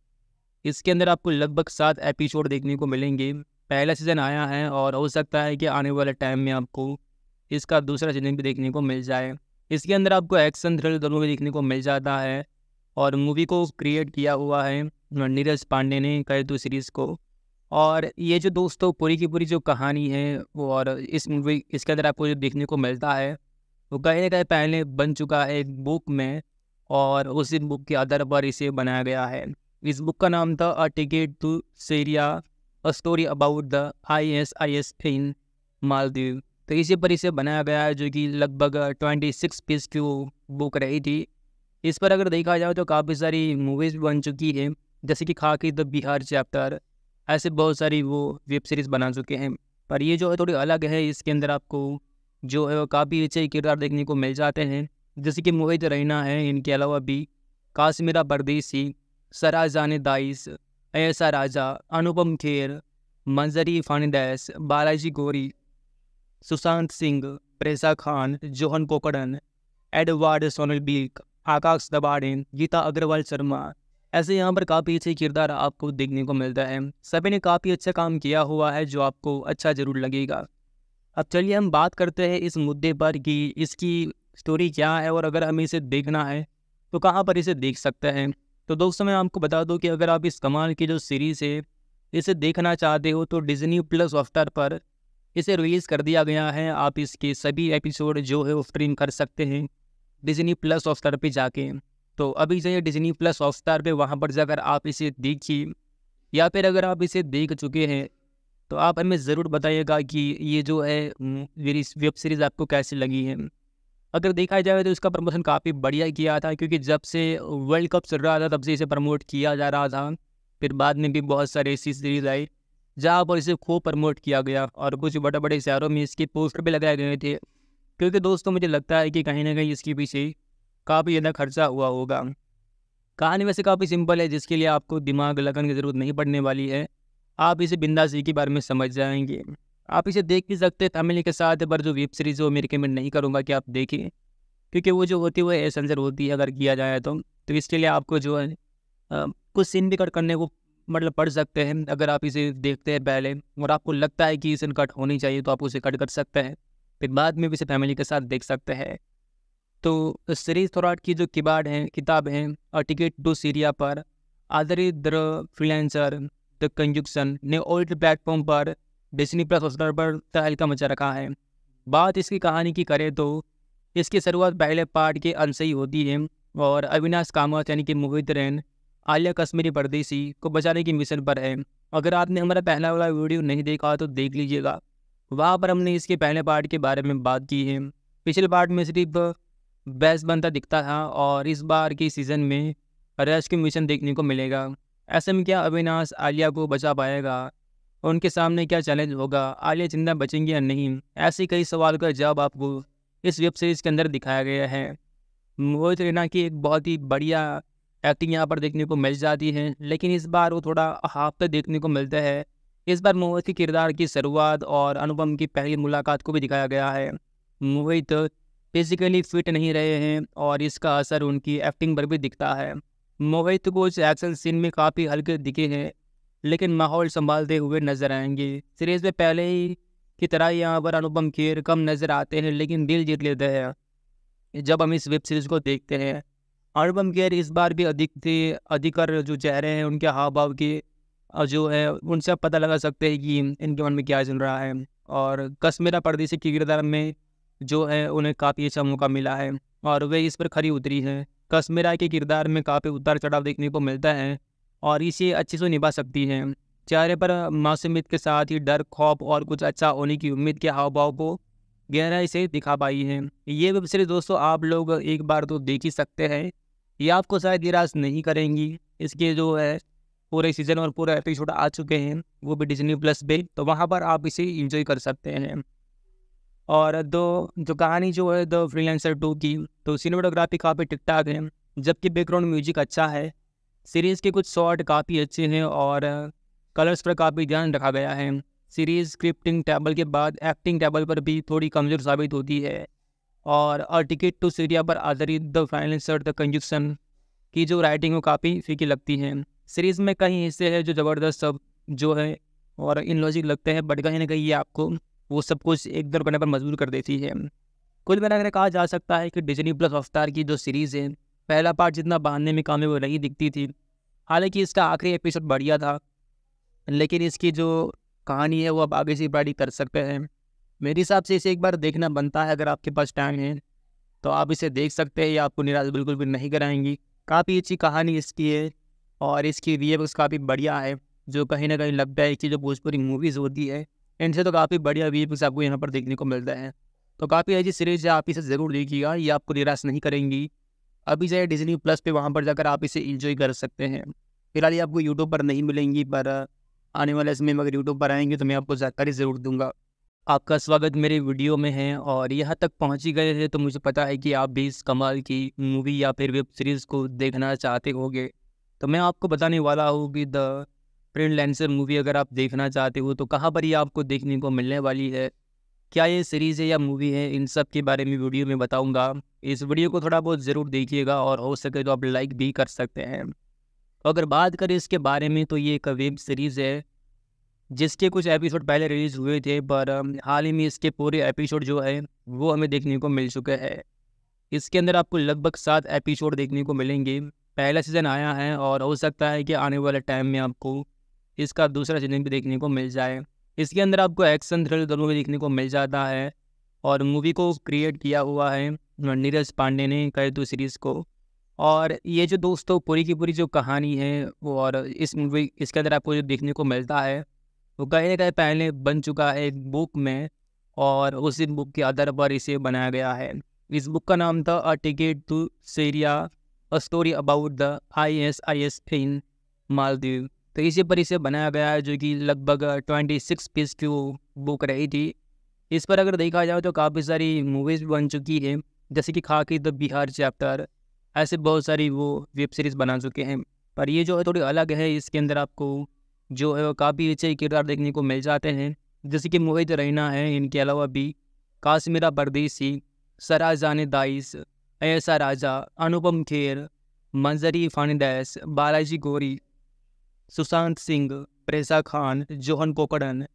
इसके अंदर आपको लगभग सात एपिसोड देखने को मिलेंगे पहला सीज़न आया है और हो सकता है कि आने वाले टाइम में आपको इसका दूसरा सीजन भी देखने को मिल जाए इसके अंदर आपको एक्शन थ्रिल दोनों भी देखने को मिल जाता है और मूवी को क्रिएट किया हुआ है नीरज पांडे ने कहे तो सीरीज़ को और ये जो दोस्तों पूरी की पूरी जो कहानी है और इस मूवी इसके अंदर आपको जो देखने को मिलता है वो कहीं ना कहीं पहले बन चुका है एक बुक में और उसी बुक के आधार पर इसे बनाया गया है इस बुक का नाम था a ticket to Syria a story about the I S I S in Maldives तो इसी पर इसे बनाया गया है जो कि लगभग ट्वेंटी सिक्स पीस की वो बुक रही थी इस पर अगर देखा जाए तो काफ़ी सारी मूवीज़ बन चुकी हैं जैसे कि खाकी द बिहार चैप्टर ऐसे बहुत सारी वो वेब सीरीज़ बना चुके हैं पर ये जो है थोड़ी अलग है इसके अंदर आपको जो है वो काफ़ी अच्छे किरदार देखने को मिल जाते हैं जैसे कि मोहित रैना है इनके अलावा भी काश्मीरा परदेसी सराजान दाइस ऐसा राजा अनुपम खेर मंजरी फानदैस बालाजी गोरी सुशांत सिंह प्रेसा Khan Johan कोकड़न Edward Sonal beak आकाश दबाड़े गीता अग्रवाल शर्मा ऐसे यहाँ पर काफ़ी अच्छे किरदार आपको देखने को मिलता है सभी ने काफ़ी अच्छा काम किया हुआ है जो आपको अच्छा ज़रूर लगेगा अब चलिए हम बात करते हैं इस मुद्दे पर कि इसकी स्टोरी क्या है और अगर हमें इसे देखना है तो कहाँ पर इसे देख सकते हैं तो दोस्तों मैं आपको बता दूं कि अगर आप इस कमाल की जो सीरीज़ है इसे देखना चाहते हो तो डिज्नी प्लस हॉटस्टार पर इसे रिलीज़ कर दिया गया है आप इसके सभी एपिसोड जो है वो स्ट्रीम कर सकते हैं डिजनी प्लस स्टार पे जाके तो अभी जो है डिजनी प्लस स्टार पे वहाँ पर जाकर आप इसे देखिए या फिर अगर आप इसे देख चुके हैं तो आप हमें ज़रूर बताइएगा कि ये जो है मेरी वेब सीरीज़ आपको कैसी लगी है अगर देखा जाए तो इसका प्रमोशन काफ़ी बढ़िया किया था क्योंकि जब से वर्ल्ड कप चल रहा था तब से इसे प्रमोट किया जा रहा था फिर बाद में भी बहुत सारी ऐसी सीरीज़ आई जहाँ पर इसे खूब प्रमोट किया गया और कुछ बड़े बड़े शहरों में इसके पोस्टर भी लगाए गए थे क्योंकि दोस्तों मुझे लगता है कि कहीं ना कहीं इसके पीछे काफ़ी ज़्यादा खर्चा हुआ होगा कहानी वैसे काफ़ी सिंपल है जिसके लिए आपको दिमाग लगन की ज़रूरत नहीं पड़ने वाली है आप इसे बिंदा जी के बारे में समझ जाएंगे आप इसे देख भी सकते हैं तमिल के साथ पर जो वेब सीरीज़ वो मैं रिकमेंड नहीं करूँगा कि आप देखें क्योंकि वो जो होती है वो एसेंसर होती है अगर किया जाए तो तो इसके लिए आपको जो है कुछ सीन भी कट करने को मतलब पढ़ सकते हैं अगर आप इसे देखते हैं पहले और आपको लगता है कि इसे कट होनी चाहिए तो आप उसे कट कर सकते हैं फिर बाद में भी इसे फैमिली के साथ देख सकते हैं तो सीरीज थोराट की जो किबाड़ हैं किताब हैं और टिकट टू सीरिया पर आदर द्र फ्रीलेंसर द कंजुक्शन ने ओल्ड प्लेटफॉर्म पर डिजनी प्लस हॉस्टर पर तहलका मचा रखा है बात इसकी कहानी की करें तो इसकी शुरुआत पहले पार्ट के अंश ही होती है और अविनाश कामत यानी कि मोहित रैन आलिया कश्मीरी परदेसी को बचाने की मिशन पर है अगर आपने हमारा पहला वाला वीडियो नहीं देखा तो देख लीजिएगा वहाँ पर हमने इसके पहले पार्ट के बारे में बात की है पिछले पार्ट में सिर्फ बैस बनता दिखता था और इस बार के सीज़न में रेस्क्यू मिशन देखने को मिलेगा ऐसे में क्या अविनाश आलिया को बचा पाएगा उनके सामने क्या चैलेंज होगा आलिया जिंदा बचेंगी या नहीं ऐसे कई सवाल का जवाब आपको इस वेब सीरीज़ के अंदर दिखाया गया है मोहित रैना की एक बहुत ही बढ़िया एक्टिंग यहाँ पर देखने को मिल जाती है लेकिन इस बार वो थोड़ा हाफ पे देखने को मिलता है इस बार मोहित के किरदार की शुरुआत और अनुपम की पहली मुलाकात को भी दिखाया गया है मोहित फिजिकली फिट नहीं रहे हैं और इसका असर उनकी एक्टिंग पर भी दिखता है मोहित को इस एक्शन सीन में काफ़ी हल्के दिखे हैं लेकिन माहौल संभालते हुए नजर आएंगे सीरीज में पहले ही की तरह यहाँ पर अनुपम खेर कम नज़र आते हैं लेकिन दिल जीत लेते हैं जब हम इस वेब सीरीज़ को देखते हैं अनुपम केयर इस बार भी अधिक थे अधिकर जो चेहरे हैं उनके हाव भाव के जो है उनसे आप पता लगा सकते हैं कि इनके मन में क्या चल रहा है और कश्मीरा परदेसी के किरदार में जो है उन्हें काफ़ी अच्छा मौका मिला है और वे इस पर खरी उतरी हैं कश्मीरा के किरदार में काफ़ी उतार चढ़ाव देखने को मिलता है और इसे अच्छे से निभा सकती हैं चेहरे पर मासूमियत के साथ ही डर खौफ और कुछ अच्छा होने की उम्मीद के हाव भाव को गहराई से दिखा पाई है ये वेब सीरीज दोस्तों आप लोग एक बार तो देख ही सकते हैं ये आपको शायद निराश नहीं करेंगी इसके जो है पूरे सीजन और पूरा एपिसोड आ चुके हैं वो भी डिजनी प्लस पे तो वहाँ पर आप इसे इंजॉय कर सकते हैं और दो जो कहानी जो है द फ्रीलांसर टू की तो सिनेमाटोग्राफी काफ़ी ठीक ठाक है जबकि बैकग्राउंड म्यूजिक अच्छा है सीरीज़ के कुछ शॉट काफ़ी अच्छे हैं और कलर्स पर काफ़ी ध्यान रखा गया है सीरीज़ स्क्रिप्टिंग टेबल के बाद एक्टिंग टेबल पर भी थोड़ी कमज़ोर साबित होती है और अ टिकट टू सीरिया पर आधारित द फाइनेंसर द कंजन की जो राइटिंग वो काफ़ी फीकी लगती है सीरीज़ में कई हिस्से हैं जो ज़बरदस्त सब जो है और इन लॉजिक लगते हैं बट कहीं ना कहीं ये आपको वो सब कुछ एक दर बने पर मजबूर कर देती है कुल मिलाकर कहा जा सकता है कि डिजनी प्लस अवतार की जो सीरीज़ है पहला पार्ट जितना बांधने में कामयाब नहीं दिखती थी हालांकि इसका आखिरी एपिसोड बढ़िया था लेकिन इसकी जो कहानी है वो आप आगे से पढ़ाई कर सकते हैं मेरे हिसाब से इसे एक बार देखना बनता है अगर आपके पास टाइम है तो आप इसे देख सकते हैं या आपको निराश बिल्कुल भी नहीं कराएंगी काफ़ी अच्छी कहानी इसकी है और इसकी वीएफएक्स काफ़ी बढ़िया है जो कहीं ना कहीं लगता है कि जो भोजपुरी मूवीज़ होती है इनसे तो काफ़ी बढ़िया वीएफएक्स आपको यहाँ पर देखने को मिलता है तो काफ़ी अच्छी सीरीज़ है आप इसे ज़रूर देखिएगा ये आपको निराश नहीं करेंगी अभी जाए डिजनी प्लस पे वहाँ पर जाकर आप इसे इंजॉय कर सकते हैं फिलहाल ये आपको यूट्यूब पर नहीं मिलेंगी पर आने वाले समय में अगर यूट्यूब पर आएंगे तो मैं आपको जानकारी ज़रूर दूंगा आपका स्वागत मेरे वीडियो में है और यहाँ तक पहुँच ही गए थे तो मुझे पता है कि आप भी इस कमाल की मूवी या फिर वेब सीरीज़ को देखना चाहते होंगे तो मैं आपको बताने वाला हूँ कि द प्रिंट लेंसर मूवी अगर आप देखना चाहते हो तो कहाँ पर ये आपको देखने को मिलने वाली है क्या ये सीरीज़ है या मूवी है इन सब के बारे में वीडियो में बताऊँगा इस वीडियो को थोड़ा बहुत ज़रूर देखिएगा और हो सके तो आप लाइक भी कर सकते हैं तो अगर बात करें इसके बारे में तो ये एक वेब सीरीज़ है जिसके कुछ एपिसोड पहले रिलीज़ हुए थे पर हाल ही में इसके पूरे एपिसोड जो है वो हमें देखने को मिल चुके हैं इसके अंदर आपको लगभग सात एपिसोड देखने को मिलेंगे पहला सीज़न आया है और हो सकता है कि आने वाले टाइम में आपको इसका दूसरा सीजन भी देखने को मिल जाए इसके अंदर आपको एक्शन थ्रिल दोनों भी देखने को मिल जाता है और मूवी को क्रिएट किया हुआ है नीरज पांडे ने कई तो सीरीज़ को और ये जो दोस्तों पूरी की पूरी जो कहानी है वो और इस मूवी इसके अंदर आपको जो देखने को मिलता है वो कहीं ना कहीं पहले बन चुका है एक बुक में और उसी बुक के आधार पर इसे बनाया गया है इस बुक का नाम था a ticket to Syria a story about the I S I S in Maldives तो इसी पर इसे बनाया गया है जो कि लगभग ट्वेंटी सिक्स पीस की वो बुक रही थी इस पर अगर देखा जाए तो काफ़ी सारी मूवीज़ बन चुकी है जैसे कि खाकी द बिहार चैप्टर ऐसे बहुत सारी वो वेब सीरीज़ बना चुके हैं पर ये जो है थोड़ी अलग है इसके अंदर आपको जो है वो काफ़ी अच्छे किरदार देखने को मिल जाते हैं जैसे कि मोहित रैना है इनके अलावा भी काश्मीरा परदेसी सराजान दाइस ऐसा राजा अनुपम खेर मंजरी फर्नांडेस बालाजी गोरी सुशांत सिंह प्रेसा Khan Johan कोकड़न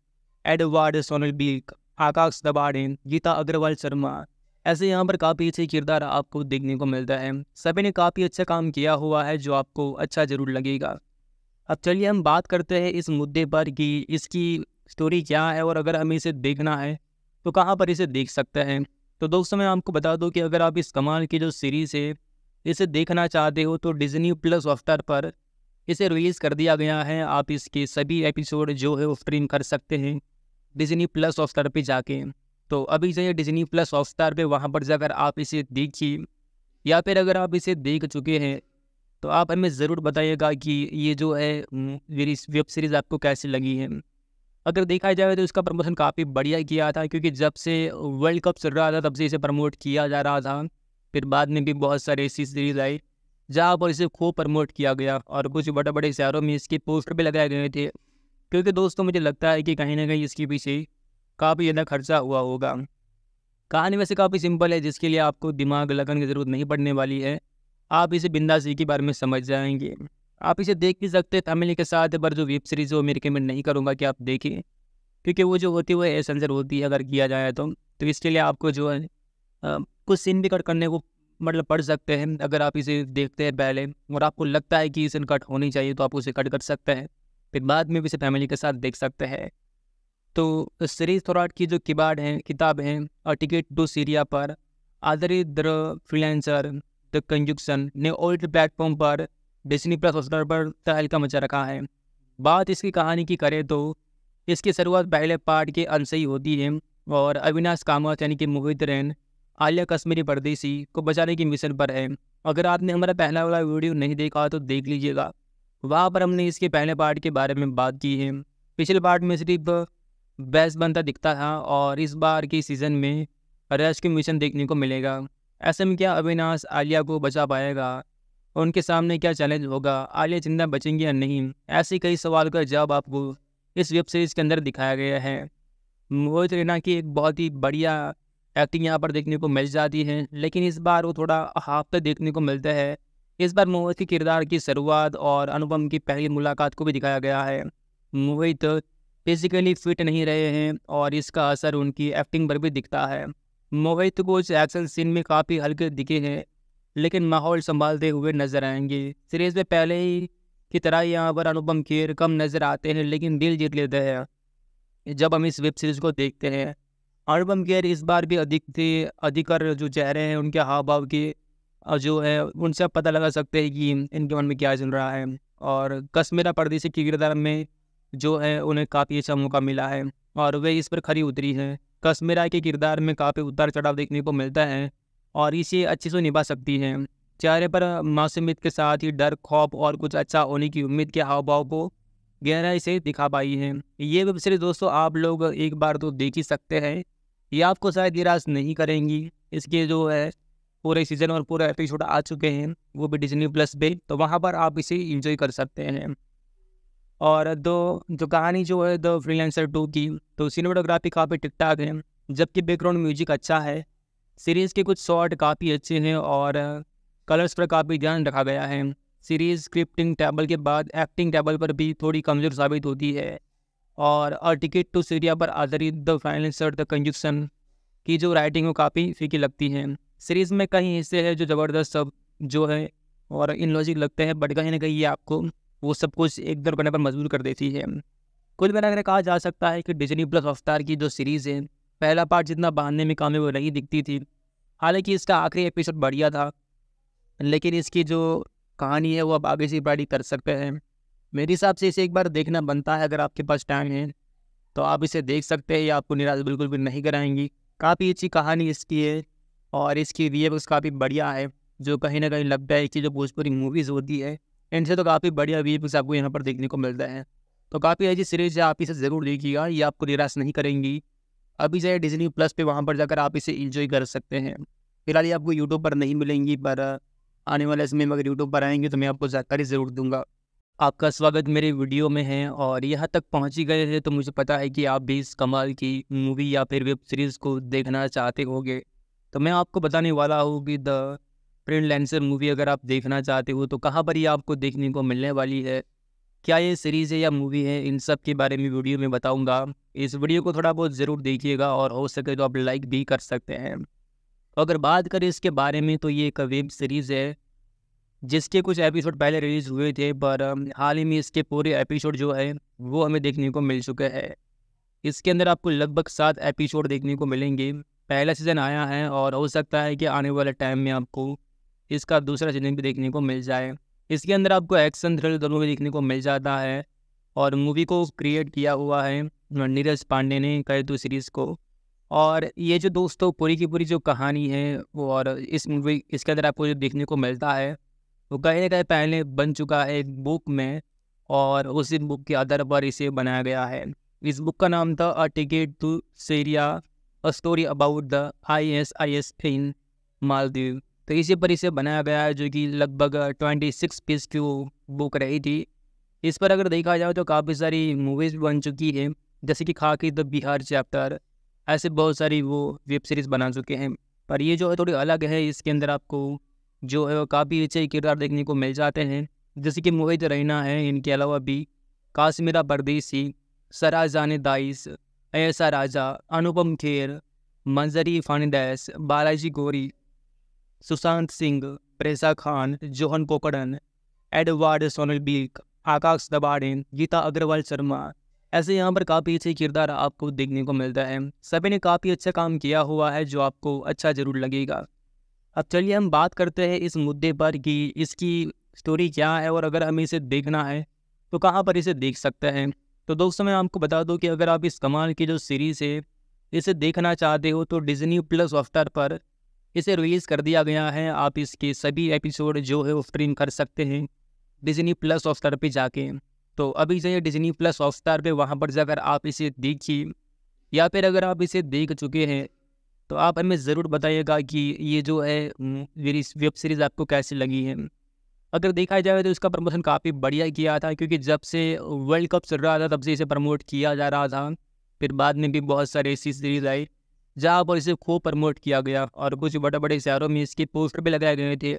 Edward Sonal beak आकाश दबाड़ेन गीता अग्रवाल शर्मा ऐसे यहाँ पर काफ़ी अच्छे किरदार आपको देखने को मिलता है सभी ने काफ़ी अच्छा काम किया हुआ है जो आपको अच्छा ज़रूर लगेगा अब चलिए हम बात करते हैं इस मुद्दे पर कि इसकी स्टोरी क्या है और अगर हमें इसे देखना है तो कहाँ पर इसे देख सकते हैं तो दोस्तों मैं आपको बता दूँ कि अगर आप इस कमाल की जो सीरीज़ है इसे देखना चाहते हो तो डिज्नी प्लस अफ्तार पर इसे रिलीज़ कर दिया गया है आप इसके सभी एपिसोड जो है वो स्ट्रीम कर सकते हैं डिज्नी प्लस अफ्तार पर जाके तो अभी जो है डिजनी प्लस हॉटस्टार पे वहाँ पर जाकर आप इसे देखिए या फिर अगर आप इसे देख चुके हैं तो आप हमें ज़रूर बताइएगा कि ये जो है मेरी वेब सीरीज़ आपको कैसी लगी है अगर देखा जाए तो इसका प्रमोशन काफ़ी बढ़िया किया था क्योंकि जब से वर्ल्ड कप चल रहा था तब से इसे प्रमोट किया जा रहा था फिर बाद में भी बहुत सारी ऐसी सीरीज़ आई जहाँ पर इसे खूब प्रमोट किया गया और कुछ बड़े बड़े शहरों में इसके पोस्टर भी लगाए गए थे क्योंकि दोस्तों मुझे लगता है कि कहीं ना कहीं इसके पीछे काफ़ी ज़्यादा खर्चा हुआ होगा कहानी वैसे काफ़ी सिंपल है जिसके लिए आपको दिमाग लगन की ज़रूरत नहीं पड़ने वाली है आप इसे बिंदा जी के बारे में समझ जाएंगे आप इसे देख भी सकते हैं तमिल के साथ पर जो वेब सीरीज़ वो मैं रिकमेंड नहीं करूँगा कि आप देखें क्योंकि वो जो होती है वो एसेंसर होती है अगर किया जाए तो तो इसके लिए आपको जो है कुछ सीन भी कट करने को मतलब पढ़ सकते हैं अगर आप इसे देखते हैं पहले और आपको लगता है कि सीन कट होनी चाहिए तो आप उसे कट कर सकते हैं फिर बाद में भी इसे फैमिली के साथ देख सकते हैं तो श्री थोराट की जो किबाड़ हैं किताब हैं और टू सीरिया पर आदरी द फ्रीलांसर द कंजुक्शन ने ओल्ड प्लेटफॉर्म पर डिजनी प्लस हॉस्टर पर तहलका मचा रखा है बात इसकी कहानी की करें तो इसकी शुरुआत पहले पार्ट के अंश से ही होती है और अविनाश कामत यानी कि मोहित रैन आलिया कश्मीरी परदेसी को बचाने की मिशन पर है अगर आपने हमारा पहला वाला वीडियो नहीं देखा तो देख लीजिएगा वहाँ पर हमने इसके पहले पार्ट के बारे में बात की है पिछले पार्ट में सिर्फ बेस्ट बनता दिखता था और इस बार की सीज़न में रेस्क्यू मिशन देखने को मिलेगा ऐसे में क्या अविनाश आलिया को बचा पाएगा उनके सामने क्या चैलेंज होगा आलिया जिंदा बचेंगी या नहीं ऐसे कई सवाल का जवाब आपको इस वेब सीरीज़ के अंदर दिखाया गया है मोहित रैना की एक बहुत ही बढ़िया एक्टिंग यहाँ पर देखने को मिल जाती है लेकिन इस बार वो थोड़ा पे देखने को मिलता है इस बार मोहित के किरदार की शुरुआत और अनुपम की पहली मुलाकात को भी दिखाया गया है मोहित फिजिकली फिट नहीं रहे हैं और इसका असर उनकी एक्टिंग पर भी दिखता है मोहित को इस एक्शन सीन में काफ़ी हल्के दिखे हैं लेकिन माहौल संभालते हुए नजर आएंगे सीरीज में पहले ही की तरह यहाँ पर अनुपम खेर कम नज़र आते हैं लेकिन दिल जीत लेते हैं जब हम इस वेब सीरीज़ को देखते हैं अनुपम खेर इस बार भी अधिक थे अधिकर जो चेहरे हैं उनके हाव भाव के जो है उनसे पता लगा सकते हैं कि इनके मन में क्या चल रहा है और कश्मीरा परदेशी के किरदार में जो है उन्हें काफ़ी अच्छा मौका मिला है और वे इस पर खरी उतरी हैं कश्मीरा के किरदार में काफ़ी उतार चढ़ाव देखने को मिलता है और इसे अच्छे से निभा सकती हैं चेहरे पर मौसमित के साथ ही डर खौफ और कुछ अच्छा होने की उम्मीद के हाव भाव को गहराई से दिखा पाई है ये वेब सीरीज दोस्तों आप लोग एक बार तो देख ही सकते हैं ये आपको शायद निराश नहीं करेंगी इसके जो है पूरे सीजन और पूरे एपिसोड आ चुके हैं वो भी डिजनी प्लस पे तो वहाँ पर आप इसे इंजॉय कर सकते हैं और दो जो कहानी जो है द फ्रीलांसर टू की तो सिनेमाटोग्राफी काफ़ी ठीक ठाक है जबकि बैकग्राउंड म्यूजिक अच्छा है सीरीज़ के कुछ शॉट काफ़ी अच्छे हैं और कलर्स पर काफ़ी ध्यान रखा गया है सीरीज़ स्क्रिप्टिंग टेबल के बाद एक्टिंग टेबल पर भी थोड़ी कमज़ोर साबित होती है और अ टिकट टू सीरिया पर आधारित द फाइनेंसर द कंजुक्शन की जो राइटिंग वो काफ़ी फीकी लगती है सीरीज़ में कई हिस्से हैं जो ज़बरदस्त सब जो है और इन लॉजिक लगते हैं बट कहीं ना कहीं ये आपको वो सब कुछ एक दर करने पर मजबूर कर देती है कुल मिलाकर कहा जा सकता है कि डिजनी प्लस अवतार की जो सीरीज़ है पहला पार्ट जितना बांधने में कामयाब नहीं दिखती थी हालांकि इसका आखिरी एपिसोड बढ़िया था लेकिन इसकी जो कहानी है वो आप आगे से बड़ी कर सकते हैं मेरे हिसाब से इसे एक बार देखना बनता है अगर आपके पास टाइम है तो आप इसे देख सकते हैं या आपको निराश बिल्कुल भी नहीं कराएंगी काफ़ी अच्छी कहानी इसकी है और इसकी रिएक्स काफ़ी बढ़िया है जो कहीं ना कहीं लगता है कि जो भोजपुरी मूवीज़ होती है इनसे तो काफ़ी बढ़िया वीव्स आपको यहाँ पर देखने को मिलता है तो काफ़ी अच्छी सीरीज़ है आप इसे ज़रूर देखिएगा ये आपको निराश नहीं करेंगी अभी जाए डिजनी प्लस पे वहाँ पर जाकर आप इसे इंजॉय कर सकते हैं फिलहाल ये आपको यूट्यूब पर नहीं मिलेंगी पर आने वाले समय में अगर यूट्यूब पर आएंगे तो मैं आपको जानकारी ज़रूर दूंगा आपका स्वागत मेरे वीडियो में है और यहाँ तक पहुँच ही गए हैं तो मुझे पता है कि आप भी इस कमाल की मूवी या फिर वेब सीरीज़ को देखना चाहते होंगे तो मैं आपको बताने वाला हूँ कि द लेंसर मूवी अगर आप देखना चाहते हो तो कहाँ पर ये आपको देखने को मिलने वाली है क्या ये सीरीज़ है या मूवी है इन सब के बारे में वीडियो में बताऊंगा इस वीडियो को थोड़ा बहुत ज़रूर देखिएगा और हो सके तो आप लाइक भी कर सकते हैं तो अगर बात करें इसके बारे में तो ये एक वेब सीरीज़ है जिसके कुछ एपिसोड पहले रिलीज़ हुए थे पर हाल ही में इसके पूरे एपिसोड जो है वो हमें देखने को मिल चुके हैं इसके अंदर आपको लगभग सात एपिसोड देखने को मिलेंगे पहला सीज़न आया है और हो सकता है कि आने वाले टाइम में आपको इसका दूसरा सीजन भी देखने को मिल जाए इसके अंदर आपको एक्शन थ्रिल दोनों भी देखने को मिल जाता है और मूवी को क्रिएट किया हुआ है नीरज पांडे ने कई दो सीरीज़ को और ये जो दोस्तों पूरी की पूरी जो कहानी है और इस मूवी इसके अंदर आपको जो देखने को मिलता है वो कहीं ना कहीं पहले बन चुका है एक बुक में और उसी बुक के आधार पर इसे बनाया गया है इस बुक का नाम था a ticket to Syria a story about the I S I S in Maldives तो इसी पर इसे बनाया गया है जो कि लगभग ट्वेंटी सिक्स पीस की बुक रही थी इस पर अगर देखा जाए तो काफ़ी सारी मूवीज़ भी बन चुकी हैं जैसे कि खाकी द बिहार चैप्टर ऐसे बहुत सारी वो वेब सीरीज़ बना चुके हैं पर ये जो है थोड़ी अलग है इसके अंदर आपको जो है वो काफ़ी अच्छे किरदार देखने को मिल जाते हैं जैसे कि मोहित रैना है इनके अलावा भी काश्मीरा परदेसी सराजान दाइस ऐसा राजा अनुपम खेर मंजरी फर्नांडेस बालाजी गोरी सुशांत सिंह प्रेसा Khan Johan कोकड़न Edward Sonal beak आकाश दबाड़ेन गीता अग्रवाल शर्मा ऐसे यहाँ पर काफ़ी अच्छे किरदार आपको देखने को मिलता है सभी ने काफ़ी अच्छा काम किया हुआ है जो आपको अच्छा ज़रूर लगेगा अब चलिए हम बात करते हैं इस मुद्दे पर कि इसकी स्टोरी क्या है और अगर हमें इसे देखना है तो कहाँ पर इसे देख सकते हैं तो दोस्तों मैं आपको बता दूँ कि अगर आप इस कमाल की जो सीरीज़ है इसे देखना चाहते हो तो डिजनी प्लस अफ्तार पर इसे रिलीज़ कर दिया गया है आप इसके सभी एपिसोड जो है वो स्ट्रीम कर सकते हैं डिजनी प्लस स्टार पर जाके तो अभी जो है डिजनी प्लस स्टार पर वहाँ पर जाकर आप इसे देखिए या फिर अगर आप इसे देख चुके हैं तो आप हमें ज़रूर बताइएगा कि ये जो है मेरी वेब सीरीज़ आपको कैसी लगी है अगर देखा जाए तो इसका प्रमोशन काफ़ी बढ़िया किया था क्योंकि जब से वर्ल्ड कप चल रहा था तब से इसे प्रमोट किया जा रहा था फिर बाद में भी बहुत सारी ऐसी सीरीज़ आई जहाँ पर इसे खूब प्रमोट किया गया और कुछ बड़े बड़े शहरों में इसके पोस्टर भी लगाए गए थे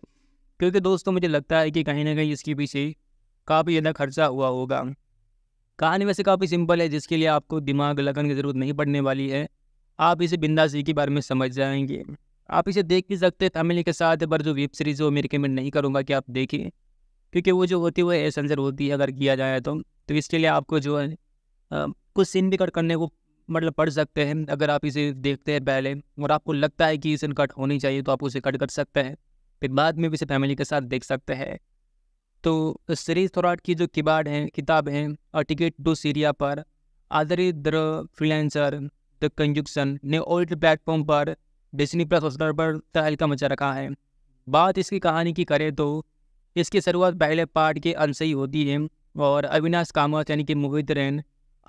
क्योंकि दोस्तों मुझे लगता है कि कहीं ना कहीं इसके पीछे काफ़ी ज़्यादा खर्चा हुआ होगा कहानी वैसे काफ़ी सिंपल है जिसके लिए आपको दिमाग लगन की ज़रूरत नहीं पड़ने वाली है आप इसे बिंदा सी के बारे में समझ जाएंगे आप इसे देख भी सकते हैं फैमिली के साथ पर जो वेब सीरीज़ है वो मैं रिकमेंड नहीं करूँगा कि आप देखें क्योंकि वो जो होती है वो एसेंसर होती है अगर किया जाए तो तो इसके लिए आपको जो है कुछ सीन भी कट करने को मतलब पढ़ सकते हैं अगर आप इसे देखते हैं पहले और आपको लगता है कि इसे कट होनी चाहिए तो आप उसे कट कर सकते हैं फिर बाद में भी इसे फैमिली के साथ देख सकते हैं तो सीरीज थोराट की जो किबाड़ हैं किताब हैं और टिकट टू सीरिया पर आदरी द्र फ्रीलेंसर द कंजुक्शन ने ओल्ड प्लेटफॉर्म पर डिस्नी प्लस हॉस्टर पर तहलका मचा रखा है बात इसकी कहानी की करें तो इसकी शुरुआत पहले पार्ट के अंश ही होती है और अविनाश कामत यानी कि मोहित रैन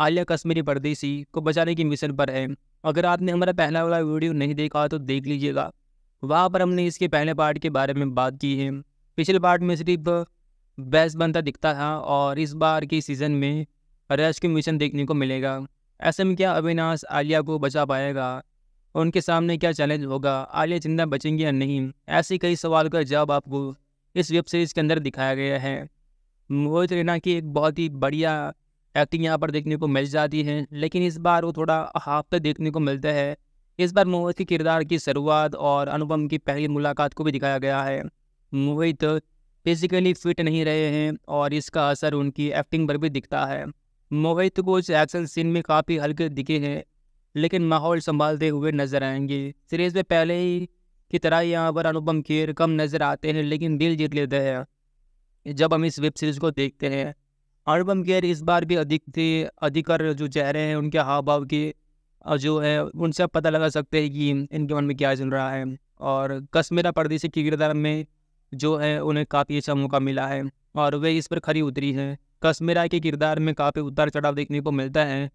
आलिया कश्मीरी परदेसी को बचाने की मिशन पर है अगर आपने हमारा पहला वाला वीडियो नहीं देखा तो देख लीजिएगा वहाँ पर हमने इसके पहले पार्ट के बारे में बात की है पिछले पार्ट में सिर्फ बैस बनता दिखता था और इस बार के सीज़न में रेस्क्यू मिशन देखने को मिलेगा ऐसे में क्या अविनाश आलिया को बचा पाएगा उनके सामने क्या चैलेंज होगा आलिया जिंदा बचेंगी या नहीं ऐसे कई सवाल का जवाब आपको इस वेब सीरीज़ के अंदर दिखाया गया है मोहित रैना की एक बहुत ही बढ़िया एक्टिंग यहाँ पर देखने को मिल जाती है लेकिन इस बार वो थोड़ा हाफता देखने को मिलता है इस बार मोहित के किरदार की शुरुआत और अनुपम की पहली मुलाकात को भी दिखाया गया है मोहित फिजिकली फिट नहीं रहे हैं और इसका असर उनकी एक्टिंग पर भी दिखता है मोहित कुछ एक्शन सीन में काफ़ी हल्के दिखे हैं लेकिन माहौल संभालते हुए नजर आएंगे सीरीज में पहले ही की तरह यहाँ पर अनुपम खेर कम नज़र आते हैं लेकिन दिल जीत लेते हैं जब हम इस वेब सीरीज़ को देखते हैं अनुपम खेर इस बार भी अधिक थे अधिकर जो चेहरे हैं उनके हाव भाव के जो है उनसे आप पता लगा सकते हैं कि इनके मन में क्या चल रहा है और कश्मीरा परदेशी के किरदार में जो है उन्हें काफ़ी अच्छा मौका मिला है और वे इस पर खरी उतरी हैं कश्मीरा के किरदार में काफ़ी उतार चढ़ाव देखने को मिलता है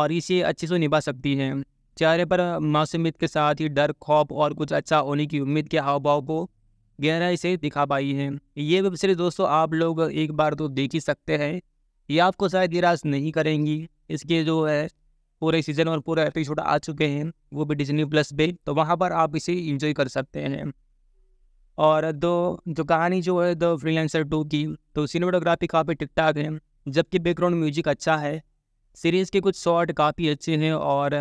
और इसे अच्छे से निभा सकती हैं चेहरे पर मासूमियत के साथ ही डर खौफ और कुछ अच्छा होने की उम्मीद के हाव भाव को गहराई से दिखा पाई है ये वेब सीरीज़ दोस्तों आप लोग एक बार तो देख ही सकते हैं ये आपको शायद निराश नहीं करेंगी इसके जो है पूरे सीजन और पूरे एपिसोड आ चुके हैं वो भी डिजनी प्लस पे तो वहाँ पर आप इसे इंजॉय कर सकते हैं और दो जो कहानी जो है द फ्रीलांसर टू की तो सीनेमाटोग्राफी काफ़ी ठीक ठाक है जबकि बैकग्राउंड म्यूजिक अच्छा है सीरीज़ के कुछ शॉट काफ़ी अच्छे हैं और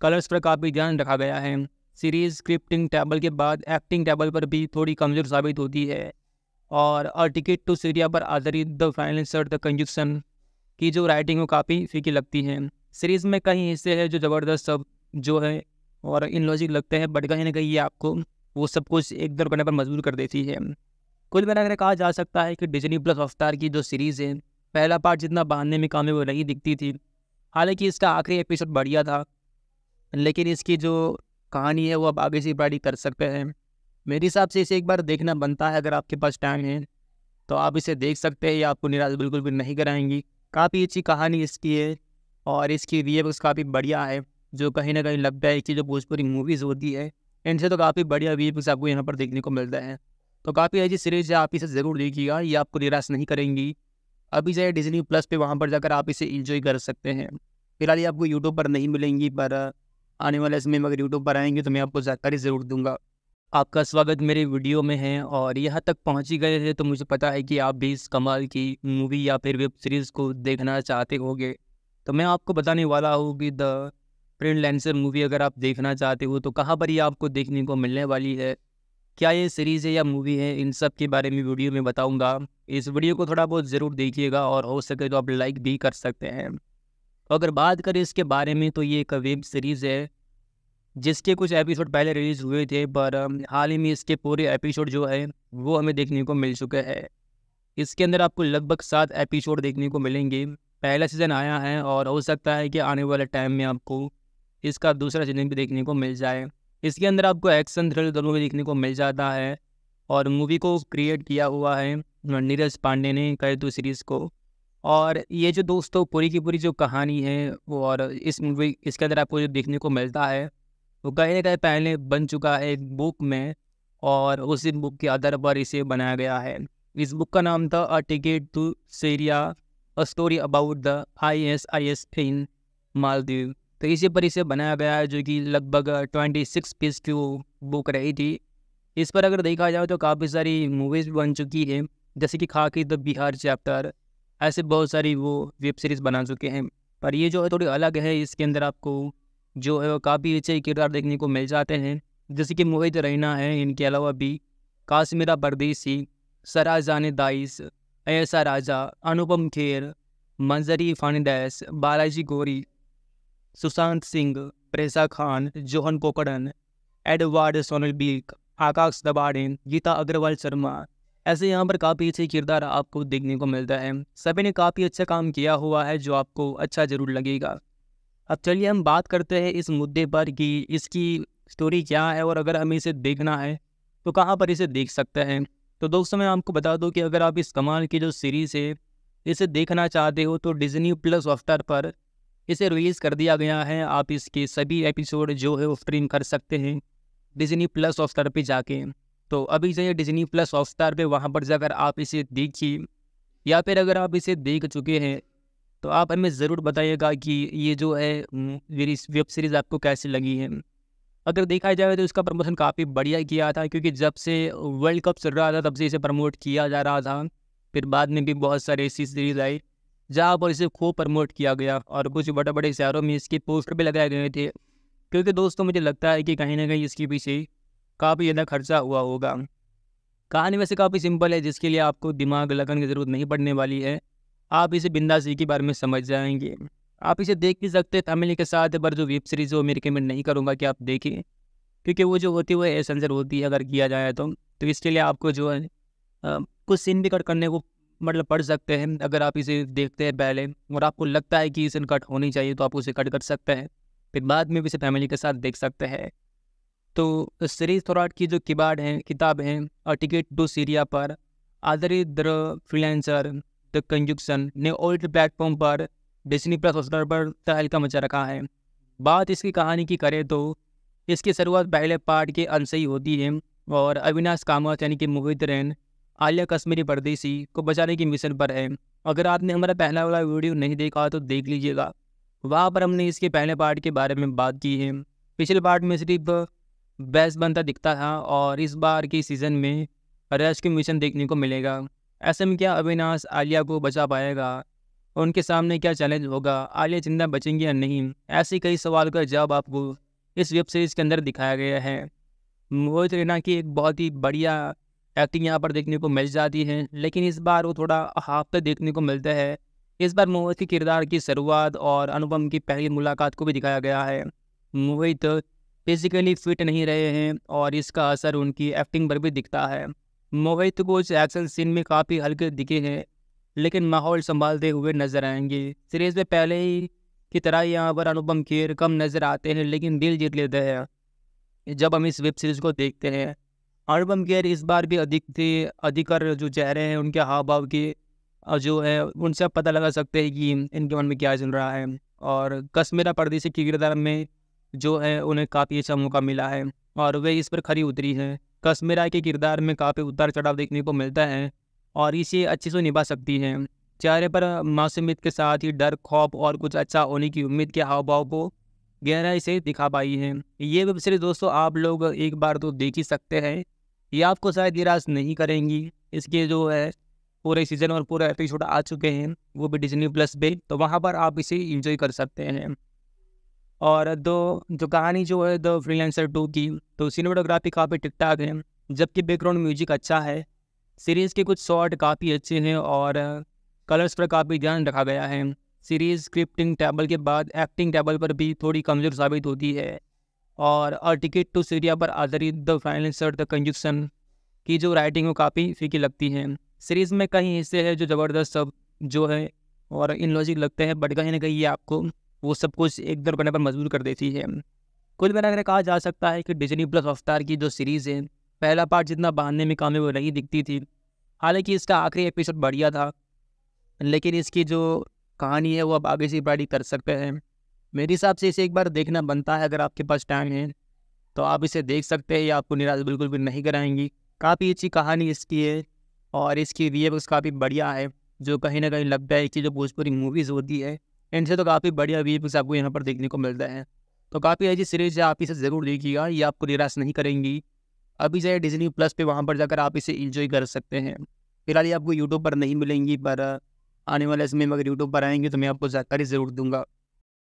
कलर्स पर काफ़ी ध्यान रखा गया है सीरीज़ स्क्रिप्टिंग टेबल के बाद एक्टिंग टेबल पर भी थोड़ी कमज़ोर साबित होती है और अ टिकट टू सीरिया पर आधारित द फाइनेंस द कंजुक्शन की जो राइटिंग वो काफ़ी फीकी लगती है सीरीज़ में कई हिस्से हैं जो ज़बरदस्त सब जो है और इन लॉजिक लगते हैं बट कहीं ना कहीं ये आपको वो सब कुछ एक दर करने पर मजबूर कर देती है कुल अगर कहा जा सकता है कि डिजनी प्लस अवतार की जो सीरीज़ है पहला पार्ट जितना बांधने में कामें वो नहीं दिखती थी हालांकि इसका आखिरी एपिसोड बढ़िया था लेकिन इसकी जो कहानी है वो अब आगे से बड़ी कर सकते हैं मेरे हिसाब से इसे एक बार देखना बनता है अगर आपके पास टाइम है तो आप इसे देख सकते हैं ये आपको निराश बिल्कुल भी नहीं कराएंगी काफ़ी अच्छी कहानी इसकी है और इसकी वीएफएक्स काफ़ी बढ़िया है जो कहीं ना कहीं लगता है कि जो भोजपुरी मूवीज़ होती है इनसे तो काफ़ी बढ़िया वीएफएक्स आपको यहाँ पर देखने को मिलता है तो काफ़ी अच्छी सीरीज है आप इसे ज़रूर देखिएगा ये आपको निराश नहीं करेंगी अभी जो है डिजनी प्लस पे वहाँ पर जाकर आप इसे इंजॉय कर सकते हैं फिलहाल ये आपको यूट्यूब पर नहीं मिलेंगी पर आने वाले समय में अगर यूट्यूब पर आएंगे तो मैं आपको जानकारी ज़रूर दूंगा आपका स्वागत मेरे वीडियो में है और यहाँ तक पहुँच ही गए हैं तो मुझे पता है कि आप भी इस कमाल की मूवी या फिर वेब सीरीज़ को देखना चाहते होंगे तो मैं आपको बताने वाला हूँ कि द प्रिंट लेंसर मूवी अगर आप देखना चाहते हो तो कहाँ पर ये आपको देखने को मिलने वाली है क्या ये सीरीज़ है या मूवी है इन सब के बारे में वीडियो में बताऊँगा इस वीडियो को थोड़ा बहुत ज़रूर देखिएगा और हो सके तो आप लाइक भी कर सकते हैं तो अगर बात करें इसके बारे में तो ये एक वेब सीरीज़ है जिसके कुछ एपिसोड पहले रिलीज़ हुए थे पर हाल ही में इसके पूरे एपिसोड जो है वो हमें देखने को मिल चुके हैं इसके अंदर आपको लगभग सात एपिसोड देखने को मिलेंगे पहला सीज़न आया है और हो सकता है कि आने वाले टाइम में आपको इसका दूसरा सीज़न भी देखने को मिल जाए इसके अंदर आपको एक्शन थ्रिल दोनों भी देखने को मिल जाता है और मूवी को क्रिएट किया हुआ है नीरज पांडे ने कहे तो सीरीज़ को और ये जो दोस्तों पूरी की पूरी जो कहानी है और इस मूवी इसके अंदर आपको जो देखने को मिलता है वो कहीं ना कहीं पहले बन चुका है एक बुक में और उसी बुक के आधार पर इसे बनाया गया है इस बुक का नाम था a ticket to Syria a story about the I S I S in Maldives तो इसी पर इसे बनाया गया है जो कि लगभग ट्वेंटी सिक्स पीस की वो बुक रही थी इस पर अगर देखा जाए तो काफ़ी सारी मूवीज़ भी बन चुकी है जैसे कि खाकी द बिहार चैप्टर ऐसे बहुत सारी वो वेब सीरीज़ बना चुके हैं पर ये जो है थोड़ी अलग है इसके अंदर आपको जो है काफ़ी अच्छे किरदार देखने को मिल जाते हैं जैसे कि मोहित रैना है इनके अलावा भी काश्मीरा परदेसी सराजान दाइस ऐसा राजा अनुपम खेर मंजरी फर्नांडेस बालाजी गोरी सुशांत सिंह प्रेसा Khan Johan कोकड़न Edward Sonal beak आकाश दबाड़े गीता अग्रवाल शर्मा ऐसे यहाँ पर काफ़ी अच्छे किरदार आपको देखने को मिलता है सभी ने काफ़ी अच्छा काम किया हुआ है जो आपको अच्छा ज़रूर लगेगा अब चलिए हम बात करते हैं इस मुद्दे पर कि इसकी स्टोरी क्या है और अगर हमें इसे देखना है तो कहाँ पर इसे देख सकते हैं तो दोस्तों मैं आपको बता दूं कि अगर आप इस कमाल की जो सीरीज़ है इसे देखना चाहते हो तो डिज्नी प्लस अफ्तार पर इसे रिलीज़ कर दिया गया है आप इसके सभी एपिसोड जो है वो स्ट्रीम कर सकते हैं डिज्नी प्लस हॉटस्टार पर जाके तो अभी जो है डिज्नी प्लस हॉटस्टार पर वहाँ पर जाकर आप इसे देखिए या फिर अगर आप इसे देख चुके हैं तो आप हमें ज़रूर बताइएगा कि ये जो है मेरी वेब सीरीज़ आपको कैसी लगी है अगर देखा जाए तो इसका प्रमोशन काफ़ी बढ़िया किया था क्योंकि जब से वर्ल्ड कप चल रहा था तब से इसे प्रमोट किया जा रहा था फिर बाद में भी बहुत सारी ऐसी सीरीज़ आई जहाँ पर इसे खूब प्रमोट किया गया और कुछ बड़े बड़े शहरों में इसके पोस्टर भी लगाए गए थे क्योंकि दोस्तों मुझे लगता है कि कहीं ना कहीं इसके पीछे काफ़ी ज़्यादा खर्चा हुआ होगा कहानी वैसे काफ़ी सिंपल है जिसके लिए आपको दिमाग लगन की ज़रूरत नहीं पड़ने वाली है आप इसे बिंदास जी के बारे में समझ जाएंगे आप इसे देख भी सकते हैं तमिल के साथ पर जो वेब सीरीज़ वो मैं रिकमेंड नहीं करूँगा कि आप देखें क्योंकि वो जो होती है वो एसेंसर होती है अगर किया जाए तो तो इसके लिए आपको जो है कुछ सीन भी कट करने को मतलब पढ़ सकते हैं अगर आप इसे देखते हैं पहले और आपको लगता है कि इसे कट होनी चाहिए तो आप उसे कट कर सकते हैं फिर बाद में भी इसे फैमिली के साथ देख सकते हैं तो सीरीज थोराट की जो किबाड़ हैं किताब हैं टिकट टू सीरिया पर आधारित द द कंजुक्शन ने ओल्ड प्लेटफॉर्म पर डिस्नी प्लस हॉस्टर पर तहलका मचा रखा है बात इसकी कहानी की करें तो इसकी शुरुआत पहले पार्ट के अंश ही होती है और अविनाश कामत यानी कि मोहित रैन आलिया कश्मीरी परदेसी को बचाने की मिशन पर है अगर आपने हमारा पहला वाला वीडियो नहीं देखा तो देख लीजिएगा वहाँ पर हमने इसके पहले पार्ट के बारे में बात की है पिछले पार्ट में सिर्फ बेस बनता दिखता था और इस बार के सीज़न में रेस्क्यू मिशन देखने को मिलेगा ऐसे में क्या अविनाश आलिया को बचा पाएगा उनके सामने क्या चैलेंज होगा आलिया जिंदा बचेंगी या नहीं ऐसे कई सवाल का जवाब आपको इस वेब सीरीज़ के अंदर दिखाया गया है मोहित रैना की एक बहुत ही बढ़िया एक्टिंग यहाँ पर देखने को मिल जाती है लेकिन इस बार वो थोड़ा हाफते देखने को मिलता है इस बार मोहित के किरदार की शुरुआत और अनुपम की पहली मुलाकात को भी दिखाया गया है मोहित फिजिकली फिट नहीं रहे हैं और इसका असर उनकी एक्टिंग पर भी दिखता है मोहित को इस एक्शन सीन में काफ़ी हल्के दिखे हैं लेकिन माहौल संभालते हुए नजर आएंगे सीरीज में पहले ही की तरह यहाँ पर अनुपम खेर कम नज़र आते हैं लेकिन दिल जीत लेते हैं जब हम इस वेब सीरीज़ को देखते हैं अनुपम खेर इस बार भी अधिक थे अधिकर जो चेहरे हैं उनके हाव भाव के जो है उनसे पता लगा सकते हैं कि इनके मन में क्या चल रहा है और कश्मीरा परदेसी के किरदार में जो है उन्हें काफ़ी अच्छा मौका मिला है और वे इस पर खरी उतरी हैं कश्मीरा के किरदार में काफ़ी उतार चढ़ाव देखने को मिलता है और इसे अच्छे से निभा सकती है चेहरे पर मौसमित के साथ ही डर खौफ और कुछ अच्छा होने की उम्मीद के हाव भाव को गहराई से दिखा पाई है ये वेब सीरीज दोस्तों आप लोग एक बार तो देख ही सकते हैं ये आपको शायद निराश नहीं करेंगी इसके जो है पूरे सीजन और पूरे एपिसोड आ चुके हैं वो भी डिजनी प्लस पे तो वहाँ पर आप इसे इंजॉय कर सकते हैं और दो जो कहानी जो है द फ्रीलांसर टू की तो सिनेमाटोग्राफी काफ़ी ठीक ठाक है जबकि बैकग्राउंड म्यूजिक अच्छा है सीरीज़ के कुछ शॉट काफ़ी अच्छे हैं और कलर्स पर काफ़ी ध्यान रखा गया है सीरीज़ स्क्रिप्टिंग टेबल के बाद एक्टिंग टेबल पर भी थोड़ी कमज़ोर साबित होती है और अ टिकट टू सीरिया पर आधारित द फाइनेंसर द कंजुक्शन की जो राइटिंग वो काफ़ी फीकी लगती है सीरीज़ में कई हिस्से हैं जो ज़बरदस्त सब जो है और इन लॉजिक लगते हैं बट कहीं ना कहीं ये आपको वो सब कुछ एक दर बने पर मजबूर कर देती है कुल मिलाकर कहा जा सकता है कि डिजनी प्लस अवतार की जो सीरीज़ है पहला पार्ट जितना बांधने में कामयाब नहीं दिखती थी हालांकि इसका आखिरी एपिसोड बढ़िया था लेकिन इसकी जो कहानी है वो आप आगे से बड़ी कर सकते हैं मेरे हिसाब से इसे एक बार देखना बनता है अगर आपके पास टाइम है तो आप इसे देख सकते हैं या आपको निराश बिल्कुल भी नहीं कराएंगी काफ़ी अच्छी कहानी इसकी है और इसकी रिएक्स काफ़ी बढ़िया है जो कहीं ना कहीं लगता है कि जो भोजपुरी मूवीज़ होती है इनसे तो काफ़ी बढ़िया वीव्स आपको यहाँ पर देखने को मिलता है तो काफ़ी अच्छी सीरीज है आप इसे ज़रूर देखिएगा ये आपको निराश नहीं करेंगी अभी जाए डिजनी प्लस पे वहाँ पर जाकर आप इसे इंजॉय कर सकते हैं फिलहाल ये आपको यूट्यूब पर नहीं मिलेंगी पर आने वाले समय में अगर यूट्यूब पर आएंगे तो मैं आपको जानकारी ज़रूर दूंगा